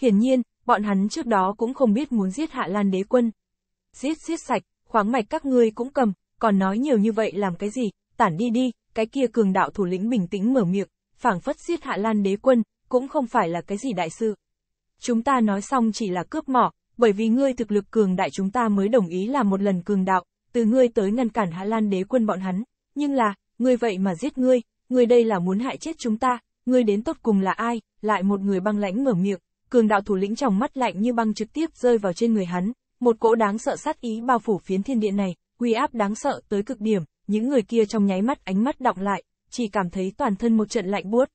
Hiển nhiên, bọn hắn trước đó cũng không biết muốn giết Hạ Lan đế quân. Giết giết sạch, khoáng mạch các ngươi cũng cầm, còn nói nhiều như vậy làm cái gì, tản đi đi, cái kia cường đạo thủ lĩnh bình tĩnh mở miệng, phảng phất giết Hạ Lan đế quân, cũng không phải là cái gì đại sự. Chúng ta nói xong chỉ là cướp mỏ, bởi vì ngươi thực lực cường đại chúng ta mới đồng ý làm một lần cường đạo, từ ngươi tới ngăn cản Hạ Lan đế quân bọn hắn, nhưng là, ngươi vậy mà giết ngươi, ngươi đây là muốn hại chết chúng ta, ngươi đến tốt cùng là ai, lại một người băng lãnh mở miệng cường đạo thủ lĩnh trong mắt lạnh như băng trực tiếp rơi vào trên người hắn, một cỗ đáng sợ sát ý bao phủ phiến thiên địa này, quy áp đáng sợ tới cực điểm, những người kia trong nháy mắt ánh mắt đọng lại, chỉ cảm thấy toàn thân một trận lạnh buốt.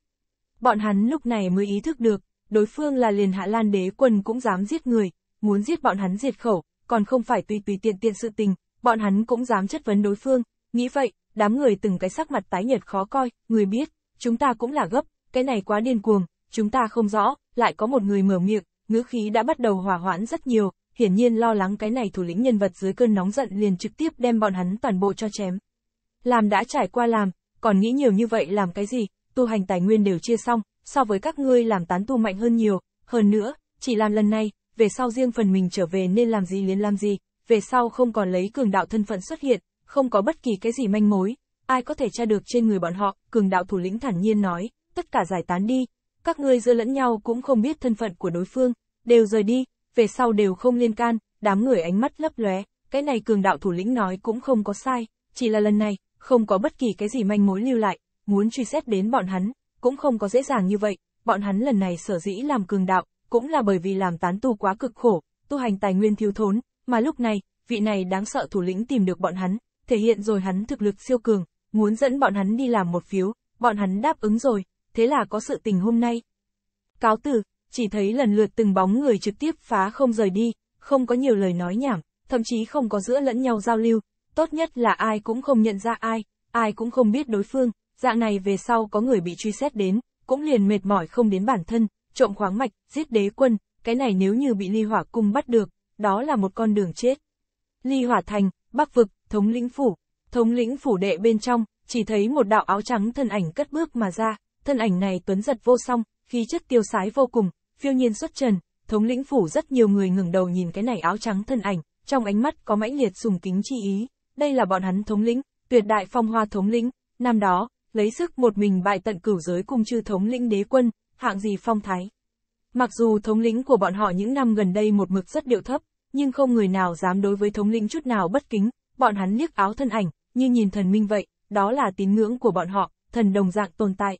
Bọn hắn lúc này mới ý thức được, đối phương là liền hạ lan đế quân cũng dám giết người, muốn giết bọn hắn diệt khẩu, còn không phải tùy tùy tiện tiện sự tình, bọn hắn cũng dám chất vấn đối phương, nghĩ vậy, đám người từng cái sắc mặt tái nhợt khó coi, người biết, chúng ta cũng là gấp, cái này quá điên cuồng, chúng ta không rõ, lại có một người mở miệng, ngữ khí đã bắt đầu hòa hoãn rất nhiều, hiển nhiên lo lắng cái này thủ lĩnh nhân vật dưới cơn nóng giận liền trực tiếp đem bọn hắn toàn bộ cho chém. Làm đã trải qua làm, còn nghĩ nhiều như vậy làm cái gì, tu hành tài nguyên đều chia xong, so với các ngươi làm tán tu mạnh hơn nhiều, hơn nữa, chỉ làm lần này, về sau riêng phần mình trở về nên làm gì liền làm gì, về sau không còn lấy cường đạo thân phận xuất hiện, không có bất kỳ cái gì manh mối, ai có thể tra được trên người bọn họ, cường đạo thủ lĩnh thản nhiên nói, tất cả giải tán đi, các ngươi giữa lẫn nhau cũng không biết thân phận của đối phương, đều rời đi, về sau đều không liên can, đám người ánh mắt lấp lóe, cái này cường đạo thủ lĩnh nói cũng không có sai, chỉ là lần này, không có bất kỳ cái gì manh mối lưu lại, muốn truy xét đến bọn hắn, cũng không có dễ dàng như vậy, bọn hắn lần này sở dĩ làm cường đạo, cũng là bởi vì làm tán tu quá cực khổ, tu hành tài nguyên thiếu thốn, mà lúc này, vị này đáng sợ thủ lĩnh tìm được bọn hắn, thể hiện rồi hắn thực lực siêu cường, muốn dẫn bọn hắn đi làm một phiếu, bọn hắn đáp ứng rồi, thế là có sự tình hôm nay. Cáo tử chỉ thấy lần lượt từng bóng người trực tiếp phá không rời đi, không có nhiều lời nói nhảm, thậm chí không có giữa lẫn nhau giao lưu, tốt nhất là ai cũng không nhận ra ai, ai cũng không biết đối phương, dạng này về sau có người bị truy xét đến, cũng liền mệt mỏi không đến bản thân, trộm khoáng mạch, giết đế quân, cái này nếu như bị ly hỏa cung bắt được, đó là một con đường chết. Ly hỏa thành, bắc vực, thống lĩnh phủ, thống lĩnh phủ đệ bên trong, chỉ thấy một đạo áo trắng thân ảnh cất bước mà ra, thân ảnh này tuấn giật vô song, khí chất tiêu sái vô cùng, phiêu nhiên xuất trần, thống lĩnh phủ rất nhiều người ngừng đầu nhìn cái này áo trắng thân ảnh, trong ánh mắt có mãnh liệt sùng kính chi ý, đây là bọn hắn thống lĩnh, tuyệt đại phong hoa thống lĩnh, năm đó, lấy sức một mình bại tận cửu giới cùng chư thống lĩnh đế quân, hạng gì phong thái. Mặc dù thống lĩnh của bọn họ những năm gần đây một mực rất điệu thấp, nhưng không người nào dám đối với thống lĩnh chút nào bất kính, bọn hắn liếc áo thân ảnh, như nhìn thần minh vậy, đó là tín ngưỡng của bọn họ, thần đồng dạng tồn tại.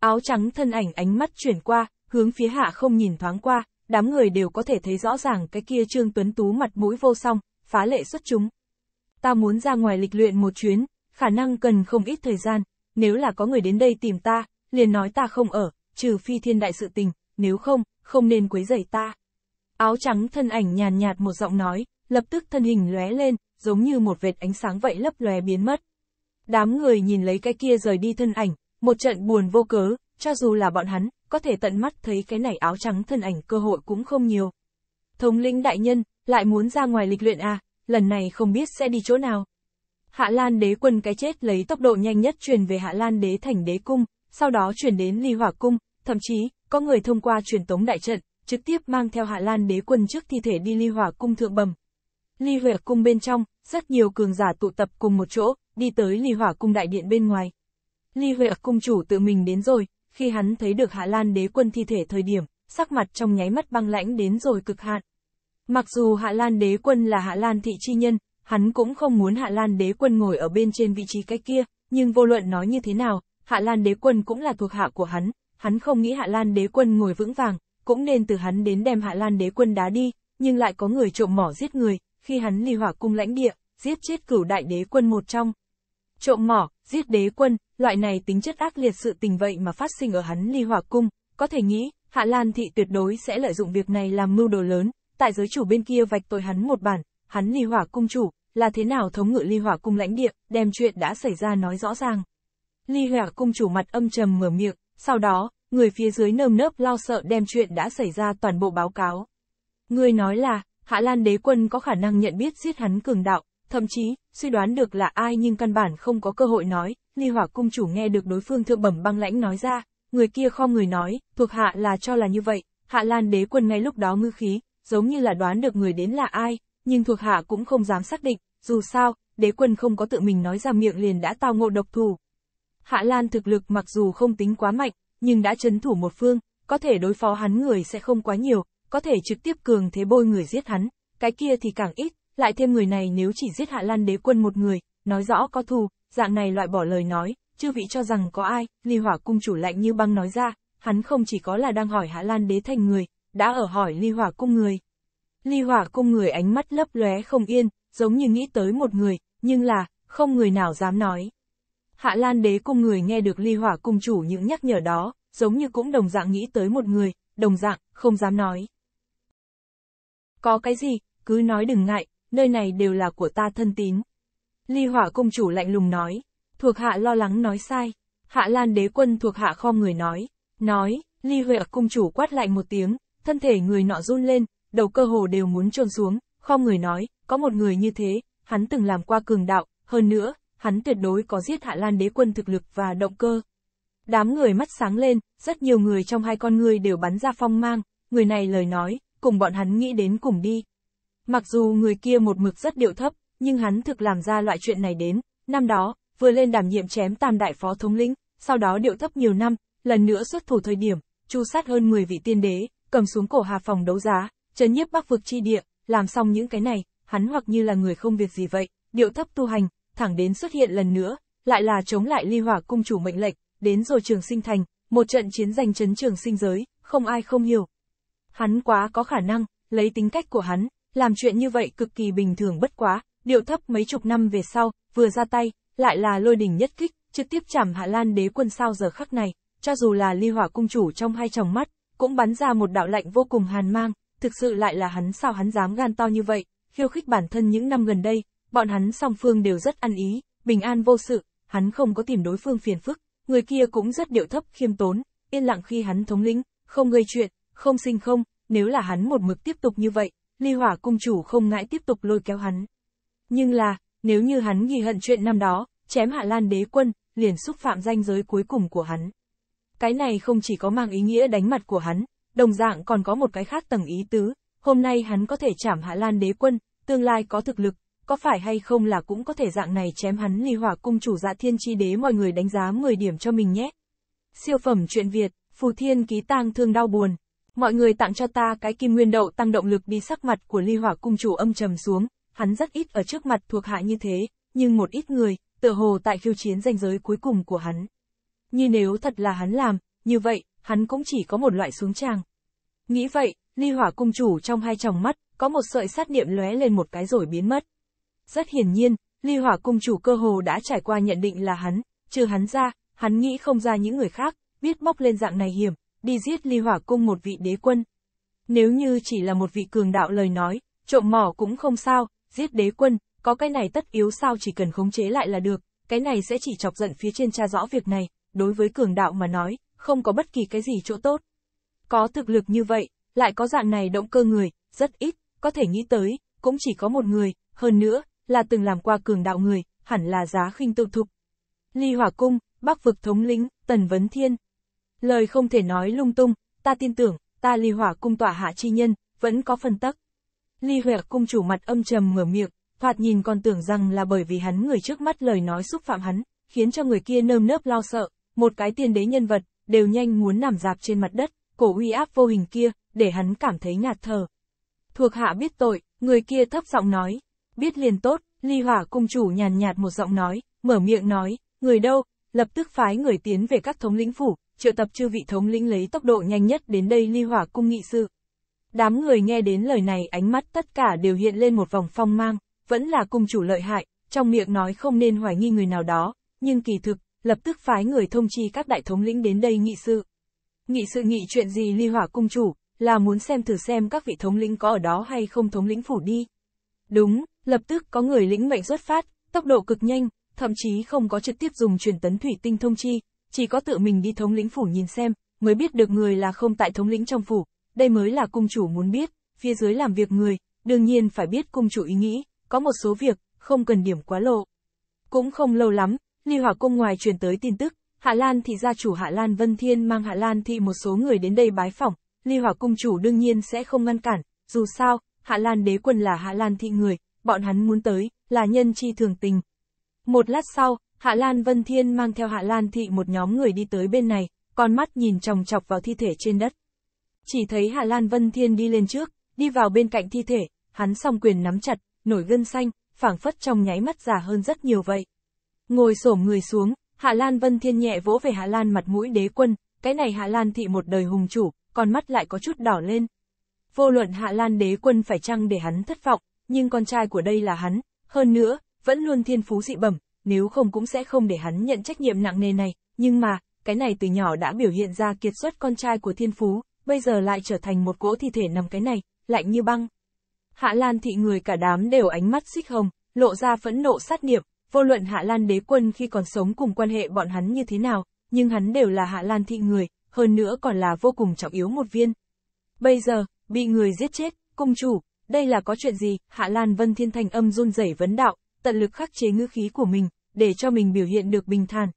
Áo trắng thân ảnh ánh mắt chuyển qua, hướng phía hạ không nhìn thoáng qua, đám người đều có thể thấy rõ ràng cái kia Trương Tuấn Tú mặt mũi vô song, phá lệ xuất chúng. Ta muốn ra ngoài lịch luyện một chuyến, khả năng cần không ít thời gian, nếu là có người đến đây tìm ta, liền nói ta không ở, trừ phi thiên đại sự tình, nếu không, không nên quấy rầy ta. Áo trắng thân ảnh nhàn nhạt một giọng nói, lập tức thân hình lóe lên, giống như một vệt ánh sáng vậy lấp lóe biến mất. Đám người nhìn lấy cái kia rời đi thân ảnh, một trận buồn vô cớ, cho dù là bọn hắn, có thể tận mắt thấy cái này áo trắng thân ảnh cơ hội cũng không nhiều. Thống lĩnh đại nhân, lại muốn ra ngoài lịch luyện à, lần này không biết sẽ đi chỗ nào. Hạ Lan đế quân cái chết lấy tốc độ nhanh nhất truyền về Hạ Lan đế thành đế cung, sau đó truyền đến ly hỏa cung, thậm chí, có người thông qua truyền tống đại trận, trực tiếp mang theo Hạ Lan đế quân trước thi thể đi ly hỏa cung thượng bầm. Ly hỏa cung bên trong, rất nhiều cường giả tụ tập cùng một chỗ, đi tới ly hỏa cung đại điện bên ngoài. Ly Huệ cung chủ tự mình đến rồi, khi hắn thấy được Hạ Lan đế quân thi thể thời điểm, sắc mặt trong nháy mắt băng lãnh đến rồi cực hạn. Mặc dù Hạ Lan đế quân là Hạ Lan thị chi nhân, hắn cũng không muốn Hạ Lan đế quân ngồi ở bên trên vị trí cái kia, nhưng vô luận nói như thế nào, Hạ Lan đế quân cũng là thuộc hạ của hắn, hắn không nghĩ Hạ Lan đế quân ngồi vững vàng, cũng nên từ hắn đến đem Hạ Lan đế quân đá đi, nhưng lại có người trộm mỏ giết người, khi hắn ly hỏa cung lãnh địa, giết chết cửu đại đế quân một trong. Trộm mỏ, giết đế quân, loại này tính chất ác liệt sự tình vậy mà phát sinh ở hắn ly hỏa cung, có thể nghĩ, Hạ Lan Thị tuyệt đối sẽ lợi dụng việc này làm mưu đồ lớn, tại giới chủ bên kia vạch tội hắn một bản, hắn ly hỏa cung chủ, là thế nào thống ngự ly hỏa cung lãnh địa, đem chuyện đã xảy ra nói rõ ràng. Ly hỏa cung chủ mặt âm trầm mở miệng, sau đó, người phía dưới nơm nớp lo sợ đem chuyện đã xảy ra toàn bộ báo cáo. Người nói là, Hạ Lan đế quân có khả năng nhận biết giết hắn cường đạo, Thậm chí, suy đoán được là ai nhưng căn bản không có cơ hội nói, ly hỏa cung chủ nghe được đối phương thượng bẩm băng lãnh nói ra, người kia kho người nói, thuộc hạ là cho là như vậy, hạ lan đế quân ngay lúc đó ngư khí, giống như là đoán được người đến là ai, nhưng thuộc hạ cũng không dám xác định, dù sao, đế quân không có tự mình nói ra miệng liền đã tao ngộ độc thủ. Hạ Lan thực lực mặc dù không tính quá mạnh, nhưng đã chấn thủ một phương, có thể đối phó hắn người sẽ không quá nhiều, có thể trực tiếp cường thế bôi người giết hắn, cái kia thì càng ít, lại thêm người này nếu chỉ giết Hạ Lan đế quân một người, nói rõ có thù, dạng này loại bỏ lời nói, chư vị cho rằng có ai, ly hỏa cung chủ lạnh như băng nói ra, hắn không chỉ có là đang hỏi Hạ Lan đế thành người, đã ở hỏi ly hỏa cung người. Ly hỏa cung người ánh mắt lấp lóe không yên, giống như nghĩ tới một người, nhưng là, không người nào dám nói. Hạ Lan đế cung người nghe được ly hỏa cung chủ những nhắc nhở đó, giống như cũng đồng dạng nghĩ tới một người, đồng dạng, không dám nói. Có cái gì, cứ nói đừng ngại, nơi này đều là của ta thân tín. Ly hỏa công chủ lạnh lùng nói, thuộc hạ lo lắng nói sai, hạ lan đế quân thuộc hạ kho người nói, nói, ly huệ công chủ quát lạnh một tiếng, thân thể người nọ run lên, đầu cơ hồ đều muốn trôn xuống, kho người nói, có một người như thế, hắn từng làm qua cường đạo, hơn nữa, hắn tuyệt đối có giết hạ lan đế quân thực lực và động cơ. Đám người mắt sáng lên, rất nhiều người trong hai con người đều bắn ra phong mang, người này lời nói, cùng bọn hắn nghĩ đến cùng đi. Mặc dù người kia một mực rất điệu thấp, nhưng hắn thực làm ra loại chuyện này đến, năm đó, vừa lên đảm nhiệm chém tam đại phó thống lĩnh, sau đó điệu thấp nhiều năm, lần nữa xuất thủ thời điểm, chu sát hơn 10 vị tiên đế, cầm xuống cổ hà phòng đấu giá, trấn nhiếp bắc vực chi địa, làm xong những cái này, hắn hoặc như là người không việc gì vậy, điệu thấp tu hành, thẳng đến xuất hiện lần nữa, lại là chống lại ly hỏa cung chủ mệnh lệnh, đến rồi trường sinh thành, một trận chiến giành chấn trường sinh giới, không ai không hiểu. Hắn quá có khả năng, lấy tính cách của hắn, làm chuyện như vậy cực kỳ bình thường bất quá, điệu thấp mấy chục năm về sau, vừa ra tay, lại là lôi đình nhất kích, trực tiếp chảm hạ lan đế quân sao giờ khắc này, cho dù là ly hỏa cung chủ trong hai tròng mắt, cũng bắn ra một đạo lạnh vô cùng hàn mang, thực sự lại là hắn sao hắn dám gan to như vậy, khiêu khích bản thân những năm gần đây, bọn hắn song phương đều rất ăn ý, bình an vô sự, hắn không có tìm đối phương phiền phức, người kia cũng rất điệu thấp khiêm tốn, yên lặng khi hắn thống lĩnh, không gây chuyện, không sinh không, nếu là hắn một mực tiếp tục như vậy, ly hỏa cung chủ không ngại tiếp tục lôi kéo hắn. Nhưng là, nếu như hắn ghi hận chuyện năm đó, chém hạ lan đế quân, liền xúc phạm danh giới cuối cùng của hắn. Cái này không chỉ có mang ý nghĩa đánh mặt của hắn, đồng dạng còn có một cái khác tầng ý tứ, hôm nay hắn có thể chảm hạ lan đế quân, tương lai có thực lực, có phải hay không là cũng có thể dạng này chém hắn ly hỏa cung chủ dạ thiên chi đế mọi người đánh giá 10 điểm cho mình nhé. Siêu phẩm chuyện Việt, Phù Thiên ký tang thương đau buồn, Mọi người tặng cho ta cái kim nguyên đậu tăng động lực đi sắc mặt của ly hỏa cung chủ âm trầm xuống, hắn rất ít ở trước mặt thuộc hạ như thế, nhưng một ít người, tựa hồ tại khiêu chiến danh giới cuối cùng của hắn. Như nếu thật là hắn làm, như vậy, hắn cũng chỉ có một loại xuống trang. Nghĩ vậy, ly hỏa cung chủ trong hai tròng mắt, có một sợi sát niệm lóe lên một cái rồi biến mất. Rất hiển nhiên, ly hỏa cung chủ cơ hồ đã trải qua nhận định là hắn, trừ hắn ra, hắn nghĩ không ra những người khác, biết móc lên dạng này hiểm, đi giết ly hỏa cung một vị đế quân. Nếu như chỉ là một vị cường đạo lời nói, trộm mỏ cũng không sao, giết đế quân, có cái này tất yếu sao chỉ cần khống chế lại là được, cái này sẽ chỉ chọc giận phía trên cha rõ việc này, đối với cường đạo mà nói, không có bất kỳ cái gì chỗ tốt. Có thực lực như vậy, lại có dạng này động cơ người, rất ít, có thể nghĩ tới, cũng chỉ có một người, hơn nữa, là từng làm qua cường đạo người, hẳn là giá khinh tự thục. Ly Hỏa Cung, Bắc Vực Thống lĩnh, Tần Vấn Thiên, lời không thể nói lung tung, ta tin tưởng, ta ly hỏa cung tỏa hạ chi nhân, vẫn có phân tắc. Ly hỏa cung chủ mặt âm trầm mở miệng, thoạt nhìn còn tưởng rằng là bởi vì hắn người trước mắt lời nói xúc phạm hắn, khiến cho người kia nơm nớp lo sợ, một cái tiên đế nhân vật, đều nhanh muốn nằm dạp trên mặt đất, cổ uy áp vô hình kia, để hắn cảm thấy ngạt thở. Thuộc hạ biết tội, người kia thấp giọng nói, biết liền tốt, ly hỏa cung chủ nhàn nhạt một giọng nói, mở miệng nói, người đâu, lập tức phái người tiến về các thống lĩnh phủ, triệu tập chư vị thống lĩnh lấy tốc độ nhanh nhất đến đây ly hỏa cung nghị sự. Đám người nghe đến lời này ánh mắt tất cả đều hiện lên một vòng phong mang, vẫn là cung chủ lợi hại, trong miệng nói không nên hoài nghi người nào đó, nhưng kỳ thực, lập tức phái người thông chi các đại thống lĩnh đến đây nghị sự. Nghị sự nghị chuyện gì ly hỏa cung chủ, là muốn xem thử xem các vị thống lĩnh có ở đó hay không thống lĩnh phủ đi. Đúng, lập tức có người lĩnh mệnh xuất phát, tốc độ cực nhanh, thậm chí không có trực tiếp dùng truyền tấn thủy tinh thông chi, chỉ có tự mình đi thống lĩnh phủ nhìn xem, mới biết được người là không tại thống lĩnh trong phủ, đây mới là cung chủ muốn biết, phía dưới làm việc người, đương nhiên phải biết cung chủ ý nghĩ, có một số việc, không cần điểm quá lộ. Cũng không lâu lắm, Ly Hòa Cung ngoài truyền tới tin tức, Hạ Lan thị gia chủ Hạ Lan Vân Thiên mang Hạ Lan thị một số người đến đây bái phỏng, Ly Hòa Cung chủ đương nhiên sẽ không ngăn cản, dù sao, Hạ Lan đế quân là Hạ Lan thị người, bọn hắn muốn tới, là nhân chi thường tình. Một lát sau, Hạ Lan Vân Thiên mang theo Hạ Lan Thị một nhóm người đi tới bên này, con mắt nhìn chòng chọc vào thi thể trên đất. Chỉ thấy Hạ Lan Vân Thiên đi lên trước, đi vào bên cạnh thi thể, hắn song quyền nắm chặt, nổi gân xanh, phảng phất trong nháy mắt già hơn rất nhiều vậy. Ngồi xổm người xuống, Hạ Lan Vân Thiên nhẹ vỗ về Hạ Lan mặt mũi đế quân, cái này Hạ Lan Thị một đời hùng chủ, con mắt lại có chút đỏ lên. Vô luận Hạ Lan đế quân phải chăng để hắn thất vọng, nhưng con trai của đây là hắn, hơn nữa, vẫn luôn thiên phú dị bẩm, nếu không cũng sẽ không để hắn nhận trách nhiệm nặng nề này, nhưng mà, cái này từ nhỏ đã biểu hiện ra kiệt xuất con trai của thiên phú, bây giờ lại trở thành một cỗ thi thể nằm cái này, lạnh như băng. Hạ Lan thị người cả đám đều ánh mắt xích hồng, lộ ra phẫn nộ sát niệm, vô luận Hạ Lan đế quân khi còn sống cùng quan hệ bọn hắn như thế nào, nhưng hắn đều là Hạ Lan thị người, hơn nữa còn là vô cùng trọng yếu một viên. Bây giờ, bị người giết chết, cung chủ, đây là có chuyện gì? Hạ Lan Vân Thiên Thành âm run rẩy vấn đạo, tận lực khắc chế ngữ khí của mình, để cho mình biểu hiện được bình thản.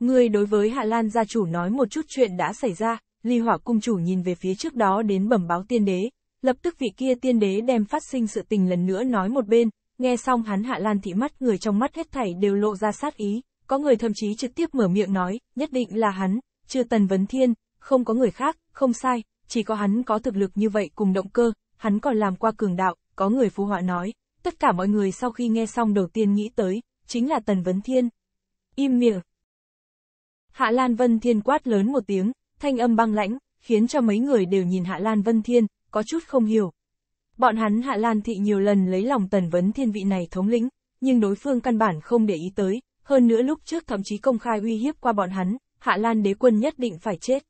Ngươi đối với Hạ Lan gia chủ nói một chút chuyện đã xảy ra, Ly Hỏa cung chủ nhìn về phía trước đó đến bẩm báo tiên đế, lập tức vị kia tiên đế đem phát sinh sự tình lần nữa nói một bên, nghe xong hắn Hạ Lan thị mắt người trong mắt hết thảy đều lộ ra sát ý, có người thậm chí trực tiếp mở miệng nói, nhất định là hắn, chưa Tần Vấn Thiên, không có người khác, không sai, chỉ có hắn có thực lực như vậy cùng động cơ, hắn còn làm qua cường đạo, có người phú họa nói, Tất cả mọi người sau khi nghe xong đầu tiên nghĩ tới, chính là Tần Vấn Thiên. Im miệng. Hạ Lan Vân Thiên quát lớn một tiếng, thanh âm băng lãnh, khiến cho mấy người đều nhìn Hạ Lan Vân Thiên, có chút không hiểu. Bọn hắn Hạ Lan Thị nhiều lần lấy lòng Tần Vấn Thiên vị này thống lĩnh, nhưng đối phương căn bản không để ý tới, hơn nữa lúc trước thậm chí công khai uy hiếp qua bọn hắn, Hạ Lan đế quân nhất định phải chết.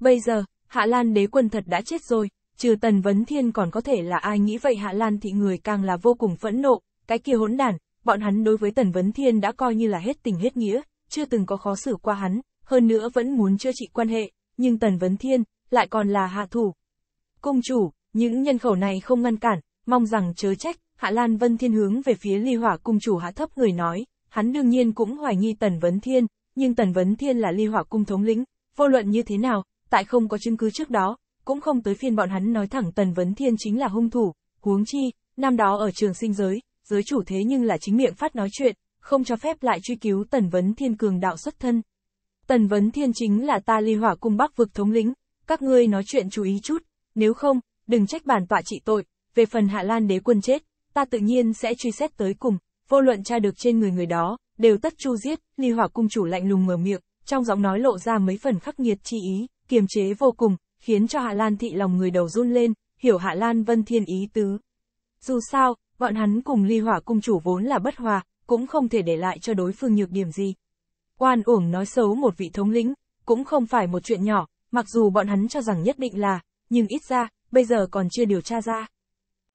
Bây giờ, Hạ Lan đế quân thật đã chết rồi, Trừ Tần Vấn Thiên còn có thể là ai nghĩ vậy Hạ Lan Thị người càng là vô cùng phẫn nộ, cái kia hỗn đản, bọn hắn đối với Tần Vấn Thiên đã coi như là hết tình hết nghĩa, chưa từng có khó xử qua hắn, hơn nữa vẫn muốn chữa trị quan hệ, nhưng Tần Vấn Thiên, lại còn là hạ thủ. Cung chủ, những nhân khẩu này không ngăn cản, mong rằng chớ trách, Hạ Lan Vân Thiên hướng về phía ly hỏa cung chủ hạ thấp người nói, hắn đương nhiên cũng hoài nghi Tần Vấn Thiên, nhưng Tần Vấn Thiên là ly hỏa cung thống lĩnh, vô luận như thế nào, tại không có chứng cứ trước đó, cũng không tới phiên bọn hắn nói thẳng Tần Vấn Thiên chính là hung thủ, huống chi, năm đó ở trường sinh giới, giới chủ thế nhưng là chính miệng phát nói chuyện, không cho phép lại truy cứu Tần Vấn Thiên cường đạo xuất thân. Tần Vấn Thiên chính là ta ly hỏa cung bắc vực thống lĩnh, các ngươi nói chuyện chú ý chút, nếu không, đừng trách bản tọa trị tội, về phần Hạ Lan đế quân chết, ta tự nhiên sẽ truy xét tới cùng, vô luận tra được trên người người đó, đều tất chu giết, ly hỏa cung chủ lạnh lùng mở miệng, trong giọng nói lộ ra mấy phần khắc nghiệt chi ý, kiềm chế vô cùng, khiến cho Hạ Lan thị lòng người đầu run lên, hiểu Hạ Lan Vân Thiên ý tứ. Dù sao, bọn hắn cùng ly hỏa cung chủ vốn là bất hòa, cũng không thể để lại cho đối phương nhược điểm gì. Quan uổng nói xấu một vị thống lĩnh, cũng không phải một chuyện nhỏ, mặc dù bọn hắn cho rằng nhất định là, nhưng ít ra, bây giờ còn chưa điều tra ra.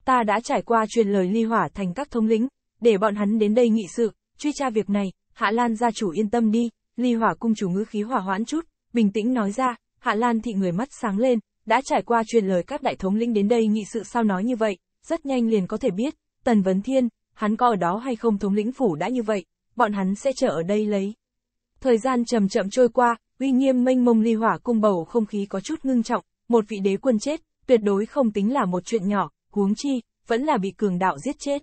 Ta đã trải qua truyền lời ly hỏa thành các thống lĩnh, để bọn hắn đến đây nghị sự, truy tra việc này, Hạ Lan gia chủ yên tâm đi, ly hỏa cung chủ ngữ khí hỏa hoãn chút, bình tĩnh nói ra, Hạ Lan thị người mắt sáng lên, đã trải qua truyền lời các đại thống lĩnh đến đây nghị sự sao nói như vậy, rất nhanh liền có thể biết, Tần Vấn Thiên, hắn có ở đó hay không thống lĩnh phủ đã như vậy, bọn hắn sẽ chờ ở đây lấy. Thời gian chậm chậm trôi qua, uy nghiêm mênh mông ly hỏa cung bầu không khí có chút ngưng trọng, một vị đế quân chết, tuyệt đối không tính là một chuyện nhỏ, huống chi, vẫn là bị cường đạo giết chết.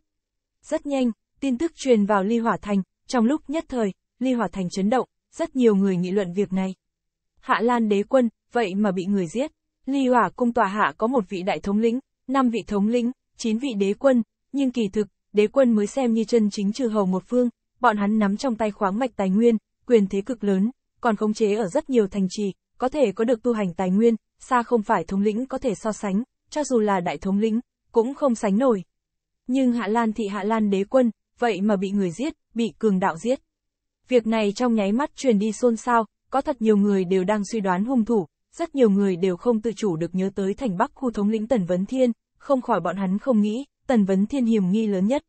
Rất nhanh, tin tức truyền vào ly hỏa thành, trong lúc nhất thời, ly hỏa thành chấn động, rất nhiều người nghị luận việc này. Hạ Lan đế quân, vậy mà bị người giết. Ly Hỏa cung tòa hạ có một vị đại thống lĩnh, năm vị thống lĩnh, chín vị đế quân, nhưng kỳ thực, đế quân mới xem như chân chính trừ hầu một phương, bọn hắn nắm trong tay khoáng mạch tài nguyên, quyền thế cực lớn, còn khống chế ở rất nhiều thành trì, có thể có được tu hành tài nguyên, xa không phải thống lĩnh có thể so sánh, cho dù là đại thống lĩnh, cũng không sánh nổi. Nhưng Hạ Lan thị Hạ Lan đế quân, vậy mà bị người giết, bị cường đạo giết. Việc này trong nháy mắt truyền đi xôn xao, có thật nhiều người đều đang suy đoán hung thủ, rất nhiều người đều không tự chủ được nhớ tới thành bắc khu thống lĩnh Tần Vấn Thiên, không khỏi bọn hắn không nghĩ, Tần Vấn Thiên hiểm nghi lớn nhất.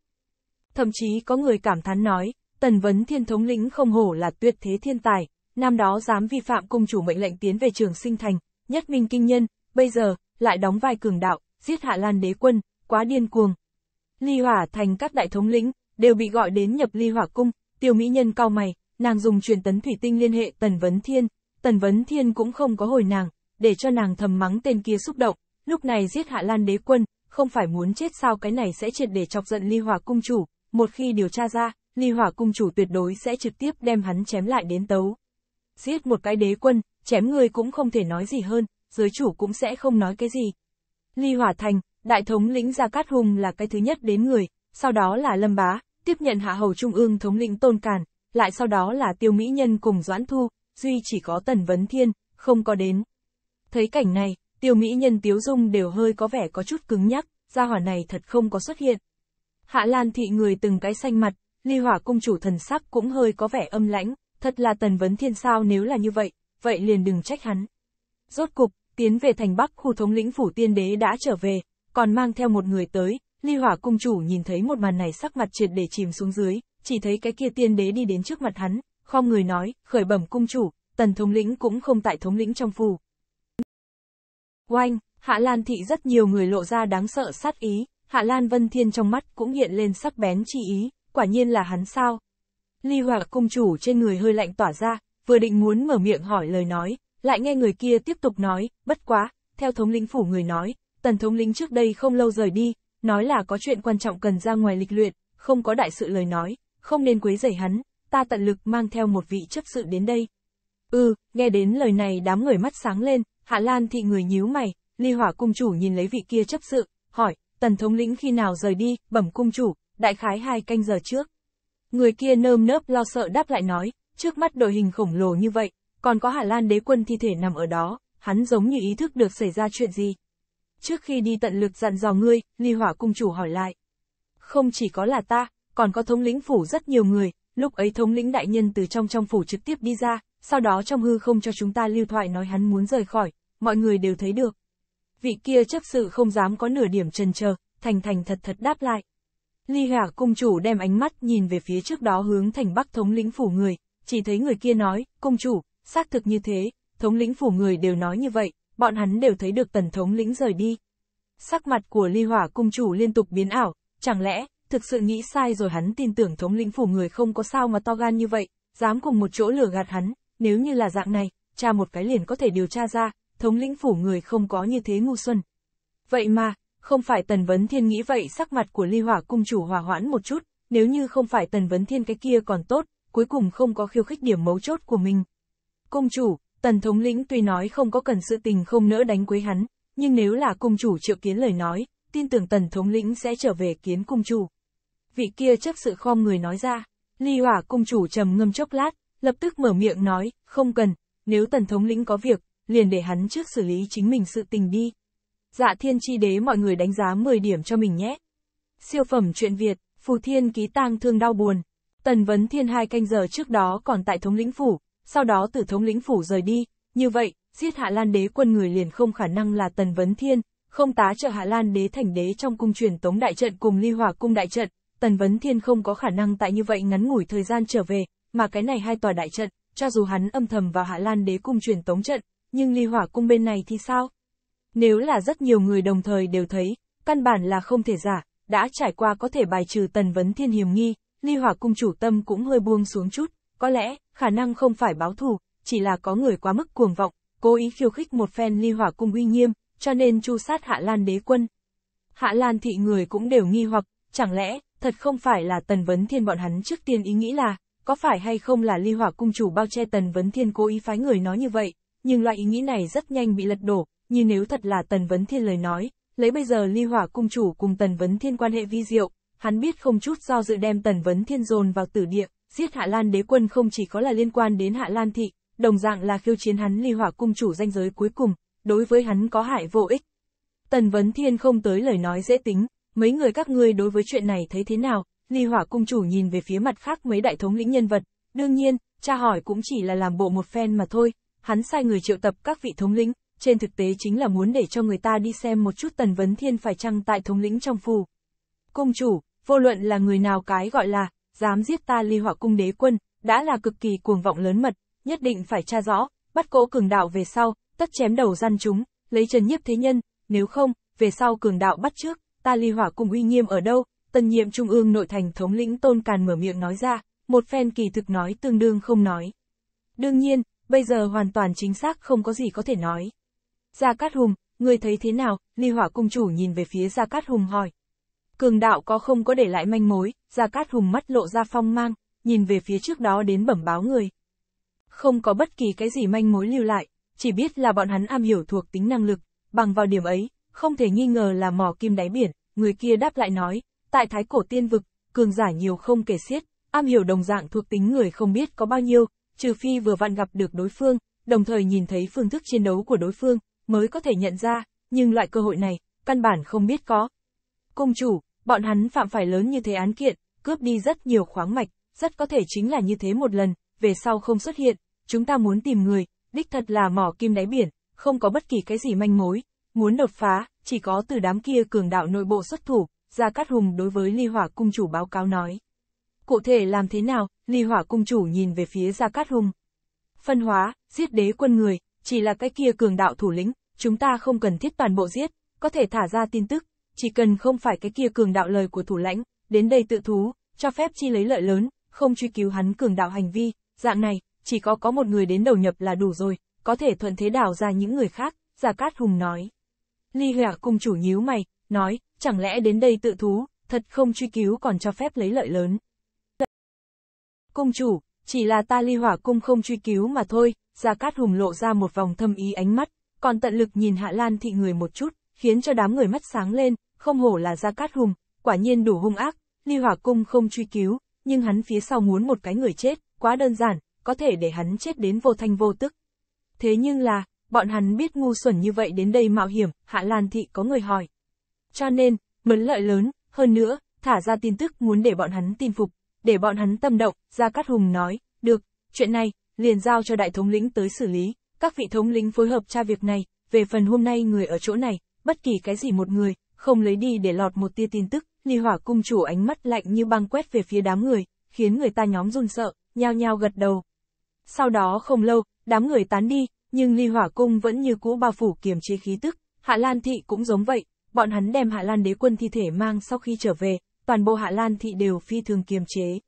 Thậm chí có người cảm thán nói, Tần Vấn Thiên thống lĩnh không hổ là tuyệt thế thiên tài, năm đó dám vi phạm cung chủ mệnh lệnh tiến về trường sinh thành, nhất minh kinh nhân, bây giờ, lại đóng vai cường đạo, giết hạ lan đế quân, quá điên cuồng. Ly hỏa thành các đại thống lĩnh, đều bị gọi đến nhập ly hỏa cung, tiêu mỹ nhân cao mày, nàng dùng truyền tấn thủy tinh liên hệ Tần Vấn Thiên, Tần Vấn Thiên cũng không có hồi nàng, để cho nàng thầm mắng tên kia xúc động, lúc này giết Hạ Lan đế quân, không phải muốn chết sao cái này sẽ triệt để chọc giận Ly Hòa Cung Chủ, một khi điều tra ra, Ly Hòa Cung Chủ tuyệt đối sẽ trực tiếp đem hắn chém lại đến tấu. Giết một cái đế quân, chém người cũng không thể nói gì hơn, giới chủ cũng sẽ không nói cái gì. Ly Hòa Thành, Đại thống lĩnh Gia Cát Hùng là cái thứ nhất đến người, sau đó là Lâm Bá, tiếp nhận Hạ Hầu Trung ương thống lĩnh Tôn Càn, lại sau đó là Tiêu Mỹ Nhân cùng Doãn Thu, duy chỉ có Tần Vấn Thiên, không có đến. Thấy cảnh này, Tiêu Mỹ Nhân Tiếu Dung đều hơi có vẻ có chút cứng nhắc, gia hỏa này thật không có xuất hiện. Hạ Lan thị người từng cái xanh mặt, ly hỏa cung chủ thần sắc cũng hơi có vẻ âm lãnh, thật là Tần Vấn Thiên sao nếu là như vậy, vậy liền đừng trách hắn. Rốt cục, tiến về thành Bắc khu thống lĩnh phủ tiên đế đã trở về, còn mang theo một người tới, ly hỏa cung chủ nhìn thấy một màn này sắc mặt triệt để chìm xuống dưới, chỉ thấy cái kia tiên đế đi đến trước mặt hắn, khom người nói, khởi bẩm cung chủ, tần thống lĩnh cũng không tại thống lĩnh trong phủ. Oanh, Hạ Lan thị rất nhiều người lộ ra đáng sợ sát ý, Hạ Lan Vân Thiên trong mắt cũng hiện lên sắc bén chi ý, quả nhiên là hắn sao. Ly Hoạc cung chủ trên người hơi lạnh tỏa ra, vừa định muốn mở miệng hỏi lời nói, lại nghe người kia tiếp tục nói, bất quá, theo thống lĩnh phủ người nói, tần thống lĩnh trước đây không lâu rời đi, nói là có chuyện quan trọng cần ra ngoài lịch luyện, không có đại sự lời nói, không nên quấy rầy hắn, ta tận lực mang theo một vị chấp sự đến đây. Ừ, nghe đến lời này đám người mắt sáng lên, Hạ Lan thị người nhíu mày, ly hỏa cung chủ nhìn lấy vị kia chấp sự, hỏi, tần thống lĩnh khi nào rời đi, bẩm cung chủ, đại khái hai canh giờ trước. Người kia nơm nớp lo sợ đáp lại nói, trước mắt đội hình khổng lồ như vậy, còn có Hà Lan đế quân thi thể nằm ở đó, hắn giống như ý thức được xảy ra chuyện gì. Trước khi đi tận lực dặn dò ngươi, ly hỏa cung chủ hỏi lại. Không chỉ có là ta, còn có thống lĩnh phủ rất nhiều người, lúc ấy thống lĩnh đại nhân từ trong trong phủ trực tiếp đi ra, sau đó trong hư không cho chúng ta lưu thoại nói hắn muốn rời khỏi, mọi người đều thấy được. Vị kia chấp sự không dám có nửa điểm trần chờ, thành thành thật thật đáp lại. Ly Hạ cung chủ đem ánh mắt nhìn về phía trước đó hướng thành bắc thống lĩnh phủ người, chỉ thấy người kia nói, cung chủ, xác thực như thế, thống lĩnh phủ người đều nói như vậy, bọn hắn đều thấy được tần thống lĩnh rời đi. Sắc mặt của Ly Hỏa cung chủ liên tục biến ảo, chẳng lẽ, thực sự nghĩ sai rồi hắn tin tưởng thống lĩnh phủ người không có sao mà to gan như vậy, dám cùng một chỗ lừa gạt hắn, nếu như là dạng này, cha một cái liền có thể điều tra ra, thống lĩnh phủ người không có như thế ngu xuân. Vậy mà, không phải Tần Vấn Thiên nghĩ vậy sắc mặt của ly hỏa cung chủ hòa hoãn một chút, nếu như không phải Tần Vấn Thiên cái kia còn tốt, cuối cùng không có khiêu khích điểm mấu chốt của mình. Cung chủ, Tần Thống lĩnh tuy nói không có cần sự tình không nỡ đánh quấy hắn, nhưng nếu là cung chủ triệu kiến lời nói, tin tưởng Tần Thống lĩnh sẽ trở về kiến cung chủ vị kia chấp sự khom người nói ra. Ly hỏa cung chủ trầm ngâm chốc lát, lập tức mở miệng nói, không cần, nếu tần thống lĩnh có việc, liền để hắn trước xử lý chính mình sự tình đi. Dạ thiên chi đế mọi người đánh giá 10 điểm cho mình nhé. Siêu phẩm truyện Việt, phù thiên ký tang thương đau buồn. Tần vấn thiên hai canh giờ trước đó còn tại thống lĩnh phủ, sau đó từ thống lĩnh phủ rời đi, như vậy, giết hạ lan đế quân người liền không khả năng là tần vấn thiên, không tá trợ hạ lan đế thành đế trong cung truyền tống đại trận cùng ly hòa cung đại trận, Tần Vấn Thiên không có khả năng tại như vậy ngắn ngủi thời gian trở về, mà cái này hai tòa đại trận, cho dù hắn âm thầm vào Hạ Lan đế cung truyền tống trận, nhưng ly hỏa cung bên này thì sao? Nếu là rất nhiều người đồng thời đều thấy, căn bản là không thể giả, đã trải qua có thể bài trừ Tần Vấn Thiên hiểm nghi, ly hỏa cung chủ tâm cũng hơi buông xuống chút, có lẽ, khả năng không phải báo thù, chỉ là có người quá mức cuồng vọng, cố ý khiêu khích một phen ly hỏa cung uy nghiêm, cho nên chu sát Hạ Lan đế quân. Hạ Lan thị người cũng đều nghi hoặc, chẳng lẽ, thật không phải là Tần Vấn Thiên bọn hắn trước tiên ý nghĩ là, có phải hay không là ly hỏa cung chủ bao che Tần Vấn Thiên cố ý phái người nói như vậy, nhưng loại ý nghĩ này rất nhanh bị lật đổ, như nếu thật là Tần Vấn Thiên lời nói, lấy bây giờ ly hỏa cung chủ cùng Tần Vấn Thiên quan hệ vi diệu, hắn biết không chút do dự đem Tần Vấn Thiên dồn vào tử địa, giết Hạ Lan đế quân không chỉ có là liên quan đến Hạ Lan thị, đồng dạng là khiêu chiến hắn ly hỏa cung chủ danh giới cuối cùng, đối với hắn có hại vô ích. Tần Vấn Thiên không tới lời nói dễ tính, mấy người các ngươi đối với chuyện này thấy thế nào, ly hỏa cung chủ nhìn về phía mặt khác mấy đại thống lĩnh nhân vật, đương nhiên, cha hỏi cũng chỉ là làm bộ một phen mà thôi, hắn sai người triệu tập các vị thống lĩnh, trên thực tế chính là muốn để cho người ta đi xem một chút tần vấn thiên phải chăng tại thống lĩnh trong phủ? Cung chủ, vô luận là người nào cái gọi là, dám giết ta ly hỏa cung đế quân, đã là cực kỳ cuồng vọng lớn mật, nhất định phải tra rõ, bắt cỗ cường đạo về sau, tất chém đầu răn chúng, lấy trần nhiếp thế nhân, nếu không, về sau cường đạo bắt trước, ta ly hỏa cùng uy nghiêm ở đâu, tân nhiệm trung ương nội thành thống lĩnh tôn càn mở miệng nói ra, một phen kỳ thực nói tương đương không nói. Đương nhiên, bây giờ hoàn toàn chính xác không có gì có thể nói. Gia Cát Hùng, người thấy thế nào, ly hỏa cung chủ nhìn về phía Gia Cát Hùng hỏi. Cường đạo có không có để lại manh mối, Gia Cát Hùng mắt lộ ra phong mang, nhìn về phía trước đó đến bẩm báo người. Không có bất kỳ cái gì manh mối lưu lại, chỉ biết là bọn hắn am hiểu thuộc tính năng lực, bằng vào điểm ấy, không thể nghi ngờ là mỏ kim đáy biển, người kia đáp lại nói, tại thái cổ tiên vực, cường giả nhiều không kể xiết, am hiểu đồng dạng thuộc tính người không biết có bao nhiêu, trừ phi vừa vặn gặp được đối phương, đồng thời nhìn thấy phương thức chiến đấu của đối phương, mới có thể nhận ra, nhưng loại cơ hội này, căn bản không biết có. Công chủ, bọn hắn phạm phải lớn như thế án kiện, cướp đi rất nhiều khoáng mạch, rất có thể chính là như thế một lần, về sau không xuất hiện, chúng ta muốn tìm người, đích thật là mỏ kim đáy biển, không có bất kỳ cái gì manh mối, Muốn đột phá, chỉ có từ đám kia cường đạo nội bộ xuất thủ, Gia Cát Hùng đối với Ly Hỏa Cung Chủ báo cáo nói. Cụ thể làm thế nào, Ly Hỏa Cung Chủ nhìn về phía Gia Cát Hùng. Phân hóa, giết đế quân người, chỉ là cái kia cường đạo thủ lĩnh, chúng ta không cần thiết toàn bộ giết, có thể thả ra tin tức, chỉ cần không phải cái kia cường đạo lời của thủ lãnh, đến đây tự thú, cho phép chi lấy lợi lớn, không truy cứu hắn cường đạo hành vi, dạng này, chỉ có có một người đến đầu nhập là đủ rồi, có thể thuận thế đảo ra những người khác, Gia Cát Hùng nói. Ly Gạc cung chủ nhíu mày, nói, chẳng lẽ đến đây tự thú, thật không truy cứu còn cho phép lấy lợi lớn. Cung chủ, chỉ là ta ly hỏa cung không truy cứu mà thôi, Gia Cát Hùng lộ ra một vòng thâm ý ánh mắt, còn tận lực nhìn Hạ Lan thị người một chút, khiến cho đám người mắt sáng lên, không hổ là Gia Cát Hùng, quả nhiên đủ hung ác, ly hỏa cung không truy cứu, nhưng hắn phía sau muốn một cái người chết, quá đơn giản, có thể để hắn chết đến vô thanh vô tức. Thế nhưng là, bọn hắn biết ngu xuẩn như vậy đến đây mạo hiểm, Hạ Lan Thị có người hỏi. Cho nên, mấn lợi lớn, hơn nữa, thả ra tin tức muốn để bọn hắn tin phục, để bọn hắn tâm động, Gia Cát Hùng nói, được, chuyện này, liền giao cho đại thống lĩnh tới xử lý, các vị thống lĩnh phối hợp tra việc này, về phần hôm nay người ở chỗ này, bất kỳ cái gì một người, không lấy đi để lọt một tia tin tức, ly hỏa cung chủ ánh mắt lạnh như băng quét về phía đám người, khiến người ta nhóm run sợ, nhao nhao gật đầu. Sau đó không lâu, đám người tán đi, nhưng ly hỏa cung vẫn như cũ bao phủ kiềm chế khí tức, Hạ Lan Thị cũng giống vậy, bọn hắn đem Hạ Lan đế quân thi thể mang sau khi trở về, toàn bộ Hạ Lan Thị đều phi thường kiềm chế.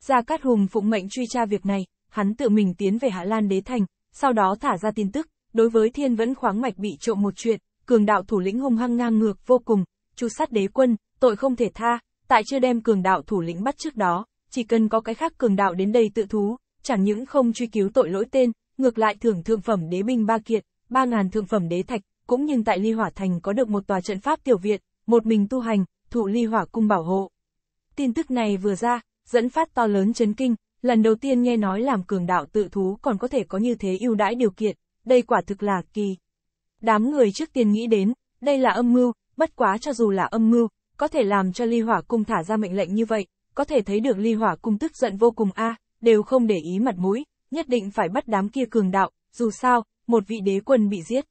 Gia Cát Hùng phụng mệnh truy tra việc này, hắn tự mình tiến về Hạ Lan đế thành, sau đó thả ra tin tức, đối với thiên vẫn khoáng mạch bị trộm một chuyện, cường đạo thủ lĩnh hung hăng ngang ngược vô cùng, chu sát đế quân, tội không thể tha, tại chưa đem cường đạo thủ lĩnh bắt trước đó, chỉ cần có cái khác cường đạo đến đây tự thú, chẳng những không truy cứu tội lỗi tên, ngược lại thưởng thượng phẩm đế binh ba kiện ba ngàn thượng phẩm đế thạch, cũng nhưng tại Ly Hỏa Thành có được một tòa trận pháp tiểu viện, một mình tu hành, thụ Ly Hỏa cung bảo hộ. Tin tức này vừa ra, dẫn phát to lớn chấn kinh, lần đầu tiên nghe nói làm cường đạo tự thú còn có thể có như thế ưu đãi điều kiện, đây quả thực là kỳ. Đám người trước tiên nghĩ đến, đây là âm mưu, bất quá cho dù là âm mưu, có thể làm cho Ly Hỏa cung thả ra mệnh lệnh như vậy, có thể thấy được Ly Hỏa cung tức giận vô cùng a, đều không để ý mặt mũi, nhất định phải bắt đám kia cường đạo, dù sao, một vị đế quân bị giết.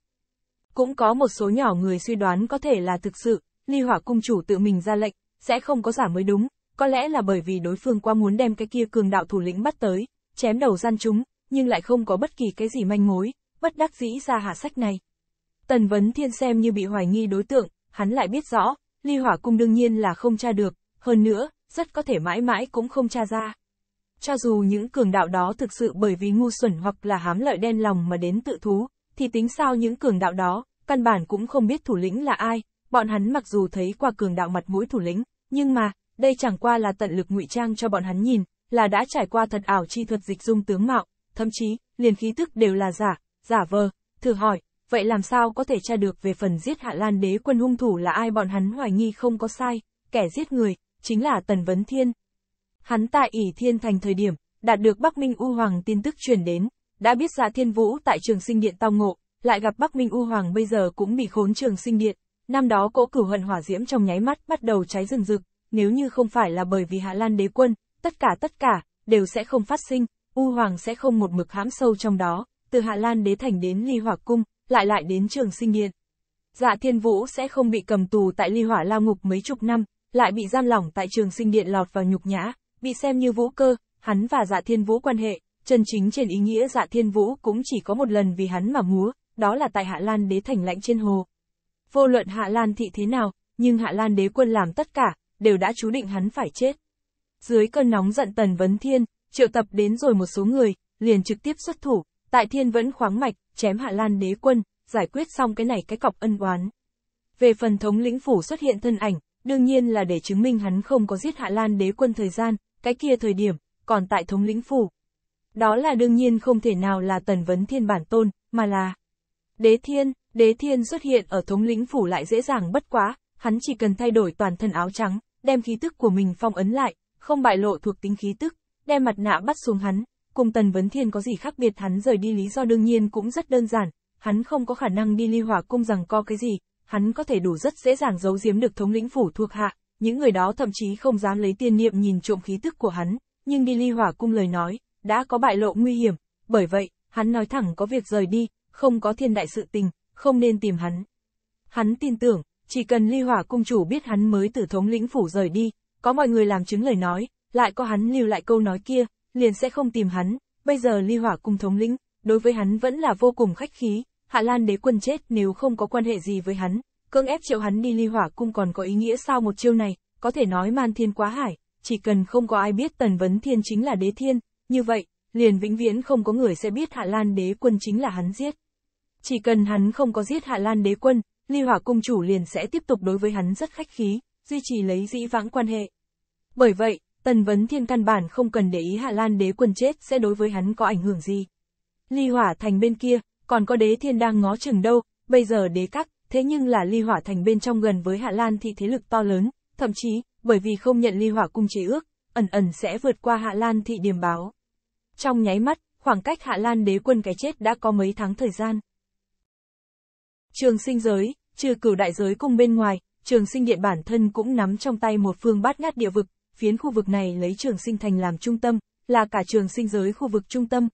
Cũng có một số nhỏ người suy đoán có thể là thực sự, ly hỏa cung chủ tự mình ra lệnh, sẽ không có giả mới đúng, có lẽ là bởi vì đối phương quá muốn đem cái kia cường đạo thủ lĩnh bắt tới, chém đầu gian chúng, nhưng lại không có bất kỳ cái gì manh mối, bất đắc dĩ ra hạ sách này. Tần Vấn Thiên xem như bị hoài nghi đối tượng, hắn lại biết rõ, ly hỏa cung đương nhiên là không tra được, hơn nữa, rất có thể mãi mãi cũng không tra ra. Cho dù những cường đạo đó thực sự bởi vì ngu xuẩn hoặc là hám lợi đen lòng mà đến tự thú, thì tính sao những cường đạo đó, căn bản cũng không biết thủ lĩnh là ai, bọn hắn mặc dù thấy qua cường đạo mặt mũi thủ lĩnh, nhưng mà, đây chẳng qua là tận lực ngụy trang cho bọn hắn nhìn, là đã trải qua thật ảo chi thuật dịch dung tướng mạo, thậm chí, liền khí tức đều là giả, giả vờ, thử hỏi, vậy làm sao có thể tra được về phần giết Hạ Lan đế quân hung thủ là ai bọn hắn hoài nghi không có sai, kẻ giết người, chính là Tần Vấn Thiên, hắn tại ỉ thiên thành thời điểm, đạt được Bắc Minh U Hoàng tin tức truyền đến, đã biết dạ thiên vũ tại trường sinh điện tao ngộ, lại gặp Bắc Minh U Hoàng bây giờ cũng bị khốn trường sinh điện, năm đó cỗ cửu hận hỏa diễm trong nháy mắt bắt đầu cháy rừng rực, nếu như không phải là bởi vì Hạ Lan đế quân, tất cả tất cả, đều sẽ không phát sinh, U Hoàng sẽ không một mực hãm sâu trong đó, từ Hạ Lan đế thành đến ly hỏa cung, lại lại đến trường sinh điện. Dạ thiên vũ sẽ không bị cầm tù tại ly hỏa lao ngục mấy chục năm, lại bị giam lỏng tại trường sinh điện lọt vào nhục nhã, Bị xem như vũ cơ, hắn và dạ thiên vũ quan hệ, chân chính trên ý nghĩa dạ thiên vũ cũng chỉ có một lần vì hắn mà múa, đó là tại Hạ Lan đế thành lãnh trên hồ. Vô luận Hạ Lan thị thế nào, nhưng Hạ Lan đế quân làm tất cả, đều đã chú định hắn phải chết. Dưới cơn nóng giận Tần Vấn Thiên, triệu tập đến rồi một số người, liền trực tiếp xuất thủ, tại thiên vẫn khoáng mạch, chém Hạ Lan đế quân, giải quyết xong cái này cái cọc ân oán. Về phần thống lĩnh phủ xuất hiện thân ảnh, đương nhiên là để chứng minh hắn không có giết Hạ Lan đế quân thời gian, cái kia thời điểm, còn tại thống lĩnh phủ. Đó là đương nhiên không thể nào là tần vấn thiên bản tôn, mà là đế thiên, đế thiên xuất hiện ở thống lĩnh phủ lại dễ dàng bất quá, hắn chỉ cần thay đổi toàn thân áo trắng, đem khí tức của mình phong ấn lại, không bại lộ thuộc tính khí tức, đem mặt nạ bắt xuống hắn, cùng Tần Vấn Thiên có gì khác biệt hắn rời đi lý do đương nhiên cũng rất đơn giản, hắn không có khả năng đi ly hỏa cung rằng co cái gì, hắn có thể đủ rất dễ dàng giấu giếm được thống lĩnh phủ thuộc hạ, những người đó thậm chí không dám lấy tiên niệm nhìn trộm khí tức của hắn, nhưng đi ly hỏa cung lời nói, đã có bại lộ nguy hiểm, bởi vậy, hắn nói thẳng có việc rời đi, không có thiên đại sự tình, không nên tìm hắn. Hắn tin tưởng, chỉ cần ly hỏa cung chủ biết hắn mới từ thống lĩnh phủ rời đi, có mọi người làm chứng lời nói, lại có hắn lưu lại câu nói kia, liền sẽ không tìm hắn, bây giờ ly hỏa cung thống lĩnh, đối với hắn vẫn là vô cùng khách khí, Hạ Lan đế quân chết nếu không có quan hệ gì với hắn, Cưỡng ép triệu hắn đi ly hỏa cung còn có ý nghĩa sao một chiêu này, có thể nói man thiên quá hải, chỉ cần không có ai biết Tần Vấn Thiên chính là đế thiên, như vậy, liền vĩnh viễn không có người sẽ biết Hạ Lan đế quân chính là hắn giết. Chỉ cần hắn không có giết Hạ Lan đế quân, ly hỏa cung chủ liền sẽ tiếp tục đối với hắn rất khách khí, duy trì lấy dĩ vãng quan hệ. Bởi vậy, Tần Vấn Thiên căn bản không cần để ý Hạ Lan đế quân chết sẽ đối với hắn có ảnh hưởng gì. Ly hỏa thành bên kia, còn có đế thiên đang ngó chừng đâu, bây giờ đế các thế nhưng là ly hỏa thành bên trong gần với Hạ Lan thị thế lực to lớn, thậm chí, bởi vì không nhận ly hỏa cung chế ước, ẩn ẩn sẽ vượt qua Hạ Lan thị điểm báo. Trong nháy mắt, khoảng cách Hạ Lan đế quân cái chết đã có mấy tháng thời gian. Trường sinh giới, trừ cửu đại giới cung bên ngoài, trường sinh điện bản thân cũng nắm trong tay một phương bát ngát địa vực, phiến khu vực này lấy trường sinh thành làm trung tâm, là cả trường sinh giới khu vực trung tâm.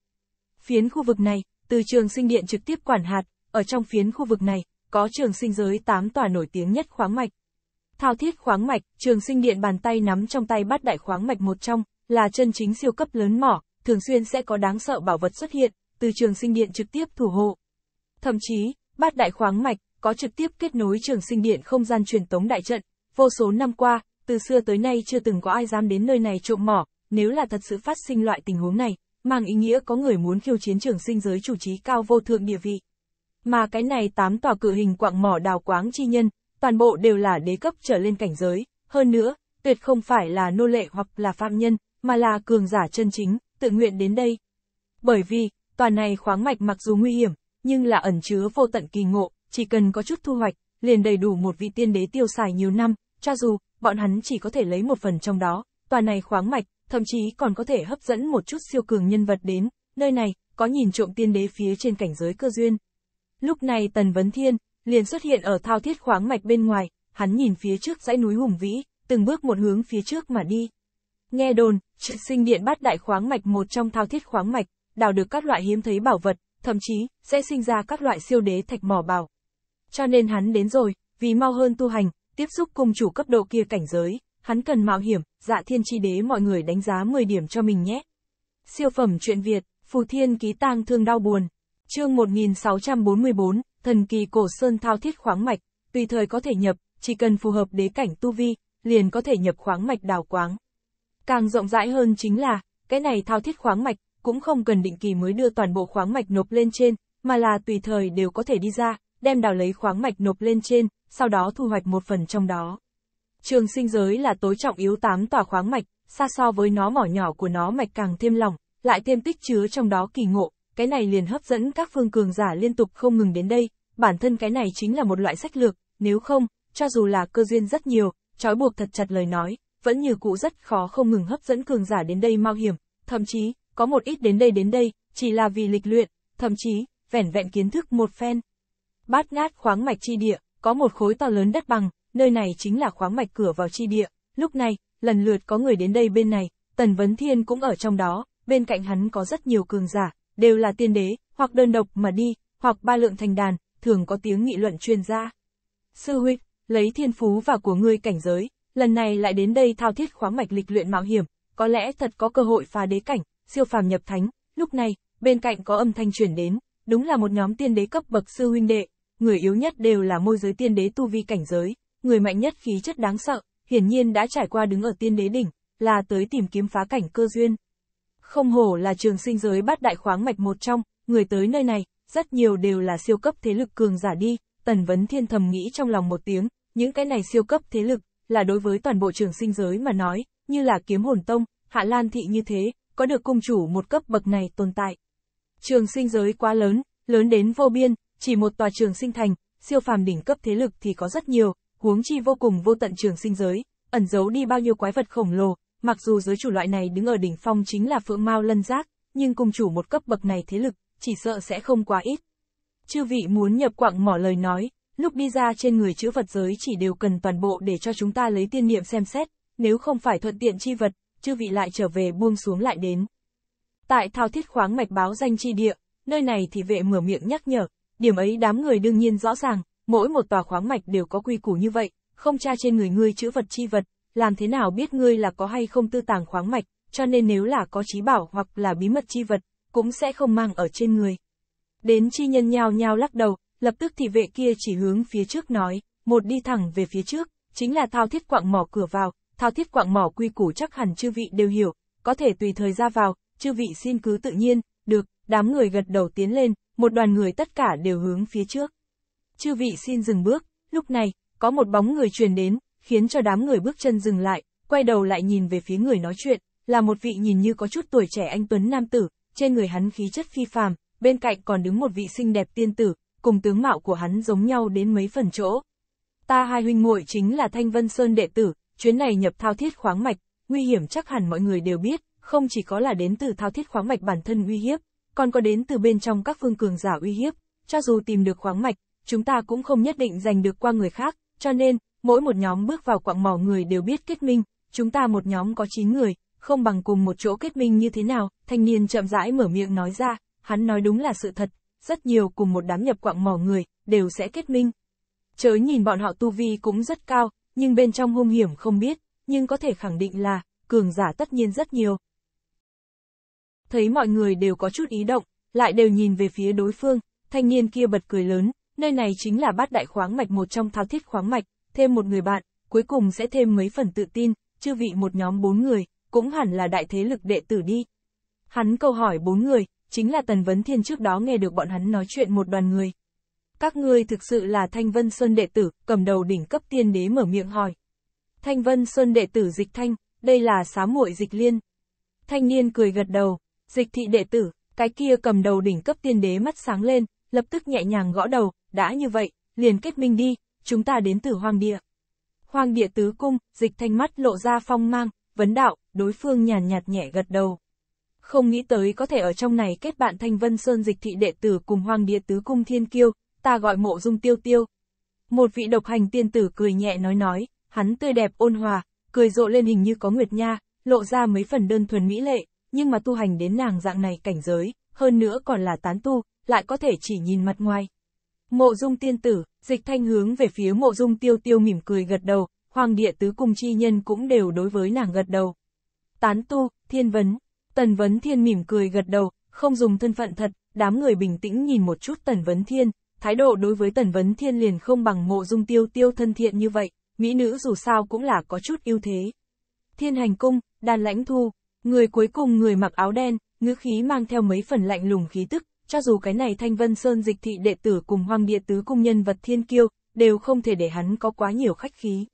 Phiến khu vực này, từ trường sinh điện trực tiếp quản hạt, ở trong phiến khu vực này, có trường sinh giới 8 tòa nổi tiếng nhất khoáng mạch. Thao thiết khoáng mạch, trường sinh điện bàn tay nắm trong tay bát đại khoáng mạch một trong, là chân chính siêu cấp lớn mỏ, thường xuyên sẽ có đáng sợ bảo vật xuất hiện, từ trường sinh điện trực tiếp thủ hộ. Thậm chí, bát đại khoáng mạch, có trực tiếp kết nối trường sinh điện không gian truyền tống đại trận, vô số năm qua, từ xưa tới nay chưa từng có ai dám đến nơi này trộm mỏ, nếu là thật sự phát sinh loại tình huống này, mang ý nghĩa có người muốn khiêu chiến trường sinh giới chủ trí cao vô thượng địa vị mà cái này tám tòa cử hình quạng mỏ đào quáng chi nhân, toàn bộ đều là đế cấp trở lên cảnh giới, hơn nữa, tuyệt không phải là nô lệ hoặc là phạm nhân, mà là cường giả chân chính, tự nguyện đến đây. Bởi vì, tòa này khoáng mạch mặc dù nguy hiểm, nhưng là ẩn chứa vô tận kỳ ngộ, chỉ cần có chút thu hoạch, liền đầy đủ một vị tiên đế tiêu xài nhiều năm, cho dù, bọn hắn chỉ có thể lấy một phần trong đó, tòa này khoáng mạch, thậm chí còn có thể hấp dẫn một chút siêu cường nhân vật đến, nơi này, có nhìn trộm tiên đế phía trên cảnh giới cơ duyên. Lúc này Tần Vấn Thiên, liền xuất hiện ở thao thiết khoáng mạch bên ngoài, hắn nhìn phía trước dãy núi hùng vĩ, từng bước một hướng phía trước mà đi. Nghe đồn, trự sinh điện bắt đại khoáng mạch một trong thao thiết khoáng mạch, đào được các loại hiếm thấy bảo vật, thậm chí, sẽ sinh ra các loại siêu đế thạch mỏ bảo. Cho nên hắn đến rồi, vì mau hơn tu hành, tiếp xúc cùng chủ cấp độ kia cảnh giới, hắn cần mạo hiểm, dạ thiên chi đế mọi người đánh giá 10 điểm cho mình nhé. Siêu phẩm truyện Việt, phù thiên ký tang thương đau buồn. Chương 1644, thần kỳ cổ sơn thao thiết khoáng mạch, tùy thời có thể nhập, chỉ cần phù hợp đế cảnh tu vi, liền có thể nhập khoáng mạch đào quáng. Càng rộng rãi hơn chính là, cái này thao thiết khoáng mạch, cũng không cần định kỳ mới đưa toàn bộ khoáng mạch nộp lên trên, mà là tùy thời đều có thể đi ra, đem đào lấy khoáng mạch nộp lên trên, sau đó thu hoạch một phần trong đó. Trường sinh giới là tối trọng yếu tám tòa khoáng mạch, xa so với nó mỏ nhỏ của nó mạch càng thêm lỏng, lại thêm tích chứa trong đó kỳ ngộ, cái này liền hấp dẫn các phương cường giả liên tục không ngừng đến đây, bản thân cái này chính là một loại sách lược, nếu không, cho dù là cơ duyên rất nhiều, trói buộc thật chặt lời nói, vẫn như cũ rất khó không ngừng hấp dẫn cường giả đến đây mạo hiểm, thậm chí, có một ít đến đây đến đây, chỉ là vì lịch luyện, thậm chí, vẻn vẹn kiến thức một phen. Bát ngát khoáng mạch chi địa, có một khối to lớn đất bằng, nơi này chính là khoáng mạch cửa vào chi địa, lúc này, lần lượt có người đến đây bên này, Tần Vấn Thiên cũng ở trong đó, bên cạnh hắn có rất nhiều cường giả, đều là tiên đế, hoặc đơn độc mà đi, hoặc ba lượng thành đàn, thường có tiếng nghị luận chuyên gia. Sư huynh, lấy thiên phú và của ngươi cảnh giới, lần này lại đến đây thao thiết khoáng mạch lịch luyện mạo hiểm, có lẽ thật có cơ hội phá đế cảnh, siêu phàm nhập thánh, lúc này, bên cạnh có âm thanh chuyển đến, đúng là một nhóm tiên đế cấp bậc sư huynh đệ, người yếu nhất đều là môi giới tiên đế tu vi cảnh giới, người mạnh nhất khí chất đáng sợ, hiển nhiên đã trải qua đứng ở tiên đế đỉnh, là tới tìm kiếm phá cảnh cơ duyên. Không hổ là trường sinh giới bát đại khoáng mạch một trong, người tới nơi này, rất nhiều đều là siêu cấp thế lực cường giả đi, Tần Vấn Thiên thầm nghĩ trong lòng một tiếng, những cái này siêu cấp thế lực, là đối với toàn bộ trường sinh giới mà nói, như là kiếm hồn tông, hạ lan thị như thế, có được cung chủ một cấp bậc này tồn tại. Trường sinh giới quá lớn, lớn đến vô biên, chỉ một tòa trường sinh thành, siêu phàm đỉnh cấp thế lực thì có rất nhiều, huống chi vô cùng vô tận trường sinh giới, ẩn giấu đi bao nhiêu quái vật khổng lồ, Mặc dù giới chủ loại này đứng ở đỉnh phong chính là Phượng Mao Lân Giác, nhưng cùng chủ một cấp bậc này thế lực, chỉ sợ sẽ không quá ít. Chư vị muốn nhập quạng mỏ lời nói, lúc đi ra trên người chữ vật giới chỉ đều cần toàn bộ để cho chúng ta lấy tiên niệm xem xét, nếu không phải thuận tiện chi vật, chư vị lại trở về buông xuống lại đến. Tại thao thiết khoáng mạch báo danh chi địa, nơi này thì vệ mở miệng nhắc nhở, điểm ấy đám người đương nhiên rõ ràng, mỗi một tòa khoáng mạch đều có quy củ như vậy, không tra trên người ngươi chữ vật chi vật, làm thế nào biết ngươi là có hay không tư tàng khoáng mạch, cho nên nếu là có trí bảo hoặc là bí mật chi vật, cũng sẽ không mang ở trên người. Đến chi nhân nhao nhao lắc đầu, lập tức thì vệ kia chỉ hướng phía trước nói, một đi thẳng về phía trước, chính là thao thiết quạng mỏ cửa vào, thao thiết quạng mỏ quy củ chắc hẳn chư vị đều hiểu, có thể tùy thời ra vào, chư vị xin cứ tự nhiên, được, đám người gật đầu tiến lên, một đoàn người tất cả đều hướng phía trước. Chư vị xin dừng bước, lúc này, có một bóng người truyền đến, khiến cho đám người bước chân dừng lại, quay đầu lại nhìn về phía người nói chuyện, là một vị nhìn như có chút tuổi trẻ anh Tuấn Nam Tử, trên người hắn khí chất phi phàm, bên cạnh còn đứng một vị xinh đẹp tiên tử, cùng tướng mạo của hắn giống nhau đến mấy phần chỗ. Ta hai huynh muội chính là Thanh Vân Sơn đệ tử, chuyến này nhập thao thiết khoáng mạch, nguy hiểm chắc hẳn mọi người đều biết, không chỉ có là đến từ thao thiết khoáng mạch bản thân uy hiếp, còn có đến từ bên trong các phương cường giả uy hiếp, cho dù tìm được khoáng mạch, chúng ta cũng không nhất định giành được qua người khác, cho nên, mỗi một nhóm bước vào quạng mỏ người đều biết kết minh, chúng ta một nhóm có 9 người, không bằng cùng một chỗ kết minh như thế nào, thanh niên chậm rãi mở miệng nói ra, hắn nói đúng là sự thật, rất nhiều cùng một đám nhập quạng mỏ người, đều sẽ kết minh. Chớ nhìn bọn họ tu vi cũng rất cao, nhưng bên trong hung hiểm không biết, nhưng có thể khẳng định là, cường giả tất nhiên rất nhiều. Thấy mọi người đều có chút ý động, lại đều nhìn về phía đối phương, thanh niên kia bật cười lớn, nơi này chính là bát đại khoáng mạch một trong thao thiết khoáng mạch, thêm một người bạn, cuối cùng sẽ thêm mấy phần tự tin, chư vị một nhóm bốn người, cũng hẳn là đại thế lực đệ tử đi. Hắn câu hỏi bốn người, chính là Tần Vấn Thiên trước đó nghe được bọn hắn nói chuyện một đoàn người. Các ngươi thực sự là Thanh Vân xuân đệ tử, cầm đầu đỉnh cấp tiên đế mở miệng hỏi. Thanh Vân xuân đệ tử dịch thanh, đây là xá muội dịch liên. Thanh niên cười gật đầu, dịch thị đệ tử, cái kia cầm đầu đỉnh cấp tiên đế mắt sáng lên, lập tức nhẹ nhàng gõ đầu, đã như vậy, liền kết minh đi, chúng ta đến từ Hoàng Địa. Hoàng Địa tứ cung, dịch thanh mắt lộ ra phong mang, vấn đạo, đối phương nhàn nhạt, nhẹ gật đầu. Không nghĩ tới có thể ở trong này kết bạn thanh vân sơn dịch thị đệ tử cùng Hoàng Địa tứ cung thiên kiêu, ta gọi mộ dung tiêu tiêu. Một vị độc hành tiên tử cười nhẹ nói nói, hắn tươi đẹp ôn hòa, cười rộ lên hình như có nguyệt nha, lộ ra mấy phần đơn thuần mỹ lệ, nhưng mà tu hành đến nàng dạng này cảnh giới, hơn nữa còn là tán tu, lại có thể chỉ nhìn mặt ngoài, Mộ dung tiên tử, dịch thanh hướng về phía mộ dung tiêu tiêu mỉm cười gật đầu, hoàng địa tứ cùng chi nhân cũng đều đối với nàng gật đầu. Tán tu, thiên vấn, tần vấn thiên mỉm cười gật đầu, không dùng thân phận thật, đám người bình tĩnh nhìn một chút tần vấn thiên, thái độ đối với tần vấn thiên liền không bằng mộ dung tiêu tiêu thân thiện như vậy, mỹ nữ dù sao cũng là có chút ưu thế. Thiên hành cung, đàn lãnh thu, người cuối cùng người mặc áo đen, ngữ khí mang theo mấy phần lạnh lùng khí tức, cho dù cái này Thanh Vân Sơn dịch thị đệ tử cùng Hoàng Địa Tứ cung nhân vật thiên kiêu, đều không thể để hắn có quá nhiều khách khí.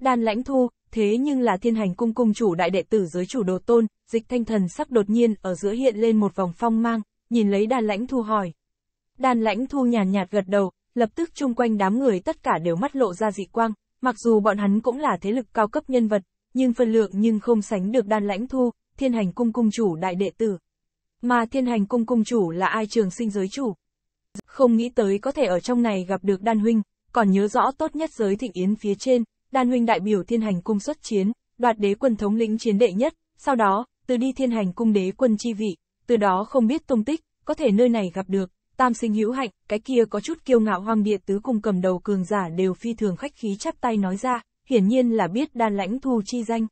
Đan lãnh thu, thế nhưng là thiên hành cung cung chủ đại đệ tử giới chủ đồ tôn, dịch thanh thần sắc đột nhiên ở giữa hiện lên một vòng phong mang, nhìn lấy đan lãnh thu hỏi. Đan lãnh thu nhàn nhạt, nhạt gật đầu, lập tức chung quanh đám người tất cả đều mắt lộ ra dị quang, mặc dù bọn hắn cũng là thế lực cao cấp nhân vật, nhưng phân lượng nhưng không sánh được đan lãnh thu, thiên hành cung cung chủ đại đệ tử. Mà thiên hành cung cung chủ là ai trường sinh giới chủ? Không nghĩ tới có thể ở trong này gặp được đan huynh, còn nhớ rõ tốt nhất giới thịnh yến phía trên, đan huynh đại biểu thiên hành cung xuất chiến, đoạt đế quân thống lĩnh chiến đệ nhất, sau đó, từ đi thiên hành cung đế quân chi vị, từ đó không biết tung tích, có thể nơi này gặp được, tam sinh hữu hạnh, cái kia có chút kiêu ngạo hoang địa tứ cùng cầm đầu cường giả đều phi thường khách khí chắp tay nói ra, hiển nhiên là biết đan lãnh thù chi danh.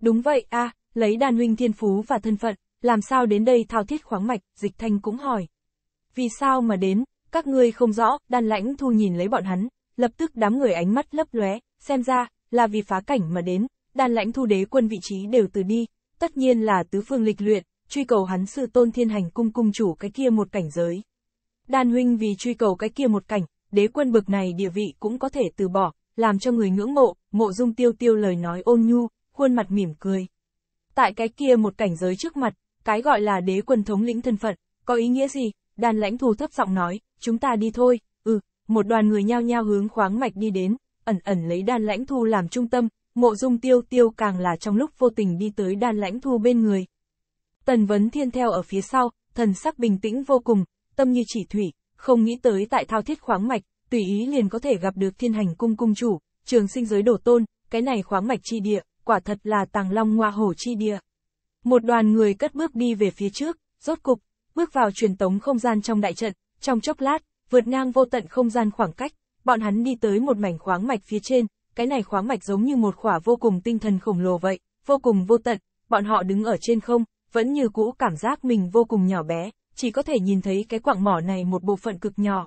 Đúng vậy a à, lấy đan huynh thiên phú và thân phận, làm sao đến đây thao thiết khoáng mạch, dịch thanh cũng hỏi. Vì sao mà đến, các ngươi không rõ, đan lãnh thu nhìn lấy bọn hắn, lập tức đám người ánh mắt lấp lóe, xem ra, là vì phá cảnh mà đến, đan lãnh thu đế quân vị trí đều từ đi, tất nhiên là tứ phương lịch luyện, truy cầu hắn sự tôn thiên hành cung cung chủ cái kia một cảnh giới. Đan huynh vì truy cầu cái kia một cảnh, đế quân bực này địa vị cũng có thể từ bỏ, làm cho người ngưỡng mộ, mộ dung tiêu tiêu lời nói ôn nhu, khuôn mặt mỉm cười. Tại cái kia một cảnh giới trước mặt, cái gọi là đế quân thống lĩnh thân phận, có ý nghĩa gì? Đàn lãnh thù thấp giọng nói, chúng ta đi thôi, ừ, một đoàn người nhao nhao hướng khoáng mạch đi đến, ẩn ẩn lấy đàn lãnh thu làm trung tâm, mộ dung tiêu tiêu càng là trong lúc vô tình đi tới đàn lãnh thu bên người. Tần vấn thiên theo ở phía sau, thần sắc bình tĩnh vô cùng, tâm như chỉ thủy, không nghĩ tới tại thao thiết khoáng mạch, tùy ý liền có thể gặp được thiên hành cung cung chủ, trường sinh giới đổ tôn, cái này khoáng mạch chi địa, quả thật là tàng long ngoa hổ chi địa. Một đoàn người cất bước đi về phía trước, rốt cục, bước vào truyền tống không gian trong đại trận, trong chốc lát, vượt ngang vô tận không gian khoảng cách, bọn hắn đi tới một mảnh khoáng mạch phía trên, cái này khoáng mạch giống như một khỏa vô cùng tinh thần khổng lồ vậy, vô cùng vô tận, bọn họ đứng ở trên không, vẫn như cũ cảm giác mình vô cùng nhỏ bé, chỉ có thể nhìn thấy cái quạng mỏ này một bộ phận cực nhỏ.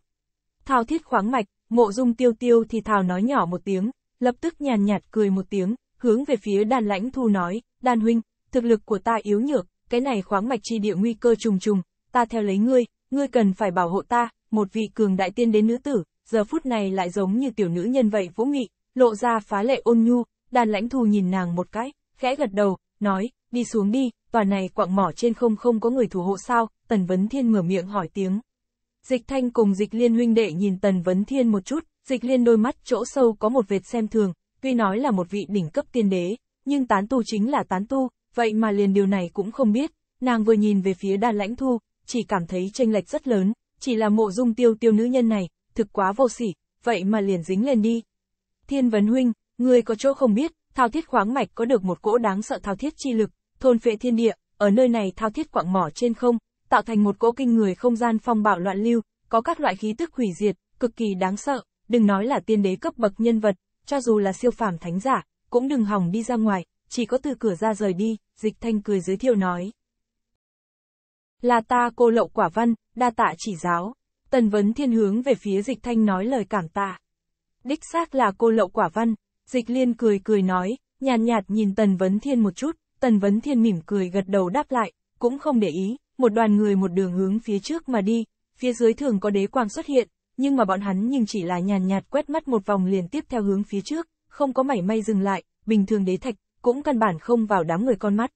Thao thiết khoáng mạch, mộ dung tiêu tiêu thì thào nói nhỏ một tiếng, lập tức nhàn nhạt cười một tiếng, hướng về phía đàn lãnh thu nói, đàn huynh, thực lực của ta yếu nhược, cái này khoáng mạch chi địa nguy cơ trùng trùng, ta theo lấy ngươi, ngươi cần phải bảo hộ ta, một vị cường đại tiên đến nữ tử, giờ phút này lại giống như tiểu nữ nhân vậy vũ nghị, lộ ra phá lệ ôn nhu, đàn lãnh thù nhìn nàng một cái, khẽ gật đầu, nói, đi xuống đi, tòa này quạng mỏ trên không không có người thủ hộ sao, Tần Vấn Thiên mở miệng hỏi tiếng. Dịch Thanh cùng Dịch Liên huynh đệ nhìn Tần Vấn Thiên một chút, Dịch Liên đôi mắt chỗ sâu có một vệt xem thường, tuy nói là một vị đỉnh cấp tiên đế, nhưng tán tu chính là tán tu, vậy mà liền điều này cũng không biết, nàng vừa nhìn về phía đàn lãnh thu, chỉ cảm thấy tranh lệch rất lớn, chỉ là mộ dung tiêu tiêu nữ nhân này, thực quá vô sỉ, vậy mà liền dính lên đi. Thiên vấn huynh, người có chỗ không biết, thao thiết khoáng mạch có được một cỗ đáng sợ thao thiết chi lực, thôn phệ thiên địa, ở nơi này thao thiết quạng mỏ trên không, tạo thành một cỗ kinh người không gian phong bạo loạn lưu, có các loại khí tức hủy diệt, cực kỳ đáng sợ, đừng nói là tiên đế cấp bậc nhân vật, cho dù là siêu phàm thánh giả, cũng đừng hỏng đi ra ngoài, chỉ có từ cửa ra rời đi, dịch thanh cười giới thiệu nói. Là ta cô lậu quả văn, đa tạ chỉ giáo. Tần vấn thiên hướng về phía dịch thanh nói lời cảm tạ. Đích xác là cô lậu quả văn, dịch liên cười cười nói, nhàn nhạt, nhạt nhìn tần vấn thiên một chút, tần vấn thiên mỉm cười gật đầu đáp lại, cũng không để ý, một đoàn người một đường hướng phía trước mà đi, phía dưới thường có đế quang xuất hiện, nhưng mà bọn hắn nhưng chỉ là nhàn nhạt, nhạt quét mắt một vòng liền tiếp theo hướng phía trước, không có mảy may dừng lại, bình thường đế thạch, cũng căn bản không vào đám người con mắt.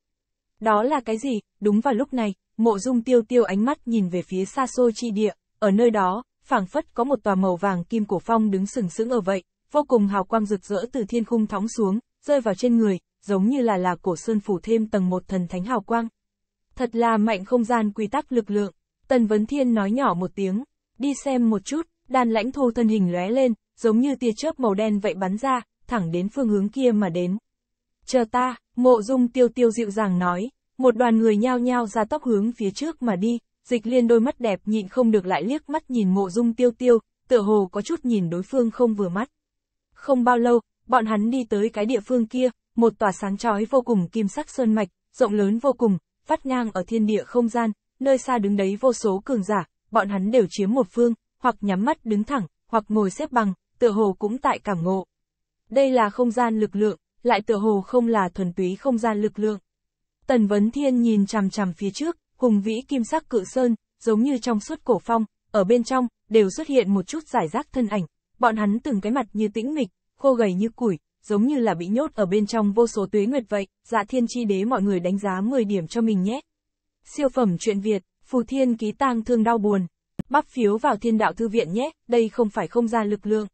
Đó là cái gì, đúng vào lúc này, mộ dung tiêu tiêu ánh mắt nhìn về phía xa xôi chi địa, ở nơi đó, phảng phất có một tòa màu vàng kim cổ phong đứng sừng sững ở vậy, vô cùng hào quang rực rỡ từ thiên khung thóng xuống, rơi vào trên người, giống như là là cổ sơn phủ thêm tầng một thần thánh hào quang. Thật là mạnh không gian quy tắc lực lượng, Tần Vấn Thiên nói nhỏ một tiếng, đi xem một chút, đàn lãnh thu thân hình lóe lên, giống như tia chớp màu đen vậy bắn ra, thẳng đến phương hướng kia mà đến chờ ta, mộ dung tiêu tiêu dịu dàng nói, một đoàn người nhao nhao ra tóc hướng phía trước mà đi, dịch liên đôi mắt đẹp nhịn không được lại liếc mắt nhìn mộ dung tiêu tiêu, tựa hồ có chút nhìn đối phương không vừa mắt. Không bao lâu, bọn hắn đi tới cái địa phương kia, một tòa sáng trói vô cùng kim sắc sơn mạch, rộng lớn vô cùng, vắt ngang ở thiên địa không gian, nơi xa đứng đấy vô số cường giả, bọn hắn đều chiếm một phương, hoặc nhắm mắt đứng thẳng, hoặc ngồi xếp bằng, tựa hồ cũng tại cảm ngộ. Đây là không gian lực lượng, lại tựa hồ không là thuần túy không gian lực lượng. Tần Vấn Thiên nhìn chằm chằm phía trước, hùng vĩ kim sắc cự sơn, giống như trong suốt cổ phong, ở bên trong, đều xuất hiện một chút giải rác thân ảnh, bọn hắn từng cái mặt như tĩnh mịch, khô gầy như củi, giống như là bị nhốt ở bên trong vô số tuế nguyệt vậy, dạ thiên chi đế mọi người đánh giá 10 điểm cho mình nhé. Siêu phẩm truyện Việt, phù thiên ký tang thương đau buồn, bắp phiếu vào thiên đạo thư viện nhé, đây không phải không gian lực lượng.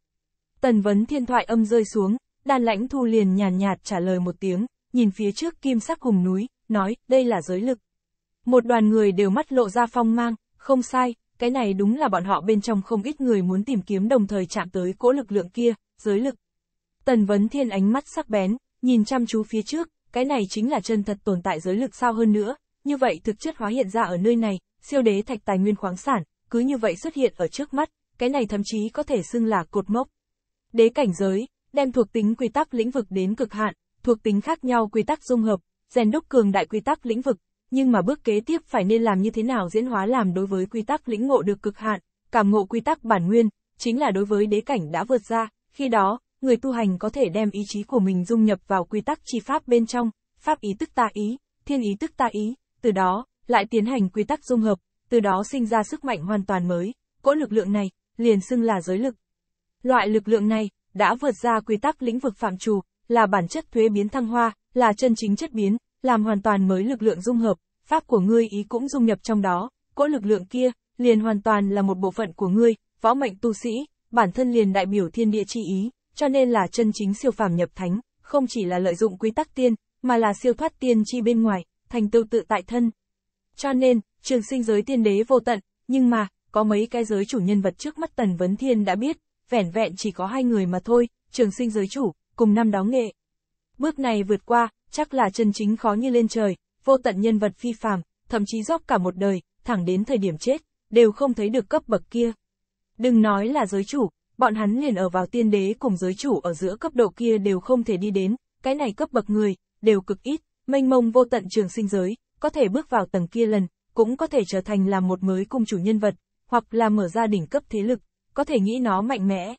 Tần vấn thiên thoại âm rơi xuống, Đan lãnh thu liền nhàn nhạt, trả lời một tiếng, nhìn phía trước kim sắc hùng núi, nói, đây là giới lực. Một đoàn người đều mắt lộ ra phong mang, không sai, cái này đúng là bọn họ bên trong không ít người muốn tìm kiếm đồng thời chạm tới cỗ lực lượng kia, giới lực. Tần vấn thiên ánh mắt sắc bén, nhìn chăm chú phía trước, cái này chính là chân thật tồn tại giới lực sao hơn nữa, như vậy thực chất hóa hiện ra ở nơi này, siêu đế thạch tài nguyên khoáng sản, cứ như vậy xuất hiện ở trước mắt, cái này thậm chí có thể xưng là cột mốc. Đế cảnh giới, đem thuộc tính quy tắc lĩnh vực đến cực hạn, thuộc tính khác nhau quy tắc dung hợp, rèn đúc cường đại quy tắc lĩnh vực, nhưng mà bước kế tiếp phải nên làm như thế nào diễn hóa làm đối với quy tắc lĩnh ngộ được cực hạn, cảm ngộ quy tắc bản nguyên, chính là đối với đế cảnh đã vượt ra, khi đó, người tu hành có thể đem ý chí của mình dung nhập vào quy tắc chi pháp bên trong, pháp ý tức ta ý, thiên ý tức ta ý, từ đó, lại tiến hành quy tắc dung hợp, từ đó sinh ra sức mạnh hoàn toàn mới, cỗ lực lượng này, liền xưng là giới lực. Loại lực lượng này, đã vượt ra quy tắc lĩnh vực phạm trù, là bản chất thuế biến thăng hoa, là chân chính chất biến, làm hoàn toàn mới lực lượng dung hợp, pháp của ngươi ý cũng dung nhập trong đó, cỗ lực lượng kia, liền hoàn toàn là một bộ phận của ngươi, võ mệnh tu sĩ, bản thân liền đại biểu thiên địa chi ý, cho nên là chân chính siêu phàm nhập thánh, không chỉ là lợi dụng quy tắc tiên, mà là siêu thoát tiên chi bên ngoài, thành tựu tự tại thân. Cho nên, trường sinh giới tiên đế vô tận, nhưng mà, có mấy cái giới chủ nhân vật trước mắt Tần Vấn Thiên đã biết, vẻn vẹn chỉ có hai người mà thôi, trường sinh giới chủ, cùng năm đó nghệ. Bước này vượt qua, chắc là chân chính khó như lên trời, vô tận nhân vật phi phàm, thậm chí dốc cả một đời, thẳng đến thời điểm chết, đều không thấy được cấp bậc kia. Đừng nói là giới chủ, bọn hắn liền ở vào tiên đế cùng giới chủ ở giữa cấp độ kia đều không thể đi đến, cái này cấp bậc người, đều cực ít, mênh mông vô tận trường sinh giới, có thể bước vào tầng kia lần, cũng có thể trở thành là một mới cung chủ nhân vật, hoặc là mở ra đỉnh cấp thế lực, có thể nghĩ nó mạnh mẽ.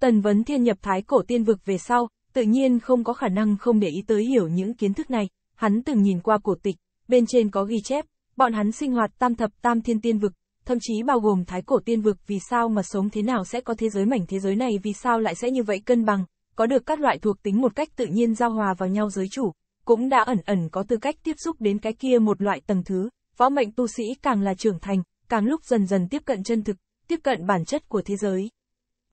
Tần Vấn Thiên nhập thái cổ tiên vực về sau, tự nhiên không có khả năng không để ý tới hiểu những kiến thức này, hắn từng nhìn qua cổ tịch, bên trên có ghi chép, bọn hắn sinh hoạt tam thập tam thiên tiên vực, thậm chí bao gồm thái cổ tiên vực vì sao mà sống thế nào sẽ có thế giới mảnh thế giới này vì sao lại sẽ như vậy cân bằng, có được các loại thuộc tính một cách tự nhiên giao hòa vào nhau giới chủ, cũng đã ẩn ẩn có tư cách tiếp xúc đến cái kia một loại tầng thứ, võ mệnh tu sĩ càng là trưởng thành, càng lúc dần dần tiếp cận chân thực, tiếp cận bản chất của thế giới.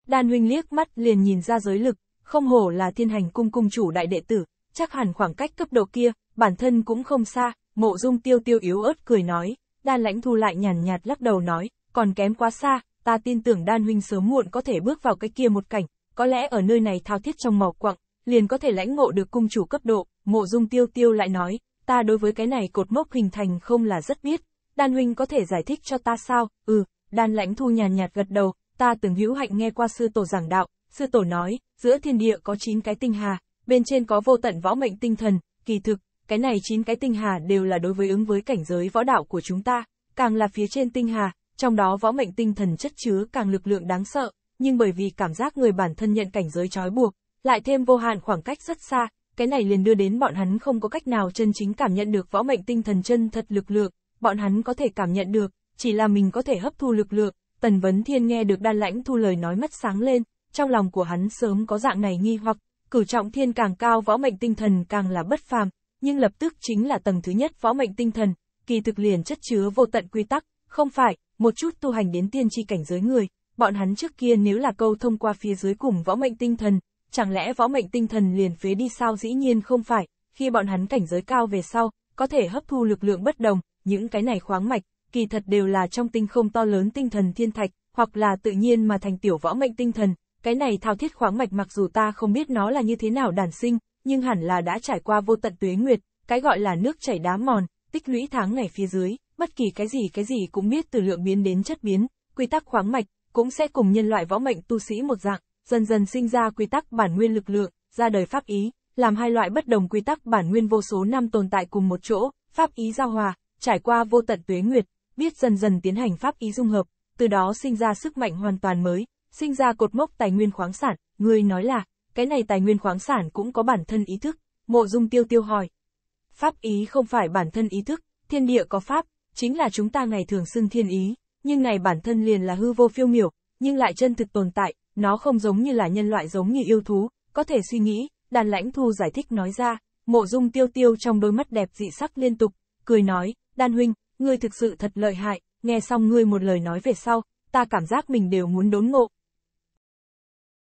Đan huynh liếc mắt liền nhìn ra giới lực, không hổ là thiên hành cung cung chủ đại đệ tử, chắc hẳn khoảng cách cấp độ kia, bản thân cũng không xa, mộ dung tiêu tiêu yếu ớt cười nói, đan lãnh thu lại nhàn nhạt lắc đầu nói, còn kém quá xa, ta tin tưởng đan huynh sớm muộn có thể bước vào cái kia một cảnh, có lẽ ở nơi này thao thiết trong màu quặng, liền có thể lãnh ngộ được cung chủ cấp độ, mộ dung tiêu tiêu lại nói, ta đối với cái này cột mốc hình thành không là rất biết, đan huynh có thể giải thích cho ta sao, ừ, Đan lãnh thu nhàn nhạt, gật đầu, ta từng hữu hạnh nghe qua sư tổ giảng đạo, sư tổ nói, giữa thiên địa có 9 cái tinh hà, bên trên có vô tận võ mệnh tinh thần, kỳ thực, cái này 9 cái tinh hà đều là đối với ứng với cảnh giới võ đạo của chúng ta, càng là phía trên tinh hà, trong đó võ mệnh tinh thần chất chứa càng lực lượng đáng sợ, nhưng bởi vì cảm giác người bản thân nhận cảnh giới trói buộc, lại thêm vô hạn khoảng cách rất xa, cái này liền đưa đến bọn hắn không có cách nào chân chính cảm nhận được võ mệnh tinh thần chân thật lực lượng, bọn hắn có thể cảm nhận được, chỉ là mình có thể hấp thu lực lượng, Tần Vấn Thiên nghe được đan lãnh thu lời nói mắt sáng lên, trong lòng của hắn sớm có dạng này nghi hoặc, cử trọng thiên càng cao võ mệnh tinh thần càng là bất phàm, nhưng lập tức chính là tầng thứ nhất võ mệnh tinh thần, kỳ thực liền chất chứa vô tận quy tắc, không phải, một chút tu hành đến tiên tri cảnh giới người, bọn hắn trước kia nếu là câu thông qua phía dưới cùng võ mệnh tinh thần, chẳng lẽ võ mệnh tinh thần liền phế đi sao dĩ nhiên không phải, khi bọn hắn cảnh giới cao về sau, có thể hấp thu lực lượng bất đồng, những cái này khoáng mạch, kỳ thật đều là trong tinh không to lớn tinh thần thiên thạch, hoặc là tự nhiên mà thành tiểu võ mệnh tinh thần, cái này thao thiết khoáng mạch mặc dù ta không biết nó là như thế nào đản sinh, nhưng hẳn là đã trải qua vô tận tuế nguyệt, cái gọi là nước chảy đá mòn, tích lũy tháng ngày phía dưới, bất kỳ cái gì cái gì cũng biết từ lượng biến đến chất biến, quy tắc khoáng mạch cũng sẽ cùng nhân loại võ mệnh tu sĩ một dạng, dần dần sinh ra quy tắc bản nguyên lực lượng, ra đời pháp ý, làm hai loại bất đồng quy tắc bản nguyên vô số năm tồn tại cùng một chỗ, pháp ý giao hòa, trải qua vô tận tuế nguyệt, biết dần dần tiến hành pháp ý dung hợp, từ đó sinh ra sức mạnh hoàn toàn mới, sinh ra cột mốc tài nguyên khoáng sản, người nói là, cái này tài nguyên khoáng sản cũng có bản thân ý thức, mộ dung tiêu tiêu hỏi. Pháp ý không phải bản thân ý thức, thiên địa có pháp, chính là chúng ta ngày thường xưng thiên ý, nhưng này bản thân liền là hư vô phiêu miểu, nhưng lại chân thực tồn tại, nó không giống như là nhân loại giống như yêu thú, có thể suy nghĩ, đàn lãnh thu giải thích nói ra, mộ dung tiêu tiêu trong đôi mắt đẹp dị sắc liên tục, cười nói, đan huynh, ngươi thực sự thật lợi hại, nghe xong ngươi một lời nói về sau, ta cảm giác mình đều muốn đốn ngộ.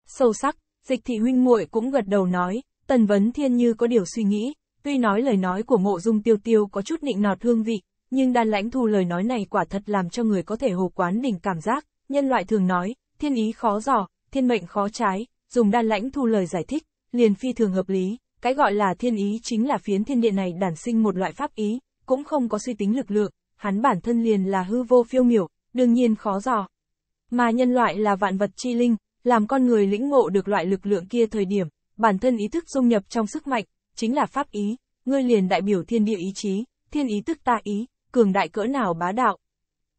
Sâu sắc, dịch thị huynh muội cũng gật đầu nói, tần vấn thiên như có điều suy nghĩ, tuy nói lời nói của mộ dung tiêu tiêu có chút nịnh nọt hương vị, nhưng đan lãnh thu lời nói này quả thật làm cho người có thể hồ quán đỉnh cảm giác, nhân loại thường nói, thiên ý khó dò, thiên mệnh khó trái, dùng đan lãnh thu lời giải thích, liền phi thường hợp lý, cái gọi là thiên ý chính là phiến thiên địa này đản sinh một loại pháp ý, cũng không có suy tính lực lượng, hắn bản thân liền là hư vô phiêu miểu, đương nhiên khó dò. Mà nhân loại là vạn vật chi linh, làm con người lĩnh ngộ được loại lực lượng kia thời điểm, bản thân ý thức dung nhập trong sức mạnh, chính là pháp ý, ngươi liền đại biểu thiên địa ý chí, thiên ý tức ta ý, cường đại cỡ nào bá đạo.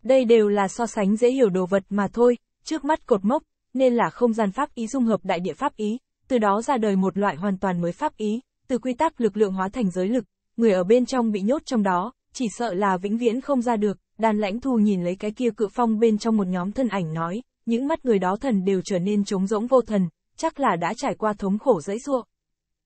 Đây đều là so sánh dễ hiểu đồ vật mà thôi, trước mắt cột mốc, nên là không gian pháp ý dung hợp đại địa pháp ý, từ đó ra đời một loại hoàn toàn mới pháp ý, từ quy tắc lực lượng hóa thành giới lực, người ở bên trong bị nhốt trong đó, chỉ sợ là vĩnh viễn không ra được, đàn lãnh thu nhìn lấy cái kia cự phong bên trong một nhóm thân ảnh nói, những mắt người đó thần đều trở nên trống rỗng vô thần, chắc là đã trải qua thống khổ dãy ruộng.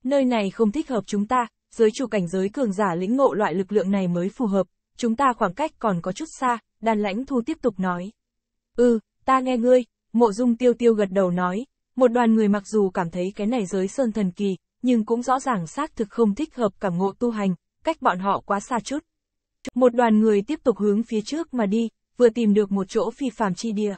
Nơi này không thích hợp chúng ta, giới chủ cảnh giới cường giả lĩnh ngộ loại lực lượng này mới phù hợp, chúng ta khoảng cách còn có chút xa, đàn lãnh thu tiếp tục nói. Ừ, ta nghe ngươi, mộ dung tiêu tiêu gật đầu nói, một đoàn người mặc dù cảm thấy cái này giới sơn thần kỳ, nhưng cũng rõ ràng xác thực không thích hợp cảm ngộ tu hành, cách bọn họ quá xa chút. Một đoàn người tiếp tục hướng phía trước mà đi, vừa tìm được một chỗ phi phàm chi địa.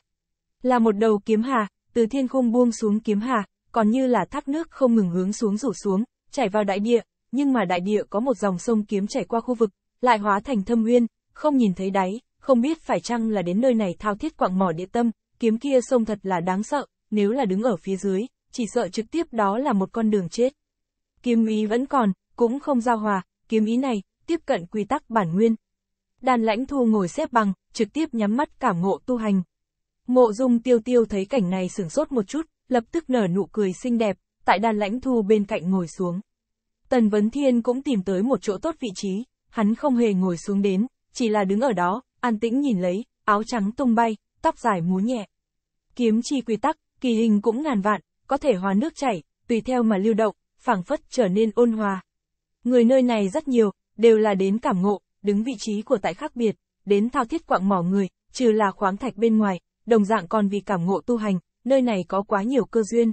Là một đầu kiếm hà, từ thiên khung buông xuống kiếm hà, còn như là thác nước không ngừng hướng xuống rủ xuống, chảy vào đại địa, nhưng mà đại địa có một dòng sông kiếm chảy qua khu vực, lại hóa thành thâm nguyên không nhìn thấy đáy, không biết phải chăng là đến nơi này thao thiết quạng mỏ địa tâm, kiếm kia sông thật là đáng sợ, nếu là đứng ở phía dưới, chỉ sợ trực tiếp đó là một con đường chết kiếm ý vẫn còn, cũng không giao hòa, kiếm ý này, tiếp cận quy tắc bản nguyên. Đàn lãnh thu ngồi xếp bằng, trực tiếp nhắm mắt cảm ngộ tu hành. Mộ dung tiêu tiêu thấy cảnh này sửng sốt một chút, lập tức nở nụ cười xinh đẹp, tại đàn lãnh thu bên cạnh ngồi xuống. Tần Vấn Thiên cũng tìm tới một chỗ tốt vị trí, hắn không hề ngồi xuống đến, chỉ là đứng ở đó, an tĩnh nhìn lấy, áo trắng tung bay, tóc dài múa nhẹ. Kiếm chi quy tắc, kỳ hình cũng ngàn vạn, có thể hóa nước chảy, tùy theo mà lưu động, phảng phất trở nên ôn hòa. Người nơi này rất nhiều, đều là đến cảm ngộ, đứng vị trí của tại khác biệt, đến thao thiết quạng mỏ người, trừ là khoáng thạch bên ngoài, đồng dạng còn vì cảm ngộ tu hành, nơi này có quá nhiều cơ duyên.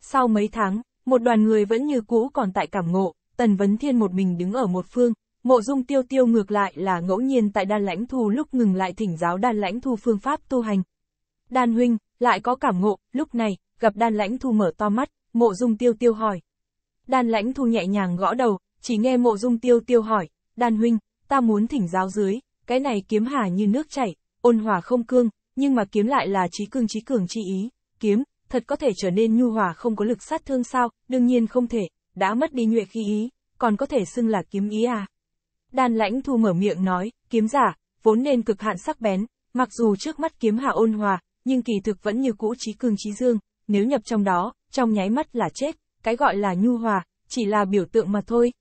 Sau mấy tháng, một đoàn người vẫn như cũ còn tại cảm ngộ, Tần Vấn Thiên một mình đứng ở một phương, mộ dung tiêu tiêu ngược lại là ngẫu nhiên tại đan lãnh thu lúc ngừng lại thỉnh giáo đan lãnh thu phương pháp tu hành. Đan huynh, lại có cảm ngộ, lúc này, gặp đan lãnh thu mở to mắt, mộ dung tiêu tiêu hỏi, Đan lãnh thu nhẹ nhàng gõ đầu, chỉ nghe mộ dung tiêu tiêu hỏi, đan huynh, ta muốn thỉnh giáo dưới, cái này kiếm hà như nước chảy, ôn hòa không cương, nhưng mà kiếm lại là trí cương trí cường chi ý, kiếm, thật có thể trở nên nhu hòa không có lực sát thương sao, đương nhiên không thể, đã mất đi nhuệ khí ý, còn có thể xưng là kiếm ý à. Đan lãnh thu mở miệng nói, kiếm giả, vốn nên cực hạn sắc bén, mặc dù trước mắt kiếm hà ôn hòa, nhưng kỳ thực vẫn như cũ trí cương trí dương, nếu nhập trong đó, trong nháy mắt là chết cái gọi là nhu hòa, chỉ là biểu tượng mà thôi.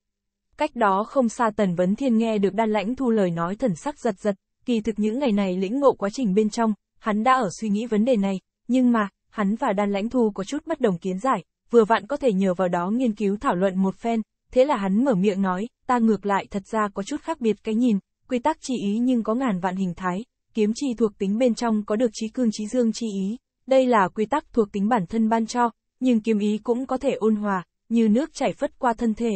Cách đó không xa Tần Vấn Thiên nghe được đan lãnh thu lời nói thần sắc giật giật, kỳ thực những ngày này lĩnh ngộ quá trình bên trong, hắn đã ở suy nghĩ vấn đề này, nhưng mà, hắn và đan lãnh thu có chút bất đồng kiến giải, vừa vặn có thể nhờ vào đó nghiên cứu thảo luận một phen, thế là hắn mở miệng nói, ta ngược lại thật ra có chút khác biệt cái nhìn, quy tắc chi ý nhưng có ngàn vạn hình thái, kiếm chi thuộc tính bên trong có được trí cương trí dương chi ý, đây là quy tắc thuộc tính bản thân ban cho, nhưng kiếm ý cũng có thể ôn hòa, như nước chảy phất qua thân thể.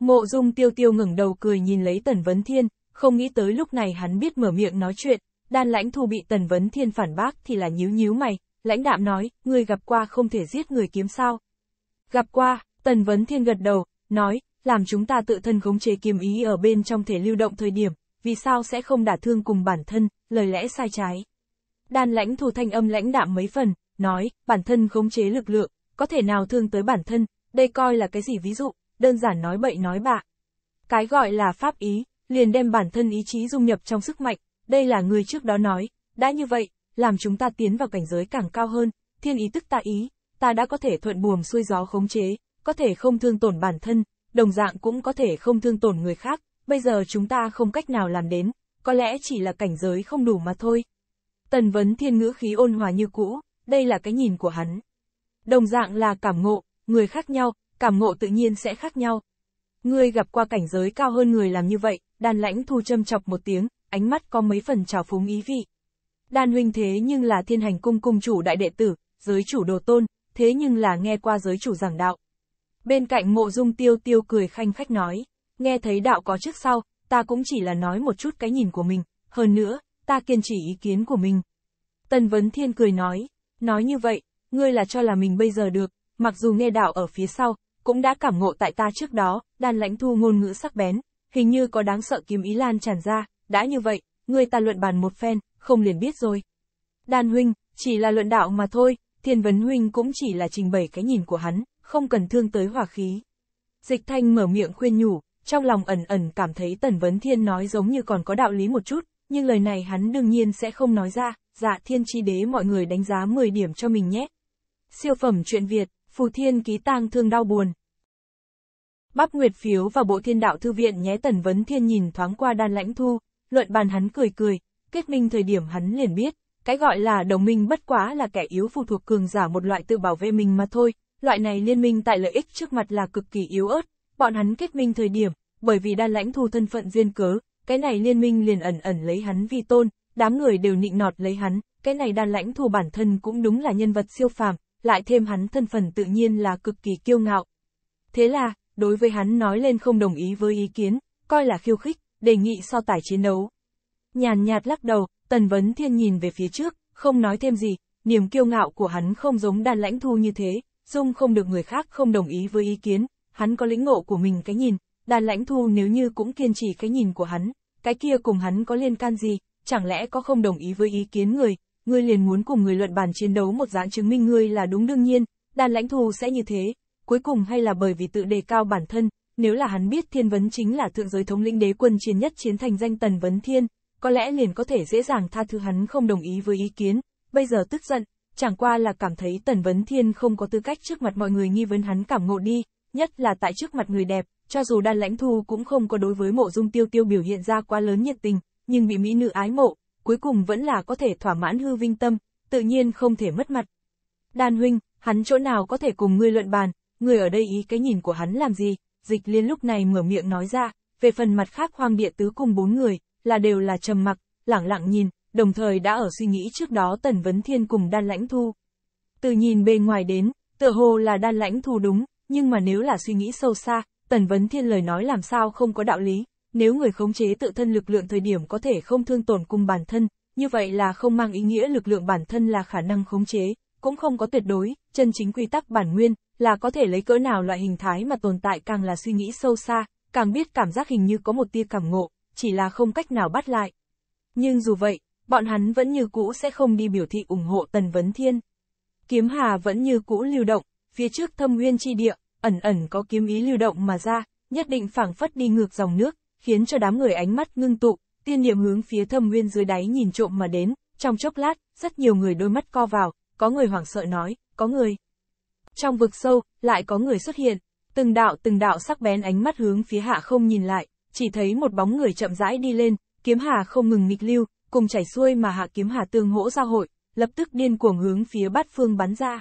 Mộ dung tiêu tiêu ngẩng đầu cười nhìn lấy Tần Vấn Thiên, không nghĩ tới lúc này hắn biết mở miệng nói chuyện, đan lãnh thu bị Tần Vấn Thiên phản bác thì là nhíu nhíu mày, lãnh đạm nói, người gặp qua không thể giết người kiếm sao. Gặp qua, Tần Vấn Thiên gật đầu, nói, làm chúng ta tự thân khống chế kiếm ý ở bên trong thể lưu động thời điểm, vì sao sẽ không đả thương cùng bản thân, lời lẽ sai trái. Đan lãnh thu thanh âm lãnh đạm mấy phần, nói, bản thân khống chế lực lượng, có thể nào thương tới bản thân, đây coi là cái gì ví dụ, đơn giản nói bậy nói bạ. Cái gọi là pháp ý, liền đem bản thân ý chí dung nhập trong sức mạnh, đây là người trước đó nói, đã như vậy, làm chúng ta tiến vào cảnh giới càng cao hơn, thiên ý tức ta ý, ta đã có thể thuận buồm xuôi gió khống chế, có thể không thương tổn bản thân, đồng dạng cũng có thể không thương tổn người khác, bây giờ chúng ta không cách nào làm đến, có lẽ chỉ là cảnh giới không đủ mà thôi. Tần vấn thiên ngữ khí ôn hòa như cũ, đây là cái nhìn của hắn. Đồng dạng là cảm ngộ, người khác nhau, cảm ngộ tự nhiên sẽ khác nhau. Ngươi gặp qua cảnh giới cao hơn người làm như vậy, đàn lãnh thu châm chọc một tiếng, ánh mắt có mấy phần trào phúng ý vị. Đan huynh thế nhưng là thiên hành cung cung chủ đại đệ tử, giới chủ đồ tôn, thế nhưng là nghe qua giới chủ giảng đạo. Bên cạnh mộ dung tiêu tiêu cười khanh khách nói, nghe thấy đạo có trước sau, ta cũng chỉ là nói một chút cái nhìn của mình, hơn nữa, ta kiên trì ý kiến của mình. tân Vấn Thiên cười nói, nói như vậy, ngươi là cho là mình bây giờ được, mặc dù nghe đạo ở phía sau, cũng đã cảm ngộ tại ta trước đó, đan lãnh thu ngôn ngữ sắc bén, hình như có đáng sợ kiếm ý lan tràn ra, đã như vậy, ngươi ta luận bàn một phen, không liền biết rồi. Đan huynh, chỉ là luận đạo mà thôi, thiên vấn huynh cũng chỉ là trình bày cái nhìn của hắn, không cần thương tới hòa khí. Dịch thanh mở miệng khuyên nhủ, trong lòng ẩn ẩn cảm thấy tần vấn thiên nói giống như còn có đạo lý một chút, nhưng lời này hắn đương nhiên sẽ không nói ra, dạ thiên chi đế mọi người đánh giá 10 điểm cho mình nhé. Siêu phẩm truyện Việt, Phù Thiên ký tang thương đau buồn. Bắp Nguyệt phiếu và bộ thiên đạo thư viện nhé Tần Vấn Thiên nhìn thoáng qua đan lãnh thu, luận bàn hắn cười cười, kết minh thời điểm hắn liền biết, cái gọi là đồng minh bất quá là kẻ yếu phụ thuộc cường giả một loại tự bảo vệ mình mà thôi, loại này liên minh tại lợi ích trước mặt là cực kỳ yếu ớt, bọn hắn kết minh thời điểm, bởi vì đan lãnh thu thân phận duyên cớ, cái này liên minh liền ẩn ẩn lấy hắn vi tôn, đám người đều nịnh nọt lấy hắn, cái này đan lãnh thu bản thân cũng đúng là nhân vật siêu phàm, lại thêm hắn thân phần tự nhiên là cực kỳ kiêu ngạo. Thế là, đối với hắn nói lên không đồng ý với ý kiến, coi là khiêu khích, đề nghị so tải chiến đấu. Nhàn nhạt lắc đầu, Tần Vấn Thiên nhìn về phía trước, không nói thêm gì, niềm kiêu ngạo của hắn không giống đàn lãnh thu như thế, dung không được người khác không đồng ý với ý kiến, hắn có lĩnh ngộ của mình cái nhìn, đàn lãnh thu nếu như cũng kiên trì cái nhìn của hắn, cái kia cùng hắn có liên can gì, chẳng lẽ có không đồng ý với ý kiến người, ngươi liền muốn cùng người luận bàn chiến đấu một dạng chứng minh ngươi là đúng đương nhiên, đàn lãnh thù sẽ như thế, cuối cùng hay là bởi vì tự đề cao bản thân, nếu là hắn biết thiên vấn chính là thượng giới thống lĩnh đế quân chiến nhất chiến thành danh tần vấn thiên, có lẽ liền có thể dễ dàng tha thứ hắn không đồng ý với ý kiến, bây giờ tức giận, chẳng qua là cảm thấy tần vấn thiên không có tư cách trước mặt mọi người nghi vấn hắn cảm ngộ đi, nhất là tại trước mặt người đẹp, cho dù đan lãnh thu cũng không có đối với mộ dung tiêu tiêu biểu hiện ra quá lớn nhiệt tình, nhưng bị mỹ nữ ái mộ, cuối cùng vẫn là có thể thỏa mãn hư vinh tâm, tự nhiên không thể mất mặt. Đan huynh, hắn chỗ nào có thể cùng ngươi luận bàn, người ở đây ý cái nhìn của hắn làm gì, dịch liên lúc này mở miệng nói ra, về phần mặt khác hoang địa tứ cùng bốn người, là đều là trầm mặc, lẳng lặng nhìn, đồng thời đã ở suy nghĩ trước đó Tần Vấn Thiên cùng đan lãnh thu. Từ nhìn bên ngoài đến, tựa hồ là đan lãnh thu đúng, nhưng mà nếu là suy nghĩ sâu xa, Tần Vấn Thiên lời nói làm sao không có đạo lý, nếu người khống chế tự thân lực lượng thời điểm có thể không thương tổn cung bản thân, như vậy là không mang ý nghĩa lực lượng bản thân là khả năng khống chế, cũng không có tuyệt đối, chân chính quy tắc bản nguyên, là có thể lấy cỡ nào loại hình thái mà tồn tại càng là suy nghĩ sâu xa, càng biết cảm giác hình như có một tia cảm ngộ, chỉ là không cách nào bắt lại. Nhưng dù vậy, bọn hắn vẫn như cũ sẽ không đi biểu thị ủng hộ Tần Vấn Thiên. Kiếm hà vẫn như cũ lưu động, phía trước thâm nguyên chi địa, ẩn ẩn có kiếm ý lưu động mà ra, nhất định phảng phất đi ngược dòng nước, khiến cho đám người ánh mắt ngưng tụ, tiên niệm hướng phía thâm nguyên dưới đáy nhìn trộm mà đến, trong chốc lát, rất nhiều người đôi mắt co vào, có người hoảng sợ nói, có người. Trong vực sâu, lại có người xuất hiện, từng đạo từng đạo sắc bén ánh mắt hướng phía hạ không nhìn lại, chỉ thấy một bóng người chậm rãi đi lên, kiếm hà không ngừng nghịch lưu, cùng chảy xuôi mà hạ kiếm hà tương hỗ giao hội, lập tức điên cuồng hướng phía bát phương bắn ra.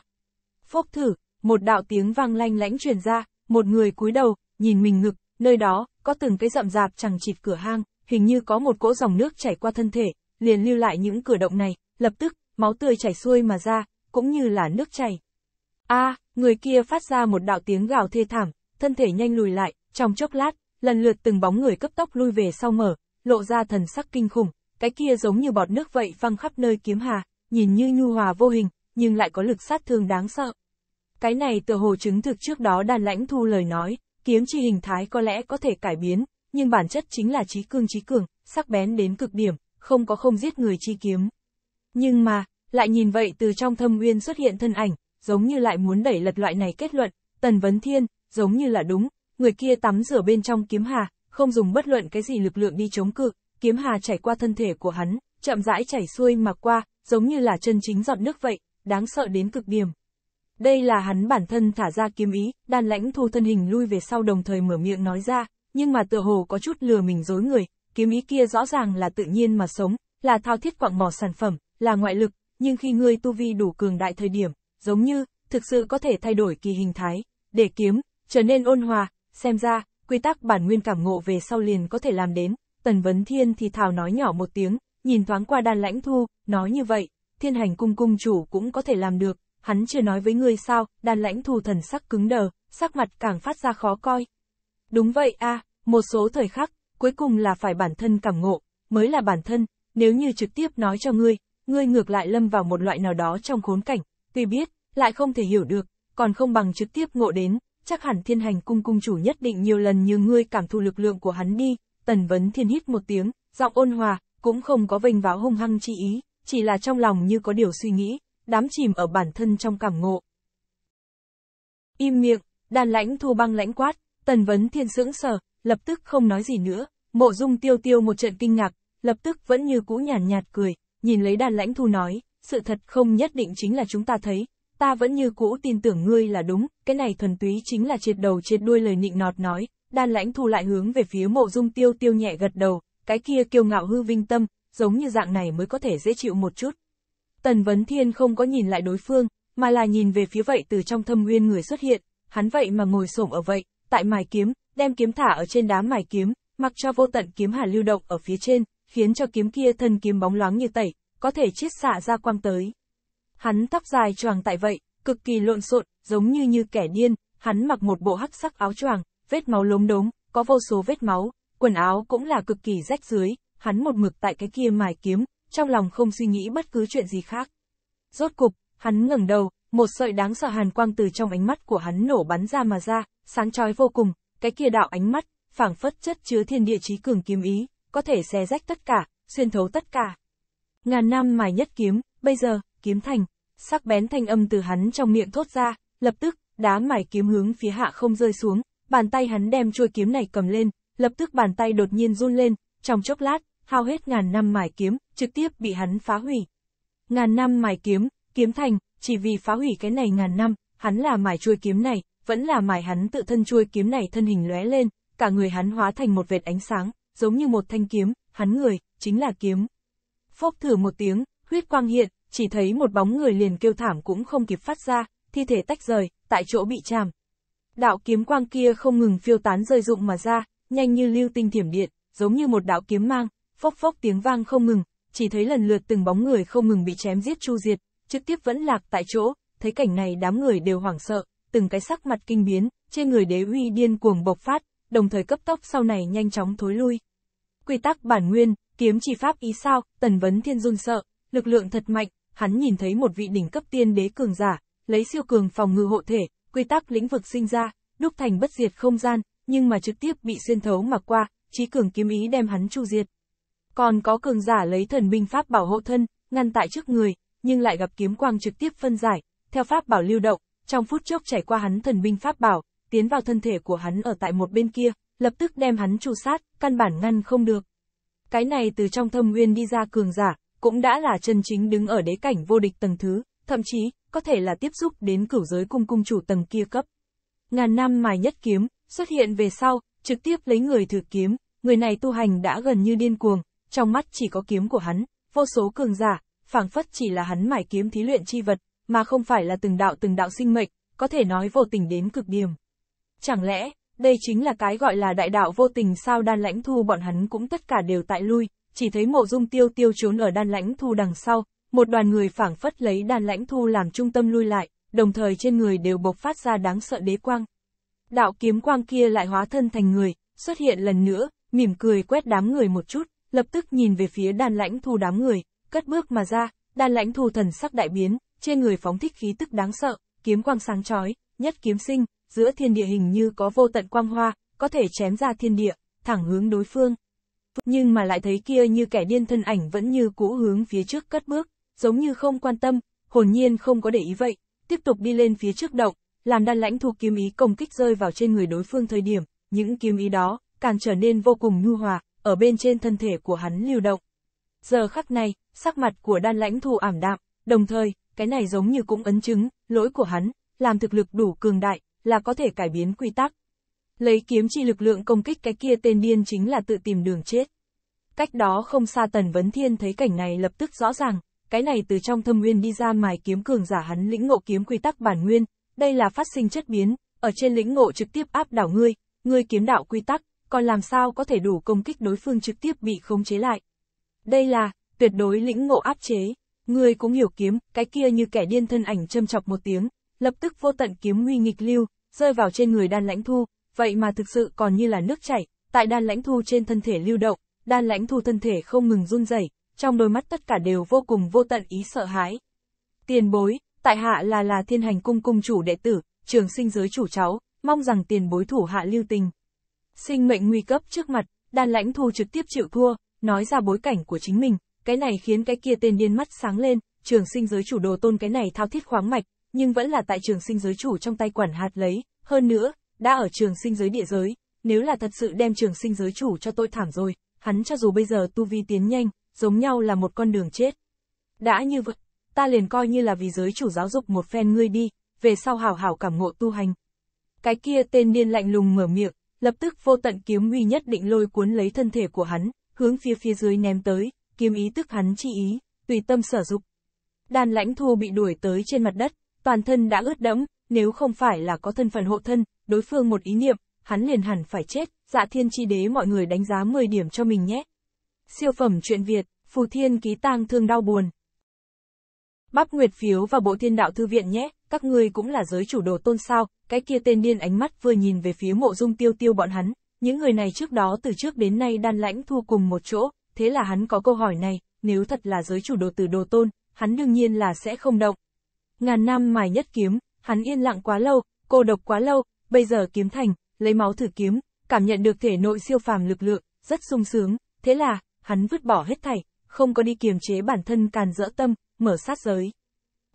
Phốc thử, một đạo tiếng vang lanh lãnh truyền ra, một người cúi đầu, nhìn mình ngực, nơi đó, có từng cái rậm rạp chẳng chịt cửa hang, hình như có một cỗ dòng nước chảy qua thân thể, liền lưu lại những cửa động này, lập tức, máu tươi chảy xuôi mà ra, cũng như là nước chảy. A, à, người kia phát ra một đạo tiếng gào thê thảm, thân thể nhanh lùi lại, trong chốc lát, lần lượt từng bóng người cấp tốc lui về sau mở, lộ ra thần sắc kinh khủng, cái kia giống như bọt nước vậy phăng khắp nơi kiếm hà, nhìn như nhu hòa vô hình, nhưng lại có lực sát thương đáng sợ. Cái này tựa hồ chứng thực trước đó đàn lãnh thu lời nói, kiếm chi hình thái có lẽ có thể cải biến, nhưng bản chất chính là trí cương trí cường, sắc bén đến cực điểm, không có không giết người chi kiếm. Nhưng mà, lại nhìn vậy từ trong thâm nguyên xuất hiện thân ảnh, giống như lại muốn đẩy lật loại này kết luận, Tần Vấn Thiên, giống như là đúng, người kia tắm rửa bên trong kiếm hà, không dùng bất luận cái gì lực lượng đi chống cự, kiếm hà chảy qua thân thể của hắn, chậm rãi chảy xuôi mà qua, giống như là chân chính giọt nước vậy, đáng sợ đến cực điểm. Đây là hắn bản thân thả ra kiếm ý, đàn lãnh thu thân hình lui về sau đồng thời mở miệng nói ra, nhưng mà tựa hồ có chút lừa mình dối người, kiếm ý kia rõ ràng là tự nhiên mà sống, là thao thiết quạng mỏ sản phẩm, là ngoại lực, nhưng khi ngươi tu vi đủ cường đại thời điểm, giống như, thực sự có thể thay đổi kỳ hình thái, để kiếm, trở nên ôn hòa, xem ra, quy tắc bản nguyên cảm ngộ về sau liền có thể làm đến, Tần Vấn Thiên thì thào nói nhỏ một tiếng, nhìn thoáng qua đàn lãnh thu, nói như vậy, thiên hành cung cung chủ cũng có thể làm được, hắn chưa nói với người sao, đàn lãnh thù thần sắc cứng đờ, sắc mặt càng phát ra khó coi. Đúng vậy a à, một số thời khắc, cuối cùng là phải bản thân cảm ngộ, mới là bản thân, nếu như trực tiếp nói cho ngươi, ngươi ngược lại lâm vào một loại nào đó trong khốn cảnh, tuy biết, lại không thể hiểu được, còn không bằng trực tiếp ngộ đến, chắc hẳn thiên hành cung cung chủ nhất định nhiều lần như ngươi cảm thụ lực lượng của hắn đi, tần vấn thiên hít một tiếng, giọng ôn hòa, cũng không có vênh váo hung hăng chi ý, chỉ là trong lòng như có điều suy nghĩ, đám chìm ở bản thân trong cảm ngộ. Im miệng, đàn lãnh thu băng lãnh quát, tần vấn thiên sững sờ, lập tức không nói gì nữa, mộ dung tiêu tiêu một trận kinh ngạc, lập tức vẫn như cũ nhàn nhạt, nhạt cười, nhìn lấy đàn lãnh thu nói, sự thật không nhất định chính là chúng ta thấy, ta vẫn như cũ tin tưởng ngươi là đúng, cái này thuần túy chính là triệt đầu triệt đuôi lời nịnh nọt nói, đan lãnh thu lại hướng về phía mộ dung tiêu tiêu nhẹ gật đầu, cái kia kiêu ngạo hư vinh tâm, giống như dạng này mới có thể dễ chịu một chút, Tần Vấn Thiên không có nhìn lại đối phương, mà là nhìn về phía vậy từ trong thâm nguyên người xuất hiện, hắn vậy mà ngồi xổm ở vậy, tại mài kiếm, đem kiếm thả ở trên đá mài kiếm, mặc cho vô tận kiếm hà lưu động ở phía trên, khiến cho kiếm kia thân kiếm bóng loáng như tẩy, có thể chiết xạ ra quang tới. Hắn tóc dài choàng tại vậy, cực kỳ lộn xộn, giống như như kẻ điên, hắn mặc một bộ hắc sắc áo choàng, vết máu lốm đốm, có vô số vết máu, quần áo cũng là cực kỳ rách dưới, hắn một mực tại cái kia mài kiếm, trong lòng không suy nghĩ bất cứ chuyện gì khác. Rốt cục, hắn ngẩng đầu, một sợi đáng sợ hàn quang từ trong ánh mắt của hắn nổ bắn ra mà ra, sáng chói vô cùng, cái kia đạo ánh mắt, phảng phất chất chứa thiên địa chí cường kiếm ý, có thể xé rách tất cả, xuyên thấu tất cả. Ngàn năm mài nhất kiếm, bây giờ, kiếm thành, sắc bén thanh âm từ hắn trong miệng thốt ra, lập tức, đá mài kiếm hướng phía hạ không rơi xuống, bàn tay hắn đem chuôi kiếm này cầm lên, lập tức bàn tay đột nhiên run lên, trong chốc lát, hao hết ngàn năm mài kiếm, trực tiếp bị hắn phá hủy. Ngàn năm mài kiếm, kiếm thành, chỉ vì phá hủy cái này ngàn năm, hắn là mài chuôi kiếm này, vẫn là mài hắn tự thân chuôi kiếm này thân hình lóe lên, cả người hắn hóa thành một vệt ánh sáng, giống như một thanh kiếm, hắn người, chính là kiếm. Phốc thử một tiếng, huyết quang hiện, chỉ thấy một bóng người liền kêu thảm cũng không kịp phát ra, thi thể tách rời, tại chỗ bị chàm. Đạo kiếm quang kia không ngừng phiêu tán rơi dụng mà ra, nhanh như lưu tinh thiểm điện, giống như một đạo kiếm mang, phốc phốc tiếng vang không ngừng, chỉ thấy lần lượt từng bóng người không ngừng bị chém giết chu diệt, trực tiếp vẫn lạc tại chỗ, thấy cảnh này đám người đều hoảng sợ, từng cái sắc mặt kinh biến, trên người đế uy điên cuồng bộc phát, đồng thời cấp tốc sau này nhanh chóng thối lui. Quy tắc bản nguyên, kiếm chỉ pháp ý sao, tần vấn thiên run sợ, lực lượng thật mạnh, hắn nhìn thấy một vị đỉnh cấp tiên đế cường giả, lấy siêu cường phòng ngự hộ thể, quy tắc lĩnh vực sinh ra, đúc thành bất diệt không gian, nhưng mà trực tiếp bị xuyên thấu mà qua, trí cường kiếm ý đem hắn chu diệt. Còn có cường giả lấy thần binh pháp bảo hộ thân, ngăn tại trước người, nhưng lại gặp kiếm quang trực tiếp phân giải, theo pháp bảo lưu động, trong phút chốc chảy qua hắn thần binh pháp bảo, tiến vào thân thể của hắn ở tại một bên kia, lập tức đem hắn tru sát, căn bản ngăn không được. Cái này từ trong thâm nguyên đi ra cường giả, cũng đã là chân chính đứng ở đế cảnh vô địch tầng thứ, thậm chí, có thể là tiếp xúc đến cửu giới cung cung chủ tầng kia cấp. Ngàn năm mài nhất kiếm, xuất hiện về sau, trực tiếp lấy người thử kiếm, người này tu hành đã gần như điên cuồng, trong mắt chỉ có kiếm của hắn, vô số cường giả, phảng phất chỉ là hắn mải kiếm thí luyện chi vật, mà không phải là từng đạo từng đạo sinh mệnh, có thể nói vô tình đến cực điểm. Chẳng lẽ, đây chính là cái gọi là đại đạo vô tình sao đan lãnh thu bọn hắn cũng tất cả đều tại lui, chỉ thấy mộ dung tiêu tiêu trốn ở đan lãnh thu đằng sau, một đoàn người phảng phất lấy đan lãnh thu làm trung tâm lui lại, đồng thời trên người đều bộc phát ra đáng sợ đế quang. Đạo kiếm quang kia lại hóa thân thành người, xuất hiện lần nữa, mỉm cười quét đám người một chút lập tức nhìn về phía đàn lãnh thu đám người, cất bước mà ra, đàn lãnh thu thần sắc đại biến, trên người phóng thích khí tức đáng sợ, kiếm quang sáng chói, nhất kiếm sinh, giữa thiên địa hình như có vô tận quang hoa, có thể chém ra thiên địa, thẳng hướng đối phương. Nhưng mà lại thấy kia như kẻ điên thân ảnh vẫn như cũ hướng phía trước cất bước, giống như không quan tâm, hồn nhiên không có để ý vậy, tiếp tục đi lên phía trước động, làm đàn lãnh thu kiếm ý công kích rơi vào trên người đối phương thời điểm, những kiếm ý đó, càng trở nên vô cùng nhu hòa, ở bên trên thân thể của hắn lưu động. Giờ khắc này, sắc mặt của đan lãnh thù ảm đạm, đồng thời, cái này giống như cũng ấn chứng, lỗi của hắn, làm thực lực đủ cường đại, là có thể cải biến quy tắc. Lấy kiếm chi lực lượng công kích cái kia tên điên chính là tự tìm đường chết. Cách đó không xa Tần Vấn Thiên thấy cảnh này lập tức rõ ràng, cái này từ trong thâm nguyên đi ra mài kiếm cường giả hắn lĩnh ngộ kiếm quy tắc bản nguyên, đây là phát sinh chất biến, ở trên lĩnh ngộ trực tiếp áp đảo ngươi, ngươi kiếm đạo quy tắc, còn làm sao có thể đủ công kích đối phương trực tiếp bị khống chế lại. Đây là, tuyệt đối lĩnh ngộ áp chế, người cũng hiểu kiếm, cái kia như kẻ điên thân ảnh châm chọc một tiếng, lập tức vô tận kiếm huy nghịch lưu, rơi vào trên người đan lãnh thu, vậy mà thực sự còn như là nước chảy, tại đan lãnh thu trên thân thể lưu động, đan lãnh thu thân thể không ngừng run rẩy, trong đôi mắt tất cả đều vô cùng vô tận ý sợ hãi. Tiền bối, tại hạ là là thiên hành cung cung chủ đệ tử, trường sinh giới chủ cháu, mong rằng tiền bối thủ hạ lưu tình sinh mệnh nguy cấp trước mặt, đan lãnh thu trực tiếp chịu thua, nói ra bối cảnh của chính mình, cái này khiến cái kia tên điên mắt sáng lên, trường sinh giới chủ đồ tôn cái này thao thiết khoáng mạch, nhưng vẫn là tại trường sinh giới chủ trong tay quản hạt lấy, hơn nữa, đã ở trường sinh giới địa giới, nếu là thật sự đem trường sinh giới chủ cho tội thảm rồi, hắn cho dù bây giờ tu vi tiến nhanh, giống nhau là một con đường chết. Đã như vậy, ta liền coi như là vì giới chủ giáo dục một phen ngươi đi, về sau hảo hảo cảm ngộ tu hành. Cái kia tên điên lạnh lùng mở miệng, lập tức vô tận kiếm uy nhất định lôi cuốn lấy thân thể của hắn, hướng phía phía dưới ném tới, kiếm ý tức hắn chi ý, tùy tâm sở dục. Đàn lãnh thu bị đuổi tới trên mặt đất, toàn thân đã ướt đẫm, nếu không phải là có thân phận hộ thân, đối phương một ý niệm, hắn liền hẳn phải chết, dạ thiên chi đế mọi người đánh giá 10 điểm cho mình nhé. Siêu phẩm chuyện Việt, Phù Thiên ký tang thương đau buồn, Bắp Nguyệt phiếu và bộ thiên đạo thư viện nhé, các ngươi cũng là giới chủ đồ tôn sao, cái kia tên điên ánh mắt vừa nhìn về phía mộ dung tiêu tiêu bọn hắn, những người này trước đó từ trước đến nay đan lãnh thua cùng một chỗ, thế là hắn có câu hỏi này, nếu thật là giới chủ đồ từ đồ tôn, hắn đương nhiên là sẽ không động. Ngàn năm mài nhất kiếm, hắn yên lặng quá lâu, cô độc quá lâu, bây giờ kiếm thành, lấy máu thử kiếm, cảm nhận được thể nội siêu phàm lực lượng, rất sung sướng, thế là, hắn vứt bỏ hết thảy, không có đi kiềm chế bản thân càn dỡ tâm, mở sát giới.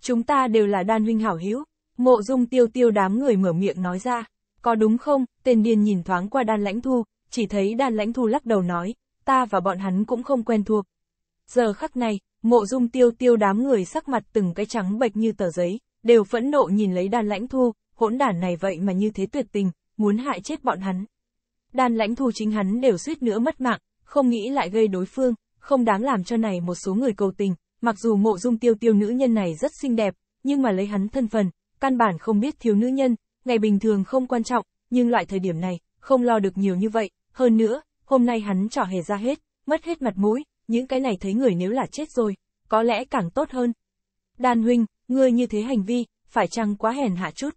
Chúng ta đều là đan huynh hảo hữu, mộ dung tiêu tiêu đám người mở miệng nói ra, có đúng không, tên điên nhìn thoáng qua đan lãnh thu, chỉ thấy đan lãnh thu lắc đầu nói, ta và bọn hắn cũng không quen thuộc. Giờ khắc này, mộ dung tiêu tiêu đám người sắc mặt từng cái trắng bệch như tờ giấy, đều phẫn nộ nhìn lấy đan lãnh thu, hỗn đản này vậy mà như thế tuyệt tình, muốn hại chết bọn hắn. Đan lãnh thu chính hắn đều suýt nữa mất mạng, không nghĩ lại gây đối phương, không đáng làm cho này một số người cầu tình, Mặc dù mộ dung tiêu tiêu nữ nhân này rất xinh đẹp, nhưng mà lấy hắn thân phần, căn bản không biết thiếu nữ nhân, ngày bình thường không quan trọng, nhưng loại thời điểm này, không lo được nhiều như vậy, hơn nữa, hôm nay hắn trỏ hề ra hết, mất hết mặt mũi, những cái này thấy người nếu là chết rồi, có lẽ càng tốt hơn. Đan huynh, ngươi như thế hành vi, phải chăng quá hèn hạ chút.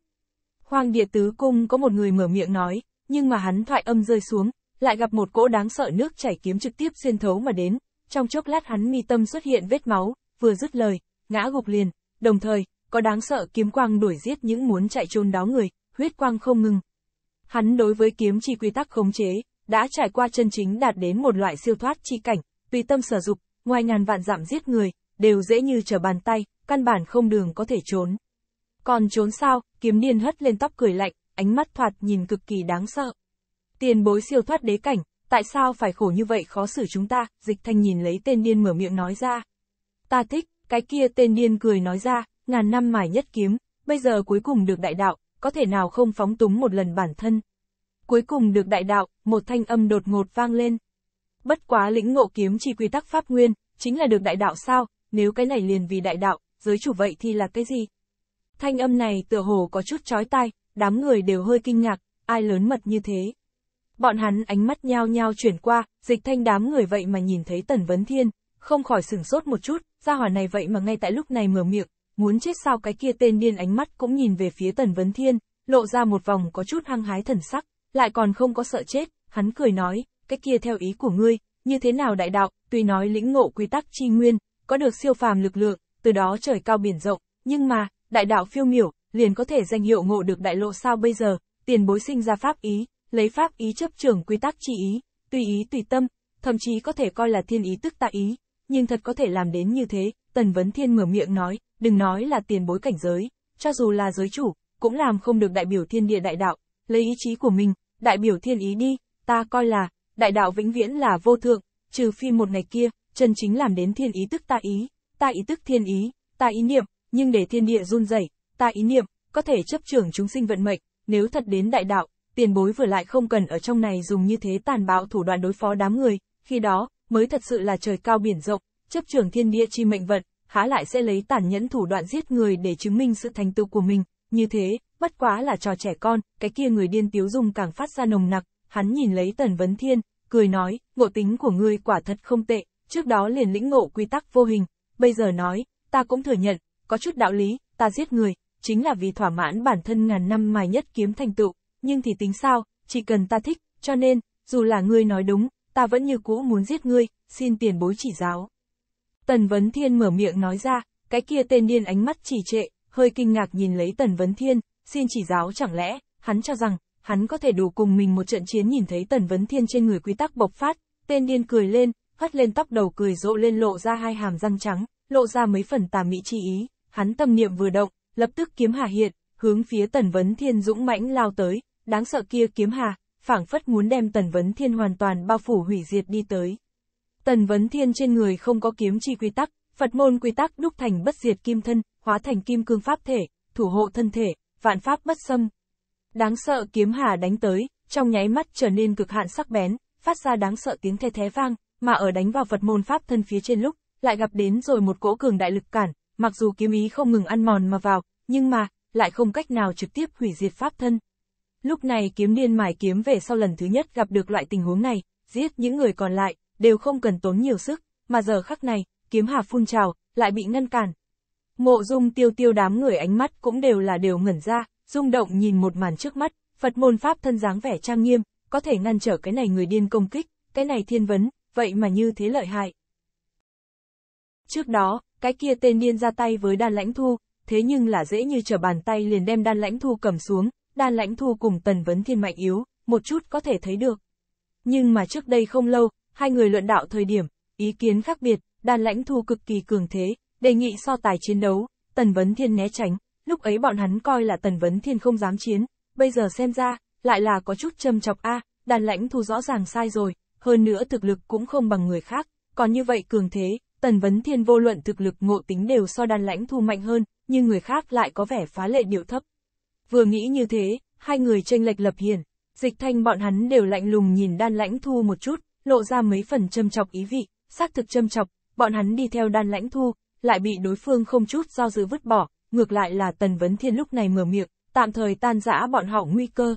Hoàng địa tứ cung có một người mở miệng nói, nhưng mà hắn thoại âm rơi xuống, lại gặp một cỗ đáng sợ nước chảy kiếm trực tiếp xuyên thấu mà đến, trong chốc lát hắn mi tâm xuất hiện vết máu, vừa dứt lời, ngã gục liền, đồng thời, có đáng sợ kiếm quang đuổi giết những muốn chạy trốn đó người, huyết quang không ngừng. Hắn đối với kiếm chi quy tắc khống chế, đã trải qua chân chính đạt đến một loại siêu thoát chi cảnh, tùy tâm sở dục, ngoài ngàn vạn giảm giết người, đều dễ như trở bàn tay, căn bản không đường có thể trốn. Còn trốn sao, kiếm điên hất lên tóc cười lạnh, ánh mắt thoạt nhìn cực kỳ đáng sợ. Tiền bối siêu thoát đế cảnh, Tại sao phải khổ như vậy khó xử chúng ta, dịch thanh nhìn lấy tên điên mở miệng nói ra. Ta thích, cái kia tên điên cười nói ra, ngàn năm mài nhất kiếm, bây giờ cuối cùng được đại đạo, có thể nào không phóng túng một lần bản thân. Cuối cùng được đại đạo, một thanh âm đột ngột vang lên. Bất quá lĩnh ngộ kiếm chi quy tắc pháp nguyên, chính là được đại đạo sao, nếu cái này liền vì đại đạo, giới chủ vậy thì là cái gì? Thanh âm này tựa hồ có chút chói tai, đám người đều hơi kinh ngạc, ai lớn mật như thế. Bọn hắn ánh mắt nhao nhao chuyển qua, dịch thanh đám người vậy mà nhìn thấy Tần Vấn Thiên, không khỏi sửng sốt một chút, gia hỏa này vậy mà ngay tại lúc này mở miệng, muốn chết sao cái kia tên điên ánh mắt cũng nhìn về phía Tần Vấn Thiên, lộ ra một vòng có chút hăng hái thần sắc, lại còn không có sợ chết, hắn cười nói, cái kia theo ý của ngươi, như thế nào đại đạo, tuy nói lĩnh ngộ quy tắc chi nguyên, có được siêu phàm lực lượng, từ đó trời cao biển rộng, nhưng mà, đại đạo phiêu miểu, liền có thể danh hiệu ngộ được đại lộ sao bây giờ, tiền bối sinh ra pháp ý, lấy pháp ý chấp trưởng quy tắc chi ý, tùy ý tùy tâm, thậm chí có thể coi là thiên ý tức tại ý, nhưng thật có thể làm đến như thế, Tần Vấn Thiên mở miệng nói, đừng nói là tiền bối cảnh giới, cho dù là giới chủ, cũng làm không được đại biểu thiên địa đại đạo, lấy ý chí của mình, đại biểu thiên ý đi, ta coi là, đại đạo vĩnh viễn là vô thượng, trừ phi một ngày kia, chân chính làm đến thiên ý tức ta ý, ta ý tức thiên ý, ta ý niệm, nhưng để thiên địa run rẩy, ta ý niệm, có thể chấp trưởng chúng sinh vận mệnh, nếu thật đến đại đạo, tiền bối vừa lại không cần ở trong này dùng như thế tàn bạo thủ đoạn đối phó đám người, khi đó, mới thật sự là trời cao biển rộng, chấp trường thiên địa chi mệnh vận, há lại sẽ lấy tàn nhẫn thủ đoạn giết người để chứng minh sự thành tựu của mình, như thế, bất quá là trò trẻ con, cái kia người điên tiếu dùng càng phát ra nồng nặc, hắn nhìn lấy tần vấn thiên, cười nói, ngộ tính của ngươi quả thật không tệ, trước đó liền lĩnh ngộ quy tắc vô hình, bây giờ nói, ta cũng thừa nhận, có chút đạo lý, ta giết người, chính là vì thỏa mãn bản thân ngàn năm mài nhất kiếm thành tựu, nhưng thì tính sao, chỉ cần ta thích, cho nên, dù là ngươi nói đúng, ta vẫn như cũ muốn giết ngươi, xin tiền bối chỉ giáo. Tần Vấn Thiên mở miệng nói ra, cái kia tên điên ánh mắt chỉ trệ, hơi kinh ngạc nhìn lấy Tần Vấn Thiên, xin chỉ giáo chẳng lẽ, hắn cho rằng, hắn có thể đủ cùng mình một trận chiến nhìn thấy Tần Vấn Thiên trên người quy tắc bộc phát, tên điên cười lên, hất lên tóc đầu cười rộ lên lộ ra hai hàm răng trắng, lộ ra mấy phần tà mị chi ý, hắn tâm niệm vừa động, lập tức kiếm hà hiện, hướng phía Tần Vấn Thiên dũng mãnh lao tới, đáng sợ kia kiếm hà, phảng phất muốn đem Tần Vấn Thiên hoàn toàn bao phủ hủy diệt đi tới. Tần Vấn Thiên trên người không có kiếm chi quy tắc, Phật môn quy tắc đúc thành bất diệt kim thân, hóa thành kim cương pháp thể, thủ hộ thân thể, vạn pháp bất xâm. Đáng sợ kiếm hà đánh tới, trong nháy mắt trở nên cực hạn sắc bén, phát ra đáng sợ tiếng the thé vang, mà ở đánh vào Phật môn pháp thân phía trên lúc, lại gặp đến rồi một cỗ cường đại lực cản, mặc dù kiếm ý không ngừng ăn mòn mà vào, nhưng mà, lại không cách nào trực tiếp hủy diệt pháp thân. Lúc này kiếm điên mài kiếm về sau lần thứ nhất gặp được loại tình huống này, giết những người còn lại, đều không cần tốn nhiều sức, mà giờ khắc này, kiếm hà phun trào, lại bị ngăn cản. Mộ dung tiêu tiêu đám người ánh mắt cũng đều là đều ngẩn ra, rung động nhìn một màn trước mắt, Phật môn Pháp thân dáng vẻ trang nghiêm, có thể ngăn trở cái này người điên công kích, cái này thiên vấn, vậy mà như thế lợi hại. Trước đó, cái kia tên điên ra tay với đan lãnh thu, thế nhưng là dễ như trở bàn tay liền đem đan lãnh thu cầm xuống, đan lãnh thu cùng tần vấn thiên mạnh yếu, một chút có thể thấy được. Nhưng mà trước đây không lâu, hai người luận đạo thời điểm, ý kiến khác biệt, đan lãnh thu cực kỳ cường thế, đề nghị so tài chiến đấu, tần vấn thiên né tránh, lúc ấy bọn hắn coi là tần vấn thiên không dám chiến, bây giờ xem ra, lại là có chút châm chọc a, Đan lãnh thu rõ ràng sai rồi, hơn nữa thực lực cũng không bằng người khác, còn như vậy cường thế, tần vấn thiên vô luận thực lực ngộ tính đều so Đan lãnh thu mạnh hơn, nhưng người khác lại có vẻ phá lệ điệu thấp. Vừa nghĩ như thế, hai người tranh lệch lập hiển, dịch thanh bọn hắn đều lạnh lùng nhìn đan lãnh thu một chút, lộ ra mấy phần châm chọc ý vị, xác thực châm chọc, bọn hắn đi theo đan lãnh thu, lại bị đối phương không chút do dự vứt bỏ, ngược lại là Tần Vấn Thiên lúc này mở miệng, tạm thời tan rã bọn họ nguy cơ.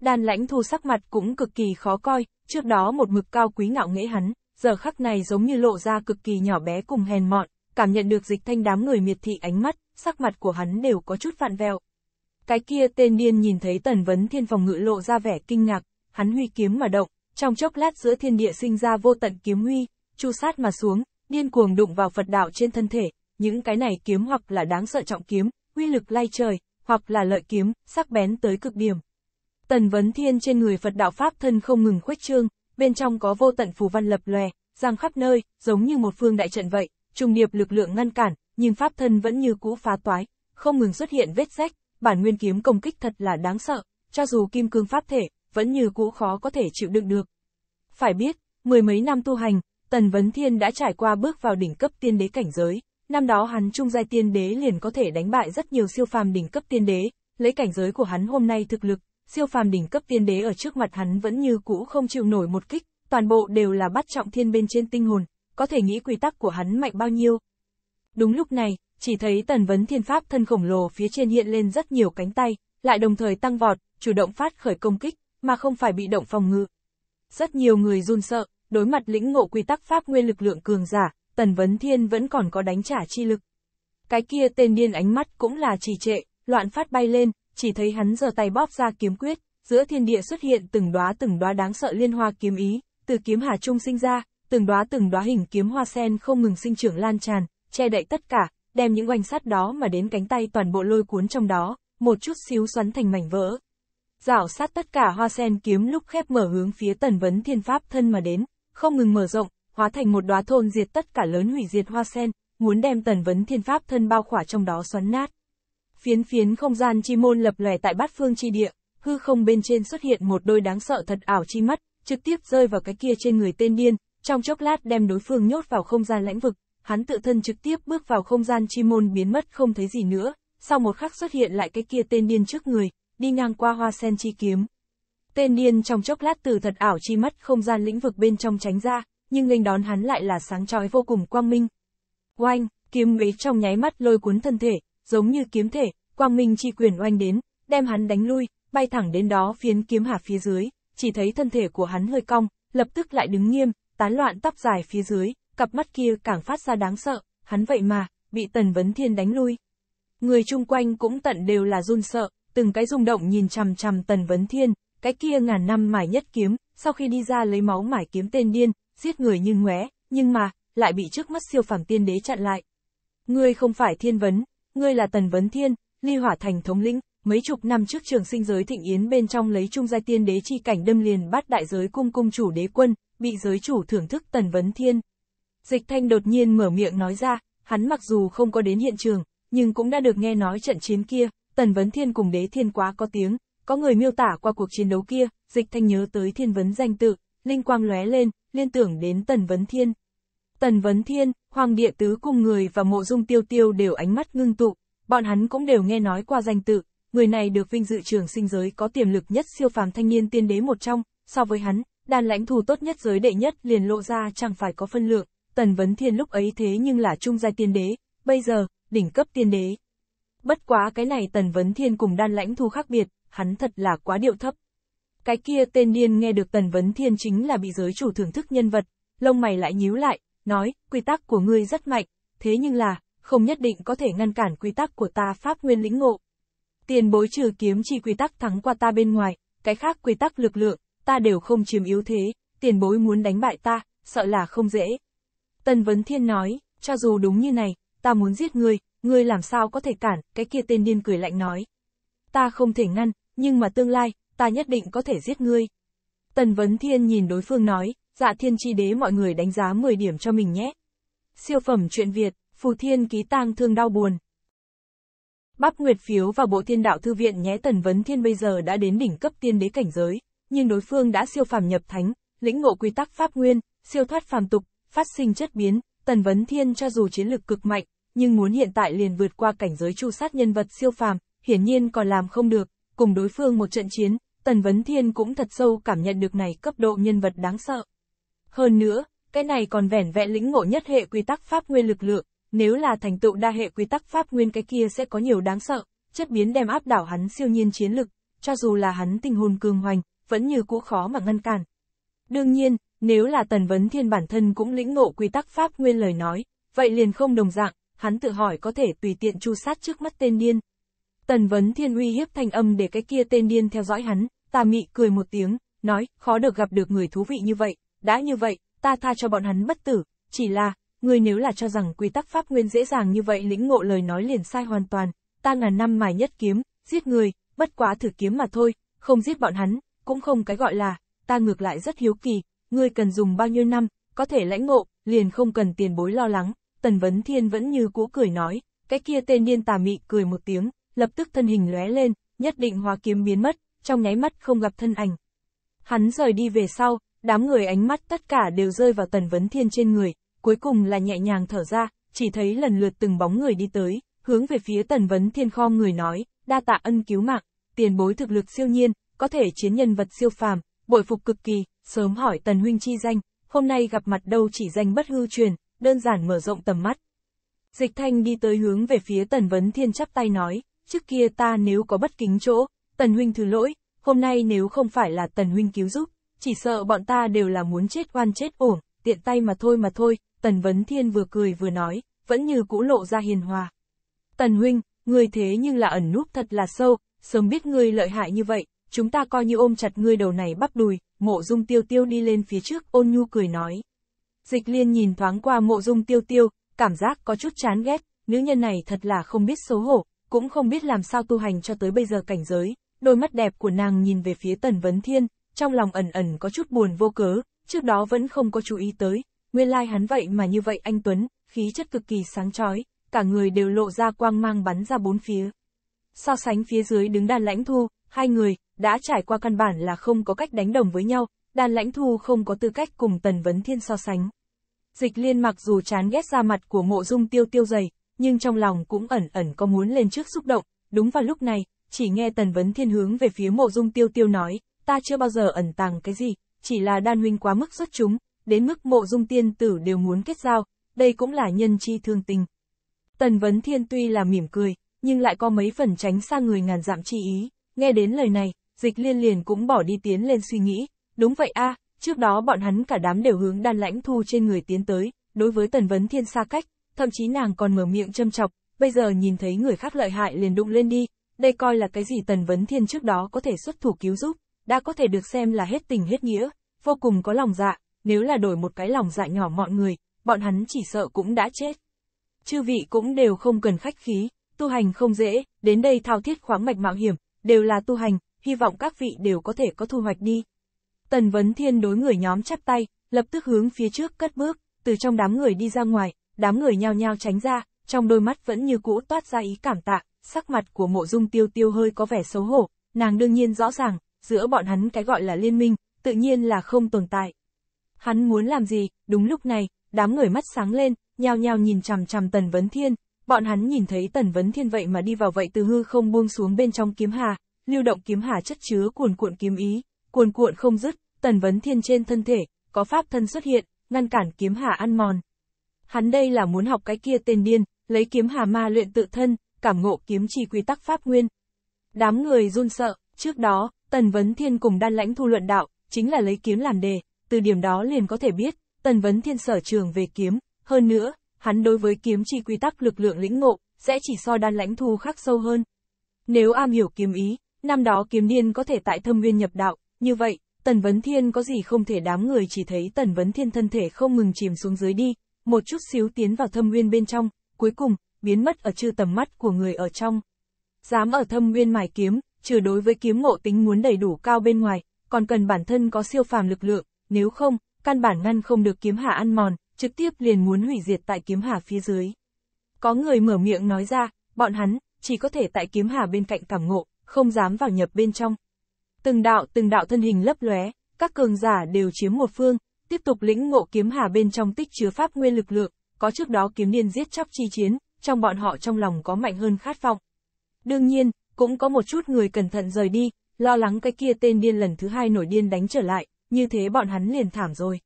Đan lãnh thu sắc mặt cũng cực kỳ khó coi, trước đó một mực cao quý ngạo nghễ hắn, giờ khắc này giống như lộ ra cực kỳ nhỏ bé cùng hèn mọn, cảm nhận được dịch thanh đám người miệt thị ánh mắt, sắc mặt của hắn đều có chút vặn vẹo, cái kia tên điên nhìn thấy tần vấn thiên phòng ngự lộ ra vẻ kinh ngạc, hắn huy kiếm mà động, trong chốc lát giữa thiên địa sinh ra vô tận kiếm huy, chu sát mà xuống, điên cuồng đụng vào Phật đạo trên thân thể, những cái này kiếm hoặc là đáng sợ trọng kiếm, uy lực lay trời, hoặc là lợi kiếm, sắc bén tới cực điểm. Tần vấn thiên trên người Phật đạo Pháp thân không ngừng khuếch trương, bên trong có vô tận phù văn lập lòe, giang khắp nơi, giống như một phương đại trận vậy, trùng điệp lực lượng ngăn cản, nhưng Pháp thân vẫn như cũ phá toái, không ngừng xuất hiện vết rách, bản nguyên kiếm công kích thật là đáng sợ, cho dù kim cương pháp thể, vẫn như cũ khó có thể chịu đựng được. Phải biết, mười mấy năm tu hành, Tần Vấn Thiên đã trải qua bước vào đỉnh cấp tiên đế cảnh giới, năm đó hắn trung giai tiên đế liền có thể đánh bại rất nhiều siêu phàm đỉnh cấp tiên đế, lấy cảnh giới của hắn hôm nay thực lực, siêu phàm đỉnh cấp tiên đế ở trước mặt hắn vẫn như cũ không chịu nổi một kích, toàn bộ đều là bắt trọng thiên bên trên tinh hồn, có thể nghĩ quy tắc của hắn mạnh bao nhiêu, Đúng lúc này, chỉ thấy tần vấn thiên pháp thân khổng lồ phía trên hiện lên rất nhiều cánh tay, lại đồng thời tăng vọt, chủ động phát khởi công kích, mà không phải bị động phòng ngự. Rất nhiều người run sợ, đối mặt lĩnh ngộ quy tắc pháp nguyên lực lượng cường giả, tần vấn thiên vẫn còn có đánh trả chi lực. Cái kia tên điên ánh mắt cũng là trì trệ, loạn phát bay lên, chỉ thấy hắn giờ tay bóp ra kiếm quyết, giữa thiên địa xuất hiện từng đóa từng đóa đáng sợ liên hoa kiếm ý, từ kiếm hà trung sinh ra, từng đóa từng đóa hình kiếm hoa sen không ngừng sinh trưởng lan tràn, che đậy tất cả, đem những oanh sắt đó mà đến cánh tay toàn bộ lôi cuốn trong đó, một chút xíu xoắn thành mảnh vỡ. Rảo sát tất cả hoa sen kiếm lúc khép mở hướng phía tần vấn thiên pháp thân mà đến, không ngừng mở rộng, hóa thành một đóa thôn diệt tất cả lớn hủy diệt hoa sen, muốn đem tần vấn thiên pháp thân bao khỏa trong đó xoắn nát. Phiến phiến không gian chi môn lập lòe tại bát phương chi địa, hư không bên trên xuất hiện một đôi đáng sợ thật ảo chi mắt, trực tiếp rơi vào cái kia trên người tên điên, trong chốc lát đem đối phương nhốt vào không gian lãnh vực, hắn tự thân trực tiếp bước vào không gian chi môn biến mất không thấy gì nữa, sau một khắc xuất hiện lại cái kia tên điên trước người, đi ngang qua hoa sen chi kiếm. Tên điên trong chốc lát từ thật ảo chi mắt không gian lĩnh vực bên trong tránh ra, nhưng nghênh đón hắn lại là sáng chói vô cùng quang minh. Oanh, kiếm bế trong nháy mắt lôi cuốn thân thể, giống như kiếm thể, quang minh chi quyền oanh đến, đem hắn đánh lui, bay thẳng đến đó phiến kiếm hạ phía dưới, chỉ thấy thân thể của hắn hơi cong, lập tức lại đứng nghiêm, tán loạn tóc dài phía dưới, cặp mắt kia càng phát ra đáng sợ, hắn vậy mà, bị Tần Vấn Thiên đánh lui. Người chung quanh cũng tận đều là run sợ, từng cái rung động nhìn chằm chằm Tần Vấn Thiên, cái kia ngàn năm mải nhất kiếm, sau khi đi ra lấy máu mải kiếm tên điên, giết người như ngoé, nhưng mà, lại bị trước mắt siêu phàm tiên đế chặn lại. Ngươi không phải thiên vấn, ngươi là Tần Vấn Thiên, ly hỏa thành thống lĩnh, mấy chục năm trước trường sinh giới thịnh yến bên trong lấy trung giai tiên đế chi cảnh đâm liền bắt đại giới cung cung chủ đế quân, bị giới chủ thưởng thức Tần Vấn Thiên, Dịch Thanh đột nhiên mở miệng nói ra, hắn mặc dù không có đến hiện trường, nhưng cũng đã được nghe nói trận chiến kia, Tần Vấn Thiên cùng đế thiên quá có tiếng, có người miêu tả qua cuộc chiến đấu kia, Dịch Thanh nhớ tới thiên vấn danh tự, linh quang lóe lên, liên tưởng đến Tần Vấn Thiên. Tần Vấn Thiên, Hoàng Địa Tứ cùng người và Mộ Dung Tiêu Tiêu đều ánh mắt ngưng tụ, bọn hắn cũng đều nghe nói qua danh tự, người này được vinh dự trường sinh giới có tiềm lực nhất siêu phàm thanh niên tiên đế một trong, so với hắn, đàn lãnh thù tốt nhất giới đệ nhất liền lộ ra chẳng phải có phân lượng. Tần Vấn Thiên lúc ấy thế nhưng là trung giai tiên đế, bây giờ, đỉnh cấp tiên đế. Bất quá cái này Tần Vấn Thiên cùng đan lãnh thu khác biệt, hắn thật là quá điệu thấp. Cái kia tên điên nghe được Tần Vấn Thiên chính là bị giới chủ thưởng thức nhân vật, lông mày lại nhíu lại, nói, quy tắc của ngươi rất mạnh, thế nhưng là, không nhất định có thể ngăn cản quy tắc của ta pháp nguyên lĩnh ngộ. Tiền bối trừ kiếm chi quy tắc thắng qua ta bên ngoài, cái khác quy tắc lực lượng, ta đều không chiếm yếu thế, tiền bối muốn đánh bại ta, sợ là không dễ. Tần Vấn Thiên nói, cho dù đúng như này, ta muốn giết ngươi, ngươi làm sao có thể cản, cái kia tên điên cười lạnh nói. Ta không thể ngăn, nhưng mà tương lai, ta nhất định có thể giết ngươi. Tần Vấn Thiên nhìn đối phương nói, dạ thiên chi đế mọi người đánh giá 10 điểm cho mình nhé. Siêu phẩm truyện Việt, Phù Thiên ký tang thương đau buồn. Bắp Nguyệt phiếu và bộ thiên đạo thư viện nhé Tần Vấn Thiên bây giờ đã đến đỉnh cấp tiên đế cảnh giới, nhưng đối phương đã siêu phàm nhập thánh, lĩnh ngộ quy tắc pháp nguyên, siêu thoát phàm tục, phát sinh chất biến, Tần Vấn Thiên cho dù chiến lực cực mạnh, nhưng muốn hiện tại liền vượt qua cảnh giới chu sát nhân vật siêu phàm, hiển nhiên còn làm không được, cùng đối phương một trận chiến, Tần Vấn Thiên cũng thật sâu cảm nhận được này cấp độ nhân vật đáng sợ. Hơn nữa, cái này còn vẻn vẹn lĩnh ngộ nhất hệ quy tắc pháp nguyên lực lượng, nếu là thành tựu đa hệ quy tắc pháp nguyên cái kia sẽ có nhiều đáng sợ, chất biến đem áp đảo hắn siêu nhiên chiến lực, cho dù là hắn tinh hồn cường hoành, vẫn như cũ khó mà ngăn cản. Đương nhiên, nếu là Tần Vấn Thiên bản thân cũng lĩnh ngộ quy tắc Pháp Nguyên lời nói, vậy liền không đồng dạng, hắn tự hỏi có thể tùy tiện chu sát trước mắt tên điên. Tần Vấn Thiên uy hiếp thanh âm để cái kia tên điên theo dõi hắn, tà mị cười một tiếng, nói, khó được gặp được người thú vị như vậy, đã như vậy, ta tha cho bọn hắn bất tử, chỉ là, người nếu là cho rằng quy tắc Pháp Nguyên dễ dàng như vậy lĩnh ngộ lời nói liền sai hoàn toàn, ta ngàn năm mài nhất kiếm, giết người, bất quá thử kiếm mà thôi, không giết bọn hắn, cũng không cái gọi là, ta ngược lại rất hiếu kỳ, ngươi cần dùng bao nhiêu năm, có thể lãnh ngộ, liền không cần tiền bối lo lắng, Tần Vấn Thiên vẫn như cũ cười nói, cái kia tên điên tà mị cười một tiếng, lập tức thân hình lóe lên, nhất định hóa kiếm biến mất, trong nháy mắt không gặp thân ảnh. Hắn rời đi về sau, đám người ánh mắt tất cả đều rơi vào Tần Vấn Thiên trên người, cuối cùng là nhẹ nhàng thở ra, chỉ thấy lần lượt từng bóng người đi tới, hướng về phía Tần Vấn Thiên khom người nói, đa tạ ân cứu mạng, tiền bối thực lực siêu nhiên, có thể chiến nhân vật siêu phàm, bội phục cực kỳ, sớm hỏi Tần Huynh chi danh, hôm nay gặp mặt đâu chỉ danh bất hư truyền, đơn giản mở rộng tầm mắt. Dịch Thanh đi tới hướng về phía Tần Vấn Thiên chắp tay nói, trước kia ta nếu có bất kính chỗ, Tần Huynh thứ lỗi, hôm nay nếu không phải là Tần Huynh cứu giúp, chỉ sợ bọn ta đều là muốn chết oan chết uổng, tiện tay mà thôi mà thôi, Tần Vấn Thiên vừa cười vừa nói, vẫn như cũ lộ ra hiền hòa. Tần Huynh, người thế nhưng là ẩn núp thật là sâu, sớm biết ngươi lợi hại như vậy, chúng ta coi như ôm chặt ngươi đầu này bắp đùi, mộ dung tiêu tiêu đi lên phía trước ôn nhu cười nói. Dịch liên nhìn thoáng qua mộ dung tiêu tiêu, cảm giác có chút chán ghét, nữ nhân này thật là không biết xấu hổ, cũng không biết làm sao tu hành cho tới bây giờ cảnh giới, đôi mắt đẹp của nàng nhìn về phía tần vấn thiên, trong lòng ẩn ẩn có chút buồn vô cớ, trước đó vẫn không có chú ý tới, nguyên lai like hắn vậy mà như vậy anh Tuấn, khí chất cực kỳ sáng chói cả người đều lộ ra quang mang bắn ra bốn phía. So sánh phía dưới đứng đàn lãnh thu, hai người, đã trải qua căn bản là không có cách đánh đồng với nhau, đàn lãnh thu không có tư cách cùng Tần Vấn Thiên so sánh. Dịch liên mặc dù chán ghét ra mặt của mộ dung tiêu tiêu dày, nhưng trong lòng cũng ẩn ẩn có muốn lên trước xúc động, đúng vào lúc này, chỉ nghe Tần Vấn Thiên hướng về phía mộ dung tiêu tiêu nói, ta chưa bao giờ ẩn tàng cái gì, chỉ là đan huynh quá mức xuất chúng, đến mức mộ dung tiên tử đều muốn kết giao, đây cũng là nhân chi thương tình. Tần Vấn Thiên tuy là mỉm cười, nhưng lại có mấy phần tránh xa người ngàn dạm chi ý. Nghe đến lời này, dịch liên liền cũng bỏ đi tiến lên suy nghĩ, đúng vậy a à, trước đó bọn hắn cả đám đều hướng đan lãnh thu trên người tiến tới, đối với tần vấn thiên xa cách, thậm chí nàng còn mở miệng châm chọc, bây giờ nhìn thấy người khác lợi hại liền đụng lên đi, đây coi là cái gì tần vấn thiên trước đó có thể xuất thủ cứu giúp, đã có thể được xem là hết tình hết nghĩa, vô cùng có lòng dạ, nếu là đổi một cái lòng dạ nhỏ mọi người, bọn hắn chỉ sợ cũng đã chết. Chư vị cũng đều không cần khách khí, tu hành không dễ, đến đây thao thiết khoáng mạch mạo hiểm, đều là tu hành, hy vọng các vị đều có thể có thu hoạch đi. Tần Vấn Thiên đối người nhóm chắp tay, lập tức hướng phía trước cất bước, từ trong đám người đi ra ngoài, đám người nhao nhao tránh ra, trong đôi mắt vẫn như cũ toát ra ý cảm tạ, sắc mặt của mộ dung tiêu tiêu hơi có vẻ xấu hổ, nàng đương nhiên rõ ràng, giữa bọn hắn cái gọi là liên minh, tự nhiên là không tồn tại. Hắn muốn làm gì, đúng lúc này, đám người mắt sáng lên, nhao nhao nhìn chằm chằm Tần Vấn Thiên, Bọn hắn nhìn thấy Tần Vấn Thiên vậy mà đi vào vậy từ hư không buông xuống bên trong kiếm hà, lưu động kiếm hà chất chứa cuồn cuộn kiếm ý, cuồn cuộn không dứt, Tần Vấn Thiên trên thân thể, có pháp thân xuất hiện, ngăn cản kiếm hà ăn mòn. Hắn đây là muốn học cái kia tên điên, lấy kiếm hà ma luyện tự thân, cảm ngộ kiếm chi quy tắc pháp nguyên. Đám người run sợ, trước đó, Tần Vấn Thiên cùng đan lãnh thu luận đạo, chính là lấy kiếm làm đề, từ điểm đó liền có thể biết, Tần Vấn Thiên sở trường về kiếm, hơn nữa, hắn đối với kiếm chi quy tắc lực lượng lĩnh ngộ, sẽ chỉ so đan lãnh thu khác sâu hơn. Nếu am hiểu kiếm ý, năm đó kiếm điên có thể tại thâm nguyên nhập đạo, như vậy, Tần Vấn Thiên có gì không thể đám người chỉ thấy Tần Vấn Thiên thân thể không ngừng chìm xuống dưới đi, một chút xíu tiến vào thâm nguyên bên trong, cuối cùng, biến mất ở chư tầm mắt của người ở trong. Dám ở thâm nguyên mài kiếm, trừ đối với kiếm ngộ tính muốn đầy đủ cao bên ngoài, còn cần bản thân có siêu phàm lực lượng, nếu không, căn bản ngăn không được kiếm hạ ăn mòn, trực tiếp liền muốn hủy diệt tại kiếm hà phía dưới. Có người mở miệng nói ra, bọn hắn, chỉ có thể tại kiếm hà bên cạnh cảm ngộ, không dám vào nhập bên trong. Từng đạo từng đạo thân hình lấp lóe, các cường giả đều chiếm một phương, tiếp tục lĩnh ngộ kiếm hà bên trong tích chứa pháp nguyên lực lượng, có trước đó kiếm niên giết chóc chi chiến, trong bọn họ trong lòng có mạnh hơn khát vọng. Đương nhiên, cũng có một chút người cẩn thận rời đi, lo lắng cái kia tên điên lần thứ hai nổi điên đánh trở lại, như thế bọn hắn liền thảm rồi.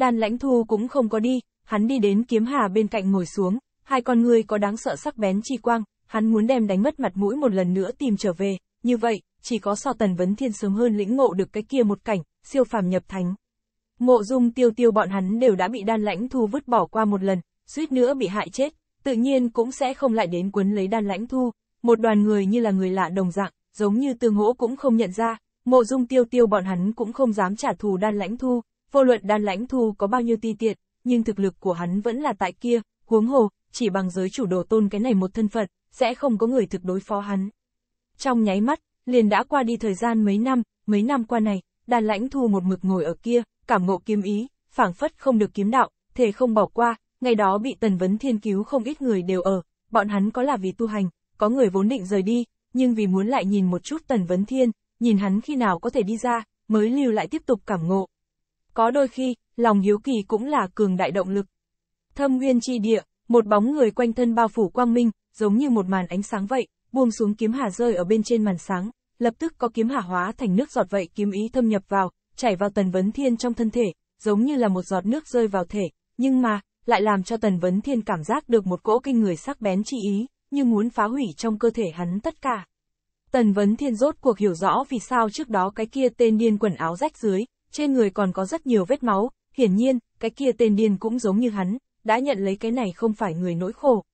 Đan lãnh thu cũng không có đi, hắn đi đến kiếm hà bên cạnh ngồi xuống, hai con người có đáng sợ sắc bén chi quang, hắn muốn đem đánh mất mặt mũi một lần nữa tìm trở về, như vậy, chỉ có so tần vấn thiên sớm hơn lĩnh ngộ được cái kia một cảnh, siêu phàm nhập thánh. Mộ dung tiêu tiêu bọn hắn đều đã bị đan lãnh thu vứt bỏ qua một lần, suýt nữa bị hại chết, tự nhiên cũng sẽ không lại đến quấn lấy đan lãnh thu, một đoàn người như là người lạ đồng dạng, giống như tương hỗ cũng không nhận ra, mộ dung tiêu tiêu bọn hắn cũng không dám trả thù đan lãnh thu, Vô luận đan lãnh thu có bao nhiêu ti tiện, nhưng thực lực của hắn vẫn là tại kia, huống hồ, chỉ bằng giới chủ đồ tôn cái này một thân phận, sẽ không có người thực đối phó hắn. Trong nháy mắt, liền đã qua đi thời gian mấy năm, mấy năm qua này, đan lãnh thu một mực ngồi ở kia, cảm ngộ kiếm ý, phảng phất không được kiếm đạo, thể không bỏ qua, ngày đó bị tần vấn thiên cứu không ít người đều ở, bọn hắn có là vì tu hành, có người vốn định rời đi, nhưng vì muốn lại nhìn một chút tần vấn thiên, nhìn hắn khi nào có thể đi ra, mới lưu lại tiếp tục cảm ngộ, có đôi khi, lòng hiếu kỳ cũng là cường đại động lực. Thâm nguyên chi địa, một bóng người quanh thân bao phủ quang minh, giống như một màn ánh sáng vậy, buông xuống kiếm hà rơi ở bên trên màn sáng, lập tức có kiếm hà hóa thành nước giọt vậy kiếm ý thâm nhập vào, chảy vào tần vấn thiên trong thân thể, giống như là một giọt nước rơi vào thể, nhưng mà, lại làm cho tần vấn thiên cảm giác được một cỗ kinh người sắc bén chi ý, như muốn phá hủy trong cơ thể hắn tất cả. Tần vấn thiên rốt cuộc hiểu rõ vì sao trước đó cái kia tên điên quần áo rách dưới, trên người còn có rất nhiều vết máu, hiển nhiên, cái kia tên điên cũng giống như hắn, đã nhận lấy cái này không phải người nỗi khổ.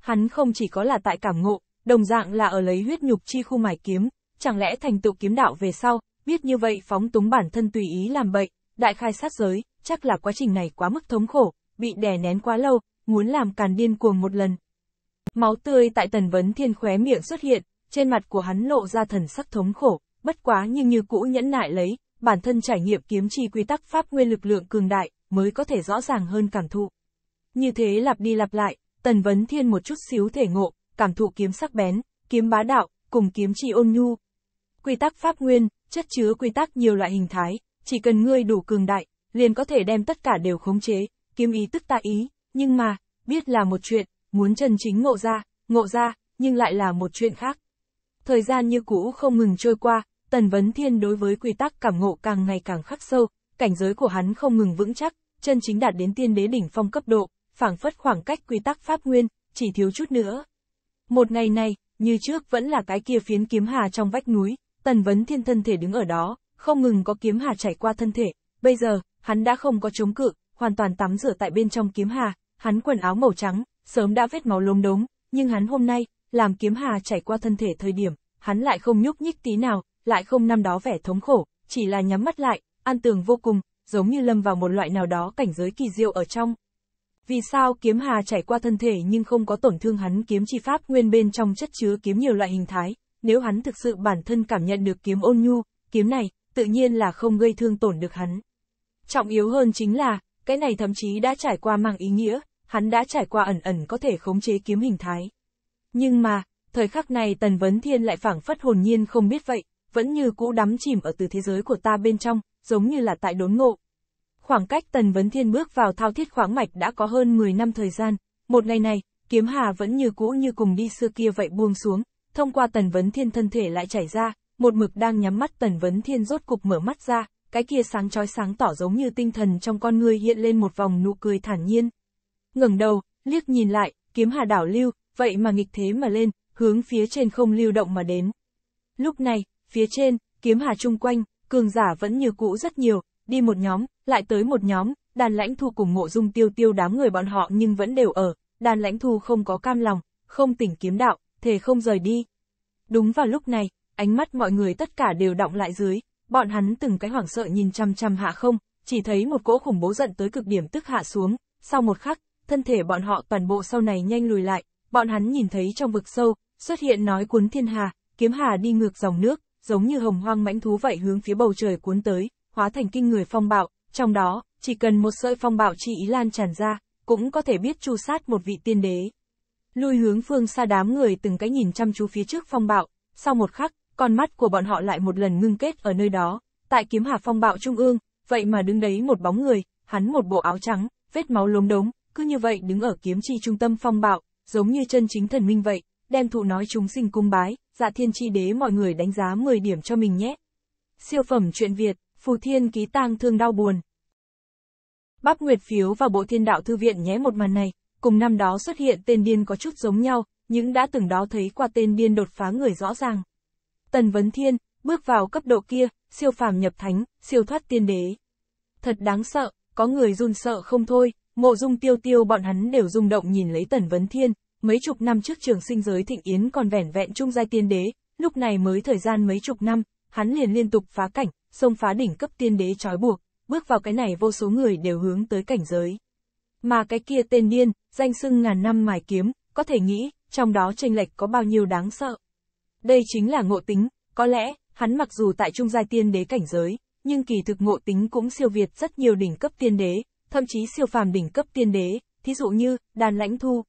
Hắn không chỉ có là tại cảm ngộ, đồng dạng là ở lấy huyết nhục chi khu mài kiếm, chẳng lẽ thành tựu kiếm đạo về sau, biết như vậy phóng túng bản thân tùy ý làm bậy, đại khai sát giới, chắc là quá trình này quá mức thống khổ, bị đè nén quá lâu, muốn làm càn điên cuồng một lần. Máu tươi tại tần vấn thiên khóe miệng xuất hiện, trên mặt của hắn lộ ra thần sắc thống khổ, bất quá nhưng như cũ nhẫn nại lấy, bản thân trải nghiệm kiếm chi quy tắc pháp nguyên lực lượng cường đại, mới có thể rõ ràng hơn cảm thụ. Như thế lặp đi lặp lại, Tần Vấn Thiên một chút xíu thể ngộ, cảm thụ kiếm sắc bén, kiếm bá đạo, cùng kiếm chi ôn nhu. Quy tắc pháp nguyên, chất chứa quy tắc nhiều loại hình thái, chỉ cần ngươi đủ cường đại, liền có thể đem tất cả đều khống chế, kiếm ý tức ta ý, nhưng mà, biết là một chuyện, muốn chân chính ngộ ra, ngộ ra, nhưng lại là một chuyện khác. Thời gian như cũ không ngừng trôi qua, Tần Vấn Thiên đối với quy tắc cảm ngộ càng ngày càng khắc sâu, cảnh giới của hắn không ngừng vững chắc, chân chính đạt đến tiên đế đỉnh phong cấp độ, phảng phất khoảng cách quy tắc pháp nguyên, chỉ thiếu chút nữa. Một ngày này, như trước vẫn là cái kia phiến kiếm hà trong vách núi, Tần Vấn Thiên thân thể đứng ở đó, không ngừng có kiếm hà chảy qua thân thể, bây giờ, hắn đã không có chống cự, hoàn toàn tắm rửa tại bên trong kiếm hà, hắn quần áo màu trắng, sớm đã vết máu lốm đốm, nhưng hắn hôm nay, làm kiếm hà chảy qua thân thể thời điểm, hắn lại không nhúc nhích tí nào, lại không năm đó vẻ thống khổ, chỉ là nhắm mắt lại, an tường vô cùng, giống như lâm vào một loại nào đó cảnh giới kỳ diệu ở trong. Vì sao kiếm hà chảy qua thân thể nhưng không có tổn thương hắn kiếm chi pháp nguyên bên trong chất chứa kiếm nhiều loại hình thái, nếu hắn thực sự bản thân cảm nhận được kiếm ôn nhu, kiếm này, tự nhiên là không gây thương tổn được hắn. Trọng yếu hơn chính là, cái này thậm chí đã trải qua mang ý nghĩa, hắn đã trải qua ẩn ẩn có thể khống chế kiếm hình thái. Nhưng mà, thời khắc này Tần Vấn Thiên lại phảng phất hồn nhiên không biết vậy, vẫn như cũ đắm chìm ở từ thế giới của ta bên trong, giống như là tại đốn ngộ. Khoảng cách Tần Vấn Thiên bước vào thao thiết khoáng mạch đã có hơn 10 năm thời gian, một ngày này, kiếm hà vẫn như cũ như cùng đi xưa kia vậy buông xuống, thông qua Tần Vấn Thiên thân thể lại chảy ra, một mực đang nhắm mắt Tần Vấn Thiên rốt cục mở mắt ra, cái kia sáng chói sáng tỏ giống như tinh thần trong con người hiện lên một vòng nụ cười thản nhiên. ngẩng đầu, liếc nhìn lại, kiếm hà đảo lưu, vậy mà nghịch thế mà lên, hướng phía trên không lưu động mà đến. Lúc này, phía trên, kiếm hà chung quanh, cường giả vẫn như cũ rất nhiều, đi một nhóm, lại tới một nhóm, đàn lãnh thu cùng mộ dung tiêu tiêu đám người bọn họ nhưng vẫn đều ở, đàn lãnh thu không có cam lòng, không tỉnh kiếm đạo, thề không rời đi. Đúng vào lúc này, ánh mắt mọi người tất cả đều động lại dưới, bọn hắn từng cái hoảng sợ nhìn chăm chăm hạ không, chỉ thấy một cỗ khủng bố giận tới cực điểm tức hạ xuống, sau một khắc, thân thể bọn họ toàn bộ sau này nhanh lùi lại, bọn hắn nhìn thấy trong vực sâu, xuất hiện nói cuốn thiên hà, kiếm hà đi ngược dòng nước, giống như hồng hoang mãnh thú vậy hướng phía bầu trời cuốn tới, hóa thành kinh người phong bạo, trong đó, chỉ cần một sợi phong bạo chi ý lan tràn ra, cũng có thể biết chu sát một vị tiên đế. Lui hướng phương xa đám người từng cái nhìn chăm chú phía trước phong bạo, sau một khắc, con mắt của bọn họ lại một lần ngưng kết ở nơi đó, tại kiếm hà phong bạo trung ương, vậy mà đứng đấy một bóng người, hắn một bộ áo trắng, vết máu lốm đống, cứ như vậy đứng ở kiếm chi trung tâm phong bạo, giống như chân chính thần minh vậy, đem thụ nói chúng sinh cung bái, dạ thiên chi đế mọi người đánh giá 10 điểm cho mình nhé. Siêu phẩm truyện Việt, Phù Thiên ký tang thương đau buồn. Bắp Nguyệt phiếu vào bộ thiên đạo thư viện nhé một màn này, cùng năm đó xuất hiện tên điên có chút giống nhau, những đã từng đó thấy qua tên điên đột phá người rõ ràng. Tần Vấn Thiên, bước vào cấp độ kia, siêu phàm nhập thánh, siêu thoát tiên đế. Thật đáng sợ, có người run sợ không thôi, mộ dung tiêu tiêu bọn hắn đều rung động nhìn lấy Tần Vấn Thiên, mấy chục năm trước trường sinh giới thịnh yến còn vẻn vẹn trung giai tiên đế, lúc này mới thời gian mấy chục năm, hắn liền liên tục phá cảnh, xông phá đỉnh cấp tiên đế trói buộc, bước vào cái này vô số người đều hướng tới cảnh giới. Mà cái kia tên điên, danh xưng ngàn năm mài kiếm, có thể nghĩ, trong đó tranh lệch có bao nhiêu đáng sợ. Đây chính là ngộ tính, có lẽ, hắn mặc dù tại trung giai tiên đế cảnh giới, nhưng kỳ thực ngộ tính cũng siêu việt rất nhiều đỉnh cấp tiên đế, thậm chí siêu phàm đỉnh cấp tiên đế, thí dụ như, đàn lãnh thu,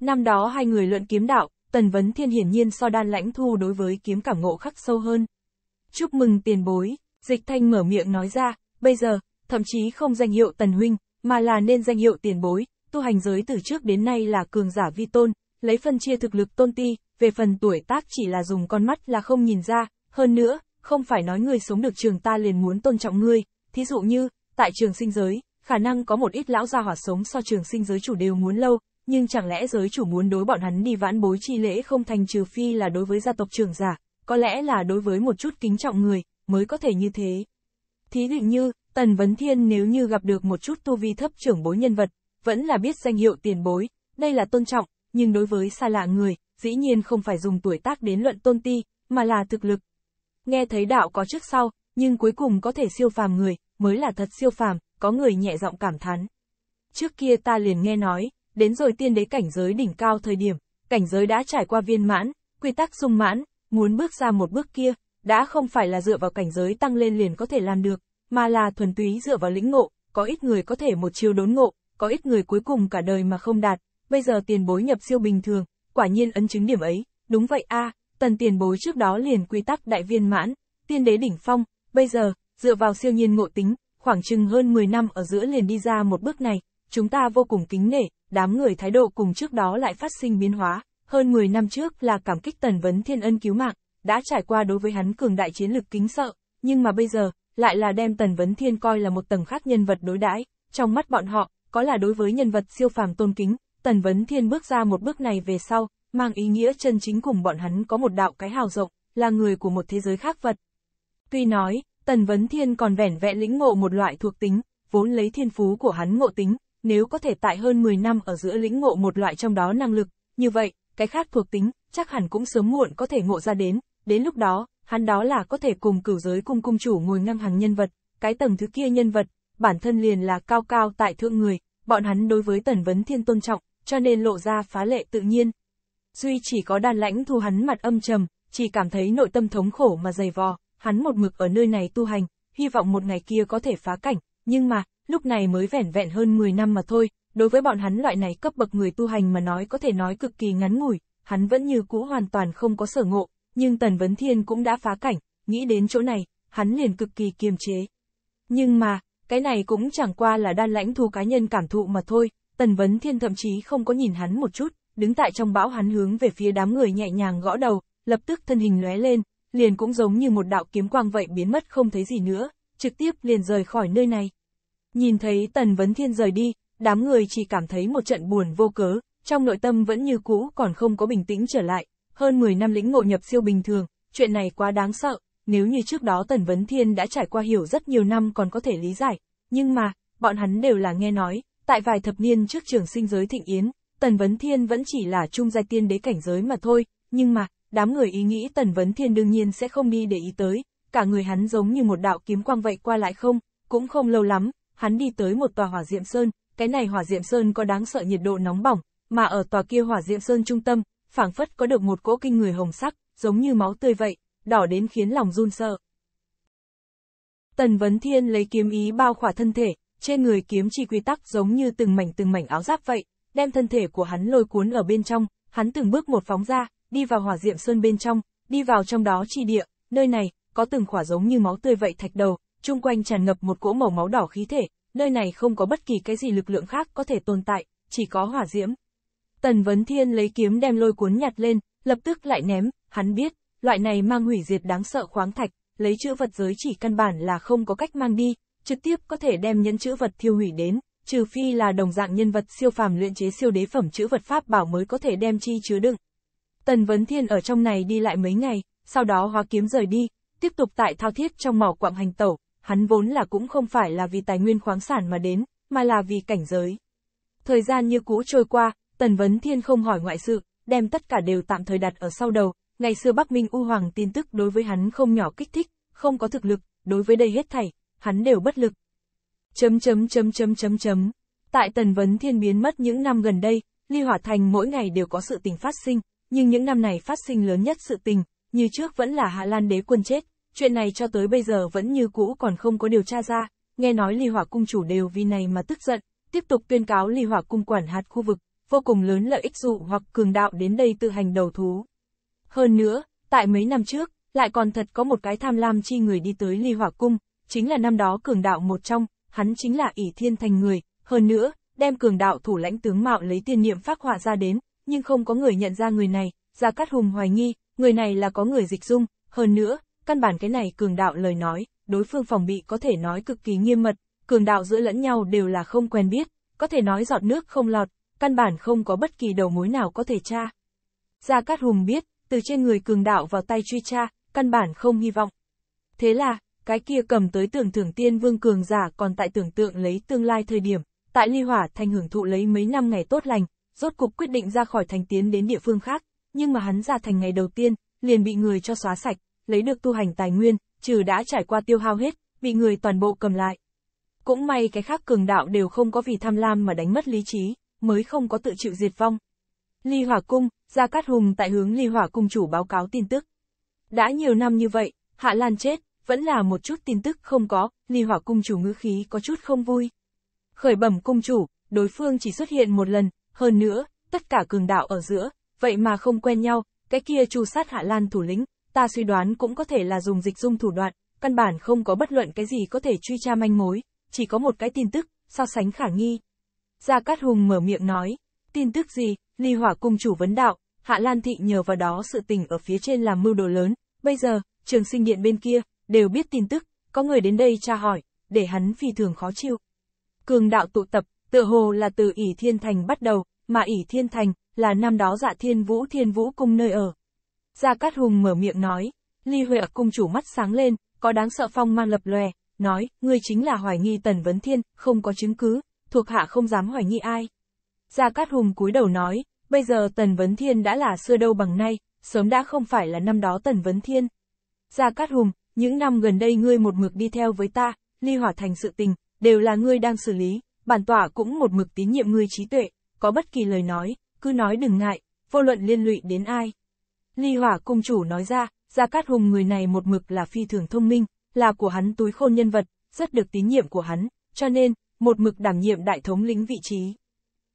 Năm đó hai người luận kiếm đạo, Tần Vấn Thiên hiển nhiên so đan lãnh thu đối với kiếm cảm ngộ khắc sâu hơn. Chúc mừng tiền bối, dịch thanh mở miệng nói ra, bây giờ, thậm chí không danh hiệu Tần Huynh, mà là nên danh hiệu tiền bối, tu hành giới từ trước đến nay là cường giả vi tôn, lấy phân chia thực lực tôn ti, về phần tuổi tác chỉ là dùng con mắt là không nhìn ra, hơn nữa, không phải nói người sống được trường ta liền muốn tôn trọng ngươi, thí dụ như, tại trường sinh giới, khả năng có một ít lão gia hỏa sống so trường sinh giới chủ đều muốn lâu, nhưng chẳng lẽ giới chủ muốn đối bọn hắn đi vãn bối chi lễ không thành trừ phi là đối với gia tộc trưởng giả, có lẽ là đối với một chút kính trọng người, mới có thể như thế. Thí dụ như, Tần Vấn Thiên nếu như gặp được một chút tu vi thấp trưởng bối nhân vật, vẫn là biết danh hiệu tiền bối, đây là tôn trọng, nhưng đối với xa lạ người, dĩ nhiên không phải dùng tuổi tác đến luận tôn ti, mà là thực lực. Nghe thấy đạo có trước sau, nhưng cuối cùng có thể siêu phàm người, mới là thật siêu phàm, có người nhẹ giọng cảm thán. Trước kia ta liền nghe nói, đến rồi tiên đế cảnh giới đỉnh cao thời điểm, cảnh giới đã trải qua viên mãn, quy tắc sung mãn, muốn bước ra một bước kia, đã không phải là dựa vào cảnh giới tăng lên liền có thể làm được, mà là thuần túy dựa vào lĩnh ngộ, có ít người có thể một chiều đốn ngộ, có ít người cuối cùng cả đời mà không đạt, bây giờ tiền bối nhập siêu bình thường, quả nhiên ấn chứng điểm ấy, đúng vậy a, tần tiền bối trước đó liền quy tắc đại viên mãn, tiên đế đỉnh phong, bây giờ, dựa vào siêu nhiên ngộ tính, khoảng chừng hơn 10 năm ở giữa liền đi ra một bước này, chúng ta vô cùng kính nể, đám người thái độ cùng trước đó lại phát sinh biến hóa, hơn 10 năm trước là cảm kích tần vấn thiên ân cứu mạng, đã trải qua đối với hắn cường đại chiến lực kính sợ, nhưng mà bây giờ, lại là đem tần vấn thiên coi là một tầng khác nhân vật đối đãi trong mắt bọn họ, có là đối với nhân vật siêu phàm tôn kính, tần vấn thiên bước ra một bước này về sau, mang ý nghĩa chân chính cùng bọn hắn có một đạo cái hào rộng, là người của một thế giới khác vật. Tuy nói, tần vấn thiên còn vẻn vẹn lĩnh ngộ một loại thuộc tính, vốn lấy thiên phú của hắn ngộ tính, nếu có thể tại hơn 10 năm ở giữa lĩnh ngộ một loại trong đó năng lực, như vậy, cái khác thuộc tính, chắc hẳn cũng sớm muộn có thể ngộ ra đến, đến lúc đó, hắn đó là có thể cùng cửu giới cung cung chủ ngồi ngang hàng nhân vật, cái tầng thứ kia nhân vật, bản thân liền là cao cao tại thượng người, bọn hắn đối với tần vấn thiên tôn trọng, cho nên lộ ra phá lệ tự nhiên. Duy chỉ có đàn lãnh thu hắn mặt âm trầm, chỉ cảm thấy nội tâm thống khổ mà dày vò, hắn một mực ở nơi này tu hành, hy vọng một ngày kia có thể phá cảnh, nhưng mà, lúc này mới vẻn vẹn hơn 10 năm mà thôi, đối với bọn hắn loại này cấp bậc người tu hành mà nói có thể nói cực kỳ ngắn ngủi, hắn vẫn như cũ hoàn toàn không có sở ngộ, nhưng Tần Vấn Thiên cũng đã phá cảnh, nghĩ đến chỗ này, hắn liền cực kỳ kiềm chế. Nhưng mà, cái này cũng chẳng qua là đan lãnh thu cá nhân cảm thụ mà thôi, Tần Vấn Thiên thậm chí không có nhìn hắn một chút, đứng tại trong bão hắn hướng về phía đám người nhẹ nhàng gõ đầu, lập tức thân hình lóe lên, liền cũng giống như một đạo kiếm quang vậy biến mất không thấy gì nữa, trực tiếp liền rời khỏi nơi này. Nhìn thấy Tần Vấn Thiên rời đi, đám người chỉ cảm thấy một trận buồn vô cớ, trong nội tâm vẫn như cũ còn không có bình tĩnh trở lại, hơn 10 năm lĩnh ngộ nhập siêu bình thường, chuyện này quá đáng sợ, nếu như trước đó Tần Vấn Thiên đã trải qua hiểu rất nhiều năm còn có thể lý giải, nhưng mà, bọn hắn đều là nghe nói, tại vài thập niên trước trường sinh giới thịnh yến, Tần Vấn Thiên vẫn chỉ là trung giai tiên đế cảnh giới mà thôi, nhưng mà, đám người ý nghĩ Tần Vấn Thiên đương nhiên sẽ không đi để ý tới, cả người hắn giống như một đạo kiếm quang vậy qua lại không, cũng không lâu lắm, hắn đi tới một tòa hỏa diệm sơn, cái này hỏa diệm sơn có đáng sợ nhiệt độ nóng bỏng, mà ở tòa kia hỏa diệm sơn trung tâm, phảng phất có được một cỗ kinh người hồng sắc, giống như máu tươi vậy, đỏ đến khiến lòng run sợ. Tần Vấn Thiên lấy kiếm ý bao khỏa thân thể, trên người kiếm chi quy tắc giống như từng mảnh từng mảnh áo giáp vậy, đem thân thể của hắn lôi cuốn ở bên trong, hắn từng bước một phóng ra, đi vào hỏa diệm sơn bên trong, đi vào trong đó chi địa, nơi này, có từng khỏa giống như máu tươi vậy thạch đầu, chung quanh tràn ngập một cỗ màu máu đỏ khí thể, nơi này không có bất kỳ cái gì lực lượng khác có thể tồn tại, chỉ có hỏa diễm. Tần Vấn Thiên lấy kiếm đem lôi cuốn nhặt lên, lập tức lại ném, hắn biết, loại này mang hủy diệt đáng sợ khoáng thạch, lấy chữ vật giới chỉ căn bản là không có cách mang đi, trực tiếp có thể đem nhẫn chữ vật thiêu hủy đến, trừ phi là đồng dạng nhân vật siêu phàm luyện chế siêu đế phẩm chữ vật pháp bảo mới có thể đem chi chứa đựng. Tần Vấn Thiên ở trong này đi lại mấy ngày, sau đó hóa kiếm rời đi, tiếp tục tại thao thiết trong mỏ quặng hành tẩu, hắn vốn là cũng không phải là vì tài nguyên khoáng sản mà đến, mà là vì cảnh giới. Thời gian như cũ trôi qua, Tần Vấn Thiên không hỏi ngoại sự, đem tất cả đều tạm thời đặt ở sau đầu, ngày xưa Bắc Minh U Hoàng tin tức đối với hắn không nhỏ kích thích, không có thực lực, đối với đây hết thảy, hắn đều bất lực. Chấm chấm chấm chấm chấm chấm. Tại Tần Vấn Thiên biến mất những năm gần đây, Ly Hỏa Thành mỗi ngày đều có sự tình phát sinh, nhưng những năm này phát sinh lớn nhất sự tình, như trước vẫn là Hạ Lan Đế quân chết, Chuyện này cho tới bây giờ vẫn như cũ còn không có điều tra ra, nghe nói ly hỏa cung chủ đều vì này mà tức giận, tiếp tục tuyên cáo ly hỏa cung quản hạt khu vực, vô cùng lớn lợi ích dụ hoặc cường đạo đến đây tự hành đầu thú. Hơn nữa, tại mấy năm trước, lại còn thật có một cái tham lam chi người đi tới ly hỏa cung, chính là năm đó cường đạo một trong, hắn chính là ỷ thiên thành người, hơn nữa, đem cường đạo thủ lãnh tướng mạo lấy tiên niệm phát họa ra đến, nhưng không có người nhận ra người này, Gia Cát Hùng hoài nghi, người này là có người dịch dung, hơn nữa, căn bản cái này cường đạo lời nói, đối phương phòng bị có thể nói cực kỳ nghiêm mật, cường đạo giữa lẫn nhau đều là không quen biết, có thể nói giọt nước không lọt, căn bản không có bất kỳ đầu mối nào có thể tra. Gia Cát Hùng biết, từ trên người cường đạo vào tay truy tra, căn bản không hy vọng. Thế là, cái kia cầm tới tưởng thưởng tiên vương cường giả còn tại tưởng tượng lấy tương lai thời điểm, tại ly hỏa thành hưởng thụ lấy mấy năm ngày tốt lành, rốt cục quyết định ra khỏi thành tiến đến địa phương khác, nhưng mà hắn ra thành ngày đầu tiên, liền bị người cho xóa sạch, lấy được tu hành tài nguyên, trừ đã trải qua tiêu hao hết, bị người toàn bộ cầm lại. Cũng may cái khác cường đạo đều không có vì tham lam mà đánh mất lý trí, mới không có tự chịu diệt vong. Ly Hỏa Cung, Gia Cát Hùng tại hướng Ly Hỏa Cung chủ báo cáo tin tức. Đã nhiều năm như vậy, Hạ Lan chết, vẫn là một chút tin tức không có, Ly Hỏa Cung chủ ngữ khí có chút không vui. Khởi bẩm cung chủ, đối phương chỉ xuất hiện một lần, hơn nữa, tất cả cường đạo ở giữa, vậy mà không quen nhau, cái kia chu sát Hạ Lan thủ lĩnh, ta suy đoán cũng có thể là dùng dịch dung thủ đoạn, căn bản không có bất luận cái gì có thể truy tra manh mối, chỉ có một cái tin tức, so sánh khả nghi. Gia Cát Hùng mở miệng nói, tin tức gì, ly hỏa cung chủ vấn đạo, Hạ Lan Thị nhờ vào đó sự tình ở phía trên làm mưu đồ lớn, bây giờ, trường sinh điện bên kia, đều biết tin tức, có người đến đây tra hỏi, để hắn phi thường khó chịu. Cường đạo tụ tập, tựa hồ là từ ỉ Thiên Thành bắt đầu, mà ỉ Thiên Thành, là năm đó dạ Thiên Vũ Thiên Vũ cung nơi ở. Gia Cát Hùng mở miệng nói, Ly Huệ cung chủ mắt sáng lên, có đáng sợ phong mang lập lòe, nói, ngươi chính là hoài nghi Tần Vấn Thiên, không có chứng cứ, thuộc hạ không dám hoài nghi ai. Gia Cát Hùng cúi đầu nói, bây giờ Tần Vấn Thiên đã là xưa đâu bằng nay, sớm đã không phải là năm đó Tần Vấn Thiên. Gia Cát Hùng, những năm gần đây ngươi một mực đi theo với ta, ly hỏa thành sự tình, đều là ngươi đang xử lý, bản tỏa cũng một mực tín nhiệm ngươi trí tuệ, có bất kỳ lời nói, cứ nói đừng ngại, vô luận liên lụy đến ai. Ly Hỏa Cung Chủ nói ra, Gia Cát Hùng người này một mực là phi thường thông minh, là của hắn túi khôn nhân vật, rất được tín nhiệm của hắn, cho nên, một mực đảm nhiệm đại thống lĩnh vị trí.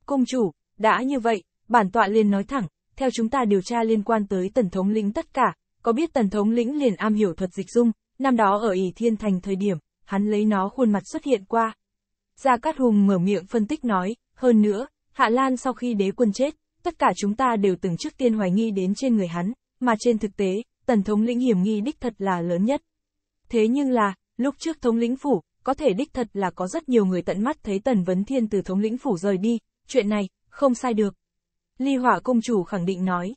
Cung Chủ, đã như vậy, bản tọa liền nói thẳng, theo chúng ta điều tra liên quan tới tần thống lĩnh tất cả, có biết tần thống lĩnh liền am hiểu thuật dịch dung, năm đó ở ỷ Thiên Thành thời điểm, hắn lấy nó khuôn mặt xuất hiện qua. Gia Cát Hùng mở miệng phân tích nói, hơn nữa, Hạ Lan sau khi đế quân chết, Tất cả chúng ta đều từng trước tiên hoài nghi đến trên người hắn, mà trên thực tế, tần thống lĩnh hiểm nghi đích thật là lớn nhất. Thế nhưng là, lúc trước thống lĩnh phủ, có thể đích thật là có rất nhiều người tận mắt thấy tần vấn thiên từ thống lĩnh phủ rời đi, chuyện này, không sai được. Ly hỏa công chủ khẳng định nói.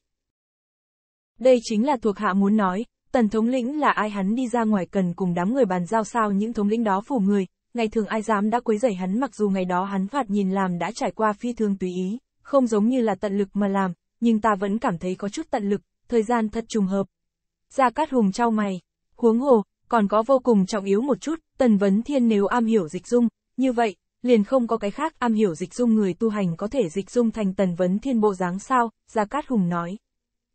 Đây chính là thuộc hạ muốn nói, tần thống lĩnh là ai hắn đi ra ngoài cần cùng đám người bàn giao sao những thống lĩnh đó phủ người, ngày thường ai dám đã quấy rầy hắn mặc dù ngày đó hắn phạt nhìn làm đã trải qua phi thương tùy ý không giống như là tận lực mà làm, nhưng ta vẫn cảm thấy có chút tận lực, thời gian thật trùng hợp. Gia Cát Hùng trao mày, huống hồ, còn có vô cùng trọng yếu một chút, Tần Vấn Thiên nếu am hiểu dịch dung, như vậy, liền không có cái khác am hiểu dịch dung người tu hành có thể dịch dung thành Tần Vấn Thiên bộ dáng sao, Gia Cát Hùng nói.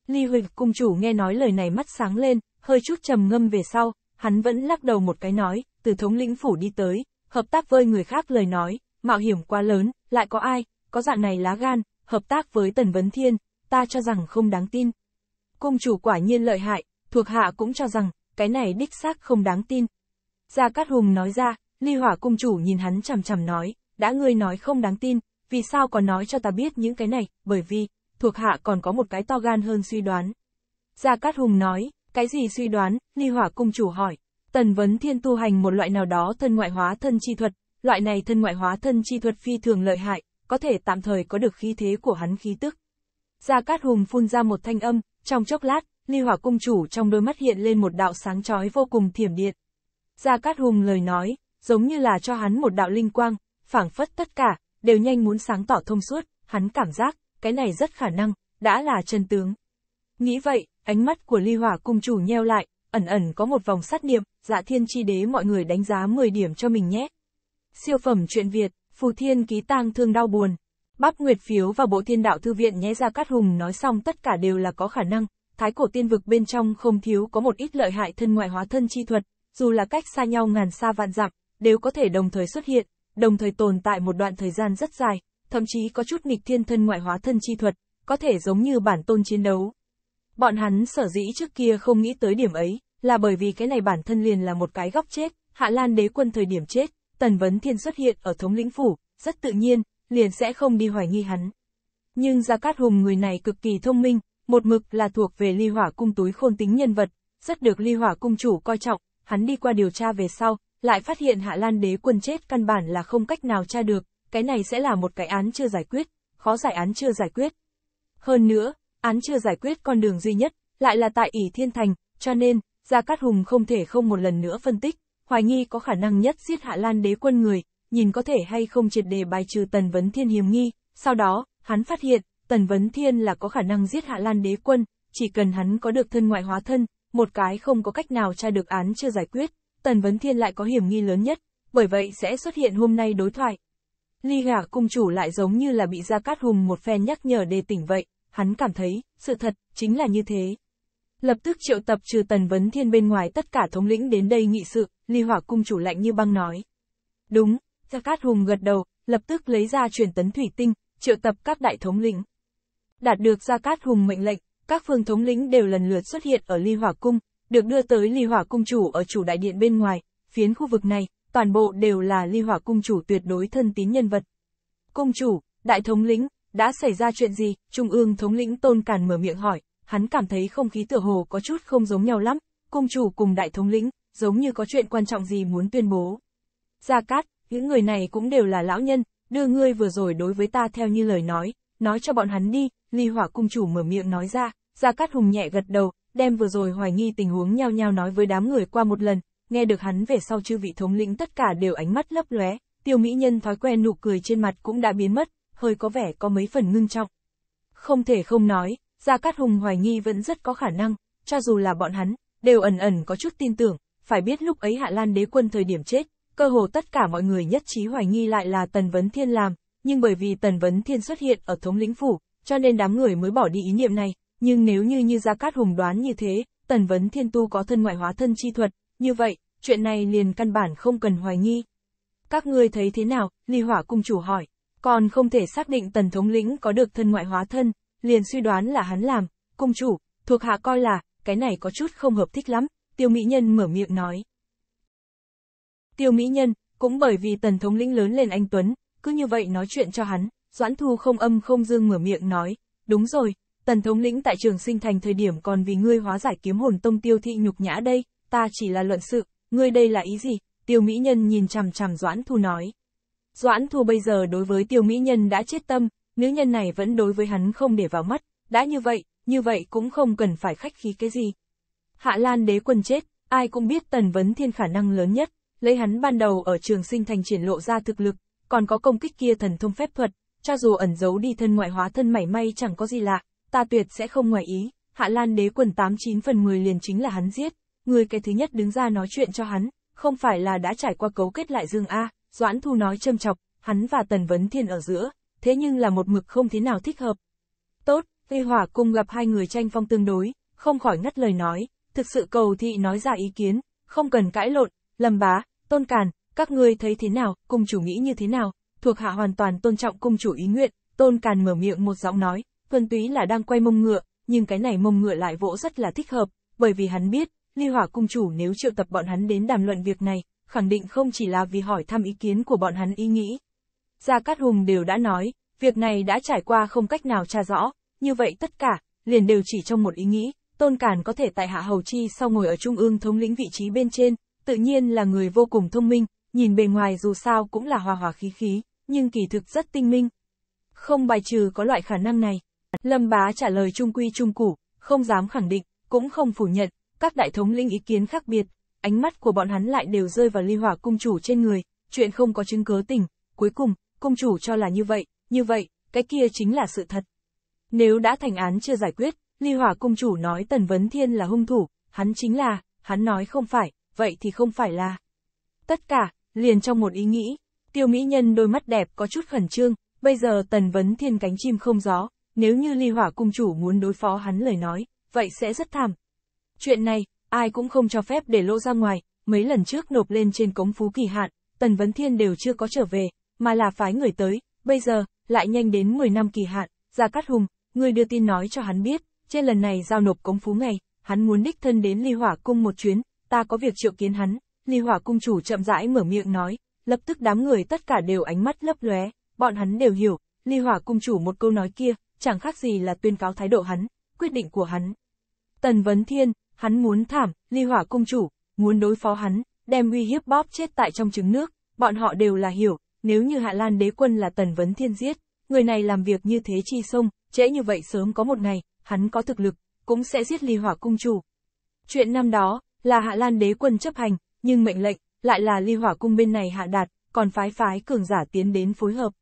Ly Huỳnh cung chủ nghe nói lời này mắt sáng lên, hơi chút trầm ngâm về sau, hắn vẫn lắc đầu một cái nói, từ thống lĩnh phủ đi tới, hợp tác với người khác lời nói, mạo hiểm quá lớn, lại có ai, có dạng này lá gan, hợp tác với Tần Vấn Thiên, ta cho rằng không đáng tin. Cung chủ quả nhiên lợi hại, thuộc hạ cũng cho rằng, cái này đích xác không đáng tin. Gia Cát Hùng nói ra, Ly Hỏa Cung chủ nhìn hắn chằm chằm nói, đã ngươi nói không đáng tin, vì sao còn nói cho ta biết những cái này, bởi vì, thuộc hạ còn có một cái to gan hơn suy đoán. Gia Cát Hùng nói, cái gì suy đoán, Ly Hỏa Cung chủ hỏi, Tần Vấn Thiên tu hành một loại nào đó thân ngoại hóa thân chi thuật, loại này thân ngoại hóa thân chi thuật phi thường lợi hại, có thể tạm thời có được khí thế của hắn khí tức. Gia Cát Hùng phun ra một thanh âm, trong chốc lát, ly hỏa cung chủ trong đôi mắt hiện lên một đạo sáng chói vô cùng thiểm điện. Gia Cát Hùng lời nói, giống như là cho hắn một đạo linh quang, phảng phất tất cả, đều nhanh muốn sáng tỏ thông suốt, hắn cảm giác, cái này rất khả năng, đã là chân tướng. Nghĩ vậy, ánh mắt của ly hỏa cung chủ nheo lại, ẩn ẩn có một vòng sát niệm, dạ thiên chi đế mọi người đánh giá 10 điểm cho mình nhé. Siêu phẩm truyện Việt, Phù Thiên ký tang thương đau buồn. Bắp Nguyệt phiếu và Bộ Thiên Đạo Thư Viện nhé ra Cát Hùng nói xong tất cả đều là có khả năng, thái cổ tiên vực bên trong không thiếu có một ít lợi hại thân ngoại hóa thân chi thuật, dù là cách xa nhau ngàn xa vạn dặm, đều có thể đồng thời xuất hiện, đồng thời tồn tại một đoạn thời gian rất dài, thậm chí có chút nghịch thiên thân ngoại hóa thân chi thuật, có thể giống như bản tôn chiến đấu. Bọn hắn sở dĩ trước kia không nghĩ tới điểm ấy, là bởi vì cái này bản thân liền là một cái góc chết, Hạ Lan đế quân thời điểm chết, Tần Vấn Thiên xuất hiện ở thống lĩnh phủ, rất tự nhiên, liền sẽ không đi hoài nghi hắn. Nhưng Gia Cát Hùng người này cực kỳ thông minh, một mực là thuộc về ly hỏa cung túi khôn tính nhân vật, rất được ly hỏa cung chủ coi trọng, hắn đi qua điều tra về sau, lại phát hiện Hạ Lan đế quân chết căn bản là không cách nào tra được, cái này sẽ là một cái án chưa giải quyết, khó giải án chưa giải quyết. Hơn nữa, án chưa giải quyết con đường duy nhất, lại là tại ỷ Thiên Thành, cho nên, Gia Cát Hùng không thể không một lần nữa phân tích, hoài nghi có khả năng nhất giết Hạ Lan đế quân người, nhìn có thể hay không triệt đề bài trừ Tần Vấn Thiên hiềm nghi, sau đó, hắn phát hiện, Tần Vấn Thiên là có khả năng giết Hạ Lan đế quân, chỉ cần hắn có được thân ngoại hóa thân, một cái không có cách nào tra được án chưa giải quyết, Tần Vấn Thiên lại có hiểm nghi lớn nhất, bởi vậy sẽ xuất hiện hôm nay đối thoại. Ly Gả cung chủ lại giống như là bị Gia Cát Hùng một phen nhắc nhở đề tỉnh vậy, hắn cảm thấy, sự thật, chính là như thế. Lập tức triệu tập trừ tần vấn thiên bên ngoài tất cả thống lĩnh đến đây nghị sự, ly hỏa cung chủ lạnh như băng nói. Đúng, Gia Cát Hùng gật đầu, lập tức lấy ra truyền tấn thủy tinh, triệu tập các đại thống lĩnh. Đạt được Gia Cát Hùng mệnh lệnh, các phương thống lĩnh đều lần lượt xuất hiện ở ly hỏa cung, được đưa tới ly hỏa cung chủ ở chủ đại điện bên ngoài, phiến khu vực này, toàn bộ đều là ly hỏa cung chủ tuyệt đối thân tín nhân vật. Cung chủ, đại thống lĩnh, đã xảy ra chuyện gì? Trung ương thống lĩnh tôn càn mở miệng hỏi, hắn cảm thấy không khí tựa hồ có chút không giống nhau lắm, cung chủ cùng đại thống lĩnh, giống như có chuyện quan trọng gì muốn tuyên bố. Gia Cát, những người này cũng đều là lão nhân, đưa ngươi vừa rồi đối với ta theo như lời nói, nói cho bọn hắn đi, ly hỏa cung chủ mở miệng nói ra, Gia Cát Hùng nhẹ gật đầu, đem vừa rồi hoài nghi tình huống nhao nhao nói với đám người qua một lần, nghe được hắn về sau chư vị thống lĩnh tất cả đều ánh mắt lấp lóe, tiêu mỹ nhân thói quen nụ cười trên mặt cũng đã biến mất, hơi có vẻ có mấy phần ngưng trọng. Không thể không nói, Gia Cát Hùng hoài nghi vẫn rất có khả năng, cho dù là bọn hắn, đều ẩn ẩn có chút tin tưởng, phải biết lúc ấy Hạ Lan đế quân thời điểm chết, cơ hồ tất cả mọi người nhất trí hoài nghi lại là Tần Vấn Thiên làm, nhưng bởi vì Tần Vấn Thiên xuất hiện ở thống lĩnh phủ, cho nên đám người mới bỏ đi ý niệm này, nhưng nếu như như Gia Cát Hùng đoán như thế, Tần Vấn Thiên Tu có thân ngoại hóa thân chi thuật, như vậy, chuyện này liền căn bản không cần hoài nghi. Các ngươi thấy thế nào? Ly Hỏa Cung Chủ hỏi. Còn không thể xác định Tần Thống Lĩnh có được thân ngoại hóa thân, liền suy đoán là hắn làm, cung chủ, thuộc hạ coi là, cái này có chút không hợp thích lắm, tiêu mỹ nhân mở miệng nói. Tiêu mỹ nhân, cũng bởi vì tần thống lĩnh lớn lên anh Tuấn, cứ như vậy nói chuyện cho hắn, Doãn Thu không âm không dương mở miệng nói, đúng rồi, tần thống lĩnh tại trường sinh thành thời điểm còn vì ngươi hóa giải kiếm hồn tông tiêu thị nhục nhã đây, ta chỉ là luận sự, ngươi đây là ý gì, tiêu mỹ nhân nhìn chằm chằm Doãn Thu nói. Doãn Thu bây giờ đối với tiêu mỹ nhân đã chết tâm, nữ nhân này vẫn đối với hắn không để vào mắt, đã như vậy, như vậy cũng không cần phải khách khí cái gì. Hạ Lan đế quân chết, ai cũng biết Tần Vấn Thiên khả năng lớn nhất, lấy hắn ban đầu ở trường sinh thành triển lộ ra thực lực, còn có công kích kia thần thông phép thuật, cho dù ẩn giấu đi thân ngoại hóa thân mảy may chẳng có gì lạ, ta tuyệt sẽ không ngoài ý, Hạ Lan đế quân 89 phần 10 liền chính là hắn giết, người cái thứ nhất đứng ra nói chuyện cho hắn, không phải là đã trải qua cấu kết lại Dương A, Doãn Thu nói châm chọc, hắn và Tần Vấn Thiên ở giữa, thế nhưng là một mực không thế nào thích hợp. Tốt, Tây Hỏa cùng gặp hai người tranh phong tương đối, không khỏi ngắt lời nói, thực sự cầu thị nói ra ý kiến, không cần cãi lộn, lầm bá, tôn càn, các ngươi thấy thế nào, cung chủ nghĩ như thế nào, thuộc hạ hoàn toàn tôn trọng cung chủ ý nguyện, tôn càn mở miệng một giọng nói, thuần túy là đang quay mông ngựa, nhưng cái này mông ngựa lại vỗ rất là thích hợp, bởi vì hắn biết, ly hỏa cung chủ nếu triệu tập bọn hắn đến đàm luận việc này, khẳng định không chỉ là vì hỏi thăm ý kiến của bọn hắn ý nghĩ, Gia Cát Hùng đều đã nói, việc này đã trải qua không cách nào tra rõ, như vậy tất cả, liền đều chỉ trong một ý nghĩ, Tôn Cản có thể tại Hạ Hầu Chi sau ngồi ở Trung ương thống lĩnh vị trí bên trên, tự nhiên là người vô cùng thông minh, nhìn bề ngoài dù sao cũng là hòa hòa khí khí, nhưng kỳ thực rất tinh minh. Không bài trừ có loại khả năng này. Lâm Bá trả lời trung quy trung củ, không dám khẳng định, cũng không phủ nhận, các đại thống lĩnh ý kiến khác biệt, ánh mắt của bọn hắn lại đều rơi vào ly hỏa cung chủ trên người, chuyện không có chứng cứ tình, cuối cùng, công chủ cho là như vậy, như vậy, cái kia chính là sự thật. Nếu đã thành án chưa giải quyết, Ly Hỏa công chủ nói Tần Vấn Thiên là hung thủ, hắn chính là, hắn nói không phải, vậy thì không phải là. Tất cả, liền trong một ý nghĩ, tiêu mỹ nhân đôi mắt đẹp có chút khẩn trương, bây giờ Tần Vấn Thiên cánh chim không gió, nếu như Ly Hỏa cung chủ muốn đối phó hắn lời nói, vậy sẽ rất thảm. Chuyện này, ai cũng không cho phép để lộ ra ngoài, mấy lần trước nộp lên trên cống phú kỳ hạn, Tần Vấn Thiên đều chưa có trở về, mà là phái người tới, bây giờ, lại nhanh đến 10 năm kỳ hạn, Gia Cát Hùng, người đưa tin nói cho hắn biết, trên lần này giao nộp cống phú ngày, hắn muốn đích thân đến ly hỏa cung một chuyến, ta có việc triệu kiến hắn, ly hỏa cung chủ chậm rãi mở miệng nói, lập tức đám người tất cả đều ánh mắt lấp lóe, bọn hắn đều hiểu, ly hỏa cung chủ một câu nói kia, chẳng khác gì là tuyên cáo thái độ hắn, quyết định của hắn. Tần Vấn Thiên, hắn muốn thảm, ly hỏa cung chủ, muốn đối phó hắn, đem uy hiếp bóp chết tại trong trứng nước, bọn họ đều là hiểu, nếu như Hạ Lan đế quân là Tần Vấn Thiên giết, người này làm việc như thế chi sông, trễ như vậy sớm có một ngày, hắn có thực lực, cũng sẽ giết ly hỏa cung chủ. Chuyện năm đó, là Hạ Lan đế quân chấp hành, nhưng mệnh lệnh, lại là ly hỏa cung bên này hạ đạt, còn phái phái cường giả tiến đến phối hợp.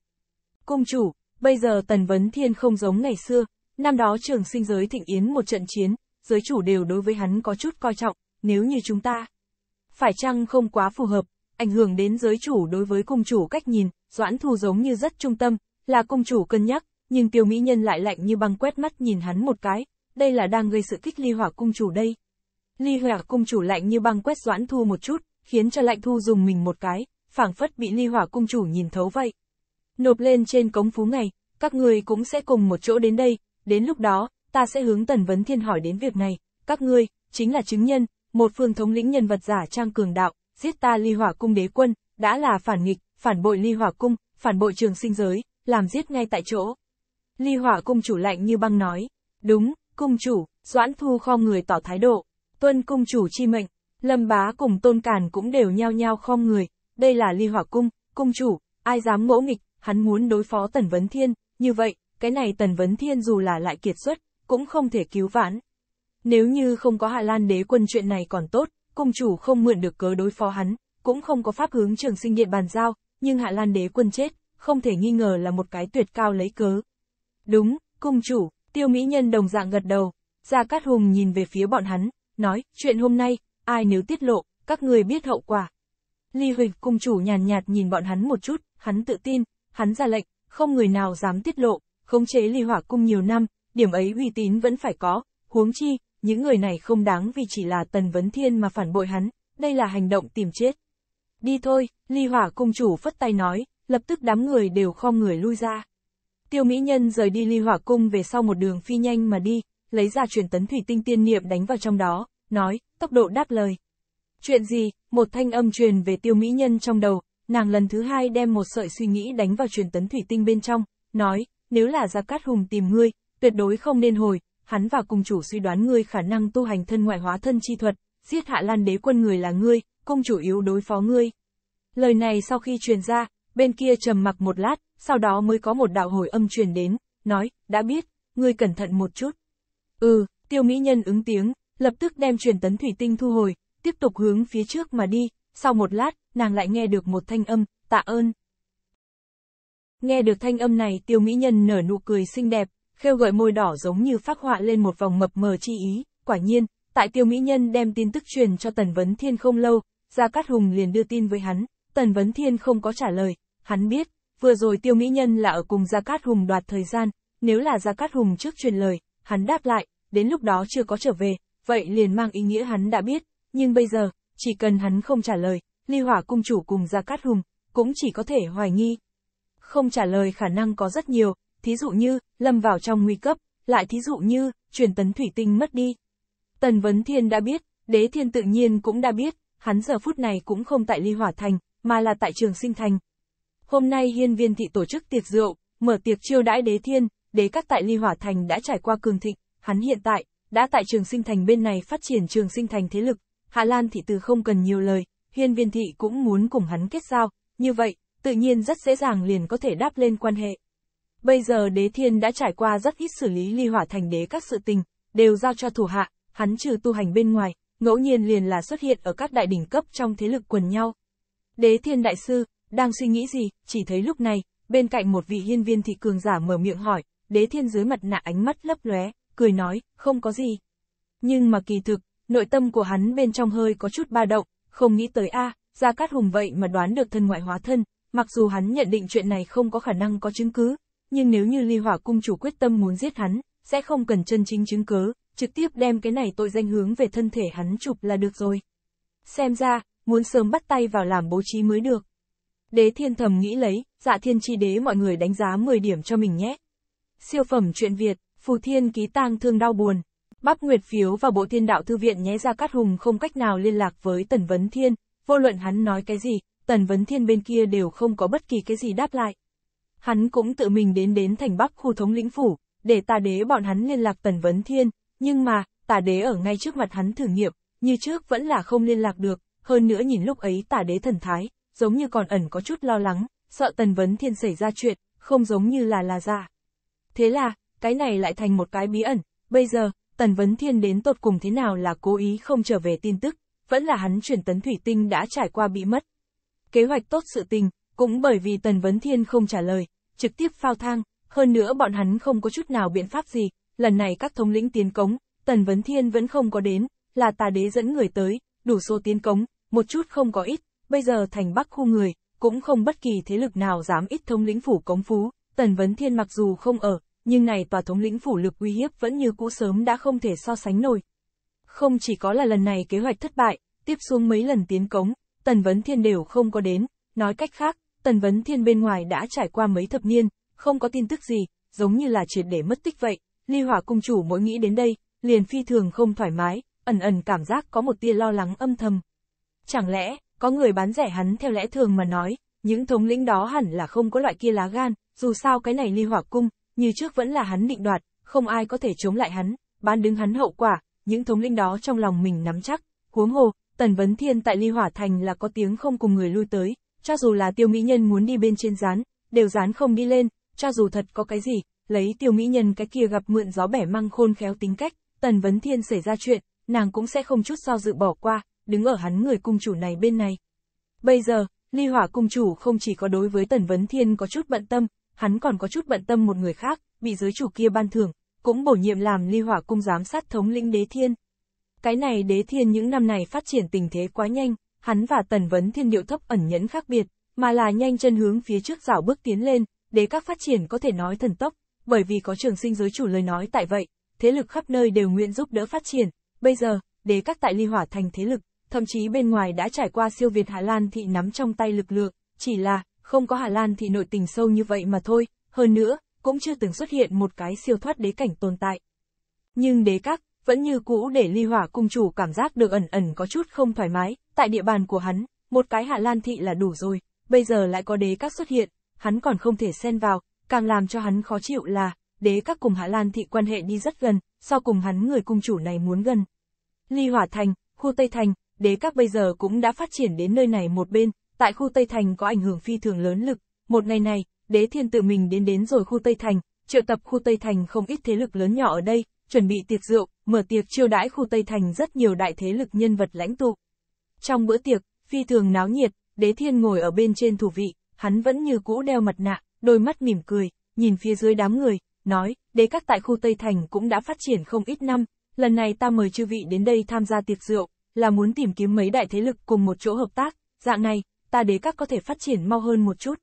Cung chủ, bây giờ Tần Vấn Thiên không giống ngày xưa, năm đó trường sinh giới thịnh yến một trận chiến, giới chủ đều đối với hắn có chút coi trọng, nếu như chúng ta. Phải chăng không quá phù hợp, ảnh hưởng đến giới chủ đối với cung chủ cách nhìn, Doãn Thu giống như rất trung tâm, là cung chủ cân nhắc, nhưng Tiêu Mỹ Nhân lại lạnh như băng quét mắt nhìn hắn một cái, đây là đang gây sự kích ly hỏa cung chủ đây. Ly hỏa cung chủ lạnh như băng quét Doãn Thu một chút, khiến cho lạnh thu dùng mình một cái, phảng phất bị ly hỏa cung chủ nhìn thấu vậy. Nộp lên trên cống phú ngày các người cũng sẽ cùng một chỗ đến đây, đến lúc đó, ta sẽ hướng Tần Vấn Thiên hỏi đến việc này, các ngươi, chính là chứng nhân, một phương thống lĩnh nhân vật giả trang cường đạo, giết ta ly hỏa cung đế quân, đã là phản nghịch, phản bội ly hỏa cung, phản bội trường sinh giới, làm giết ngay tại chỗ. Ly hỏa cung chủ lạnh như băng nói, đúng, cung chủ, doãn thu kho người tỏ thái độ, tuân cung chủ chi mệnh, lâm bá cùng tôn càn cũng đều nhao nhao kho người, đây là ly hỏa cung, cung chủ, ai dám ngỗ nghịch, hắn muốn đối phó Tần Vấn Thiên, như vậy, cái này Tần Vấn Thiên dù là lại kiệt xuất, cũng không thể cứu vãn. Nếu như không có Hạ Lan đế quân chuyện này còn tốt, cung chủ không mượn được cớ đối phó hắn, cũng không có pháp hướng trường sinh điện bàn giao, nhưng Hạ Lan đế quân chết, không thể nghi ngờ là một cái tuyệt cao lấy cớ. Đúng, cung chủ, tiêu mỹ nhân đồng dạng gật đầu, Gia Cát Hùng nhìn về phía bọn hắn, nói, chuyện hôm nay, ai nếu tiết lộ, các người biết hậu quả. Ly Huỳnh cung chủ nhàn nhạt nhìn bọn hắn một chút, hắn tự tin, hắn ra lệnh, không người nào dám tiết lộ, khống chế ly hỏa cung nhiều năm, điểm ấy uy tín vẫn phải có, huống chi, những người này không đáng vì chỉ là Tần Vấn Thiên mà phản bội hắn, đây là hành động tìm chết. Đi thôi, ly hỏa cung chủ phất tay nói, lập tức đám người đều khom người lui ra. Tiêu Mỹ Nhân rời đi ly hỏa cung về sau một đường phi nhanh mà đi, lấy ra truyền tấn thủy tinh tiên niệm đánh vào trong đó, nói, tốc độ đáp lời. Chuyện gì, một thanh âm truyền về tiêu Mỹ Nhân trong đầu, nàng lần thứ hai đem một sợi suy nghĩ đánh vào truyền tấn thủy tinh bên trong, nói, nếu là Gia Cát Hùng tìm ngươi, tuyệt đối không nên hồi, hắn và cùng chủ suy đoán ngươi khả năng tu hành thân ngoại hóa thân chi thuật, giết hạ lan đế quân người là ngươi, cung chủ yếu đối phó ngươi. Lời này sau khi truyền ra, bên kia trầm mặc một lát, sau đó mới có một đạo hồi âm truyền đến, nói, đã biết, ngươi cẩn thận một chút. Ừ, tiêu mỹ nhân ứng tiếng, lập tức đem truyền tấn thủy tinh thu hồi, tiếp tục hướng phía trước mà đi, sau một lát, nàng lại nghe được một thanh âm, tạ ơn. Nghe được thanh âm này tiêu mỹ nhân nở nụ cười xinh đẹp, khêu gợi môi đỏ giống như phác họa lên một vòng mập mờ chi ý, quả nhiên, tại tiêu mỹ nhân đem tin tức truyền cho Tần Vấn Thiên không lâu, Gia Cát Hùng liền đưa tin với hắn, Tần Vấn Thiên không có trả lời, hắn biết, vừa rồi tiêu mỹ nhân là ở cùng Gia Cát Hùng đoạt thời gian, nếu là Gia Cát Hùng trước truyền lời, hắn đáp lại, đến lúc đó chưa có trở về, vậy liền mang ý nghĩa hắn đã biết, nhưng bây giờ, chỉ cần hắn không trả lời, ly hỏa cung chủ cùng Gia Cát Hùng, cũng chỉ có thể hoài nghi. Không trả lời khả năng có rất nhiều, thí dụ như, lâm vào trong nguy cấp, lại thí dụ như, truyền tấn thủy tinh mất đi. Tần Vấn Thiên đã biết, Đế Thiên tự nhiên cũng đã biết, hắn giờ phút này cũng không tại Ly Hỏa Thành, mà là tại Trường Sinh Thành. Hôm nay Hiên Viên Thị tổ chức tiệc rượu, mở tiệc chiêu đãi Đế Thiên, đế các tại Ly Hỏa Thành đã trải qua cường thịnh, hắn hiện tại, đã tại Trường Sinh Thành bên này phát triển Trường Sinh Thành thế lực, Hạ Lan Thị từ không cần nhiều lời, Hiên Viên Thị cũng muốn cùng hắn kết giao, như vậy, tự nhiên rất dễ dàng liền có thể đáp lên quan hệ. Bây giờ đế thiên đã trải qua rất ít xử lý ly hỏa thành đế các sự tình, đều giao cho thủ hạ, hắn trừ tu hành bên ngoài, ngẫu nhiên liền là xuất hiện ở các đại đỉnh cấp trong thế lực quần nhau. Đế thiên đại sư, đang suy nghĩ gì, chỉ thấy lúc này, bên cạnh một vị hiên viên thị cường giả mở miệng hỏi, đế thiên dưới mặt nạ ánh mắt lấp lóe, cười nói, không có gì. Nhưng mà kỳ thực, nội tâm của hắn bên trong hơi có chút ba động, không nghĩ tới a, à, Gia Cát Hùng vậy mà đoán được thân ngoại hóa thân, mặc dù hắn nhận định chuyện này không có khả năng có chứng cứ, nhưng nếu như ly hỏa cung chủ quyết tâm muốn giết hắn, sẽ không cần chân chính chứng cớ, trực tiếp đem cái này tội danh hướng về thân thể hắn chụp là được rồi. Xem ra, muốn sớm bắt tay vào làm bố trí mới được. Đế thiên thầm nghĩ lấy, dạ thiên chi đế mọi người đánh giá 10 điểm cho mình nhé. Siêu phẩm truyện Việt, phù thiên ký tang thương đau buồn. Bắp Nguyệt Phiếu và Bộ Thiên Đạo Thư Viện nhé ra cắt Hùng không cách nào liên lạc với Tần Vấn Thiên, vô luận hắn nói cái gì, Tần Vấn Thiên bên kia đều không có bất kỳ cái gì đáp lại hắn cũng tự mình đến đến thành bắc khu thống lĩnh phủ, để tà đế bọn hắn liên lạc Tần Vấn Thiên, nhưng mà, tà đế ở ngay trước mặt hắn thử nghiệm, như trước vẫn là không liên lạc được, hơn nữa nhìn lúc ấy tà đế thần thái, giống như còn ẩn có chút lo lắng, sợ Tần Vấn Thiên xảy ra chuyện, không giống như là là giả Thế là, cái này lại thành một cái bí ẩn, bây giờ, Tần Vấn Thiên đến tột cùng thế nào là cố ý không trở về tin tức, vẫn là hắn chuyển tấn thủy tinh đã trải qua bị mất. Kế hoạch tốt sự tình, cũng bởi vì Tần Vấn Thiên không trả lời, trực tiếp phao thang, hơn nữa bọn hắn không có chút nào biện pháp gì, lần này các thống lĩnh tiến cống, Tần Vấn Thiên vẫn không có đến, là tà đế dẫn người tới, đủ số tiến cống, một chút không có ít, bây giờ thành bắc khu người, cũng không bất kỳ thế lực nào dám ít thống lĩnh phủ cống phú, Tần Vấn Thiên mặc dù không ở, nhưng này tòa thống lĩnh phủ lực uy hiếp vẫn như cũ sớm đã không thể so sánh nổi. Không chỉ có là lần này kế hoạch thất bại, tiếp xuống mấy lần tiến cống, Tần Vấn Thiên đều không có đến, nói cách khác, Tần Vấn Thiên bên ngoài đã trải qua mấy thập niên, không có tin tức gì, giống như là triệt để mất tích vậy, Ly Hỏa Cung Chủ mỗi nghĩ đến đây, liền phi thường không thoải mái, ẩn ẩn cảm giác có một tia lo lắng âm thầm. Chẳng lẽ, có người bán rẻ hắn theo lẽ thường mà nói, những thống lĩnh đó hẳn là không có loại kia lá gan, dù sao cái này Ly Hỏa Cung, như trước vẫn là hắn định đoạt, không ai có thể chống lại hắn, bán đứng hắn hậu quả, những thống lĩnh đó trong lòng mình nắm chắc, huống hồ, Tần Vấn Thiên tại Ly Hỏa Thành là có tiếng không cùng người lui tới, cho dù là tiêu mỹ nhân muốn đi bên trên rán, đều rán không đi lên, cho dù thật có cái gì, lấy tiêu mỹ nhân cái kia gặp mượn gió bẻ măng khôn khéo tính cách, Tần Vấn Thiên xảy ra chuyện, nàng cũng sẽ không chút do dự bỏ qua, đứng ở hắn người cung chủ này bên này. Bây giờ, Ly Hỏa cung chủ không chỉ có đối với Tần Vấn Thiên có chút bận tâm, hắn còn có chút bận tâm một người khác, bị giới chủ kia ban thưởng, cũng bổ nhiệm làm Ly Hỏa cung giám sát thống lĩnh Đế Thiên. Cái này Đế Thiên những năm này phát triển tình thế quá nhanh, hắn và tần vấn thiên điệu thấp ẩn nhẫn khác biệt, mà là nhanh chân hướng phía trước dạo bước tiến lên, đế các phát triển có thể nói thần tốc, bởi vì có trường sinh giới chủ lời nói tại vậy, thế lực khắp nơi đều nguyện giúp đỡ phát triển, bây giờ, đế các tại ly hỏa thành thế lực, thậm chí bên ngoài đã trải qua siêu việt Hà Lan thị nắm trong tay lực lượng, chỉ là, không có Hà Lan thị nội tình sâu như vậy mà thôi, hơn nữa, cũng chưa từng xuất hiện một cái siêu thoát đế cảnh tồn tại. Nhưng đế các, vẫn như cũ để ly hỏa cung chủ cảm giác được ẩn ẩn có chút không thoải mái, tại địa bàn của hắn, một cái hạ lan thị là đủ rồi, bây giờ lại có đế các xuất hiện, hắn còn không thể xen vào, càng làm cho hắn khó chịu là, đế các cùng hạ lan thị quan hệ đi rất gần, sau cùng hắn người cung chủ này muốn gần. Ly hỏa thành, khu Tây Thành, đế các bây giờ cũng đã phát triển đến nơi này một bên, tại khu Tây Thành có ảnh hưởng phi thường lớn lực, một ngày này, đế thiên tự mình đến đến rồi khu Tây Thành, triệu tập khu Tây Thành không ít thế lực lớn nhỏ ở đây, chuẩn bị tiệc rượu, mở tiệc chiêu đãi khu Tây Thành rất nhiều đại thế lực nhân vật lãnh tụ. Trong bữa tiệc, phi thường náo nhiệt, đế thiên ngồi ở bên trên thủ vị, hắn vẫn như cũ đeo mặt nạ, đôi mắt mỉm cười, nhìn phía dưới đám người, nói, đế các tại khu Tây Thành cũng đã phát triển không ít năm, lần này ta mời chư vị đến đây tham gia tiệc rượu, là muốn tìm kiếm mấy đại thế lực cùng một chỗ hợp tác, dạng này, ta đế các có thể phát triển mau hơn một chút.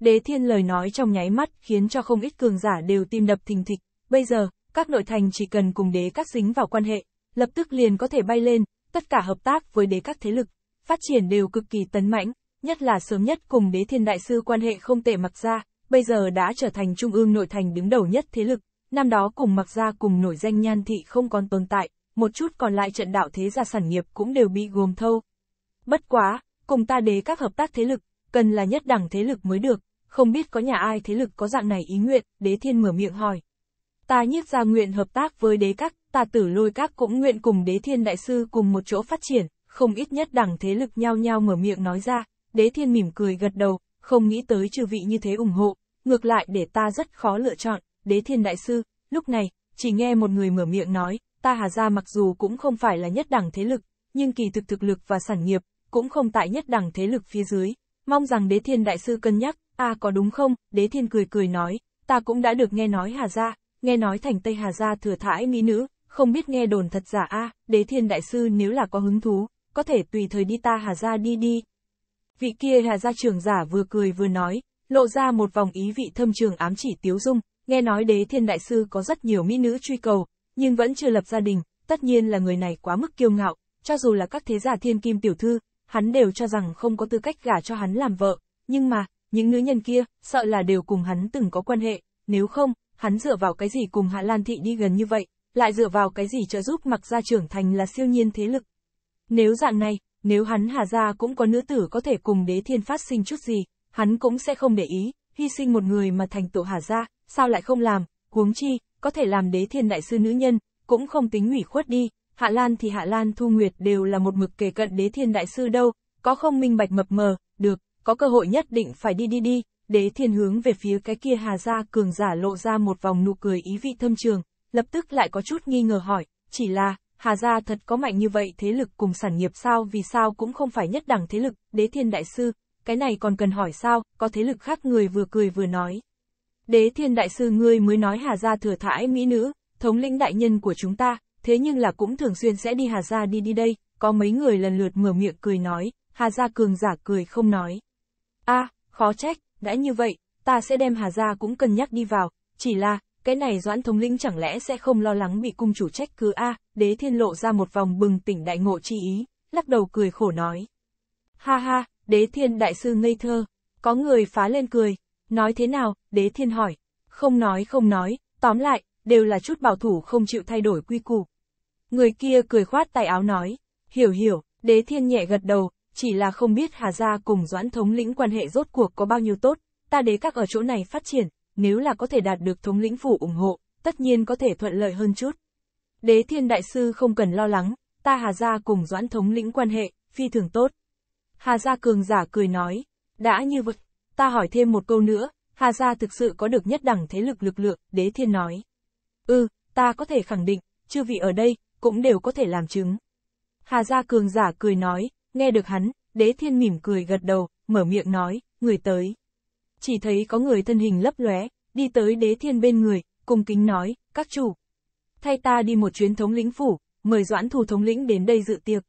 Đế thiên lời nói trong nháy mắt khiến cho không ít cường giả đều tim đập thình thịch, Bây giờ, các nội thành chỉ cần cùng đế các dính vào quan hệ, lập tức liền có thể bay lên, tất cả hợp tác với đế các thế lực, phát triển đều cực kỳ tấn mãnh, nhất là sớm nhất cùng đế thiên đại sư quan hệ không tệ mặc ra, bây giờ đã trở thành trung ương nội thành đứng đầu nhất thế lực, năm đó cùng mặc ra cùng nổi danh nhan thị không còn tồn tại, một chút còn lại trận đạo thế gia sản nghiệp cũng đều bị gồm thâu. Bất quá, cùng ta đế các hợp tác thế lực, cần là nhất đẳng thế lực mới được, không biết có nhà ai thế lực có dạng này ý nguyện, đế thiên mở miệng hỏi, ta nhiếp ra nguyện hợp tác với đế các, ta tử lôi các cũng nguyện cùng đế thiên đại sư cùng một chỗ phát triển, không ít nhất đẳng thế lực nhao nhao mở miệng nói ra, đế thiên mỉm cười gật đầu, không nghĩ tới chư vị như thế ủng hộ, ngược lại để ta rất khó lựa chọn, đế thiên đại sư, lúc này, chỉ nghe một người mở miệng nói, ta hà ra mặc dù cũng không phải là nhất đẳng thế lực, nhưng kỳ thực thực lực và sản nghiệp, cũng không tại nhất đẳng thế lực phía dưới, mong rằng đế thiên đại sư cân nhắc, a à có đúng không, đế thiên cười cười nói, ta cũng đã được nghe nói hà ra, nghe nói thành Tây Hà gia thừa thãi mỹ nữ, không biết nghe đồn thật giả a đế thiên đại sư nếu là có hứng thú, có thể tùy thời đi ta Hà gia đi đi. Vị kia Hà gia trưởng giả vừa cười vừa nói, lộ ra một vòng ý vị thâm trường ám chỉ tiếu dung, nghe nói đế thiên đại sư có rất nhiều mỹ nữ truy cầu, nhưng vẫn chưa lập gia đình, tất nhiên là người này quá mức kiêu ngạo, cho dù là các thế gia thiên kim tiểu thư, hắn đều cho rằng không có tư cách gả cho hắn làm vợ, nhưng mà, những nữ nhân kia, sợ là đều cùng hắn từng có quan hệ, nếu không, hắn dựa vào cái gì cùng Hạ Lan Thị đi gần như vậy, lại dựa vào cái gì trợ giúp mặc gia trưởng thành là siêu nhiên thế lực. Nếu dạng này, nếu hắn Hà Gia cũng có nữ tử có thể cùng đế thiên phát sinh chút gì, hắn cũng sẽ không để ý, hy sinh một người mà thành tổ Hà Gia, sao lại không làm, huống chi, có thể làm đế thiên đại sư nữ nhân, cũng không tính hủy khuất đi, Hạ Lan thì Hạ Lan Thu Nguyệt đều là một mực kề cận đế thiên đại sư đâu, có không minh bạch mập mờ, được, có cơ hội nhất định phải đi đi đi, đế thiên hướng về phía cái kia hà gia cường giả lộ ra một vòng nụ cười ý vị thâm trường, lập tức lại có chút nghi ngờ hỏi, chỉ là, hà gia thật có mạnh như vậy thế lực cùng sản nghiệp sao vì sao cũng không phải nhất đẳng thế lực, đế thiên đại sư, cái này còn cần hỏi sao, có thế lực khác người vừa cười vừa nói. Đế thiên đại sư ngươi mới nói hà gia thừa thải mỹ nữ, thống lĩnh đại nhân của chúng ta, thế nhưng là cũng thường xuyên sẽ đi hà gia đi đi đây, có mấy người lần lượt mở miệng cười nói, hà gia cường giả cười không nói. a à, khó trách, đã như vậy, ta sẽ đem Hà Gia cũng cân nhắc đi vào, chỉ là, cái này Doãn thống lĩnh chẳng lẽ sẽ không lo lắng bị cung chủ trách cứ a à, đế thiên lộ ra một vòng bừng tỉnh đại ngộ chi ý, lắc đầu cười khổ nói. Ha ha, đế thiên đại sư ngây thơ, có người phá lên cười, nói thế nào, đế thiên hỏi, không nói không nói, tóm lại, đều là chút bảo thủ không chịu thay đổi quy củ. Người kia cười khoát tay áo nói, hiểu hiểu, đế thiên nhẹ gật đầu, chỉ là không biết Hà Gia cùng Doãn thống lĩnh quan hệ rốt cuộc có bao nhiêu tốt, ta đế các ở chỗ này phát triển, nếu là có thể đạt được thống lĩnh phủ ủng hộ, tất nhiên có thể thuận lợi hơn chút. Đế thiên đại sư không cần lo lắng, ta Hà Gia cùng Doãn thống lĩnh quan hệ, phi thường tốt. Hà Gia cường giả cười nói, đã như vậy, ta hỏi thêm một câu nữa, Hà Gia thực sự có được nhất đẳng thế lực lực lượng, đế thiên nói. Ừ, ta có thể khẳng định, chư vị ở đây, cũng đều có thể làm chứng. Hà Gia cường giả cười nói, Nghe được hắn, đế thiên mỉm cười gật đầu, mở miệng nói, người tới. Chỉ thấy có người thân hình lấp lóe, đi tới đế thiên bên người, cung kính nói, các chủ. Thay ta đi một chuyến thống lĩnh phủ, mời doãn thù thống lĩnh đến đây dự tiệc.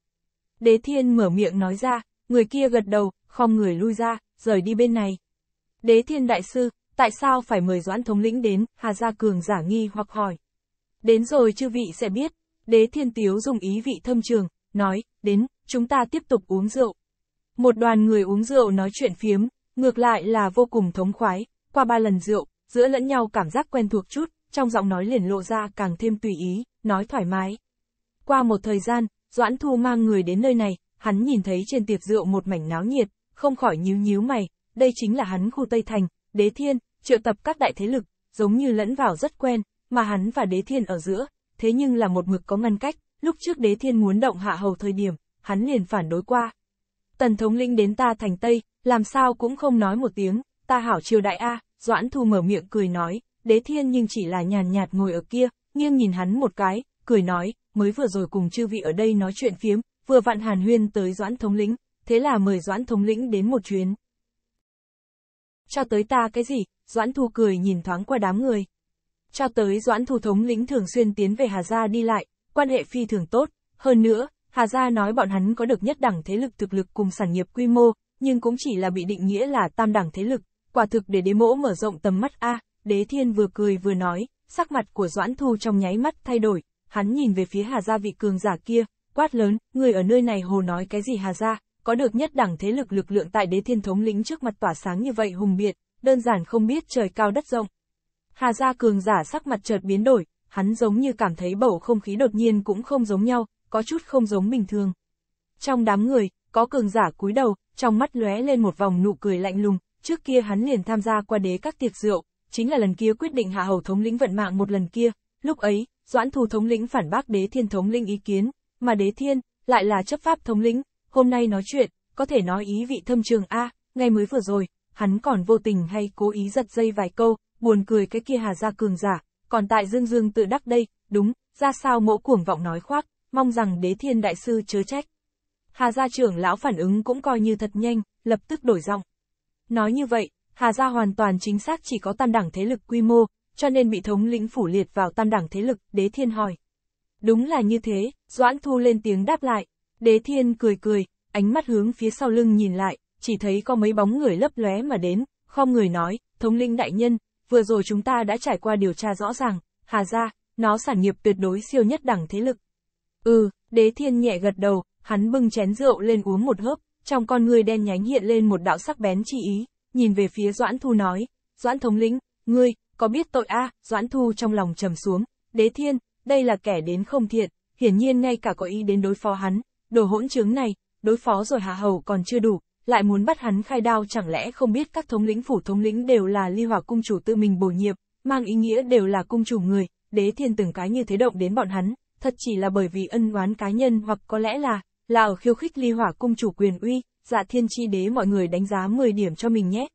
Đế thiên mở miệng nói ra, người kia gật đầu, khom người lui ra, rời đi bên này. Đế thiên đại sư, tại sao phải mời doãn thống lĩnh đến, Hà Gia Cường giả nghi hoặc hỏi. Đến rồi chư vị sẽ biết, đế thiên tiếu dùng ý vị thâm trường, nói, đến, chúng ta tiếp tục uống rượu. Một đoàn người uống rượu nói chuyện phiếm, ngược lại là vô cùng thống khoái, qua ba lần rượu, giữa lẫn nhau cảm giác quen thuộc chút, trong giọng nói liền lộ ra càng thêm tùy ý, nói thoải mái. Qua một thời gian, Doãn Thu mang người đến nơi này, hắn nhìn thấy trên tiệc rượu một mảnh náo nhiệt, không khỏi nhíu nhíu mày, đây chính là hắn khu Tây Thành, Đế Thiên, triệu tập các đại thế lực, giống như lẫn vào rất quen, mà hắn và Đế Thiên ở giữa, thế nhưng là một mực có ngăn cách, lúc trước đế thiên muốn động hạ hầu thời điểm, hắn liền phản đối qua. Tần thống lĩnh đến ta thành Tây, làm sao cũng không nói một tiếng, ta hảo triều đại A, Doãn Thu mở miệng cười nói, đế thiên nhưng chỉ là nhàn nhạt ngồi ở kia, nghiêng nhìn hắn một cái, cười nói, mới vừa rồi cùng chư vị ở đây nói chuyện phiếm, vừa vặn hàn huyên tới Doãn thống lĩnh, thế là mời Doãn thống lĩnh đến một chuyến. Cho tới ta cái gì, Doãn Thu cười nhìn thoáng qua đám người. Cho tới Doãn Thu thống lĩnh thường xuyên tiến về Hà Gia đi lại, quan hệ phi thường tốt, hơn nữa, Hà Gia nói bọn hắn có được nhất đẳng thế lực thực lực cùng sản nghiệp quy mô, nhưng cũng chỉ là bị định nghĩa là tam đẳng thế lực, quả thực để đế mỗ mở rộng tầm mắt a đế thiên vừa cười vừa nói, sắc mặt của Doãn Thu trong nháy mắt thay đổi, hắn nhìn về phía Hà Gia vị cường giả kia, quát lớn, người ở nơi này hồ nói cái gì Hà Gia, có được nhất đẳng thế lực lực lượng tại đế thiên thống lĩnh trước mặt tỏa sáng như vậy hùng biệt, đơn giản không biết trời cao đất rộng. Hà Gia cường giả sắc mặt chợt biến đổi, hắn giống như cảm thấy bầu không khí đột nhiên cũng không giống nhau, có chút không giống bình thường. Trong đám người, có cường giả cúi đầu, trong mắt lóe lên một vòng nụ cười lạnh lùng, trước kia hắn liền tham gia qua đế các tiệc rượu, chính là lần kia quyết định hạ hầu thống lĩnh vận mạng một lần kia, lúc ấy, Doãn Thù thống lĩnh phản bác đế thiên thống lĩnh ý kiến, mà đế thiên, lại là chấp pháp thống lĩnh, hôm nay nói chuyện, có thể nói ý vị thâm trường A, à, ngay mới vừa rồi, hắn còn vô tình hay cố ý giật dây vài câu, buồn cười cái kia hà ra cường giả, còn tại dương dương tự đắc đây, đúng, ra sao mỗ cuồng vọng nói khoác, mong rằng đế thiên đại sư chớ trách. Hà gia trưởng lão phản ứng cũng coi như thật nhanh, lập tức đổi giọng. Nói như vậy, Hà gia hoàn toàn chính xác chỉ có tam đẳng thế lực quy mô, cho nên bị thống lĩnh phủ liệt vào tam đẳng thế lực, đế thiên hỏi. Đúng là như thế, Doãn Thu lên tiếng đáp lại. Đế thiên cười cười, ánh mắt hướng phía sau lưng nhìn lại, chỉ thấy có mấy bóng người lấp lóe mà đến, không người nói, thống linh đại nhân, vừa rồi chúng ta đã trải qua điều tra rõ ràng, Hà ra, nó sản nghiệp tuyệt đối siêu nhất đẳng thế lực. Ừ, đế thiên nhẹ gật đầu, hắn bưng chén rượu lên uống một hớp, trong con người đen nhánh hiện lên một đạo sắc bén chi ý, nhìn về phía Doãn Thu nói, Doãn thống lĩnh, ngươi, có biết tội a Doãn Thu trong lòng trầm xuống, đế thiên, đây là kẻ đến không thiện, hiển nhiên ngay cả có ý đến đối phó hắn, đồ hỗn trướng này, đối phó rồi hạ hầu còn chưa đủ, lại muốn bắt hắn khai đao chẳng lẽ không biết các thống lĩnh phủ thống lĩnh đều là ly hòa cung chủ tự mình bổ nhiệm, mang ý nghĩa đều là cung chủ người, đế thiên từng cái như thế động đến bọn hắn, thật chỉ là bởi vì ân oán cá nhân hoặc có lẽ là, là ở khiêu khích ly hỏa cung chủ quyền uy, dạ thiên chi đế mọi người đánh giá 10 điểm cho mình nhé.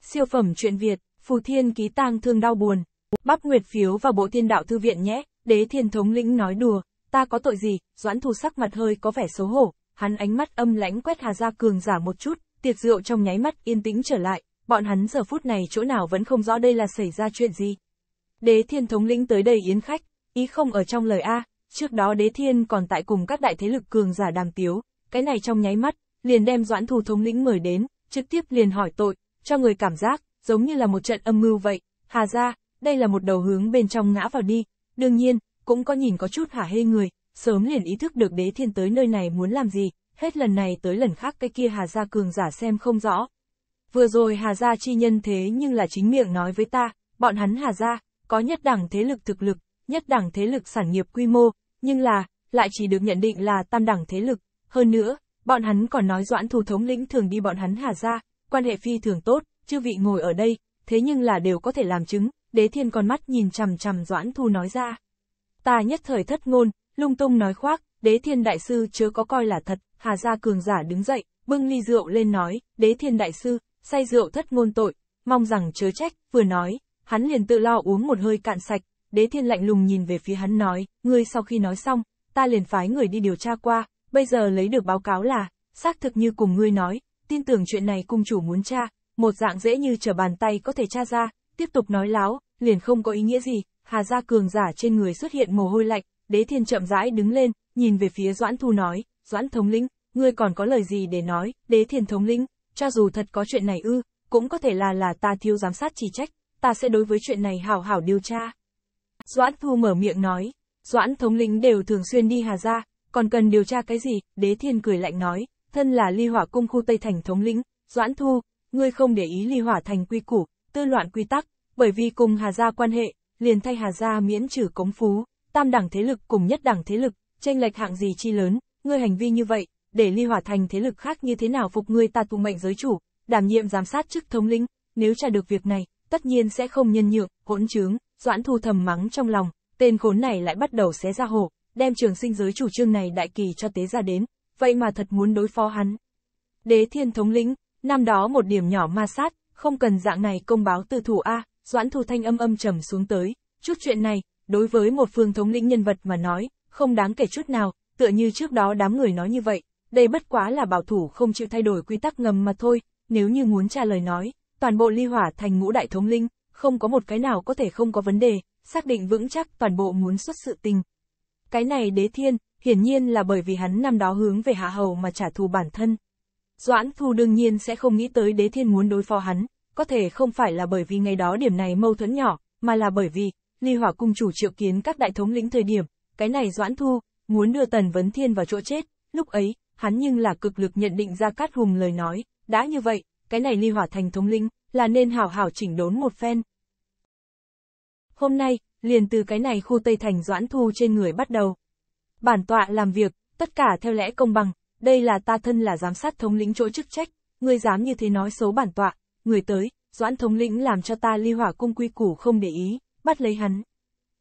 Siêu phẩm truyện Việt, phù thiên ký tang thương đau buồn, bắp nguyệt phiếu vào bộ thiên đạo thư viện nhé, đế thiên thống lĩnh nói đùa, ta có tội gì, doãn thù sắc mặt hơi có vẻ xấu hổ, hắn ánh mắt âm lãnh quét Hà Gia Cường giả một chút, tiệc rượu trong nháy mắt yên tĩnh trở lại, bọn hắn giờ phút này chỗ nào vẫn không rõ đây là xảy ra chuyện gì. Đế thiên thống lĩnh tới đây yến khách, ý không ở trong lời A, trước đó đế thiên còn tại cùng các đại thế lực cường giả đàm tiếu, cái này trong nháy mắt, liền đem doãn thù thống lĩnh mời đến, trực tiếp liền hỏi tội, cho người cảm giác, giống như là một trận âm mưu vậy, Hà Gia, đây là một đầu hướng bên trong ngã vào đi, đương nhiên, cũng có nhìn có chút hả hê người, sớm liền ý thức được đế thiên tới nơi này muốn làm gì, hết lần này tới lần khác cái kia Hà Gia Cường giả xem không rõ. Vừa rồi Hà Gia chi nhân thế nhưng là chính miệng nói với ta, bọn hắn Hà Gia, có nhất đẳng thế lực thực lực, nhất đẳng thế lực sản nghiệp quy mô, nhưng là, lại chỉ được nhận định là tam đẳng thế lực. Hơn nữa, bọn hắn còn nói doãn thủ thống lĩnh thường đi bọn hắn Hà Gia, quan hệ phi thường tốt, chư vị ngồi ở đây, thế nhưng là đều có thể làm chứng, đế thiên con mắt nhìn chằm chằm doãn thu nói ra. Ta nhất thời thất ngôn, lung tung nói khoác, đế thiên đại sư chớ có coi là thật, hà gia cường giả đứng dậy, bưng ly rượu lên nói, đế thiên đại sư, say rượu thất ngôn tội, mong rằng chớ trách, vừa nói, hắn liền tự lo uống một hơi cạn sạch, đế thiên lạnh lùng nhìn về phía hắn nói, ngươi sau khi nói xong, ta liền phái người đi điều tra qua, bây giờ lấy được báo cáo là, xác thực như cùng ngươi nói, tin tưởng chuyện này cung chủ muốn tra, một dạng dễ như trở bàn tay có thể tra ra, tiếp tục nói láo, liền không có ý nghĩa gì, hà gia cường giả trên người xuất hiện mồ hôi lạnh, Đế thiên chậm rãi đứng lên, nhìn về phía Doãn Thu nói, Doãn thống lĩnh, ngươi còn có lời gì để nói, đế thiên thống lĩnh, cho dù thật có chuyện này ư, cũng có thể là là ta thiếu giám sát chỉ trách, ta sẽ đối với chuyện này hảo hảo điều tra. Doãn Thu mở miệng nói, Doãn thống lĩnh đều thường xuyên đi Hà Gia, còn cần điều tra cái gì, đế thiên cười lạnh nói, thân là ly hỏa cung khu Tây Thành thống lĩnh, Doãn Thu, ngươi không để ý ly hỏa thành quy củ, tư loạn quy tắc, bởi vì cùng Hà Gia quan hệ, liền thay Hà Gia miễn trừ cống phú, tam đảng thế lực cùng nhất đảng thế lực, tranh lệch hạng gì chi lớn, ngươi hành vi như vậy, để ly hỏa thành thế lực khác như thế nào phục ngươi ta tu mệnh giới chủ, đảm nhiệm giám sát chức thống lĩnh, nếu tra được việc này, tất nhiên sẽ không nhân nhượng, hỗn trướng, doãn thu thầm mắng trong lòng, tên khốn này lại bắt đầu xé ra hổ, đem trường sinh giới chủ trương này đại kỳ cho tế ra đến, vậy mà thật muốn đối phó hắn. Đế thiên thống lĩnh, năm đó một điểm nhỏ ma sát, không cần dạng này công báo từ thủ A, doãn thu thanh âm âm trầm xuống tới, chút chuyện này, đối với một phương thống lĩnh nhân vật mà nói, không đáng kể chút nào, tựa như trước đó đám người nói như vậy, đây bất quá là bảo thủ không chịu thay đổi quy tắc ngầm mà thôi, nếu như muốn trả lời nói, toàn bộ ly hỏa thành ngũ đại thống linh, không có một cái nào có thể không có vấn đề, xác định vững chắc toàn bộ muốn xuất sự tình. Cái này đế thiên, hiển nhiên là bởi vì hắn năm đó hướng về hạ hầu mà trả thù bản thân. Doãn thu đương nhiên sẽ không nghĩ tới đế thiên muốn đối phó hắn, có thể không phải là bởi vì ngày đó điểm này mâu thuẫn nhỏ, mà là bởi vì, ly hỏa cung chủ triệu kiến các đại thống lĩnh thời điểm, cái này Doãn Thu, muốn đưa Tần Vấn Thiên vào chỗ chết, lúc ấy, hắn nhưng là cực lực nhận định ra Cát Hùng lời nói, đã như vậy, cái này ly hỏa thành thống lĩnh, là nên hảo hảo chỉnh đốn một phen. Hôm nay, liền từ cái này khu Tây Thành Doãn Thu trên người bắt đầu. Bản tọa làm việc, tất cả theo lẽ công bằng, đây là ta thân là giám sát thống lĩnh chỗ chức trách, người dám như thế nói xấu bản tọa, người tới, Doãn thống lĩnh làm cho ta ly hỏa cung quy củ không để ý bắt lấy hắn.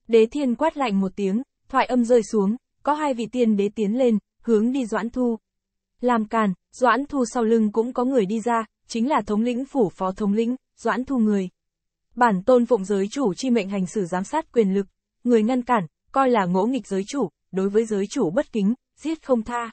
Đế thiên quát lạnh một tiếng, thoại âm rơi xuống, có hai vị tiên đế tiến lên, hướng đi Doãn Thu. Làm càn, Doãn Thu sau lưng cũng có người đi ra, chính là thống lĩnh phủ phó thống lĩnh, Doãn Thu người. Bản tôn phụng giới chủ chi mệnh hành xử giám sát quyền lực, người ngăn cản, coi là ngỗ nghịch giới chủ, đối với giới chủ bất kính, giết không tha.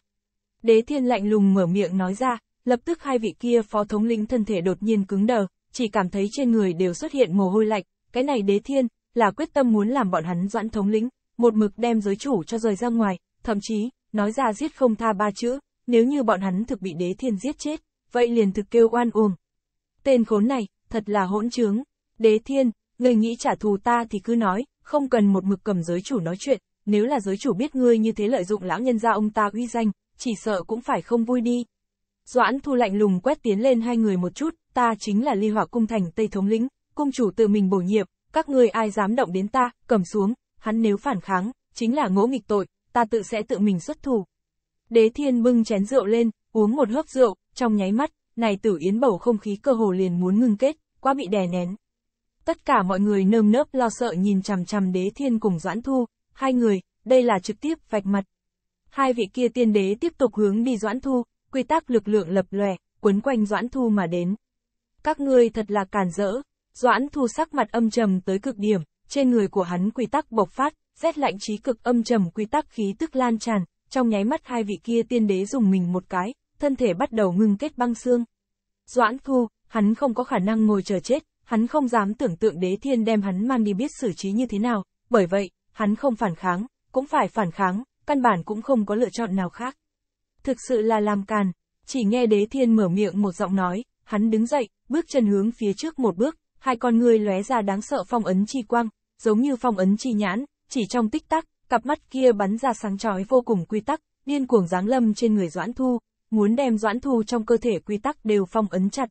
Đế thiên lạnh lùng mở miệng nói ra, lập tức hai vị kia phó thống lĩnh thân thể đột nhiên cứng đờ, chỉ cảm thấy trên người đều xuất hiện mồ hôi lạnh, cái này đế thiên, là quyết tâm muốn làm bọn hắn doãn thống lĩnh, một mực đem giới chủ cho rời ra ngoài, thậm chí, nói ra giết không tha ba chữ, nếu như bọn hắn thực bị đế thiên giết chết, vậy liền thực kêu oan uổng. Tên khốn này, thật là hỗn trướng. Đế thiên, người nghĩ trả thù ta thì cứ nói, không cần một mực cầm giới chủ nói chuyện, nếu là giới chủ biết ngươi như thế lợi dụng lão nhân gia ông ta uy danh, chỉ sợ cũng phải không vui đi. Doãn thu lạnh lùng quét tiến lên hai người một chút, ta chính là ly hỏa cung thành Tây Thống lĩnh, cung chủ tự mình bổ nhiệm, các ngươi ai dám động đến ta, cầm xuống, hắn nếu phản kháng, chính là ngỗ nghịch tội, ta tự sẽ tự mình xuất thủ. Đế thiên bưng chén rượu lên, uống một hớp rượu, trong nháy mắt, này tử yến bầu không khí cơ hồ liền muốn ngưng kết, quá bị đè nén. Tất cả mọi người nơm nớp lo sợ nhìn chằm chằm đế thiên cùng Doãn Thu, hai người, đây là trực tiếp vạch mặt. Hai vị kia tiên đế tiếp tục hướng đi Doãn Thu, quy tắc lực lượng lập lòe, quấn quanh Doãn Thu mà đến. Các ngươi thật là càn rỡ, Doãn thu sắc mặt âm trầm tới cực điểm, trên người của hắn quy tắc bộc phát, rét lạnh trí cực âm trầm quy tắc khí tức lan tràn, trong nháy mắt hai vị kia tiên đế dùng mình một cái, thân thể bắt đầu ngưng kết băng xương. Doãn thu, hắn không có khả năng ngồi chờ chết, hắn không dám tưởng tượng đế thiên đem hắn mang đi biết xử trí như thế nào, bởi vậy, hắn không phản kháng, cũng phải phản kháng, căn bản cũng không có lựa chọn nào khác. Thực sự là làm càn, chỉ nghe đế thiên mở miệng một giọng nói, hắn đứng dậy, bước chân hướng phía trước một bước, hai con người lóe ra đáng sợ phong ấn chi quang, giống như phong ấn chi nhãn, chỉ trong tích tắc, cặp mắt kia bắn ra sáng chói vô cùng quy tắc, điên cuồng giáng lâm trên người Doãn Thu, muốn đem Doãn Thu trong cơ thể quy tắc đều phong ấn chặt.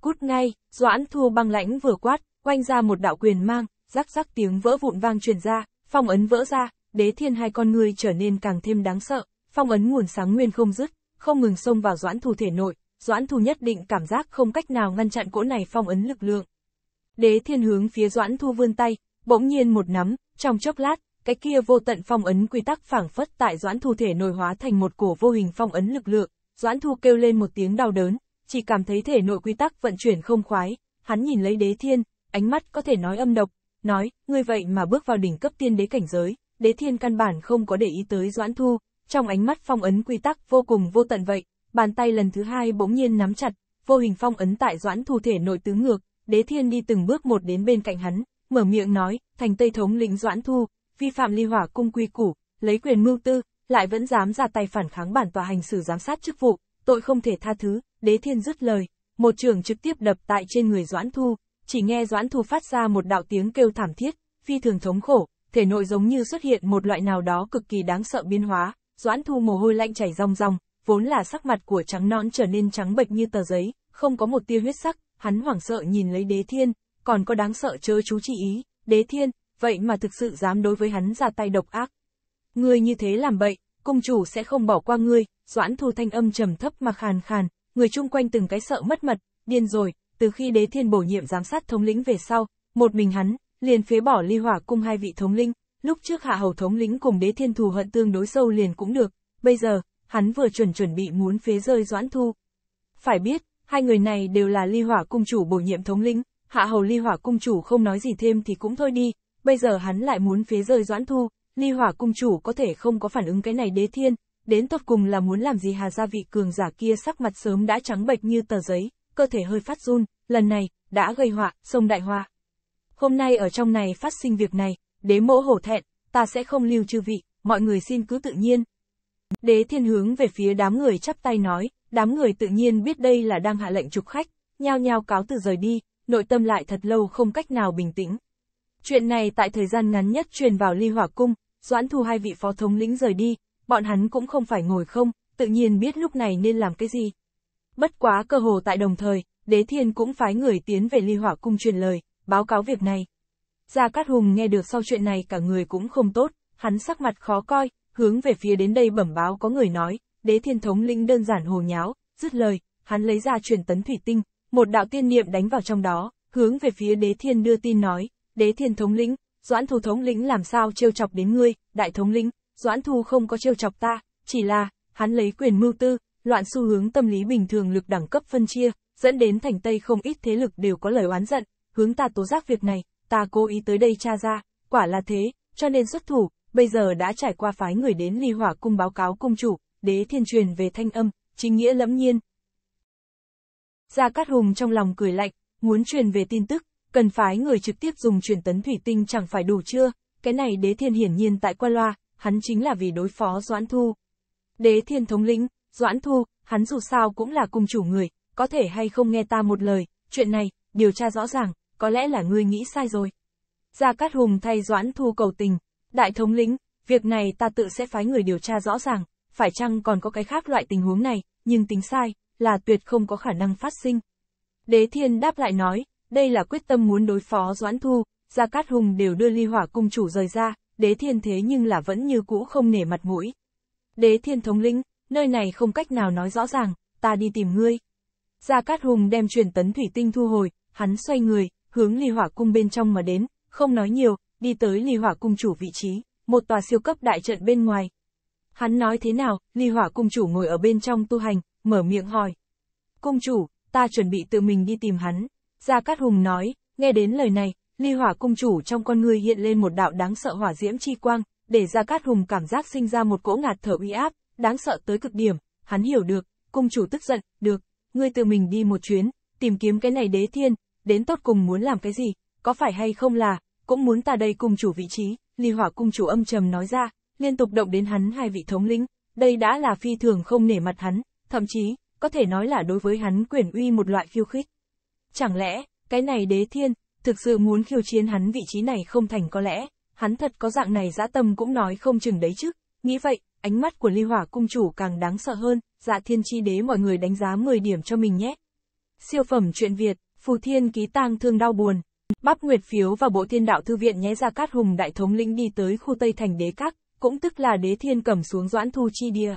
Cút ngay, Doãn Thu băng lãnh vừa quát, quanh ra một đạo quyền mang, rắc rắc tiếng vỡ vụn vang truyền ra, phong ấn vỡ ra, đế thiên hai con người trở nên càng thêm đáng sợ, phong ấn nguồn sáng nguyên không dứt, không ngừng xông vào Doãn Thu thể nội, Doãn Thu nhất định cảm giác không cách nào ngăn chặn cỗ này phong ấn lực lượng. Đế thiên hướng phía Doãn Thu vươn tay, bỗng nhiên một nắm, trong chốc lát, cái kia vô tận phong ấn quy tắc phảng phất tại Doãn Thu thể nội hóa thành một cổ vô hình phong ấn lực lượng, Doãn Thu kêu lên một tiếng đau đớn, chỉ cảm thấy thể nội quy tắc vận chuyển không khoái, hắn nhìn lấy Đế thiên, ánh mắt có thể nói âm độc, nói, ngươi vậy mà bước vào đỉnh cấp tiên đế cảnh giới, Đế thiên căn bản không có để ý tới Doãn Thu, trong ánh mắt phong ấn quy tắc vô cùng vô tận vậy, bàn tay lần thứ hai bỗng nhiên nắm chặt, vô hình phong ấn tại Doãn Thu thể nội tứ ngược, Đế Thiên đi từng bước một đến bên cạnh hắn, mở miệng nói, thành Tây Thống lĩnh Doãn Thu, vi phạm ly hỏa cung quy củ, lấy quyền mưu tư, lại vẫn dám ra tay phản kháng bản tòa hành xử giám sát chức vụ, tội không thể tha thứ, Đế Thiên dứt lời, một trường trực tiếp đập tại trên người Doãn Thu, chỉ nghe Doãn Thu phát ra một đạo tiếng kêu thảm thiết, phi thường thống khổ, thể nội giống như xuất hiện một loại nào đó cực kỳ đáng sợ biến hóa, Doãn Thu mồ hôi lạnh chảy ròng ròng, vốn là sắc mặt của trắng nõn trở nên trắng bệch như tờ giấy, không có một tia huyết sắc, hắn hoảng sợ nhìn lấy đế thiên, còn có đáng sợ chớ chú chi ý, đế thiên, vậy mà thực sự dám đối với hắn ra tay độc ác. người như thế làm bậy, cung chủ sẽ không bỏ qua ngươi, doãn thu thanh âm trầm thấp mà khàn khàn, người chung quanh từng cái sợ mất mật, điên rồi, từ khi đế thiên bổ nhiệm giám sát thống lĩnh về sau, một mình hắn, liền phế bỏ ly hỏa cung hai vị thống linh lúc trước hạ hầu thống lĩnh cùng đế thiên thù hận tương đối sâu liền cũng được, bây giờ, hắn vừa chuẩn chuẩn bị muốn phế rơi doãn thu. Phải biết, hai người này đều là ly hỏa cung chủ bổ nhiệm thống lĩnh, hạ hầu ly hỏa cung chủ không nói gì thêm thì cũng thôi đi, bây giờ hắn lại muốn phế rơi Doãn Thu, ly hỏa cung chủ có thể không có phản ứng cái này đế thiên, đến tột cùng là muốn làm gì hà gia vị cường giả kia sắc mặt sớm đã trắng bệch như tờ giấy, cơ thể hơi phát run, lần này, đã gây họa, sông đại họa. Hôm nay ở trong này phát sinh việc này, đế mỗ hổ thẹn, ta sẽ không lưu chư vị, mọi người xin cứ tự nhiên. Đế thiên hướng về phía đám người chắp tay nói, Đám người tự nhiên biết đây là đang hạ lệnh trục khách, nhao nhao cáo từ rời đi, nội tâm lại thật lâu không cách nào bình tĩnh. Chuyện này tại thời gian ngắn nhất truyền vào ly hỏa cung, doãn thu hai vị phó thống lĩnh rời đi, bọn hắn cũng không phải ngồi không, tự nhiên biết lúc này nên làm cái gì. Bất quá cơ hồ tại đồng thời, đế thiên cũng phái người tiến về ly hỏa cung truyền lời, báo cáo việc này. Gia Cát Hùng nghe được sau chuyện này cả người cũng không tốt, hắn sắc mặt khó coi, hướng về phía đến đây bẩm báo có người nói, đế thiên thống lĩnh đơn giản hồ nháo, dứt lời, hắn lấy ra truyền tấn thủy tinh, một đạo tiên niệm đánh vào trong đó, hướng về phía đế thiên đưa tin nói, đế thiên thống lĩnh, doãn Thù thống lĩnh làm sao trêu chọc đến ngươi, đại thống lĩnh, doãn Thù không có trêu chọc ta, chỉ là, hắn lấy quyền mưu tư, loạn xu hướng tâm lý bình thường lực đẳng cấp phân chia, dẫn đến thành Tây không ít thế lực đều có lời oán giận, hướng ta tố giác việc này, ta cố ý tới đây tra ra, quả là thế, cho nên xuất thủ, bây giờ đã trải qua phái người đến ly hỏa cung báo cáo cung chủ, đế thiên truyền về thanh âm, chính nghĩa lẫm nhiên. Gia Cát Hùng trong lòng cười lạnh, muốn truyền về tin tức, cần phái người trực tiếp dùng truyền tấn thủy tinh chẳng phải đủ chưa, cái này đế thiên hiển nhiên tại qua loa, hắn chính là vì đối phó Doãn Thu. Đế thiên thống lĩnh, Doãn Thu, hắn dù sao cũng là cung chủ người, có thể hay không nghe ta một lời, chuyện này, điều tra rõ ràng, có lẽ là ngươi nghĩ sai rồi. Gia Cát Hùng thay Doãn Thu cầu tình, đại thống lĩnh, việc này ta tự sẽ phái người điều tra rõ ràng, phải chăng còn có cái khác loại tình huống này, nhưng tính sai, là tuyệt không có khả năng phát sinh. Đế thiên đáp lại nói, đây là quyết tâm muốn đối phó Doãn Thu, Gia Cát Hùng đều đưa ly hỏa cung chủ rời ra, đế thiên thế nhưng là vẫn như cũ không nể mặt mũi. Đế thiên thống lĩnh, nơi này không cách nào nói rõ ràng, ta đi tìm ngươi. Gia Cát Hùng đem truyền tấn thủy tinh thu hồi, hắn xoay người, hướng ly hỏa cung bên trong mà đến, không nói nhiều, đi tới ly hỏa cung chủ vị trí, một tòa siêu cấp đại trận bên ngoài, Hắn nói thế nào, ly hỏa cung chủ ngồi ở bên trong tu hành, mở miệng hỏi. Cung chủ, ta chuẩn bị tự mình đi tìm hắn. Gia Cát Hùng nói, nghe đến lời này, ly hỏa cung chủ trong con người hiện lên một đạo đáng sợ hỏa diễm chi quang, để Gia Cát Hùng cảm giác sinh ra một cỗ ngạt thở uy áp, đáng sợ tới cực điểm, hắn hiểu được, cung chủ tức giận, được, ngươi tự mình đi một chuyến, tìm kiếm cái này đế thiên, đến tốt cùng muốn làm cái gì, có phải hay không là, cũng muốn ta đây cung chủ vị trí, ly hỏa cung chủ âm trầm nói ra, liên tục động đến hắn hai vị thống lĩnh, đây đã là phi thường không nể mặt hắn, thậm chí, có thể nói là đối với hắn quyền uy một loại khiêu khích. Chẳng lẽ, cái này đế thiên, thực sự muốn khiêu chiến hắn vị trí này không thành có lẽ, hắn thật có dạng này dã tâm cũng nói không chừng đấy chứ, nghĩ vậy, ánh mắt của ly hỏa cung chủ càng đáng sợ hơn, dạ thiên chi đế mọi người đánh giá 10 điểm cho mình nhé. Siêu phẩm truyện Việt, phù thiên ký tang thương đau buồn, bắp nguyệt phiếu và bộ thiên đạo thư viện nhé ra cát hùng đại thống lĩnh đi tới khu Tây Thành Đế Các, cũng tức là đế thiên cầm xuống doãn thu chi địa.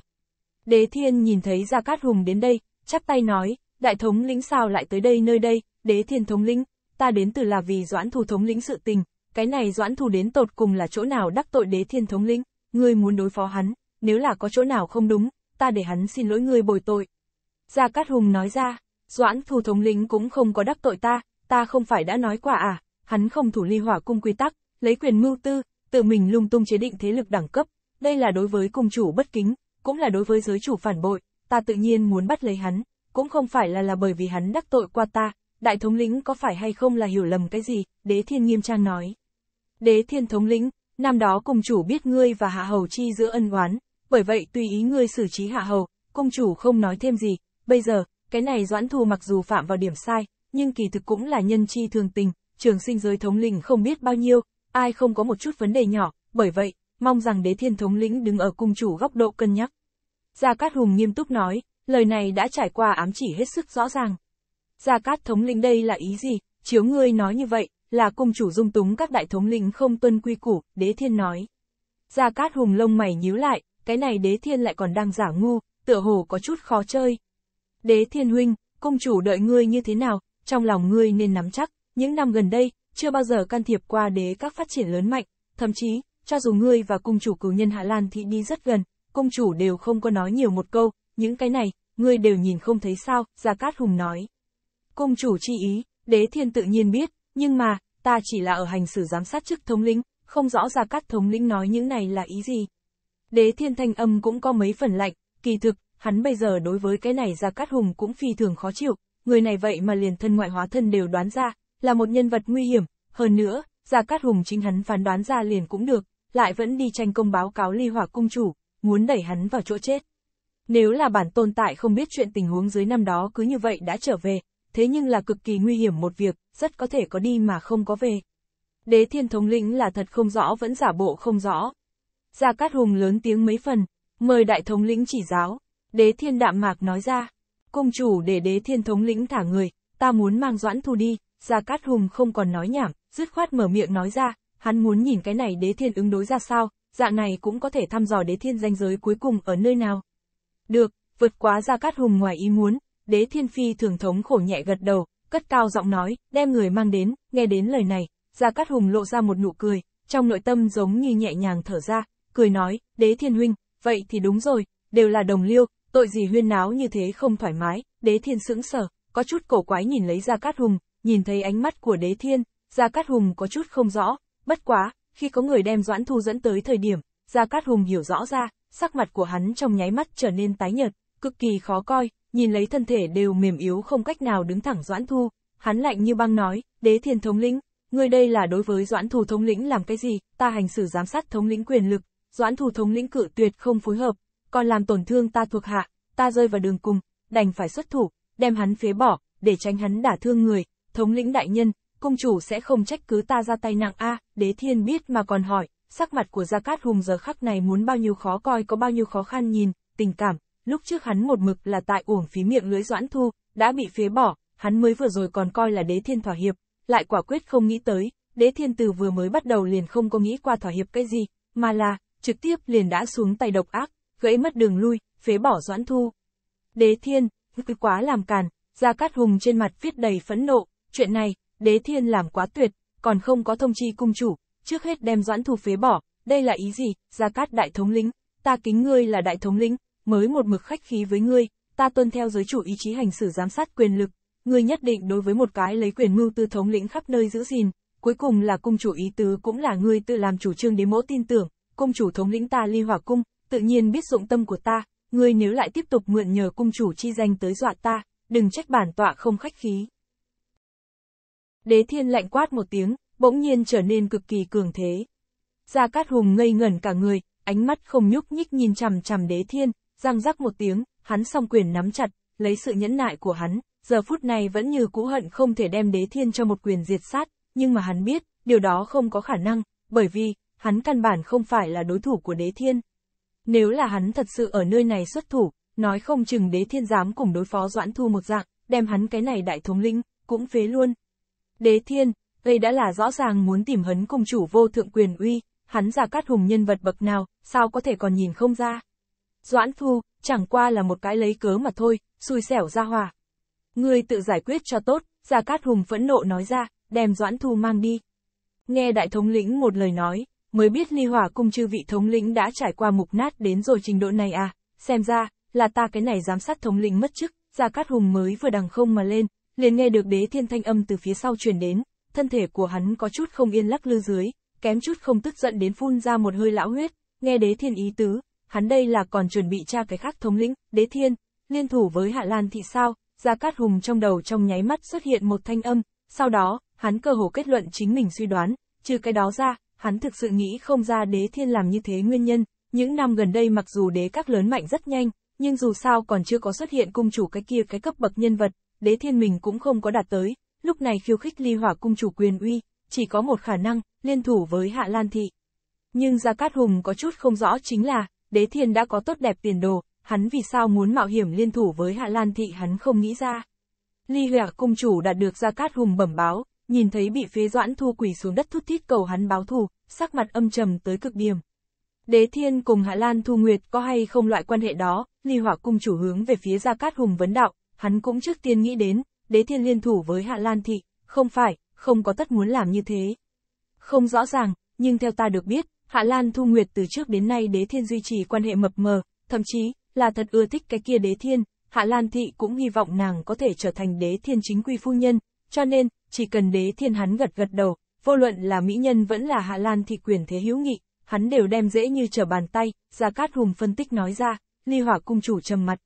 Đế thiên nhìn thấy Gia Cát Hùng đến đây, chắp tay nói, đại thống lĩnh sao lại tới đây nơi đây, đế thiên thống lĩnh, ta đến từ là vì doãn thu thống lĩnh sự tình, cái này doãn thu đến tột cùng là chỗ nào đắc tội đế thiên thống lĩnh, ngươi muốn đối phó hắn, nếu là có chỗ nào không đúng, ta để hắn xin lỗi ngươi bồi tội. Gia Cát Hùng nói ra, doãn thu thống lĩnh cũng không có đắc tội ta, ta không phải đã nói qua à, hắn không thủ ly hỏa cung quy tắc, lấy quyền mưu tư, tự mình lung tung chế định thế lực đẳng cấp, đây là đối với cung chủ bất kính, cũng là đối với giới chủ phản bội, ta tự nhiên muốn bắt lấy hắn, cũng không phải là là bởi vì hắn đắc tội qua ta, đại thống lĩnh có phải hay không là hiểu lầm cái gì, đế thiên nghiêm trang nói. Đế thiên thống lĩnh, năm đó cung chủ biết ngươi và hạ hầu chi giữa ân oán, bởi vậy tùy ý ngươi xử trí hạ hầu, cung chủ không nói thêm gì, bây giờ, cái này doãn thù mặc dù phạm vào điểm sai, nhưng kỳ thực cũng là nhân chi thường tình, trường sinh giới thống lĩnh không biết bao nhiêu, ai không có một chút vấn đề nhỏ, bởi vậy, mong rằng đế thiên thống lĩnh đứng ở cung chủ góc độ cân nhắc. Gia Cát Hùng nghiêm túc nói, lời này đã trải qua ám chỉ hết sức rõ ràng. Gia Cát thống lĩnh đây là ý gì, chiếu ngươi nói như vậy, là cung chủ dung túng các đại thống lĩnh không tuân quy củ, đế thiên nói. Gia Cát Hùng lông mày nhíu lại, cái này đế thiên lại còn đang giả ngu, tựa hồ có chút khó chơi. Đế thiên huynh, cung chủ đợi ngươi như thế nào, trong lòng ngươi nên nắm chắc, những năm gần đây, chưa bao giờ can thiệp qua đế các phát triển lớn mạnh, thậm chí, cho dù ngươi và cung chủ cử nhân Hà Lan thị đi rất gần, cung chủ đều không có nói nhiều một câu, những cái này, ngươi đều nhìn không thấy sao, Gia Cát Hùng nói. Cung chủ chi ý, đế thiên tự nhiên biết, nhưng mà, ta chỉ là ở hành xử giám sát chức thống lĩnh, không rõ Gia Cát thống lĩnh nói những này là ý gì. Đế thiên thanh âm cũng có mấy phần lạnh, kỳ thực, hắn bây giờ đối với cái này Gia Cát Hùng cũng phi thường khó chịu, người này vậy mà liền thân ngoại hóa thân đều đoán ra, là một nhân vật nguy hiểm, hơn nữa, Gia Cát Hùng chính hắn phán đoán ra liền cũng được, lại vẫn đi tranh công báo cáo ly hỏa cung chủ, muốn đẩy hắn vào chỗ chết. Nếu là bản tồn tại không biết chuyện tình huống dưới năm đó cứ như vậy đã trở về, thế nhưng là cực kỳ nguy hiểm một việc, rất có thể có đi mà không có về. Đế thiên thống lĩnh là thật không rõ vẫn giả bộ không rõ. Gia Cát Hùng lớn tiếng mấy phần, mời đại thống lĩnh chỉ giáo, đế thiên đạm mạc nói ra. cung chủ để đế thiên thống lĩnh thả người, ta muốn mang doãn thu đi. Gia Cát Hùng không còn nói nhảm, dứt khoát mở miệng nói ra, hắn muốn nhìn cái này đế thiên ứng đối ra sao, dạng này cũng có thể thăm dò đế thiên danh giới cuối cùng ở nơi nào. Được, vượt quá Gia Cát Hùng ngoài ý muốn, đế thiên phi thường thống khổ nhẹ gật đầu, cất cao giọng nói, đem người mang đến, nghe đến lời này, Gia Cát Hùng lộ ra một nụ cười, trong nội tâm giống như nhẹ nhàng thở ra, cười nói, đế thiên huynh, vậy thì đúng rồi, đều là đồng liêu, tội gì huyên náo như thế không thoải mái, đế thiên sững sờ, có chút cổ quái nhìn lấy Gia Cát Hùng, nhìn thấy ánh mắt của đế thiên, Gia Cát Hùng có chút không rõ, bất quá, khi có người đem Doãn Thu dẫn tới thời điểm, Gia Cát Hùng hiểu rõ ra, sắc mặt của hắn trong nháy mắt trở nên tái nhợt, cực kỳ khó coi, nhìn lấy thân thể đều mềm yếu không cách nào đứng thẳng Doãn Thu, hắn lạnh như băng nói, đế thiên thống lĩnh, người đây là đối với Doãn Thu thống lĩnh làm cái gì, ta hành xử giám sát thống lĩnh quyền lực, Doãn Thu thống lĩnh cự tuyệt không phối hợp, còn làm tổn thương ta thuộc hạ, ta rơi vào đường cùng, đành phải xuất thủ, đem hắn phế bỏ, để tránh hắn đả thương người, thống lĩnh đại nhân, công chủ sẽ không trách cứ ta ra tay nặng a à, đế thiên biết mà còn hỏi, sắc mặt của Gia Cát Hùng giờ khắc này muốn bao nhiêu khó coi có bao nhiêu khó khăn nhìn, tình cảm, lúc trước hắn một mực là tại uổng phí miệng lưới doãn thu, đã bị phế bỏ, hắn mới vừa rồi còn coi là đế thiên thỏa hiệp, lại quả quyết không nghĩ tới, đế thiên từ vừa mới bắt đầu liền không có nghĩ qua thỏa hiệp cái gì, mà là, trực tiếp liền đã xuống tay độc ác, gãy mất đường lui, phế bỏ doãn thu. Đế thiên, quá làm càn, Gia Cát Hùng trên mặt viết đầy phẫn nộ, chuyện này, đế thiên làm quá tuyệt, còn không có thông chi cung chủ, trước hết đem doãn thù phế bỏ, đây là ý gì, Gia Cát đại thống lĩnh, ta kính ngươi là đại thống lĩnh, mới một mực khách khí với ngươi, ta tuân theo giới chủ ý chí hành xử giám sát quyền lực, ngươi nhất định đối với một cái lấy quyền mưu tư thống lĩnh khắp nơi giữ gìn, cuối cùng là cung chủ ý tứ cũng là ngươi tự làm chủ trương đến mẫu tin tưởng, cung chủ thống lĩnh ta ly hỏa cung, tự nhiên biết dụng tâm của ta, ngươi nếu lại tiếp tục mượn nhờ cung chủ chi danh tới dọa ta, đừng trách bản tọa không khách khí. Đế thiên lạnh quát một tiếng, bỗng nhiên trở nên cực kỳ cường thế. Gia Cát Hùng ngây ngẩn cả người, ánh mắt không nhúc nhích nhìn chằm chằm đế thiên, răng rắc một tiếng, hắn song quyền nắm chặt, lấy sự nhẫn nại của hắn, giờ phút này vẫn như cũ hận không thể đem đế thiên cho một quyền diệt sát, nhưng mà hắn biết, điều đó không có khả năng, bởi vì, hắn căn bản không phải là đối thủ của đế thiên. Nếu là hắn thật sự ở nơi này xuất thủ, nói không chừng đế thiên dám cùng đối phó Doãn Thu một dạng, đem hắn cái này đại thống lĩnh, cũng phế luôn, Đế thiên, đây đã là rõ ràng muốn tìm hấn cùng chủ vô thượng quyền uy, hắn giả cát hùng nhân vật bậc nào, sao có thể còn nhìn không ra. Doãn Thu, chẳng qua là một cái lấy cớ mà thôi, xui xẻo ra hòa. Ngươi tự giải quyết cho tốt, Gia Cát Hùng phẫn nộ nói ra, đem Doãn Thu mang đi. Nghe đại thống lĩnh một lời nói, mới biết ly hỏa cung chư vị thống lĩnh đã trải qua mục nát đến rồi trình độ này à, xem ra, là ta cái này giám sát thống lĩnh mất chức, Gia Cát Hùng mới vừa đằng không mà lên, liền nghe được đế thiên thanh âm từ phía sau truyền đến, thân thể của hắn có chút không yên lắc lư dưới, kém chút không tức giận đến phun ra một hơi lão huyết, nghe đế thiên ý tứ, hắn đây là còn chuẩn bị tra cái khác thống lĩnh, đế thiên, liên thủ với Hạ Lan thị sao, ra Cát Hùng trong đầu trong nháy mắt xuất hiện một thanh âm, sau đó, hắn cơ hồ kết luận chính mình suy đoán, trừ cái đó ra, hắn thực sự nghĩ không ra đế thiên làm như thế nguyên nhân, những năm gần đây mặc dù đế các lớn mạnh rất nhanh, nhưng dù sao còn chưa có xuất hiện cung chủ cái kia cái cấp bậc nhân vật, đế thiên mình cũng không có đạt tới, lúc này khiêu khích ly hỏa cung chủ quyền uy, chỉ có một khả năng, liên thủ với Hạ Lan Thị. Nhưng Gia Cát Hùng có chút không rõ chính là, đế thiên đã có tốt đẹp tiền đồ, hắn vì sao muốn mạo hiểm liên thủ với Hạ Lan Thị hắn không nghĩ ra. Ly hỏa cung chủ đạt được Gia Cát Hùng bẩm báo, nhìn thấy bị phế doãn thu quỷ xuống đất thút thít cầu hắn báo thù, sắc mặt âm trầm tới cực điểm. Đế Thiên cùng Hạ Lan Thu Nguyệt có hay không loại quan hệ đó, Ly Hỏa Cung chủ hướng về phía Gia Cát Hùng vấn đạo, hắn cũng trước tiên nghĩ đến, đế thiên liên thủ với Hạ Lan Thị, không phải, không có tất muốn làm như thế. Không rõ ràng, nhưng theo ta được biết, Hạ Lan Thu Nguyệt từ trước đến nay đế thiên duy trì quan hệ mập mờ, thậm chí, là thật ưa thích cái kia đế thiên, Hạ Lan Thị cũng hy vọng nàng có thể trở thành đế thiên chính quy phu nhân, cho nên, chỉ cần đế thiên hắn gật gật đầu, vô luận là mỹ nhân vẫn là Hạ Lan Thị quyền thế hữu nghị, hắn đều đem dễ như trở bàn tay, Gia Cát Hùng phân tích nói ra, ly hỏa cung chủ trầm mặt.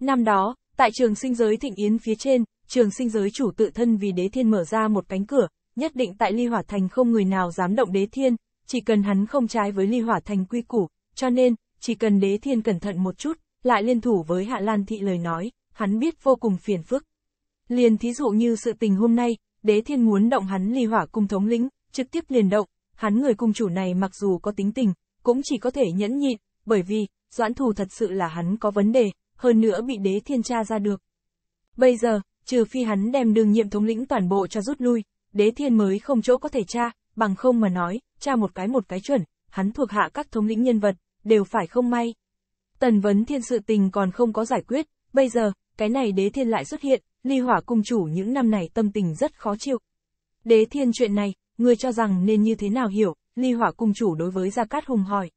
Năm đó, Tại trường sinh giới thịnh yến phía trên, trường sinh giới chủ tự thân vì đế thiên mở ra một cánh cửa, nhất định tại ly hỏa thành không người nào dám động đế thiên, chỉ cần hắn không trái với ly hỏa thành quy củ, cho nên, chỉ cần đế thiên cẩn thận một chút, lại liên thủ với Hạ Lan Thị lời nói, hắn biết vô cùng phiền phức. Liền thí dụ như sự tình hôm nay, đế thiên muốn động hắn ly hỏa cung thống lĩnh, trực tiếp liền động, hắn người cung chủ này mặc dù có tính tình, cũng chỉ có thể nhẫn nhịn, bởi vì, doãn thù thật sự là hắn có vấn đề, hơn nữa bị đế thiên tra ra được. Bây giờ, trừ phi hắn đem đường nhiệm thống lĩnh toàn bộ cho rút lui, đế thiên mới không chỗ có thể tra, bằng không mà nói, tra một cái một cái chuẩn, hắn thuộc hạ các thống lĩnh nhân vật, đều phải không may. Tần vấn thiên sự tình còn không có giải quyết, bây giờ, cái này đế thiên lại xuất hiện, ly hỏa cung chủ những năm này tâm tình rất khó chịu. Đế thiên chuyện này, người cho rằng nên như thế nào hiểu, ly hỏa cung chủ đối với Gia Cát Hùng hỏi.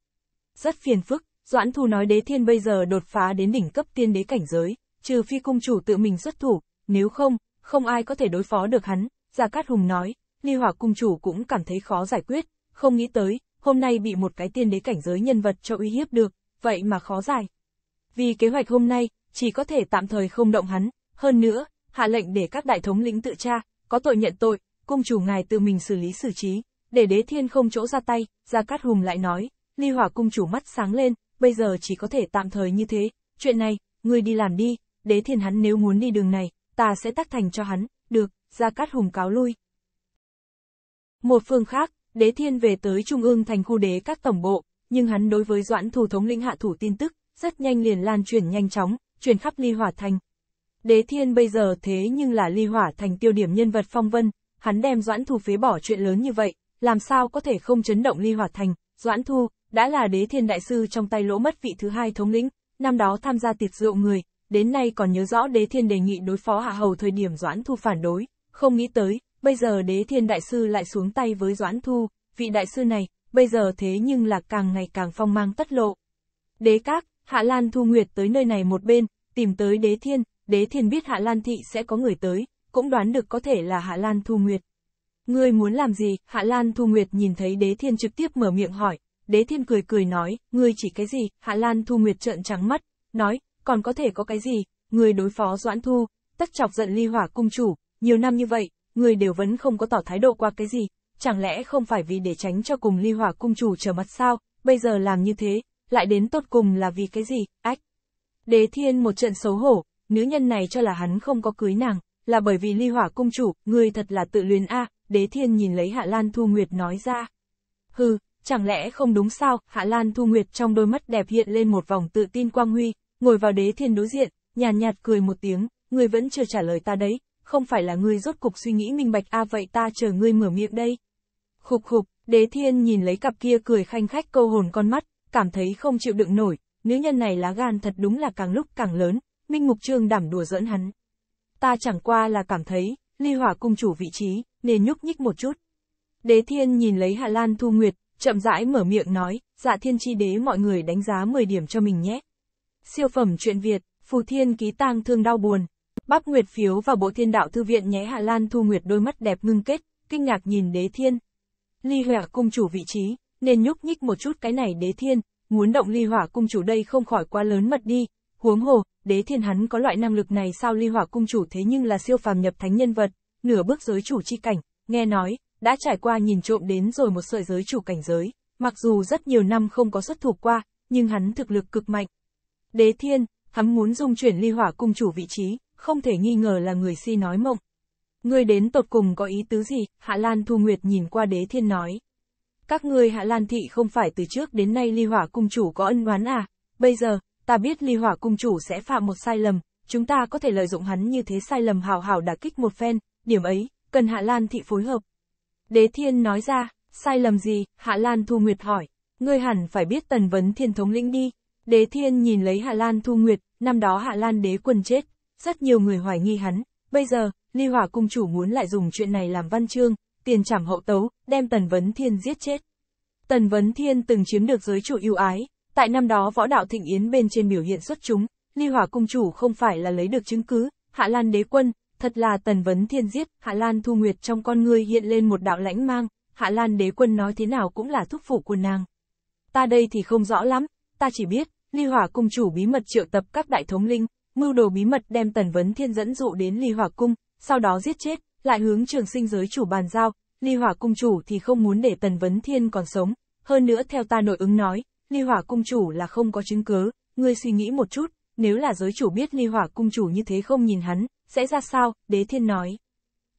Rất phiền phức, Doãn Thu nói đế thiên bây giờ đột phá đến đỉnh cấp tiên đế cảnh giới, trừ phi cung chủ tự mình xuất thủ, nếu không, không ai có thể đối phó được hắn, Gia Cát Hùng nói, Ly Hỏa cung chủ cũng cảm thấy khó giải quyết, không nghĩ tới, hôm nay bị một cái tiên đế cảnh giới nhân vật cho uy hiếp được, vậy mà khó giải. Vì kế hoạch hôm nay, chỉ có thể tạm thời không động hắn, hơn nữa, hạ lệnh để các đại thống lĩnh tự tra, có tội nhận tội, cung chủ ngài tự mình xử lý xử trí, để đế thiên không chỗ ra tay, Gia Cát Hùng lại nói, Ly Hỏa cung chủ mắt sáng lên, bây giờ chỉ có thể tạm thời như thế, chuyện này, ngươi đi làm đi, đế thiên hắn nếu muốn đi đường này, ta sẽ tác thành cho hắn, được, Gia Cát Hùng cáo lui. Một phương khác, đế thiên về tới trung ương thành khu đế các tổng bộ, nhưng hắn đối với doãn thủ thống lĩnh hạ thủ tin tức, rất nhanh liền lan truyền nhanh chóng, truyền khắp ly hỏa thành. Đế thiên bây giờ thế nhưng là ly hỏa thành tiêu điểm nhân vật phong vân, hắn đem doãn thủ phế bỏ chuyện lớn như vậy, làm sao có thể không chấn động ly hỏa thành, doãn thu, đã là đế thiên đại sư trong tay lỗ mất vị thứ hai thống lĩnh, năm đó tham gia tiệc rượu người, đến nay còn nhớ rõ đế thiên đề nghị đối phó hạ hầu thời điểm Doãn Thu phản đối, không nghĩ tới, bây giờ đế thiên đại sư lại xuống tay với Doãn Thu, vị đại sư này, bây giờ thế nhưng là càng ngày càng phong mang tất lộ. Đế các, Hạ Lan Thu Nguyệt tới nơi này một bên, tìm tới đế thiên, đế thiên biết Hạ Lan Thị sẽ có người tới, cũng đoán được có thể là Hạ Lan Thu Nguyệt. Ngươi muốn làm gì? Hạ Lan Thu Nguyệt nhìn thấy đế thiên trực tiếp mở miệng hỏi, Đế thiên cười cười nói, ngươi chỉ cái gì, Hạ Lan Thu Nguyệt trợn trắng mắt, nói, còn có thể có cái gì, ngươi đối phó Doãn Thu, tất chọc giận ly hỏa cung chủ, nhiều năm như vậy, ngươi đều vẫn không có tỏ thái độ qua cái gì, chẳng lẽ không phải vì để tránh cho cùng ly hỏa cung chủ trở mặt sao, bây giờ làm như thế, lại đến tốt cùng là vì cái gì, ách. Đế thiên một trận xấu hổ, nữ nhân này cho là hắn không có cưới nàng, là bởi vì ly hỏa cung chủ, ngươi thật là tự luyến a à, đế thiên nhìn lấy Hạ Lan Thu Nguyệt nói ra. Hừ, Chẳng lẽ không đúng sao, Hạ Lan Thu Nguyệt trong đôi mắt đẹp hiện lên một vòng tự tin quang huy, ngồi vào đế thiên đối diện, nhàn nhạt, nhạt cười một tiếng, ngươi vẫn chưa trả lời ta đấy, không phải là ngươi rốt cục suy nghĩ minh bạch a à vậy ta chờ ngươi mở miệng đây. Khục khục, đế thiên nhìn lấy cặp kia cười khanh khách câu hồn con mắt, cảm thấy không chịu đựng nổi, nữ nhân này lá gan thật đúng là càng lúc càng lớn, Minh Mục Trương đảm đùa dẫn hắn. Ta chẳng qua là cảm thấy, ly hỏa cung chủ vị trí, nên nhúc nhích một chút. Đế thiên nhìn lấy Hạ Lan Thu Nguyệt, chậm rãi mở miệng nói, dạ thiên chi đế mọi người đánh giá 10 điểm cho mình nhé. Siêu phẩm truyện Việt, Phù Thiên ký tang thương đau buồn. Bắp Nguyệt phiếu vào bộ thiên đạo thư viện nhé Hạ Lan Thu Nguyệt đôi mắt đẹp ngưng kết, kinh ngạc nhìn đế thiên. Ly hỏa cung chủ vị trí, nên nhúc nhích một chút cái này đế thiên, muốn động ly hỏa cung chủ đây không khỏi quá lớn mật đi. Huống hồ, đế thiên hắn có loại năng lực này sao ly hỏa cung chủ thế nhưng là siêu phàm nhập thánh nhân vật, nửa bước giới chủ chi cảnh, nghe nói, đã trải qua nhìn trộm đến rồi một sợi giới chủ cảnh giới, mặc dù rất nhiều năm không có xuất thủ qua, nhưng hắn thực lực cực mạnh. Đế thiên, hắn muốn dung chuyển ly hỏa cung chủ vị trí, không thể nghi ngờ là người si nói mộng. Ngươi đến tột cùng có ý tứ gì, Hạ Lan Thu Nguyệt nhìn qua đế thiên nói. Các ngươi Hạ Lan Thị không phải từ trước đến nay ly hỏa cung chủ có ân oán à, bây giờ, ta biết ly hỏa cung chủ sẽ phạm một sai lầm, chúng ta có thể lợi dụng hắn như thế sai lầm hào hào đả kích một phen, điểm ấy, cần Hạ Lan Thị phối hợp, Đế Thiên nói ra, sai lầm gì, Hạ Lan Thu Nguyệt hỏi, ngươi hẳn phải biết tần vấn thiên thống lĩnh đi. Đế Thiên nhìn lấy Hạ Lan Thu Nguyệt, năm đó Hạ Lan đế quân chết, rất nhiều người hoài nghi hắn, bây giờ, Ly Hòa Cung Chủ muốn lại dùng chuyện này làm văn chương, tiền trảm hậu tấu, đem Tần Vấn Thiên giết chết. Tần Vấn Thiên từng chiếm được giới chủ ưu ái, tại năm đó võ đạo thịnh yến bên trên biểu hiện xuất chúng, Ly Hòa Cung Chủ không phải là lấy được chứng cứ, Hạ Lan Đế Quân, Thật là tần vấn thiên giết, Hạ Lan Thu Nguyệt trong con ngươi hiện lên một đạo lãnh mang, Hạ Lan đế quân nói thế nào cũng là thúc phủ của nàng. Ta đây thì không rõ lắm, ta chỉ biết, ly hỏa cung chủ bí mật triệu tập các đại thống linh, mưu đồ bí mật đem tần vấn thiên dẫn dụ đến ly hỏa cung, sau đó giết chết, lại hướng trường sinh giới chủ bàn giao, ly hỏa cung chủ thì không muốn để tần vấn thiên còn sống, hơn nữa theo ta nội ứng nói, ly hỏa cung chủ là không có chứng cứ, ngươi suy nghĩ một chút, nếu là giới chủ biết ly hỏa cung chủ như thế không nhìn hắn, sẽ ra sao, đế thiên nói.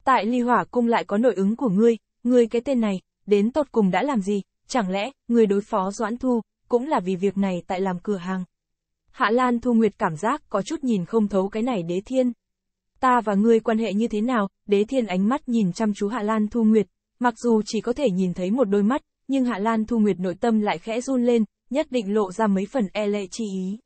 Tại ly hỏa cung lại có nội ứng của ngươi, ngươi cái tên này, đến tột cùng đã làm gì, chẳng lẽ, người đối phó Doãn Thu, cũng là vì việc này tại làm cửa hàng. Hạ Lan Thu Nguyệt cảm giác có chút nhìn không thấu cái này đế thiên. Ta và ngươi quan hệ như thế nào, đế thiên ánh mắt nhìn chăm chú Hạ Lan Thu Nguyệt, mặc dù chỉ có thể nhìn thấy một đôi mắt, nhưng Hạ Lan Thu Nguyệt nội tâm lại khẽ run lên, nhất định lộ ra mấy phần e lệ chi ý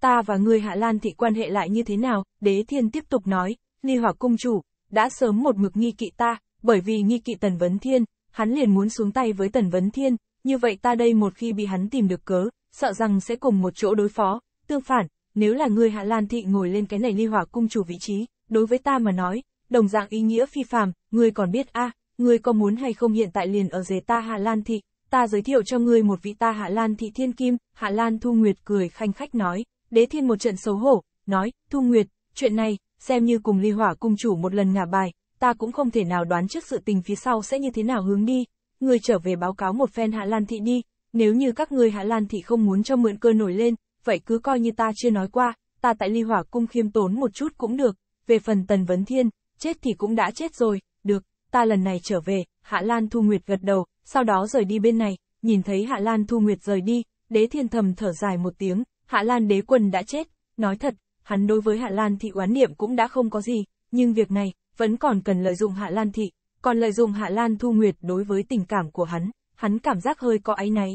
ta và người Hạ Lan thị quan hệ lại như thế nào, đế thiên tiếp tục nói, ly hỏa cung chủ, đã sớm một mực nghi kỵ ta, bởi vì nghi kỵ Tần Vấn Thiên, hắn liền muốn xuống tay với Tần Vấn Thiên, như vậy ta đây một khi bị hắn tìm được cớ, sợ rằng sẽ cùng một chỗ đối phó, tương phản, nếu là người Hạ Lan thị ngồi lên cái này ly hỏa cung chủ vị trí, đối với ta mà nói, đồng dạng ý nghĩa phi phàm, ngươi còn biết a, à, ngươi có muốn hay không hiện tại liền ở dưới ta Hạ Lan thị, ta giới thiệu cho ngươi một vị ta Hạ Lan thị thiên kim, Hạ Lan Thu Nguyệt cười khanh khách nói, đế thiên một trận xấu hổ, nói, Thu Nguyệt, chuyện này, xem như cùng ly hỏa cung chủ một lần ngả bài, ta cũng không thể nào đoán trước sự tình phía sau sẽ như thế nào hướng đi, người trở về báo cáo một phen Hạ Lan Thị đi, nếu như các ngươi Hạ Lan Thị không muốn cho mượn cơ nổi lên, vậy cứ coi như ta chưa nói qua, ta tại ly hỏa cung khiêm tốn một chút cũng được, về phần Tần Vấn Thiên, chết thì cũng đã chết rồi, được, ta lần này trở về, Hạ Lan Thu Nguyệt gật đầu, sau đó rời đi bên này, nhìn thấy Hạ Lan Thu Nguyệt rời đi, đế thiên thầm thở dài một tiếng, Hạ Lan đế quân đã chết, nói thật, hắn đối với Hạ Lan thị oán niệm cũng đã không có gì, nhưng việc này, vẫn còn cần lợi dụng Hạ Lan thị, còn lợi dụng Hạ Lan thu nguyệt đối với tình cảm của hắn, hắn cảm giác hơi có áy náy.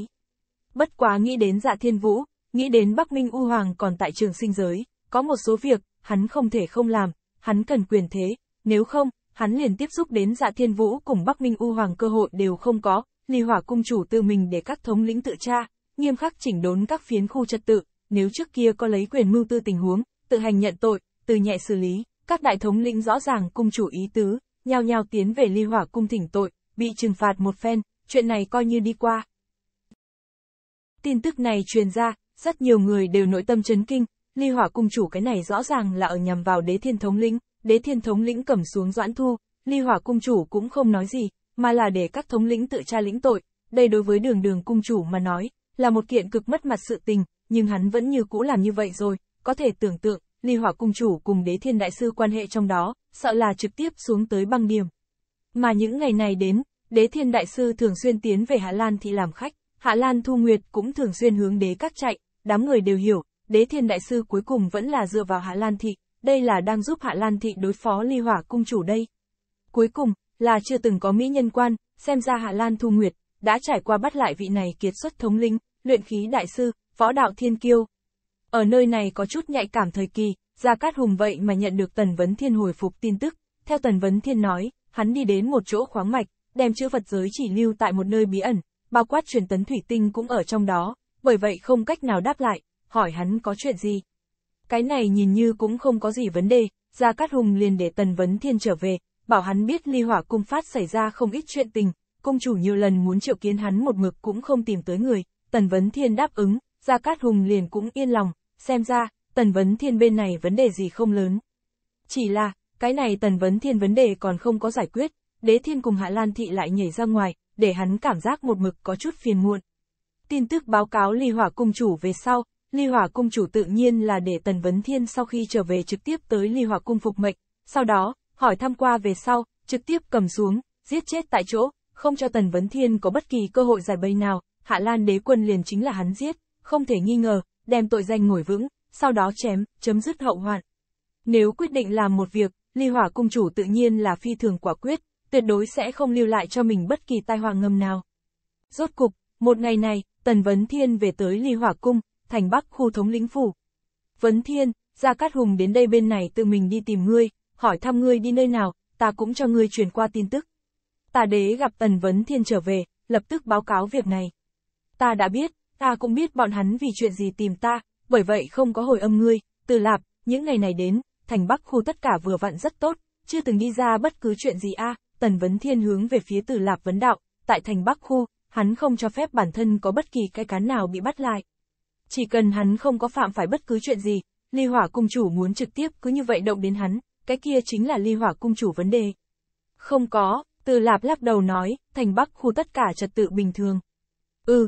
Bất quá nghĩ đến dạ thiên vũ, nghĩ đến Bắc Minh U Hoàng còn tại trường sinh giới, có một số việc, hắn không thể không làm, hắn cần quyền thế, nếu không, hắn liền tiếp xúc đến dạ thiên vũ cùng Bắc Minh U Hoàng cơ hội đều không có, ly hỏa cung chủ tự mình để các thống lĩnh tự tra, nghiêm khắc chỉnh đốn các phiến khu trật tự, nếu trước kia có lấy quyền mưu tư tình huống, tự hành nhận tội, từ nhẹ xử lý, các đại thống lĩnh rõ ràng cung chủ ý tứ, nhao nhao tiến về ly hỏa cung thỉnh tội, bị trừng phạt một phen, chuyện này coi như đi qua. Tin tức này truyền ra, rất nhiều người đều nội tâm chấn kinh, ly hỏa cung chủ cái này rõ ràng là ở nhằm vào đế thiên thống lĩnh, đế thiên thống lĩnh cầm xuống doãn thu, ly hỏa cung chủ cũng không nói gì, mà là để các thống lĩnh tự tra lĩnh tội, đây đối với đường đường cung chủ mà nói, là một kiện cực mất mặt sự tình, nhưng hắn vẫn như cũ làm như vậy rồi, có thể tưởng tượng, ly hỏa cung chủ cùng đế thiên đại sư quan hệ trong đó, sợ là trực tiếp xuống tới băng điểm. Mà những ngày này đến, đế thiên đại sư thường xuyên tiến về Hạ Lan thị làm khách, Hạ Lan Thu Nguyệt cũng thường xuyên hướng đế các chạy, đám người đều hiểu, đế thiên đại sư cuối cùng vẫn là dựa vào Hạ Lan thị, đây là đang giúp Hạ Lan thị đối phó ly hỏa cung chủ đây. Cuối cùng, là chưa từng có mỹ nhân quan, xem ra Hạ Lan Thu Nguyệt, đã trải qua bắt lại vị này kiệt xuất thống linh, luyện khí đại sư, võ đạo thiên kiêu. Ở nơi này có chút nhạy cảm thời kỳ, Gia Cát Hùng vậy mà nhận được Tần Vấn Thiên hồi phục tin tức. Theo Tần Vấn Thiên nói, hắn đi đến một chỗ khoáng mạch, đem chữ vật giới chỉ lưu tại một nơi bí ẩn, bao quát truyền tấn thủy tinh cũng ở trong đó, bởi vậy không cách nào đáp lại, hỏi hắn có chuyện gì. Cái này nhìn như cũng không có gì vấn đề, Gia Cát Hùng liền để Tần Vấn Thiên trở về, bảo hắn biết ly hỏa cung phát xảy ra không ít chuyện tình, công chủ nhiều lần muốn triệu kiến hắn một mực cũng không tìm tới người, Tần Vấn Thiên đáp ứng, Gia Cát Hùng liền cũng yên lòng, xem ra, Tần Vấn Thiên bên này vấn đề gì không lớn. Chỉ là, cái này Tần Vấn Thiên vấn đề còn không có giải quyết, Đế Thiên cùng Hạ Lan Thị lại nhảy ra ngoài, để hắn cảm giác một mực có chút phiền muộn. Tin tức báo cáo Ly Hỏa Cung Chủ về sau, Ly Hỏa Cung Chủ tự nhiên là để Tần Vấn Thiên sau khi trở về trực tiếp tới Ly Hỏa Cung phục mệnh, sau đó, hỏi thăm qua về sau, trực tiếp cầm xuống, giết chết tại chỗ, không cho Tần Vấn Thiên có bất kỳ cơ hội giải bày nào, Hạ Lan Đế Quân liền chính là hắn giết không thể nghi ngờ, đem tội danh ngồi vững, sau đó chém, chấm dứt hậu hoạn. Nếu quyết định làm một việc, ly hỏa cung chủ tự nhiên là phi thường quả quyết, tuyệt đối sẽ không lưu lại cho mình bất kỳ tai họa ngầm nào. Rốt cục, một ngày này, Tần Vấn Thiên về tới ly hỏa cung, thành bắc khu thống lĩnh phủ. Vấn Thiên, Gia Cát Hùng đến đây bên này tự mình đi tìm ngươi, hỏi thăm ngươi đi nơi nào, ta cũng cho ngươi truyền qua tin tức. Tà đế gặp Tần Vấn Thiên trở về, lập tức báo cáo việc này. Ta đã biết, ta cũng biết bọn hắn vì chuyện gì tìm ta, bởi vậy không có hồi âm ngươi, từ lạp, những ngày này đến, thành bắc khu tất cả vừa vặn rất tốt, chưa từng đi ra bất cứ chuyện gì a tần vấn thiên hướng về phía từ lạp vấn đạo, tại thành bắc khu, hắn không cho phép bản thân có bất kỳ cái cán nào bị bắt lại. Chỉ cần hắn không có phạm phải bất cứ chuyện gì, ly hỏa cung chủ muốn trực tiếp cứ như vậy động đến hắn, cái kia chính là ly hỏa cung chủ vấn đề. Không có, từ lạp lắc đầu nói, thành bắc khu tất cả trật tự bình thường. Ừ,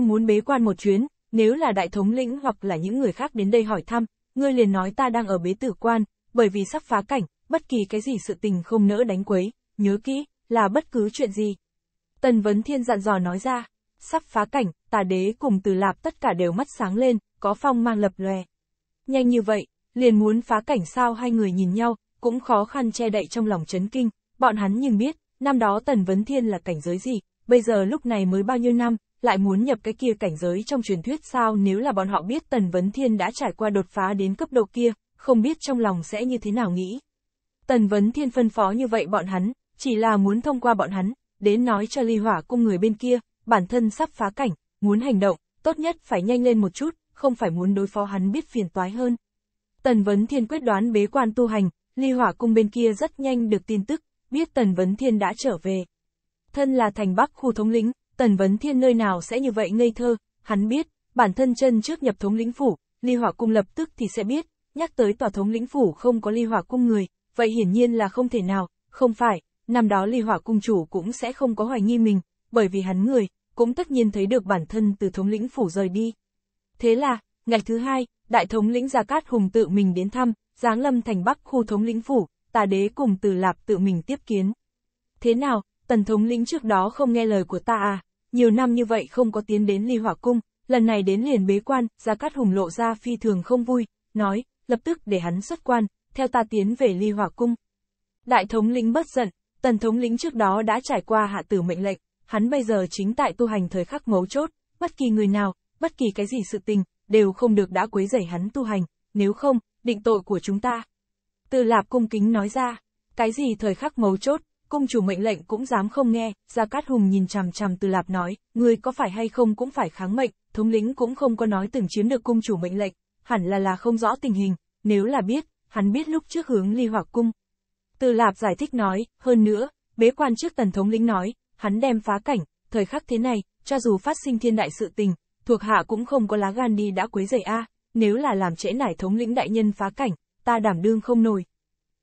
muốn bế quan một chuyến, nếu là đại thống lĩnh hoặc là những người khác đến đây hỏi thăm, ngươi liền nói ta đang ở bế tử quan, bởi vì sắp phá cảnh, bất kỳ cái gì sự tình không nỡ đánh quấy, nhớ kỹ, là bất cứ chuyện gì. Tần Vấn Thiên dặn dò nói ra, sắp phá cảnh, tà đế cùng từ lạp tất cả đều mắt sáng lên, có phong mang lập lòe. Nhanh như vậy, liền muốn phá cảnh sao hai người nhìn nhau, cũng khó khăn che đậy trong lòng chấn kinh, bọn hắn nhưng biết, năm đó Tần Vấn Thiên là cảnh giới gì, bây giờ lúc này mới bao nhiêu năm, lại muốn nhập cái kia cảnh giới trong truyền thuyết sao nếu là bọn họ biết Tần Vấn Thiên đã trải qua đột phá đến cấp độ kia, không biết trong lòng sẽ như thế nào nghĩ. Tần Vấn Thiên phân phó như vậy bọn hắn, chỉ là muốn thông qua bọn hắn, đến nói cho ly hỏa cung người bên kia, bản thân sắp phá cảnh, muốn hành động, tốt nhất phải nhanh lên một chút, không phải muốn đối phó hắn biết phiền toái hơn. Tần Vấn Thiên quyết đoán bế quan tu hành, ly hỏa cung bên kia rất nhanh được tin tức, biết Tần Vấn Thiên đã trở về. Thân là thành bắc khu thống lĩnh, Tần Vấn Thiên nơi nào sẽ như vậy ngây thơ, hắn biết, bản thân chân trước nhập thống lĩnh phủ, ly hỏa cung lập tức thì sẽ biết, nhắc tới tòa thống lĩnh phủ không có ly hỏa cung người, vậy hiển nhiên là không thể nào, không phải, năm đó ly hỏa cung chủ cũng sẽ không có hoài nghi mình, bởi vì hắn người, cũng tất nhiên thấy được bản thân từ thống lĩnh phủ rời đi. Thế là, ngày thứ hai, đại thống lĩnh Gia Cát Hùng tự mình đến thăm, giáng lâm thành bắc khu thống lĩnh phủ, tà đế cùng từ lạp tự mình tiếp kiến. Thế nào, tần thống lĩnh trước đó không nghe lời của ta à, nhiều năm như vậy không có tiến đến ly hỏa cung, lần này đến liền bế quan, Gia Cát Hùng lộ ra phi thường không vui, nói, lập tức để hắn xuất quan, theo ta tiến về ly hỏa cung. Đại thống lĩnh bất giận, tần thống lĩnh trước đó đã trải qua hạ tử mệnh lệnh, hắn bây giờ chính tại tu hành thời khắc mấu chốt, bất kỳ người nào, bất kỳ cái gì sự tình, đều không được đã quấy rầy hắn tu hành, nếu không, định tội của chúng ta. Từ lạp cung kính nói ra, cái gì thời khắc mấu chốt, Cung chủ mệnh lệnh cũng dám không nghe, Gia Cát Hùng nhìn chằm chằm Từ Lạp nói, người có phải hay không cũng phải kháng mệnh, thống lĩnh cũng không có nói từng chiếm được cung chủ mệnh lệnh, hẳn là là không rõ tình hình, nếu là biết, hắn biết lúc trước hướng ly hỏa cung. Từ Lạp giải thích nói, hơn nữa, bế quan trước tần thống lĩnh nói, hắn đem phá cảnh, thời khắc thế này, cho dù phát sinh thiên đại sự tình, thuộc hạ cũng không có lá gan đi đã quấy rầy a, nếu là làm trễ nải thống lĩnh đại nhân phá cảnh, ta đảm đương không nổi.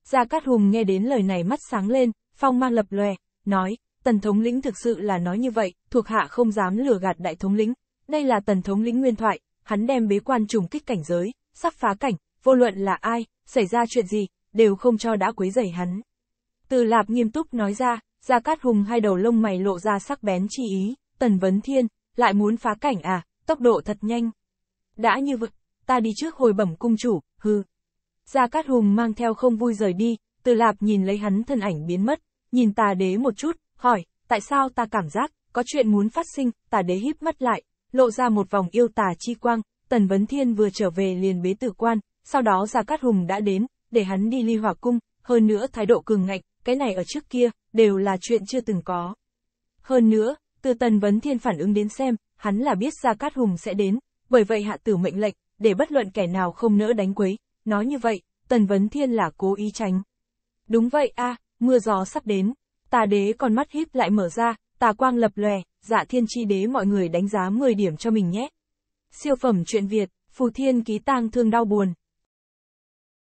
Gia Cát Hùng nghe đến lời này mắt sáng lên, phong mang lập lòe, nói, tần thống lĩnh thực sự là nói như vậy, thuộc hạ không dám lừa gạt đại thống lĩnh. Đây là tần thống lĩnh nguyên thoại, hắn đem bế quan trùng kích cảnh giới, sắp phá cảnh, vô luận là ai, xảy ra chuyện gì, đều không cho đã quấy rầy hắn. Từ lạp nghiêm túc nói ra, Gia Cát Hùng hai đầu lông mày lộ ra sắc bén chi ý, tần vấn thiên, lại muốn phá cảnh à, tốc độ thật nhanh. Đã như vậy, ta đi trước hồi bẩm cung chủ, hư. Gia Cát Hùng mang theo không vui rời đi, từ lạp nhìn lấy hắn thân ảnh biến mất, nhìn tà đế một chút, hỏi, tại sao ta cảm giác, có chuyện muốn phát sinh, tà đế híp mắt lại, lộ ra một vòng yêu tà chi quang, Tần Vấn Thiên vừa trở về liền bế tử quan, sau đó Gia Cát Hùng đã đến, để hắn đi ly hỏa cung, hơn nữa thái độ cường ngạnh, cái này ở trước kia, đều là chuyện chưa từng có. Hơn nữa, từ Tần Vấn Thiên phản ứng đến xem, hắn là biết Gia Cát Hùng sẽ đến, bởi vậy hạ tử mệnh lệnh, để bất luận kẻ nào không nỡ đánh quấy, nói như vậy, Tần Vấn Thiên là cố ý tránh. Đúng vậy a à, mưa gió sắp đến, tà đế còn mắt híp lại mở ra, tà quang lập lòe, dạ thiên chi đế mọi người đánh giá 10 điểm cho mình nhé. Siêu phẩm truyện Việt, phù thiên ký tang thương đau buồn.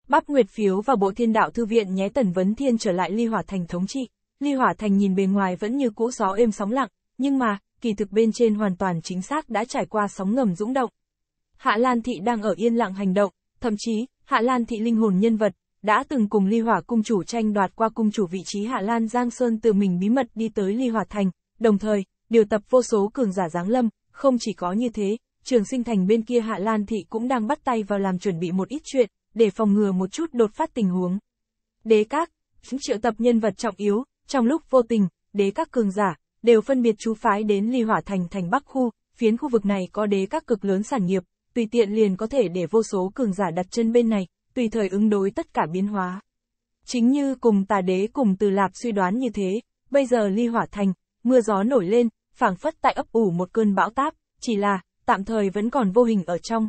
Bắp Nguyệt phiếu và bộ thiên đạo thư viện nhé tần vấn thiên trở lại ly hỏa thành thống trị. Ly hỏa thành nhìn bề ngoài vẫn như cũ gió êm sóng lặng, nhưng mà, kỳ thực bên trên hoàn toàn chính xác đã trải qua sóng ngầm dũng động. Hạ Lan Thị đang ở yên lặng hành động, thậm chí, Hạ Lan Thị linh hồn nhân vật, đã từng cùng Ly Hỏa cung chủ tranh đoạt qua cung chủ vị trí Hạ Lan Giang Sơn từ mình bí mật đi tới Ly Hỏa Thành, đồng thời, điều tập vô số cường giả giáng lâm, không chỉ có như thế, trường sinh thành bên kia Hạ Lan Thị cũng đang bắt tay vào làm chuẩn bị một ít chuyện, để phòng ngừa một chút đột phát tình huống. Đế các, triệu tập nhân vật trọng yếu, trong lúc vô tình, đế các cường giả, đều phân biệt chú phái đến Ly Hỏa Thành thành Bắc Khu, phiến khu vực này có đế các cực lớn sản nghiệp, tùy tiện liền có thể để vô số cường giả đặt chân bên này, tùy thời ứng đối tất cả biến hóa. Chính như cùng tà đế cùng từ lạp suy đoán như thế, bây giờ ly hỏa thành, mưa gió nổi lên, phảng phất tại ấp ủ một cơn bão táp, chỉ là, tạm thời vẫn còn vô hình ở trong.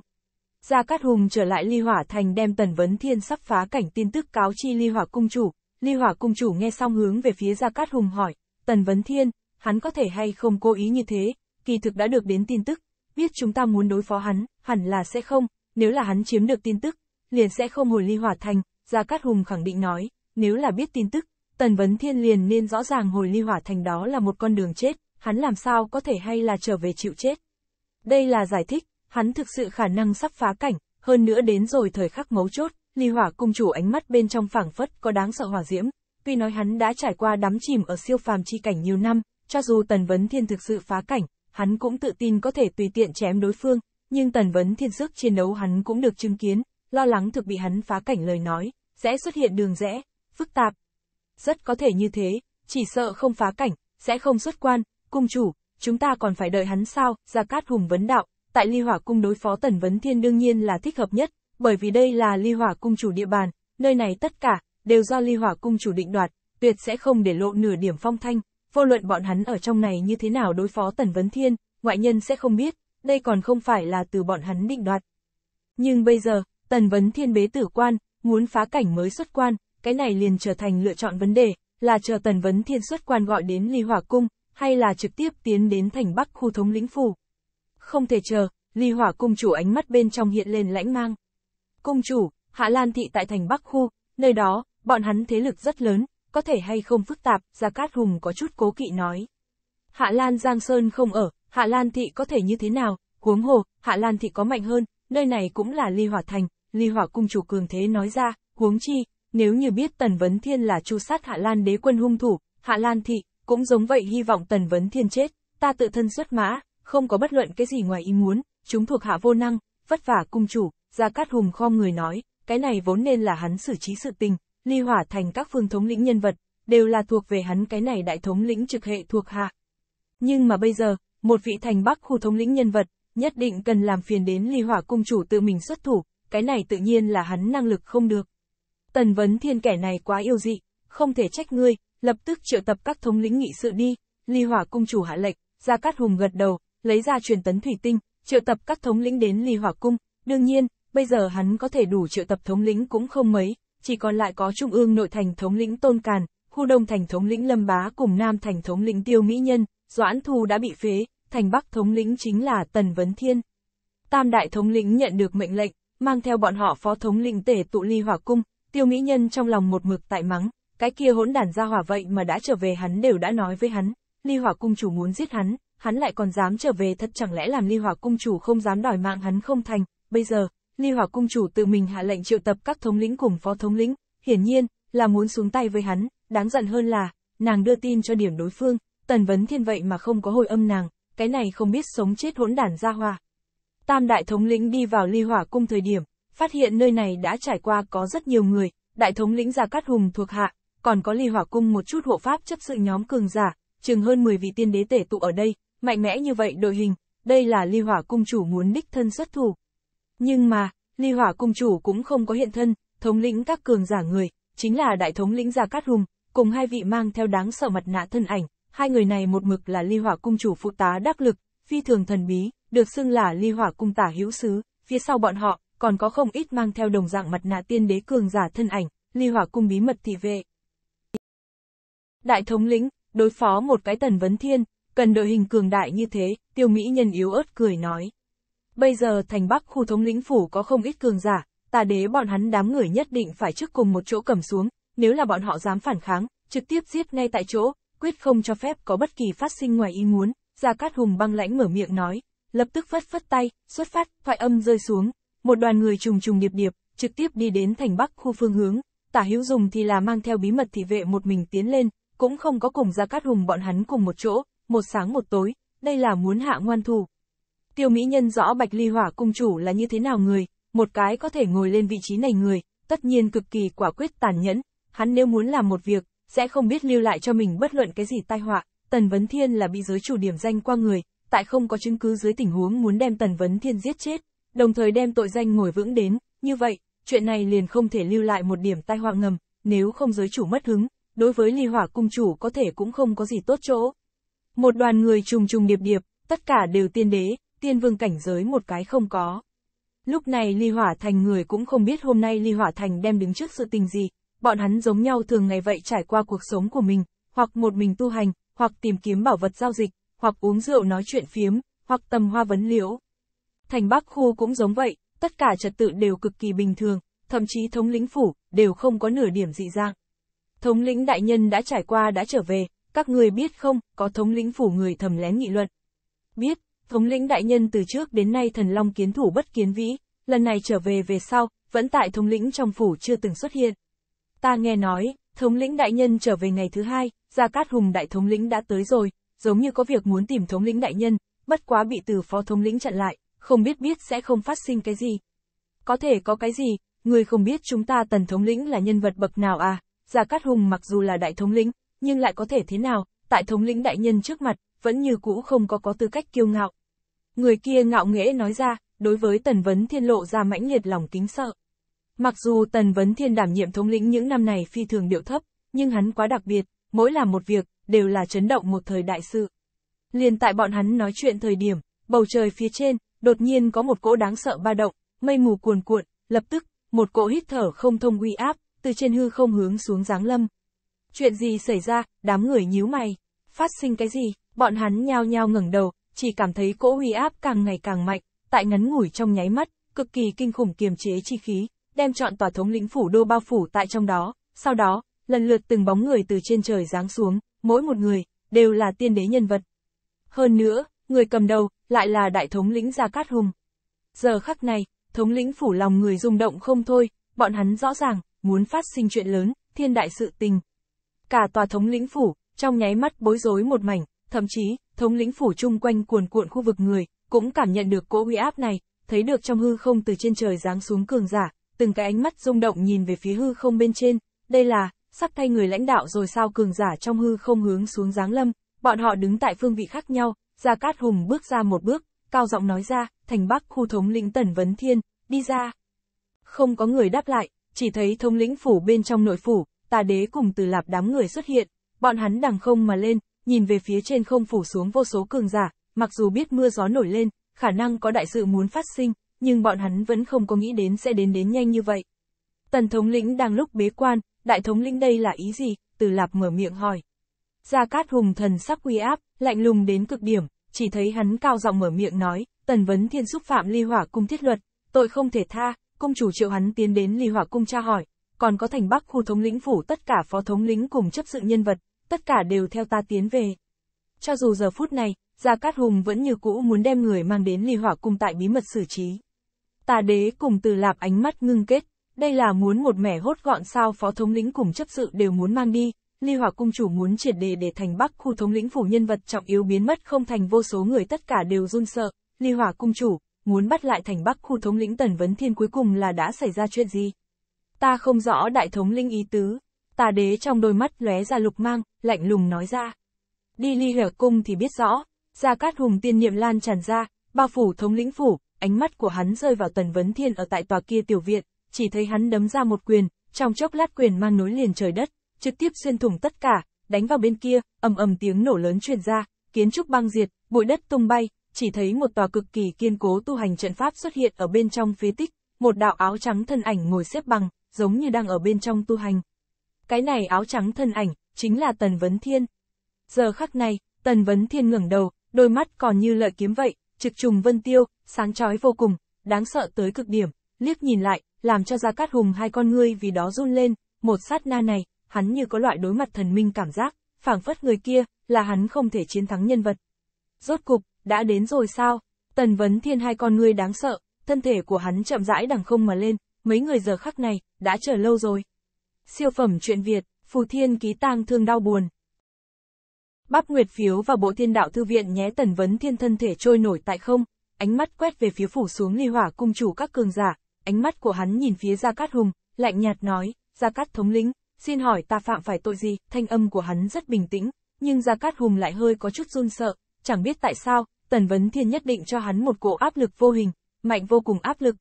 Gia Cát Hùng trở lại ly hỏa thành đem tần vấn thiên sắp phá cảnh tin tức cáo chi ly hỏa cung chủ, ly hỏa cung chủ nghe xong hướng về phía Gia Cát Hùng hỏi, tần vấn thiên, hắn có thể hay không cố ý như thế, kỳ thực đã được đến tin tức, biết chúng ta muốn đối phó hắn, hẳn là sẽ không, nếu là hắn chiếm được tin tức, liền sẽ không hồi ly hỏa thành, Gia Cát Hùng khẳng định nói, nếu là biết tin tức, Tần Vấn Thiên liền nên rõ ràng hồi ly hỏa thành đó là một con đường chết, hắn làm sao có thể hay là trở về chịu chết. Đây là giải thích, hắn thực sự khả năng sắp phá cảnh, hơn nữa đến rồi thời khắc mấu chốt, ly hỏa cung chủ ánh mắt bên trong phảng phất có đáng sợ hỏa diễm, tuy nói hắn đã trải qua đắm chìm ở siêu phàm chi cảnh nhiều năm, cho dù Tần Vấn Thiên thực sự phá cảnh, hắn cũng tự tin có thể tùy tiện chém đối phương, nhưng Tần Vấn Thiên sức chiến đấu hắn cũng được chứng kiến, lo lắng thực bị hắn phá cảnh lời nói, sẽ xuất hiện đường rẽ, phức tạp. Rất có thể như thế, chỉ sợ không phá cảnh, sẽ không xuất quan, cung chủ, chúng ta còn phải đợi hắn sao, Gia Cát Hùng vấn đạo, tại ly hỏa cung đối phó tần vấn thiên đương nhiên là thích hợp nhất, bởi vì đây là ly hỏa cung chủ địa bàn, nơi này tất cả, đều do ly hỏa cung chủ định đoạt, tuyệt sẽ không để lộ nửa điểm phong thanh, vô luận bọn hắn ở trong này như thế nào đối phó tần vấn thiên, ngoại nhân sẽ không biết, đây còn không phải là từ bọn hắn định đoạt. Nhưng bây giờ, Tần vấn thiên bế tử quan, muốn phá cảnh mới xuất quan, cái này liền trở thành lựa chọn vấn đề, là chờ tần vấn thiên xuất quan gọi đến ly hỏa cung, hay là trực tiếp tiến đến thành bắc khu thống lĩnh phủ. Không thể chờ, ly hỏa cung chủ ánh mắt bên trong hiện lên lãnh mang. Cung chủ, hạ lan thị tại thành bắc khu, nơi đó, bọn hắn thế lực rất lớn, có thể hay không phức tạp, Gia Cát Hùng có chút cố kỵ nói. Hạ Lan Giang Sơn không ở, Hạ Lan Thị có thể như thế nào, huống hồ, Hạ Lan Thị có mạnh hơn, nơi này cũng là ly hỏa thành, ly hỏa cung chủ cường thế nói ra, huống chi, nếu như biết Tần Vấn Thiên là chu sát Hạ Lan đế quân hung thủ, Hạ Lan thị, cũng giống vậy hy vọng Tần Vấn Thiên chết, ta tự thân xuất mã, không có bất luận cái gì ngoài ý muốn, chúng thuộc hạ vô năng, vất vả cung chủ, Ra Cát Hùng kho người nói, cái này vốn nên là hắn xử trí sự tình, ly hỏa thành các phương thống lĩnh nhân vật, đều là thuộc về hắn cái này đại thống lĩnh trực hệ thuộc hạ. Nhưng mà bây giờ, một vị thành bắc khu thống lĩnh nhân vật, nhất định cần làm phiền đến ly hỏa cung chủ tự mình xuất thủ, cái này tự nhiên là hắn năng lực không được. Tần vấn thiên kẻ này quá yêu dị, không thể trách ngươi, lập tức triệu tập các thống lĩnh nghị sự đi, ly hỏa cung chủ hạ lệch ra cát hùng gật đầu, lấy ra truyền tấn thủy tinh, triệu tập các thống lĩnh đến ly hỏa cung, đương nhiên, bây giờ hắn có thể đủ triệu tập thống lĩnh cũng không mấy, chỉ còn lại có trung ương nội thành thống lĩnh tôn càn, khu đông thành thống lĩnh lâm bá cùng nam thành thống lĩnh tiêu mỹ nhân, doãn thu đã bị phế, thành bắc thống lĩnh chính là tần vấn thiên. Tam đại thống lĩnh nhận được mệnh lệnh, mang theo bọn họ phó thống lĩnh tể tụ ly hỏa cung, tiêu mỹ nhân trong lòng một mực tại mắng, cái kia hỗn đản ra hỏa vậy mà đã trở về hắn đều đã nói với hắn, ly hỏa cung chủ muốn giết hắn, hắn lại còn dám trở về thật chẳng lẽ làm ly hỏa cung chủ không dám đòi mạng hắn không thành, bây giờ, ly hỏa cung chủ tự mình hạ lệnh triệu tập các thống lĩnh cùng phó thống lĩnh, hiển nhiên, là muốn xuống tay với hắn, đáng giận hơn là, nàng đưa tin cho điểm đối phương, tần vấn thiên vậy mà không có hồi âm nàng, cái này không biết sống chết hỗn đản ra hòa. Tam đại thống lĩnh đi vào ly hỏa cung thời điểm, phát hiện nơi này đã trải qua có rất nhiều người, đại thống lĩnh Gia Cát Hùng thuộc hạ, còn có ly hỏa cung một chút hộ pháp chấp sự nhóm cường giả, chừng hơn 10 vị tiên đế tể tụ ở đây, mạnh mẽ như vậy đội hình, đây là ly hỏa cung chủ muốn đích thân xuất thủ. Nhưng mà, ly hỏa cung chủ cũng không có hiện thân, thống lĩnh các cường giả người, chính là đại thống lĩnh Gia Cát Hùng, cùng hai vị mang theo đáng sợ mặt nạ thân ảnh, hai người này một mực là ly hỏa cung chủ phụ tá đắc lực, phi thường thần bí, được xưng là ly hỏa cung tả hữu sứ, phía sau bọn họ, còn có không ít mang theo đồng dạng mặt nạ tiên đế cường giả thân ảnh, ly hỏa cung bí mật thị vệ. Đại thống lĩnh, đối phó một cái tần vấn thiên, cần đội hình cường đại như thế, tiêu mỹ nhân yếu ớt cười nói. Bây giờ thành bắc khu thống lĩnh phủ có không ít cường giả, tà đế bọn hắn đám người nhất định phải trước cùng một chỗ cầm xuống, nếu là bọn họ dám phản kháng, trực tiếp giết ngay tại chỗ, quyết không cho phép có bất kỳ phát sinh ngoài ý muốn, Gia Cát Hùng băng lãnh mở miệng nói, lập tức phất phất tay, xuất phát, thoại âm rơi xuống, một đoàn người trùng trùng điệp điệp, trực tiếp đi đến thành bắc khu phương hướng, tả hữu dùng thì là mang theo bí mật thị vệ một mình tiến lên, cũng không có cùng ra cát hùng bọn hắn cùng một chỗ, một sáng một tối, đây là muốn hạ ngoan thủ. Tiêu Mỹ Nhân rõ Bạch Ly Hỏa Cung Chủ là như thế nào người, một cái có thể ngồi lên vị trí này người, tất nhiên cực kỳ quả quyết tàn nhẫn, hắn nếu muốn làm một việc, sẽ không biết lưu lại cho mình bất luận cái gì tai họa, Tần Vấn Thiên là bị giới chủ điểm danh qua người, tại không có chứng cứ dưới tình huống muốn đem Tần Vấn Thiên giết chết, đồng thời đem tội danh ngồi vững đến, như vậy, chuyện này liền không thể lưu lại một điểm tai họa ngầm, nếu không giới chủ mất hứng, đối với ly hỏa cung chủ có thể cũng không có gì tốt chỗ. Một đoàn người trùng trùng điệp điệp, tất cả đều tiên đế, tiên vương cảnh giới một cái không có. Lúc này ly hỏa thành người cũng không biết hôm nay ly hỏa thành đem đứng trước sự tình gì, bọn hắn giống nhau thường ngày vậy trải qua cuộc sống của mình, hoặc một mình tu hành, hoặc tìm kiếm bảo vật giao dịch, hoặc uống rượu nói chuyện phiếm, hoặc tầm hoa vấn liễu. Thành Bắc Khu cũng giống vậy, tất cả trật tự đều cực kỳ bình thường, thậm chí thống lĩnh phủ, đều không có nửa điểm dị dạng. Thống lĩnh đại nhân đã trải qua đã trở về, các người biết không, có thống lĩnh phủ người thầm lén nghị luận. Biết, thống lĩnh đại nhân từ trước đến nay thần long kiến thủ bất kiến vĩ, lần này trở về về sau, vẫn tại thống lĩnh trong phủ chưa từng xuất hiện. Ta nghe nói, thống lĩnh đại nhân trở về ngày thứ hai, Gia Cát Hùng đại thống lĩnh đã tới rồi, giống như có việc muốn tìm thống lĩnh đại nhân, bất quá bị từ phó thống lĩnh chặn lại, không biết biết sẽ không phát sinh cái gì. Có thể có cái gì, người không biết chúng ta tần thống lĩnh là nhân vật bậc nào à, Gia Cát Hùng mặc dù là đại thống lĩnh, nhưng lại có thể thế nào, tại thống lĩnh đại nhân trước mặt, vẫn như cũ không có có tư cách kiêu ngạo. Người kia ngạo nghễ nói ra, đối với Tần Vấn Thiên lộ ra mãnh liệt lòng kính sợ. Mặc dù Tần Vấn Thiên đảm nhiệm thống lĩnh những năm này phi thường điệu thấp, nhưng hắn quá đặc biệt, mỗi làm một việc, đều là chấn động một thời đại sự. Liền tại bọn hắn nói chuyện thời điểm, bầu trời phía trên, đột nhiên có một cỗ đáng sợ ba động, mây mù cuồn cuộn, lập tức, một cỗ hít thở không thông uy áp, từ trên hư không hướng xuống giáng lâm. Chuyện gì xảy ra, đám người nhíu mày, phát sinh cái gì, bọn hắn nhao nhao ngẩng đầu, chỉ cảm thấy cỗ uy áp càng ngày càng mạnh, tại ngắn ngủi trong nháy mắt, cực kỳ kinh khủng kiềm chế chi khí, đem chọn tòa thống lĩnh phủ đô bao phủ tại trong đó, sau đó, lần lượt từng bóng người từ trên trời giáng xuống, mỗi một người, đều là tiên đế nhân vật. Hơn nữa, người cầm đầu, lại là đại thống lĩnh Gia Cát Hùng. Giờ khắc này, thống lĩnh phủ lòng người rung động không thôi, bọn hắn rõ ràng, muốn phát sinh chuyện lớn, thiên đại sự tình. Cả tòa thống lĩnh phủ, trong nháy mắt bối rối một mảnh, thậm chí, thống lĩnh phủ chung quanh cuồn cuộn khu vực người, cũng cảm nhận được cỗ uy áp này, thấy được trong hư không từ trên trời giáng xuống cường giả, từng cái ánh mắt rung động nhìn về phía hư không bên trên, đây là, sắc thay người lãnh đạo rồi sao cường giả trong hư không hướng xuống giáng lâm, bọn họ đứng tại phương vị khác nhau, Gia Cát Hùng bước ra một bước, cao giọng nói ra, thành bắc khu thống lĩnh Tần Vấn Thiên, đi ra. Không có người đáp lại, chỉ thấy thống lĩnh phủ bên trong nội phủ, tà đế cùng từ lạp đám người xuất hiện, bọn hắn đằng không mà lên, nhìn về phía trên không phủ xuống vô số cường giả, mặc dù biết mưa gió nổi lên, khả năng có đại sự muốn phát sinh, nhưng bọn hắn vẫn không có nghĩ đến sẽ đến đến nhanh như vậy. Tần thống lĩnh đang lúc bế quan, đại thống lĩnh đây là ý gì? Từ lạp mở miệng hỏi. Gia Cát Hùng thần sắc uy áp, lạnh lùng đến cực điểm, chỉ thấy hắn cao giọng mở miệng nói, tần vấn thiên xúc phạm ly hỏa cung thiết luật, tội không thể tha, cung chủ triệu hắn tiến đến ly hỏa cung tra hỏi, còn có thành bắc khu thống lĩnh phủ tất cả phó thống lĩnh cùng chấp sự nhân vật, tất cả đều theo ta tiến về. Cho dù giờ phút này, Gia Cát Hùng vẫn như cũ muốn đem người mang đến ly hỏa cung tại bí mật xử trí. Tà đế cùng từ lạp ánh mắt ngưng kết, đây là muốn một mẻ hốt gọn sao phó thống lĩnh cùng chấp sự đều muốn mang đi, Ly Hỏa Cung Chủ muốn triệt đề để thành Bắc khu thống lĩnh phủ nhân vật trọng yếu biến mất không thành vô số người tất cả đều run sợ, Ly Hỏa Cung Chủ, muốn bắt lại thành Bắc khu thống lĩnh Tần Vấn Thiên cuối cùng là đã xảy ra chuyện gì? Ta không rõ đại thống linh ý tứ, ta đế trong đôi mắt lóe ra lục mang, lạnh lùng nói ra. Đi Ly Hỏa Cung thì biết rõ, ra cát hùng tiên niệm lan tràn ra, bao phủ thống lĩnh phủ, ánh mắt của hắn rơi vào Tần Vấn Thiên ở tại tòa kia tiểu viện, chỉ thấy hắn đấm ra một quyền, trong chốc lát quyền mang nối liền trời đất, trực tiếp xuyên thủng tất cả, đánh vào bên kia, ầm ầm tiếng nổ lớn truyền ra, kiến trúc băng diệt, bụi đất tung bay, chỉ thấy một tòa cực kỳ kiên cố tu hành trận pháp xuất hiện ở bên trong phía tích, một đạo áo trắng thân ảnh ngồi xếp bằng, giống như đang ở bên trong tu hành. Cái này áo trắng thân ảnh, chính là Tần Vấn Thiên. Giờ khắc này, Tần Vấn Thiên ngẩng đầu, đôi mắt còn như lợi kiếm vậy, trực trùng vân tiêu, sáng chói vô cùng, đáng sợ tới cực điểm liếc nhìn lại, làm cho Gia Cát Hùng hai con ngươi vì đó run lên, một sát na này, hắn như có loại đối mặt thần minh cảm giác, phảng phất người kia, là hắn không thể chiến thắng nhân vật. Rốt cục, đã đến rồi sao? Tần Vấn Thiên hai con ngươi đáng sợ, thân thể của hắn chậm rãi đằng không mà lên, mấy người giờ khắc này, đã chờ lâu rồi. Siêu phẩm truyện Việt, Phù Thiên ký tang thương đau buồn. Bắp Nguyệt phiếu và bộ thiên đạo thư viện nhé Tần Vấn Thiên thân thể trôi nổi tại không, ánh mắt quét về phía phủ xuống ly hỏa cung chủ các cường giả, ánh mắt của hắn nhìn phía Gia Cát Hùng, lạnh nhạt nói, Gia Cát thống lĩnh, xin hỏi ta phạm phải tội gì, thanh âm của hắn rất bình tĩnh, nhưng Gia Cát Hùng lại hơi có chút run sợ, chẳng biết tại sao, Tần Vấn Thiên nhất định cho hắn một cỗ áp lực vô hình, mạnh vô cùng áp lực.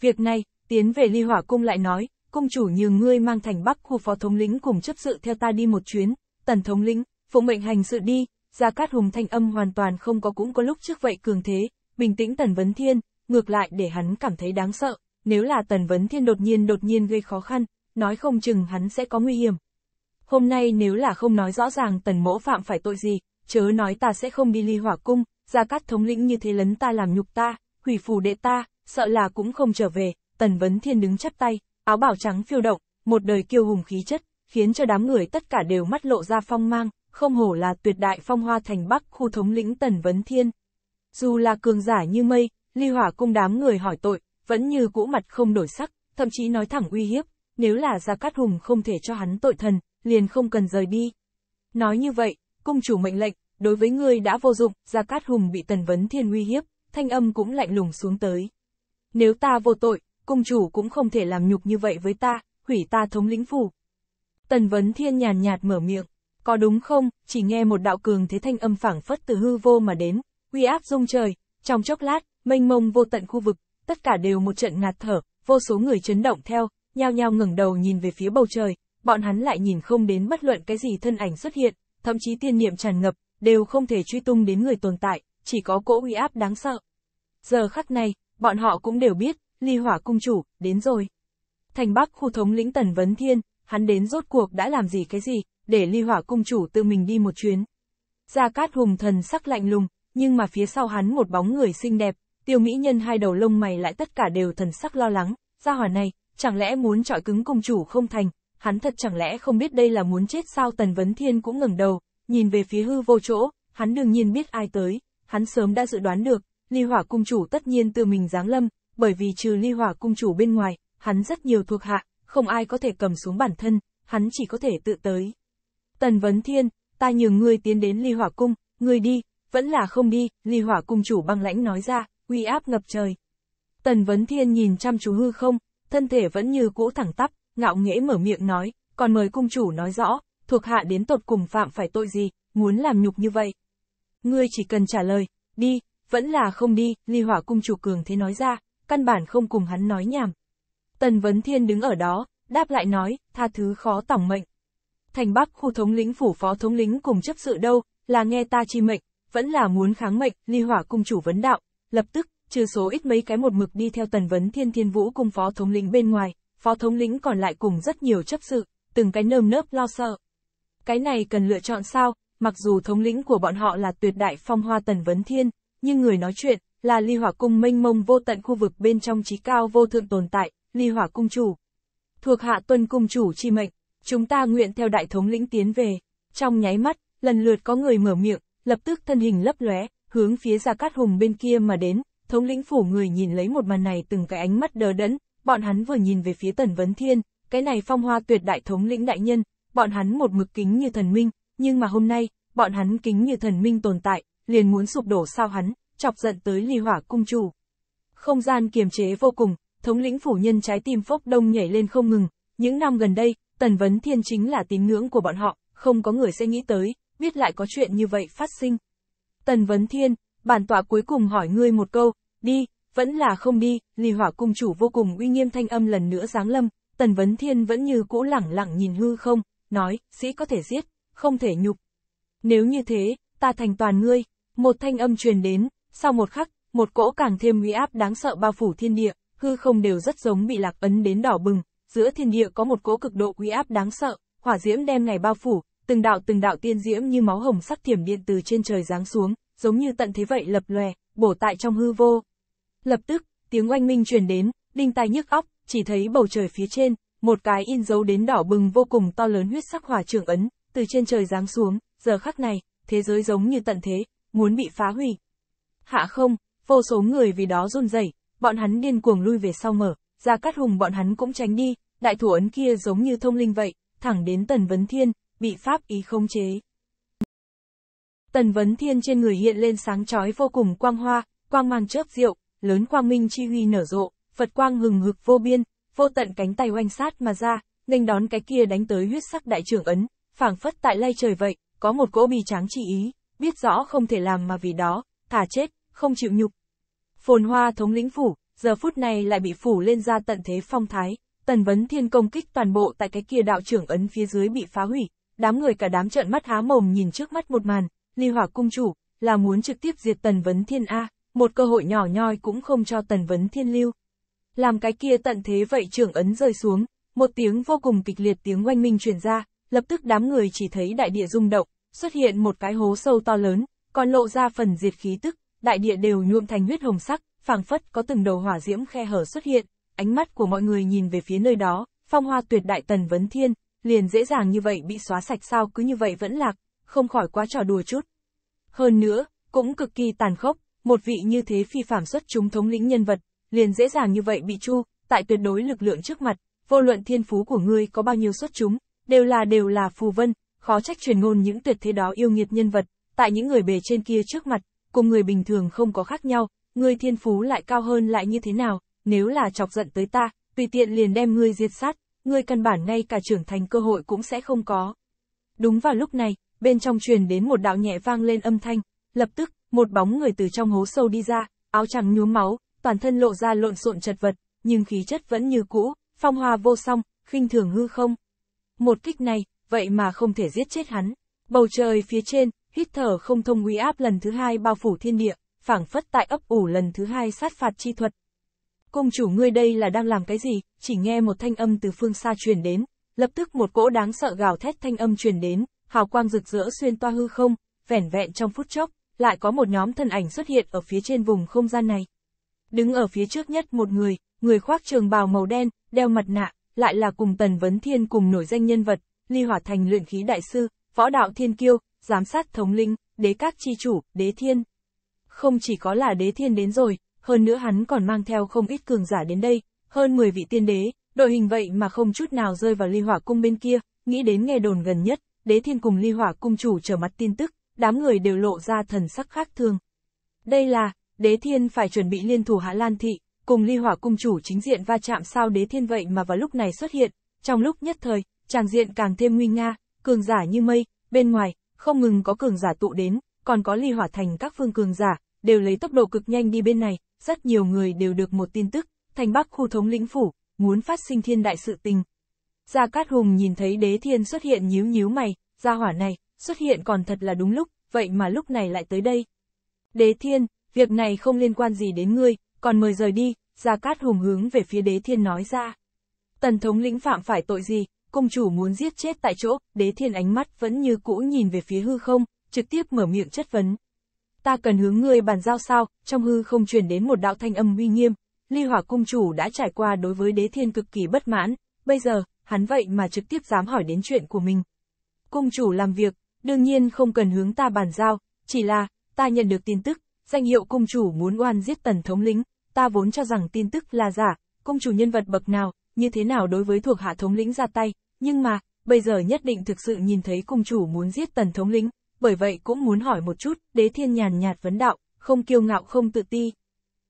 Việc này, tiến về ly hỏa cung lại nói, cung chủ nhường ngươi mang thành bắc khu phó thống lĩnh cùng chấp sự theo ta đi một chuyến, tần thống lĩnh, phụ mệnh hành sự đi, Gia Cát Hùng thanh âm hoàn toàn không có cũng có lúc trước vậy cường thế, bình tĩnh Tần Vấn Thiên, ngược lại để hắn cảm thấy đáng sợ nếu là Tần Vấn Thiên đột nhiên đột nhiên gây khó khăn, nói không chừng hắn sẽ có nguy hiểm. Hôm nay nếu là không nói rõ ràng Tần Mỗ phạm phải tội gì, chớ nói ta sẽ không đi ly hỏa cung, ra cắt thống lĩnh như thế lấn ta làm nhục ta, hủy phù đệ ta, sợ là cũng không trở về, Tần Vấn Thiên đứng chắp tay, áo bảo trắng phiêu động, một đời kiêu hùng khí chất, khiến cho đám người tất cả đều mắt lộ ra phong mang, không hổ là tuyệt đại phong hoa thành Bắc khu thống lĩnh Tần Vấn Thiên. Dù là cường giả như mây, ly hỏa cung đám người hỏi tội, vẫn như cũ mặt không đổi sắc, thậm chí nói thẳng uy hiếp, nếu là Gia Cát Hùng không thể cho hắn tội thần, liền không cần rời đi. Nói như vậy, cung chủ mệnh lệnh, đối với người đã vô dụng, Gia Cát Hùng bị Tần Vấn Thiên uy hiếp, thanh âm cũng lạnh lùng xuống tới. Nếu ta vô tội, cung chủ cũng không thể làm nhục như vậy với ta, hủy ta thống lĩnh phủ. Tần Vấn Thiên nhàn nhạt mở miệng, có đúng không, chỉ nghe một đạo cường thế thanh âm phảng phất từ hư vô mà đến, uy áp rung trời, trong chốc lát, mênh mông vô tận khu vực, tất cả đều một trận ngạt thở, vô số người chấn động theo, nhao nhao ngẩng đầu nhìn về phía bầu trời, bọn hắn lại nhìn không đến bất luận cái gì thân ảnh xuất hiện, thậm chí tiên niệm tràn ngập, đều không thể truy tung đến người tồn tại, chỉ có cỗ uy áp đáng sợ. Giờ khắc này, bọn họ cũng đều biết, ly hỏa cung chủ, đến rồi. Thành Bắc khu thống lĩnh Tần Vấn Thiên, hắn đến rốt cuộc đã làm gì cái gì, để ly hỏa cung chủ tự mình đi một chuyến. Gia Cát Hùng thần sắc lạnh lùng, nhưng mà phía sau hắn một bóng người xinh đẹp, tiêu mỹ nhân hai đầu lông mày lại tất cả đều thần sắc lo lắng, gia hỏa này, chẳng lẽ muốn trọi cứng công chủ không thành, hắn thật chẳng lẽ không biết đây là muốn chết sao Tần Vấn Thiên cũng ngẩng đầu, nhìn về phía hư vô chỗ, hắn đương nhiên biết ai tới, hắn sớm đã dự đoán được, ly hỏa cung chủ tất nhiên từ mình giáng lâm, bởi vì trừ ly hỏa cung chủ bên ngoài, hắn rất nhiều thuộc hạ, không ai có thể cầm xuống bản thân, hắn chỉ có thể tự tới. Tần Vấn Thiên, ta nhường ngươi tiến đến ly hỏa cung, ngươi đi, vẫn là không đi, ly hỏa cung chủ băng lãnh nói ra, uy áp ngập trời. Tần Vấn Thiên nhìn chăm chú hư không, thân thể vẫn như cũ thẳng tắp, ngạo nghễ mở miệng nói, còn mời cung chủ nói rõ, thuộc hạ đến tột cùng phạm phải tội gì, muốn làm nhục như vậy. Ngươi chỉ cần trả lời, đi, vẫn là không đi, ly hỏa cung chủ cường thế nói ra, căn bản không cùng hắn nói nhảm. Tần Vấn Thiên đứng ở đó, đáp lại nói, tha thứ khó tỏng mệnh. Thành Bắc khu thống lĩnh phủ phó thống lĩnh cùng chấp sự đâu, là nghe ta chi mệnh, vẫn là muốn kháng mệnh, ly hỏa cung chủ vấn đạo, lập tức, trừ số ít mấy cái một mực đi theo tần vấn thiên thiên vũ cùng phó thống lĩnh bên ngoài, phó thống lĩnh còn lại cùng rất nhiều chấp sự, từng cái nơm nớp lo sợ. Cái này cần lựa chọn sao, mặc dù thống lĩnh của bọn họ là tuyệt đại phong hoa tần vấn thiên, nhưng người nói chuyện, là ly hỏa cung mênh mông vô tận khu vực bên trong trí cao vô thượng tồn tại, ly hỏa cung chủ. Thuộc hạ tuân cung chủ chi mệnh, chúng ta nguyện theo đại thống lĩnh tiến về. Trong nháy mắt, lần lượt có người mở miệng, lập tức thân hình lấp lóe, hướng phía Gia Cát Hùng bên kia mà đến, thống lĩnh phủ người nhìn lấy một màn này từng cái ánh mắt đờ đẫn, bọn hắn vừa nhìn về phía Tần Vấn Thiên, cái này phong hoa tuyệt đại thống lĩnh đại nhân, bọn hắn một mực kính như thần minh, nhưng mà hôm nay, bọn hắn kính như thần minh tồn tại, liền muốn sụp đổ sao hắn, chọc giận tới ly hỏa cung chủ. Không gian kiềm chế vô cùng, thống lĩnh phủ nhân trái tim phốc đông nhảy lên không ngừng, những năm gần đây, Tần Vấn Thiên chính là tín ngưỡng của bọn họ, không có người sẽ nghĩ tới, biết lại có chuyện như vậy phát sinh, Tần Vấn Thiên, bản tọa cuối cùng hỏi ngươi một câu, đi, vẫn là không đi, lì hỏa cung chủ vô cùng uy nghiêm thanh âm lần nữa giáng lâm, Tần Vấn Thiên vẫn như cũ lẳng lặng nhìn hư không, nói, sĩ có thể giết, không thể nhục. Nếu như thế, ta thành toàn ngươi, một thanh âm truyền đến, sau một khắc, một cỗ càng thêm uy áp đáng sợ bao phủ thiên địa, hư không đều rất giống bị lạc ấn đến đỏ bừng, giữa thiên địa có một cỗ cực độ uy áp đáng sợ, hỏa diễm đem ngày bao phủ, từng đạo từng đạo tiên diễm như máu hồng sắc thiểm điện từ trên trời giáng xuống, giống như tận thế vậy lập lòe, bổ tại trong hư vô. Lập tức, tiếng oanh minh truyền đến, đinh tai nhức óc, chỉ thấy bầu trời phía trên, một cái in dấu đến đỏ bừng vô cùng to lớn huyết sắc hỏa trưởng ấn, từ trên trời giáng xuống, giờ khắc này, thế giới giống như tận thế, muốn bị phá hủy. Hạ không, vô số người vì đó run rẩy, bọn hắn điên cuồng lui về sau mở, ra cát hùng bọn hắn cũng tránh đi, đại thủ ấn kia giống như thông linh vậy, thẳng đến tần vấn thiên, bị pháp ý khống chế. Tần Vấn Thiên trên người hiện lên sáng chói vô cùng quang hoa, quang mang chớp diệu, lớn quang minh chi huy nở rộ, Phật quang hừng hực vô biên, vô tận cánh tay oanh sát mà ra, nghênh đón cái kia đánh tới huyết sắc đại trưởng ấn, phảng phất tại lay trời vậy, có một cỗ bì tráng chi ý, biết rõ không thể làm mà vì đó, thả chết, không chịu nhục. Phồn hoa thống lĩnh phủ, giờ phút này lại bị phủ lên ra tận thế phong thái, tần vấn thiên công kích toàn bộ tại cái kia đạo trưởng ấn phía dưới bị phá hủy, đám người cả đám trợn mắt há mồm nhìn trước mắt một màn, ly hỏa cung chủ, là muốn trực tiếp diệt Tần Vấn Thiên A, một cơ hội nhỏ nhoi cũng không cho Tần Vấn Thiên lưu. Làm cái kia tận thế vậy trưởng ấn rơi xuống, một tiếng vô cùng kịch liệt tiếng oanh minh truyền ra, lập tức đám người chỉ thấy đại địa rung động, xuất hiện một cái hố sâu to lớn, còn lộ ra phần diệt khí tức, đại địa đều nhuộm thành huyết hồng sắc, phảng phất có từng đầu hỏa diễm khe hở xuất hiện, ánh mắt của mọi người nhìn về phía nơi đó, phong hoa tuyệt đại Tần Vấn Thiên, liền dễ dàng như vậy bị xóa sạch sao cứ như vậy vẫn lạc, không khỏi quá trò đùa chút. Hơn nữa, cũng cực kỳ tàn khốc, một vị như thế phi phạm xuất chúng thống lĩnh nhân vật, liền dễ dàng như vậy bị chu, tại tuyệt đối lực lượng trước mặt, vô luận thiên phú của ngươi có bao nhiêu xuất chúng, đều là đều là phù vân, khó trách truyền ngôn những tuyệt thế đó yêu nghiệt nhân vật, tại những người bề trên kia trước mặt, cùng người bình thường không có khác nhau, ngươi thiên phú lại cao hơn lại như thế nào, nếu là chọc giận tới ta, tùy tiện liền đem ngươi diệt sát, ngươi căn bản ngay cả trưởng thành cơ hội cũng sẽ không có. Đúng vào lúc này, bên trong truyền đến một đạo nhẹ vang lên âm thanh, lập tức, một bóng người từ trong hố sâu đi ra, áo trắng nhuốm máu, toàn thân lộ ra lộn xộn chật vật, nhưng khí chất vẫn như cũ, phong hoa vô song, khinh thường hư không. Một kích này, vậy mà không thể giết chết hắn. Bầu trời phía trên, hít thở không thông uy áp lần thứ hai bao phủ thiên địa, phảng phất tại ấp ủ lần thứ hai sát phạt chi thuật, Cung chủ ngươi đây là đang làm cái gì, chỉ nghe một thanh âm từ phương xa truyền đến, lập tức một cỗ đáng sợ gào thét thanh âm truyền đến, hào quang rực rỡ xuyên toa hư không, vẻn vẹn trong phút chốc, lại có một nhóm thân ảnh xuất hiện ở phía trên vùng không gian này. Đứng ở phía trước nhất một người, người khoác trường bào màu đen, đeo mặt nạ, lại là cùng Tần Vấn Thiên cùng nổi danh nhân vật, Ly Hỏa Thành luyện khí đại sư, võ đạo thiên kiêu, giám sát thống linh, đế các chi chủ, đế thiên. Không chỉ có là đế thiên đến rồi, hơn nữa hắn còn mang theo không ít cường giả đến đây, hơn 10 vị tiên đế, đội hình vậy mà không chút nào rơi vào ly hỏa cung bên kia, nghĩ đến nghe đồn gần nhất, đế thiên cùng ly hỏa cung chủ trở mặt tin tức, đám người đều lộ ra thần sắc khác thường. Đây là, đế thiên phải chuẩn bị liên thủ hạ Lan Thị, cùng ly hỏa cung chủ chính diện va chạm sao đế thiên vậy mà vào lúc này xuất hiện, trong lúc nhất thời, tràng diện càng thêm nguy nga, cường giả như mây, bên ngoài, không ngừng có cường giả tụ đến, còn có ly hỏa thành các phương cường giả, đều lấy tốc độ cực nhanh đi bên này, rất nhiều người đều được một tin tức, thành bắc khu thống lĩnh phủ, muốn phát sinh thiên đại sự tình. Gia Cát Hùng nhìn thấy đế thiên xuất hiện nhíu nhíu mày, gia hỏa này, xuất hiện còn thật là đúng lúc, vậy mà lúc này lại tới đây. Đế thiên, việc này không liên quan gì đến ngươi, còn mời rời đi, Gia Cát Hùng hướng về phía đế thiên nói ra. Tần thống lĩnh phạm phải tội gì, công chủ muốn giết chết tại chỗ, đế thiên ánh mắt vẫn như cũ nhìn về phía hư không, trực tiếp mở miệng chất vấn ta cần hướng ngươi bàn giao sao, trong hư không truyền đến một đạo thanh âm uy nghiêm, ly hỏa cung chủ đã trải qua đối với đế thiên cực kỳ bất mãn, bây giờ, hắn vậy mà trực tiếp dám hỏi đến chuyện của mình. Cung chủ làm việc, đương nhiên không cần hướng ta bàn giao, chỉ là, ta nhận được tin tức, danh hiệu cung chủ muốn oan giết tần thống lĩnh, ta vốn cho rằng tin tức là giả, cung chủ nhân vật bậc nào, như thế nào đối với thuộc hạ thống lĩnh ra tay, nhưng mà, bây giờ nhất định thực sự nhìn thấy cung chủ muốn giết tần thống lĩnh, bởi vậy cũng muốn hỏi một chút, đế thiên nhàn nhạt vấn đạo, không kiêu ngạo không tự ti.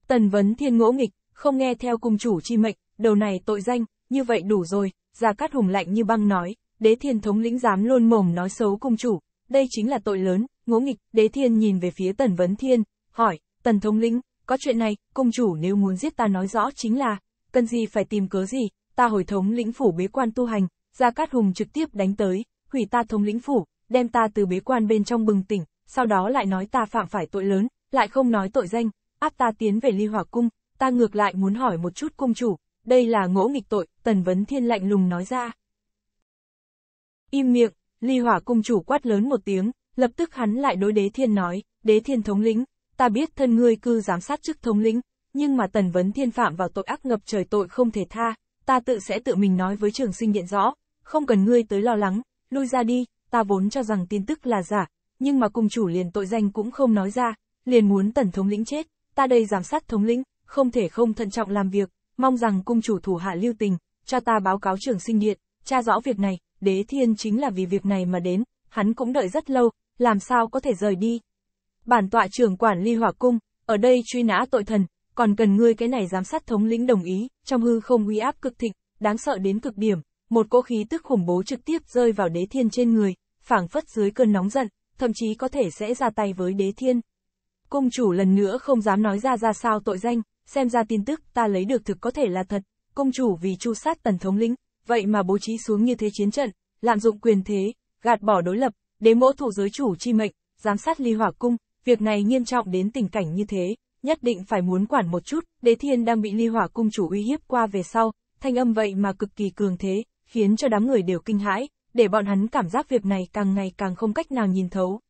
Tần vấn thiên ngỗ nghịch, không nghe theo cung chủ chi mệnh, đầu này tội danh, như vậy đủ rồi, Gia Cát Hùng lạnh như băng nói, đế thiên thống lĩnh dám luôn mồm nói xấu cung chủ, đây chính là tội lớn, ngỗ nghịch, đế thiên nhìn về phía tần vấn thiên, hỏi, tần thống lĩnh, có chuyện này, cung chủ nếu muốn giết ta nói rõ chính là, cần gì phải tìm cớ gì, ta hồi thống lĩnh phủ bế quan tu hành, Gia Cát Hùng trực tiếp đánh tới, hủy ta thống lĩnh phủ, đem ta từ bế quan bên trong bừng tỉnh, sau đó lại nói ta phạm phải tội lớn, lại không nói tội danh, áp ta tiến về ly hỏa cung, ta ngược lại muốn hỏi một chút cung chủ, đây là ngỗ nghịch tội, tần vấn thiên lạnh lùng nói ra. Im miệng, ly hỏa cung chủ quát lớn một tiếng, lập tức hắn lại đối đế thiên nói, đế thiên thống lĩnh, ta biết thân ngươi cư giám sát chức thống lĩnh, nhưng mà tần vấn thiên phạm vào tội ác ngập trời tội không thể tha, ta tự sẽ tự mình nói với trường sinh điện rõ, không cần ngươi tới lo lắng, lui ra đi, ta vốn cho rằng tin tức là giả, nhưng mà cung chủ liền tội danh cũng không nói ra, liền muốn tần thống lĩnh chết, ta đây giám sát thống lĩnh, không thể không thận trọng làm việc, mong rằng cung chủ thủ hạ lưu tình, cho ta báo cáo trưởng sinh điện, tra rõ việc này, đế thiên chính là vì việc này mà đến, hắn cũng đợi rất lâu, làm sao có thể rời đi. Bản tọa trưởng quản ly hỏa cung, ở đây truy nã tội thần, còn cần ngươi cái này giám sát thống lĩnh đồng ý, trong hư không uy áp cực thịnh, đáng sợ đến cực điểm, một cỗ khí tức khủng bố trực tiếp rơi vào đế thiên trên người, phảng phất dưới cơn nóng giận, thậm chí có thể sẽ ra tay với đế thiên. Cung chủ lần nữa không dám nói ra ra sao tội danh, xem ra tin tức ta lấy được thực có thể là thật, cung chủ vì chu sát tần thống lĩnh, vậy mà bố trí xuống như thế chiến trận, lạm dụng quyền thế, gạt bỏ đối lập, đế mẫu thủ giới chủ chi mệnh, giám sát ly hỏa cung, việc này nghiêm trọng đến tình cảnh như thế, nhất định phải muốn quản một chút, đế thiên đang bị ly hỏa cung chủ uy hiếp qua về sau, thanh âm vậy mà cực kỳ cường thế, khiến cho đám người đều kinh hãi, để bọn hắn cảm giác việc này càng ngày càng không cách nào nhìn thấu.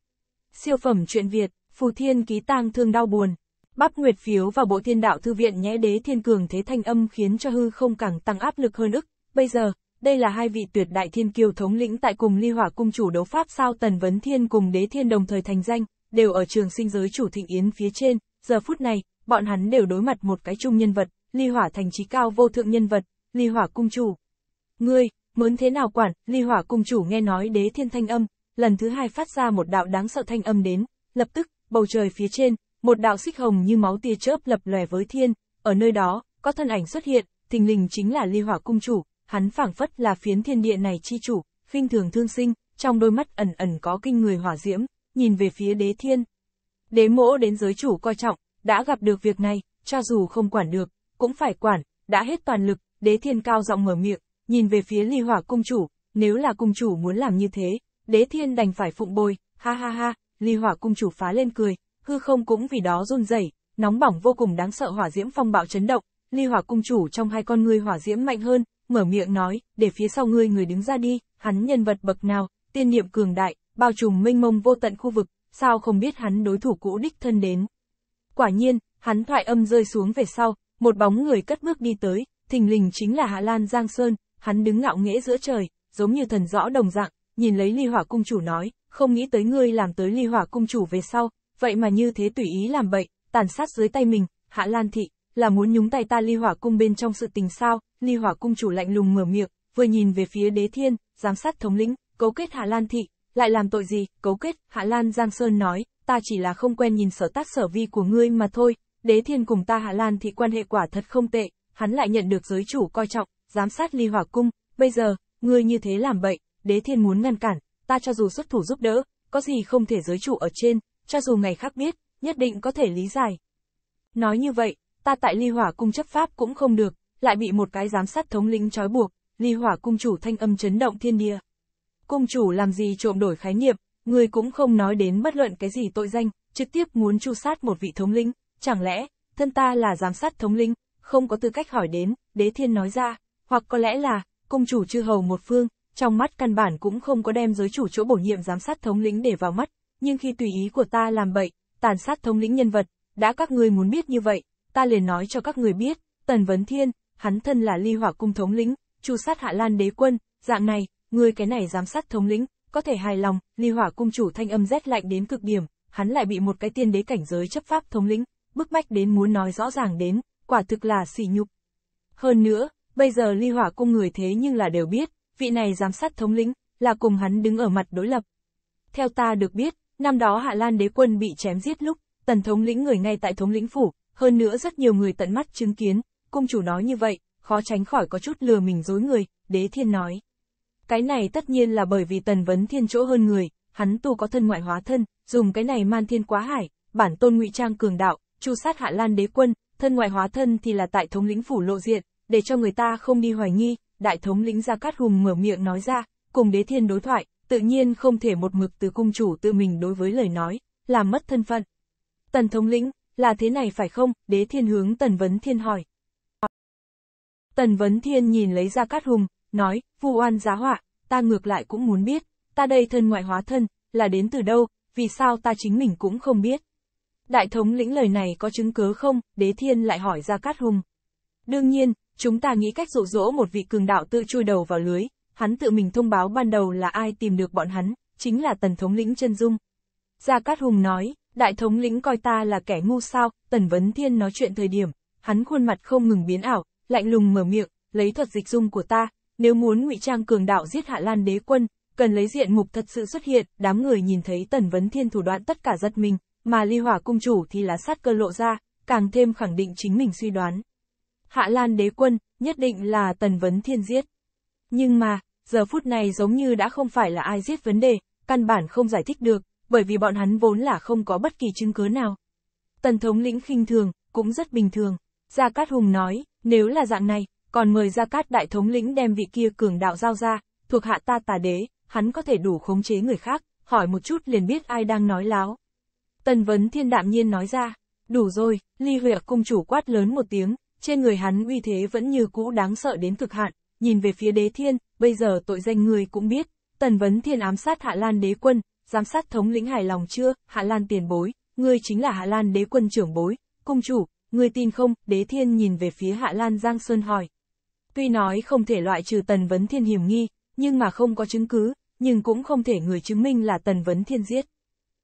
Siêu phẩm truyện Việt, Phù Thiên ký tang thương đau buồn. Bắp Nguyệt phiếu vào bộ thiên đạo thư viện nhẽ đế thiên cường thế thanh âm khiến cho hư không càng tăng áp lực hơn ức. Bây giờ, đây là hai vị tuyệt đại thiên kiều thống lĩnh tại cùng ly hỏa cung chủ đấu pháp sao tần vấn thiên cùng đế thiên đồng thời thành danh, đều ở trường sinh giới chủ thịnh yến phía trên. Giờ phút này, bọn hắn đều đối mặt một cái chung nhân vật, ly hỏa thành trí cao vô thượng nhân vật, ly hỏa cung chủ. Ngươi, muốn thế nào quản, ly hỏa cung chủ nghe nói đế thiên thanh âm, lần thứ hai phát ra một đạo đáng sợ thanh âm đến, lập tức, bầu trời phía trên, một đạo xích hồng như máu tia chớp lập lòe với thiên, ở nơi đó, có thân ảnh xuất hiện, thình lình chính là ly hỏa cung chủ, hắn phảng phất là phiến thiên địa này chi chủ, khinh thường thương sinh, trong đôi mắt ẩn ẩn có kinh người hỏa diễm, nhìn về phía đế thiên. Đế mỗ đến giới chủ coi trọng, đã gặp được việc này, cho dù không quản được, cũng phải quản, đã hết toàn lực, đế thiên cao giọng mở miệng, nhìn về phía ly hỏa cung chủ, nếu là cung chủ muốn làm như thế, đế thiên đành phải phụng bồi, ha ha ha, ly hỏa cung chủ phá lên cười, hư không cũng vì đó run rẩy, nóng bỏng vô cùng đáng sợ hỏa diễm phong bạo chấn động, ly hỏa cung chủ trong hai con ngươi hỏa diễm mạnh hơn, mở miệng nói, để phía sau ngươi người đứng ra đi, hắn nhân vật bậc nào, tiên niệm cường đại, bao trùm mênh mông vô tận khu vực, sao không biết hắn đối thủ cũ đích thân đến. Quả nhiên, hắn thoại âm rơi xuống về sau, một bóng người cất bước đi tới, thình lình chính là Hạ Lan Giang Sơn, hắn đứng ngạo nghễ giữa trời, giống như thần rõ đồng dạng, nhìn lấy ly hỏa cung chủ nói, không nghĩ tới ngươi làm tới ly hỏa cung chủ về sau, vậy mà như thế tùy ý làm bậy, tàn sát dưới tay mình, hạ lan thị, là muốn nhúng tay ta ly hỏa cung bên trong sự tình sao, ly hỏa cung chủ lạnh lùng mở miệng, vừa nhìn về phía đế thiên, giám sát thống lĩnh, cấu kết hạ lan thị, lại làm tội gì, cấu kết, hạ lan giang sơn nói, ta chỉ là không quen nhìn sở tác sở vi của ngươi mà thôi, đế thiên cùng ta hạ lan thị quan hệ quả thật không tệ, hắn lại nhận được giới chủ coi trọng, giám sát ly hỏa cung, bây giờ, ngươi như thế làm bậy, đế thiên muốn ngăn cản, ta cho dù xuất thủ giúp đỡ, có gì không thể giới chủ ở trên, cho dù ngày khác biết, nhất định có thể lý giải. Nói như vậy, ta tại ly hỏa cung chấp pháp cũng không được, lại bị một cái giám sát thống lĩnh trói buộc, ly hỏa cung chủ thanh âm chấn động thiên địa. Cung chủ làm gì trộm đổi khái niệm, ngươi cũng không nói đến bất luận cái gì tội danh, trực tiếp muốn chu sát một vị thống lĩnh, chẳng lẽ, thân ta là giám sát thống lĩnh, không có tư cách hỏi đến, đế thiên nói ra hoặc có lẽ là, công chủ chư hầu một phương, trong mắt căn bản cũng không có đem giới chủ chỗ bổ nhiệm giám sát thống lĩnh để vào mắt, nhưng khi tùy ý của ta làm bậy, tàn sát thống lĩnh nhân vật, đã các ngươi muốn biết như vậy, ta liền nói cho các người biết, Tần Vấn Thiên, hắn thân là ly hỏa cung thống lĩnh, chu sát hạ lan đế quân, dạng này, ngươi cái này giám sát thống lĩnh, có thể hài lòng, ly hỏa cung chủ thanh âm rét lạnh đến cực điểm, hắn lại bị một cái tiên đế cảnh giới chấp pháp thống lĩnh, bức bách đến muốn nói rõ ràng đến, quả thực là sỉ nhục. Hơn nữa, Bây giờ ly hỏa cung người thế nhưng là đều biết, vị này giám sát thống lĩnh, là cùng hắn đứng ở mặt đối lập. Theo ta được biết, năm đó Hạ Lan đế quân bị chém giết lúc, tần thống lĩnh người ngay tại thống lĩnh phủ, hơn nữa rất nhiều người tận mắt chứng kiến, cung chủ nói như vậy, khó tránh khỏi có chút lừa mình dối người, đế thiên nói. Cái này tất nhiên là bởi vì tần vấn thiên chỗ hơn người, hắn tu có thân ngoại hóa thân, dùng cái này man thiên quá hải, bản tôn ngụy trang cường đạo, chu sát hạ lan đế quân, thân ngoại hóa thân thì là tại thống lĩnh phủ lộ diện, để cho người ta không đi hoài nghi, đại thống lĩnh Gia Cát Hùng mở miệng nói ra, cùng đế thiên đối thoại, tự nhiên không thể một mực từ cung chủ tự mình đối với lời nói, làm mất thân phận. Tần thống lĩnh, là thế này phải không? Đế thiên hướng Tần Vấn Thiên hỏi. Tần Vấn Thiên nhìn lấy Gia Cát Hùng, nói, vu oan giá họa, ta ngược lại cũng muốn biết, ta đây thân ngoại hóa thân, là đến từ đâu, vì sao ta chính mình cũng không biết. Đại thống lĩnh lời này có chứng cứ không? Đế thiên lại hỏi Gia Cát Hùng. Đương nhiên, Chúng ta nghĩ cách dụ dỗ một vị cường đạo tự chui đầu vào lưới, hắn tự mình thông báo ban đầu là ai tìm được bọn hắn, chính là tần thống lĩnh chân dung. Gia Cát Hùng nói, đại thống lĩnh coi ta là kẻ ngu sao, tần vấn thiên nói chuyện thời điểm, hắn khuôn mặt không ngừng biến ảo, lạnh lùng mở miệng, lấy thuật dịch dung của ta, nếu muốn ngụy trang cường đạo giết hạ lan đế quân, cần lấy diện mục thật sự xuất hiện, đám người nhìn thấy tần vấn thiên thủ đoạn tất cả giật mình, mà ly hỏa cung chủ thì là sát cơ lộ ra, càng thêm khẳng định chính mình suy đoán. Hạ Lan đế quân, nhất định là Tần Vấn Thiên giết. Nhưng mà, giờ phút này giống như đã không phải là ai giết vấn đề, căn bản không giải thích được, bởi vì bọn hắn vốn là không có bất kỳ chứng cứ nào. Tần thống lĩnh khinh thường, cũng rất bình thường. Gia Cát Hùng nói, nếu là dạng này, còn mời Gia Cát đại thống lĩnh đem vị kia cường đạo giao ra, thuộc hạ ta tà đế, hắn có thể đủ khống chế người khác, hỏi một chút liền biết ai đang nói láo. Tần vấn thiên đạm nhiên nói ra, đủ rồi, ly huệ cung chủ quát lớn một tiếng, trên người hắn uy thế vẫn như cũ đáng sợ đến cực hạn, nhìn về phía đế thiên, bây giờ tội danh người cũng biết, tần vấn thiên ám sát Hạ Lan đế quân, giám sát thống lĩnh hài lòng chưa, Hạ Lan tiền bối, ngươi chính là Hạ Lan đế quân trưởng bối, cung chủ, ngươi tin không, đế thiên nhìn về phía Hạ Lan Giang Xuân hỏi. Tuy nói không thể loại trừ tần vấn thiên hiểm nghi, nhưng mà không có chứng cứ, nhưng cũng không thể người chứng minh là tần vấn thiên giết.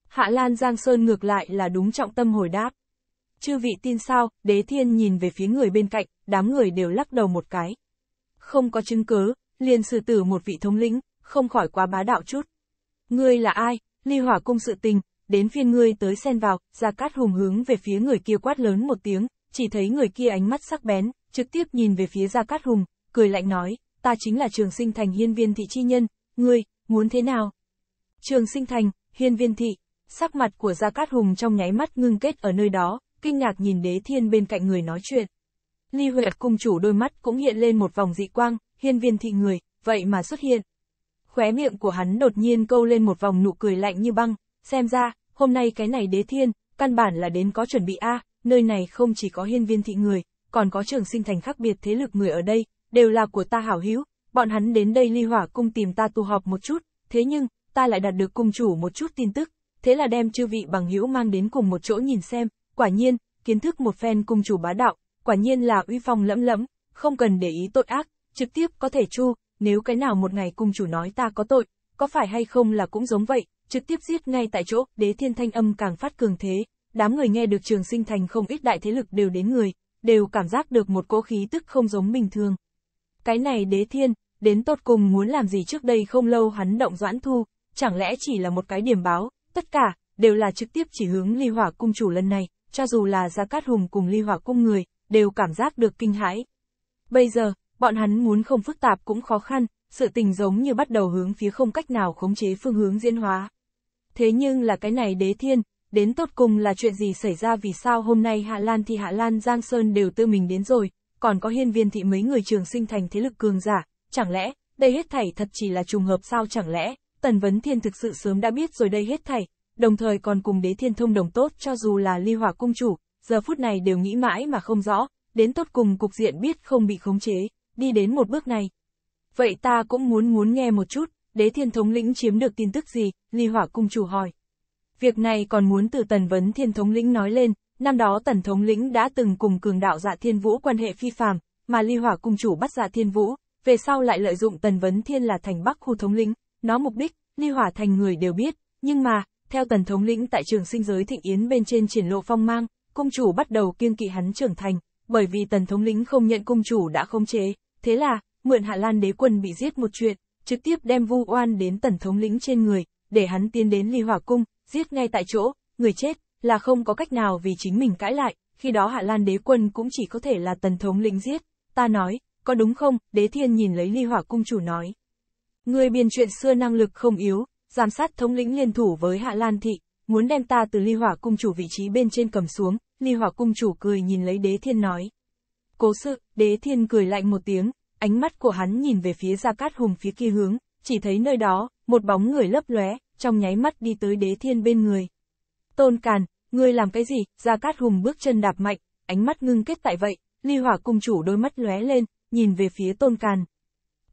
Hạ Lan Giang Sơn ngược lại là đúng trọng tâm hồi đáp chư vị tin sao, đế thiên nhìn về phía người bên cạnh, đám người đều lắc đầu một cái. Không có chứng cứ, liền xử tử một vị thống lĩnh, không khỏi quá bá đạo chút. Ngươi là ai, ly hỏa cung sự tình, đến phiên ngươi tới xen vào, ra cát hùng hướng về phía người kia quát lớn một tiếng, chỉ thấy người kia ánh mắt sắc bén, trực tiếp nhìn về phía ra cát hùng, cười lạnh nói, ta chính là trường sinh thành hiên viên thị chi nhân, ngươi, muốn thế nào? Trường sinh thành, hiên viên thị, sắc mặt của Gia Cát Hùng trong nháy mắt ngưng kết ở nơi đó, kinh ngạc nhìn đế thiên bên cạnh người nói chuyện. Ly Huệ cung chủ đôi mắt cũng hiện lên một vòng dị quang, hiên viên thị người, vậy mà xuất hiện. Khóe miệng của hắn đột nhiên câu lên một vòng nụ cười lạnh như băng, xem ra, hôm nay cái này đế thiên, căn bản là đến có chuẩn bị A, nơi này không chỉ có hiên viên thị người, còn có trường sinh thành khác biệt thế lực người ở đây, đều là của ta hảo hữu, bọn hắn đến đây ly hỏa cung tìm ta tu họp một chút, thế nhưng, ta lại đạt được cung chủ một chút tin tức, thế là đem chư vị bằng hữu mang đến cùng một chỗ nhìn xem, Quả nhiên, kiến thức một phen cung chủ bá đạo, quả nhiên là uy phong lẫm lẫm, không cần để ý tội ác, trực tiếp có thể chu, nếu cái nào một ngày cung chủ nói ta có tội, có phải hay không là cũng giống vậy, trực tiếp giết ngay tại chỗ, đế thiên thanh âm càng phát cường thế, đám người nghe được trường sinh thành không ít đại thế lực đều đến người, đều cảm giác được một cỗ khí tức không giống bình thường. Cái này đế thiên, đến tột cùng muốn làm gì trước đây không lâu hắn động doãn thu, chẳng lẽ chỉ là một cái điểm báo, tất cả, đều là trực tiếp chỉ hướng ly hỏa cung chủ lần này, cho dù là Gia Cát Hùng cùng Ly Hỏa Cung người, đều cảm giác được kinh hãi. Bây giờ, bọn hắn muốn không phức tạp cũng khó khăn, sự tình giống như bắt đầu hướng phía không cách nào khống chế phương hướng diễn hóa. Thế nhưng là cái này đế thiên, đến tốt cùng là chuyện gì xảy ra vì sao hôm nay Hạ Lan thì Hạ Lan Giang Sơn đều tự mình đến rồi, còn có hiên viên thị mấy người trường sinh thành thế lực cường giả, chẳng lẽ, đây hết thảy thật chỉ là trùng hợp sao chẳng lẽ, Tần Vấn Thiên thực sự sớm đã biết rồi đây hết thảy, đồng thời còn cùng đế thiên thông đồng tốt cho dù là ly hỏa cung chủ, giờ phút này đều nghĩ mãi mà không rõ, đến tốt cùng cục diện biết không bị khống chế, đi đến một bước này. Vậy ta cũng muốn muốn nghe một chút, đế thiên thống lĩnh chiếm được tin tức gì, ly hỏa cung chủ hỏi. Việc này còn muốn từ tần vấn thiên thống lĩnh nói lên, năm đó tần thống lĩnh đã từng cùng cường đạo dạ thiên vũ quan hệ phi phàm, mà ly hỏa cung chủ bắt dạ thiên vũ, về sau lại lợi dụng tần vấn thiên là thành bắc khu thống lĩnh, nó mục đích, ly hỏa thành người đều biết, nhưng mà, theo tần thống lĩnh tại trường sinh giới thịnh yến bên trên triển lộ phong mang, cung chủ bắt đầu kiêng kỵ hắn trưởng thành, bởi vì tần thống lĩnh không nhận cung chủ đã khống chế, thế là, mượn Hạ Lan đế quân bị giết một chuyện, trực tiếp đem vu oan đến tần thống lĩnh trên người, để hắn tiến đến ly hỏa cung, giết ngay tại chỗ, người chết, là không có cách nào vì chính mình cãi lại, khi đó Hạ Lan đế quân cũng chỉ có thể là tần thống lĩnh giết, ta nói, có đúng không, đế thiên nhìn lấy ly hỏa cung chủ nói. Người biên chuyện xưa năng lực không yếu, giám sát thống lĩnh liên thủ với Hạ Lan Thị, muốn đem ta từ ly hỏa cung chủ vị trí bên trên cầm xuống, ly hỏa cung chủ cười nhìn lấy đế thiên nói. Cố sự, đế thiên cười lạnh một tiếng, ánh mắt của hắn nhìn về phía Gia Cát Hùng phía kia hướng, chỉ thấy nơi đó, một bóng người lấp lóe, trong nháy mắt đi tới đế thiên bên người. Tôn Càn, ngươi làm cái gì? Gia Cát Hùng bước chân đạp mạnh, ánh mắt ngưng kết tại vậy, ly hỏa cung chủ đôi mắt lóe lên, nhìn về phía Tôn Càn.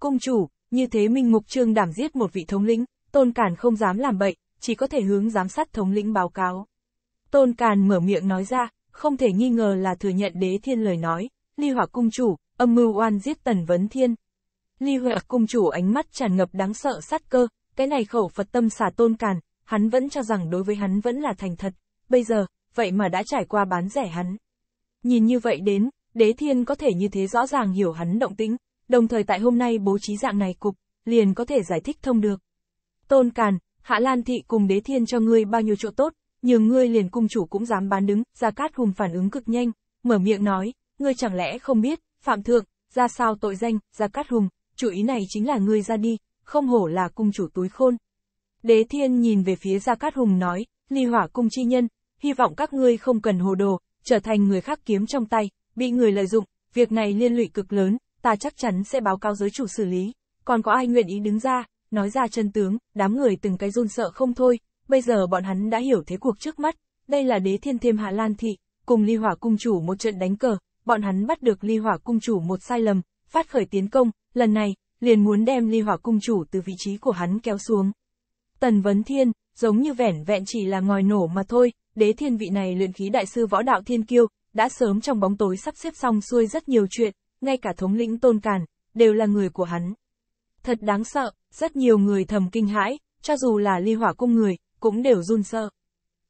Cung chủ, như thế Minh Mục Trương đảm giết một vị thống lĩnh, Tôn Cản không dám làm bậy, chỉ có thể hướng giám sát thống lĩnh báo cáo. Tôn Càn mở miệng nói ra, không thể nghi ngờ là thừa nhận đế thiên lời nói, ly hỏa cung chủ, âm mưu oan giết tần vấn thiên. Ly hỏa cung chủ ánh mắt tràn ngập đáng sợ sát cơ, cái này khẩu Phật tâm xả Tôn Càn, hắn vẫn cho rằng đối với hắn vẫn là thành thật, bây giờ, vậy mà đã trải qua bán rẻ hắn. Nhìn như vậy đến, đế thiên có thể như thế rõ ràng hiểu hắn động tĩnh, đồng thời tại hôm nay bố trí dạng này cục, liền có thể giải thích thông được. Tôn Càn, Hạ Lan Thị cùng đế thiên cho ngươi bao nhiêu chỗ tốt, nhường ngươi liền cung chủ cũng dám bán đứng, Gia Cát Hùng phản ứng cực nhanh, mở miệng nói, ngươi chẳng lẽ không biết, phạm thượng, ra sao tội danh, Gia Cát Hùng, chủ ý này chính là ngươi ra đi, không hổ là cung chủ túi khôn. Đế thiên nhìn về phía Gia Cát Hùng nói, ly hỏa cung chi nhân, hy vọng các ngươi không cần hồ đồ, trở thành người khác kiếm trong tay, bị người lợi dụng, việc này liên lụy cực lớn, ta chắc chắn sẽ báo cáo giới chủ xử lý, còn có ai nguyện ý đứng ra, Nói ra chân tướng, đám người từng cái run sợ không thôi, bây giờ bọn hắn đã hiểu thế cuộc trước mắt, đây là đế thiên thêm hạ lan thị, cùng ly hỏa cung chủ một trận đánh cờ, bọn hắn bắt được ly hỏa cung chủ một sai lầm, phát khởi tiến công, lần này, liền muốn đem ly hỏa cung chủ từ vị trí của hắn kéo xuống. Tần Vấn Thiên, giống như vẻn vẹn chỉ là ngòi nổ mà thôi, đế thiên vị này luyện khí đại sư võ đạo thiên kiêu, đã sớm trong bóng tối sắp xếp xong xuôi rất nhiều chuyện, ngay cả thống lĩnh tôn càn, đều là người của hắn. Thật đáng sợ, rất nhiều người thầm kinh hãi, cho dù là ly hỏa cung người, cũng đều run sợ.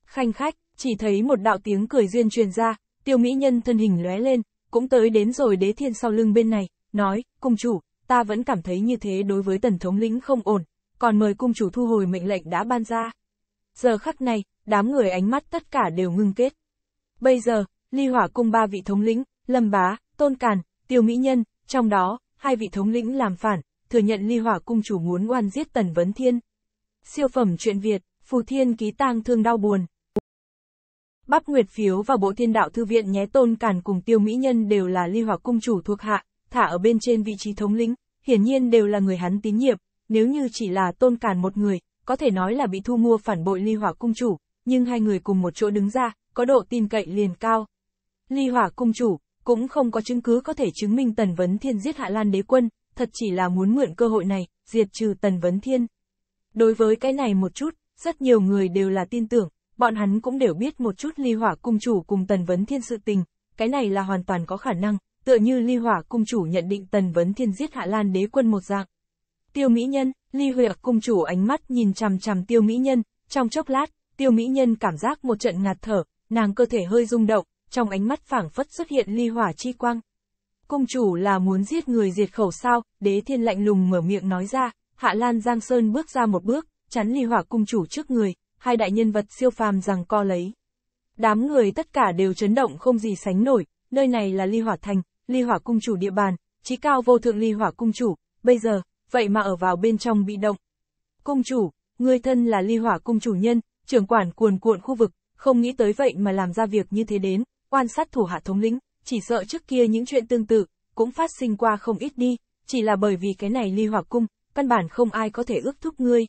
Khanh khách, chỉ thấy một đạo tiếng cười duyên truyền ra, tiêu mỹ nhân thân hình lóe lên, cũng tới đến rồi đế thiên sau lưng bên này, nói, cung chủ, ta vẫn cảm thấy như thế đối với tần thống lĩnh không ổn, còn mời cung chủ thu hồi mệnh lệnh đã ban ra. Giờ khắc này, đám người ánh mắt tất cả đều ngưng kết. Bây giờ, ly hỏa cung ba vị thống lĩnh, lâm bá, tôn càn, tiêu mỹ nhân, trong đó, hai vị thống lĩnh làm phản, thừa nhận ly hỏa cung chủ muốn oan giết Tần Vấn Thiên. Siêu phẩm truyện Việt, Phù Thiên ký tang thương đau buồn. Bắp Nguyệt Phiếu và Bộ Thiên Đạo Thư Viện nhé Tôn càn cùng Tiêu Mỹ Nhân đều là ly hỏa cung chủ thuộc hạ, thả ở bên trên vị trí thống lĩnh, hiển nhiên đều là người hắn tín nhiệm, nếu như chỉ là Tôn càn một người, có thể nói là bị thu mua phản bội ly hỏa cung chủ, nhưng hai người cùng một chỗ đứng ra, có độ tin cậy liền cao. Ly hỏa cung chủ, cũng không có chứng cứ có thể chứng minh Tần Vấn Thiên giết Hạ Lan đế quân, thật chỉ là muốn mượn cơ hội này, diệt trừ Tần Vấn Thiên. Đối với cái này một chút, rất nhiều người đều là tin tưởng, bọn hắn cũng đều biết một chút ly hỏa cung chủ cùng Tần Vấn Thiên sự tình, cái này là hoàn toàn có khả năng, tựa như ly hỏa cung chủ nhận định Tần Vấn Thiên giết Hạ Lan đế quân một dạng. Tiêu Mỹ Nhân, ly hỏa cung chủ ánh mắt nhìn chằm chằm Tiêu Mỹ Nhân, trong chốc lát, Tiêu Mỹ Nhân cảm giác một trận ngạt thở, nàng cơ thể hơi rung động, trong ánh mắt phảng phất xuất hiện ly hỏa chi quang, Cung chủ là muốn giết người diệt khẩu sao, đế thiên lạnh lùng mở miệng nói ra, Hạ Lan Giang Sơn bước ra một bước, chắn ly hỏa cung chủ trước người, hai đại nhân vật siêu phàm rằng co lấy. Đám người tất cả đều chấn động không gì sánh nổi, nơi này là ly hỏa thành, ly hỏa cung chủ địa bàn, trí cao vô thượng ly hỏa cung chủ, bây giờ, vậy mà ở vào bên trong bị động. Cung chủ, người thân là ly hỏa cung chủ nhân, trưởng quản cuồn cuộn khu vực, không nghĩ tới vậy mà làm ra việc như thế đến, quan sát thủ hạ thống lĩnh, chỉ sợ trước kia những chuyện tương tự, cũng phát sinh qua không ít đi, chỉ là bởi vì cái này ly hỏa cung, căn bản không ai có thể ước thúc ngươi,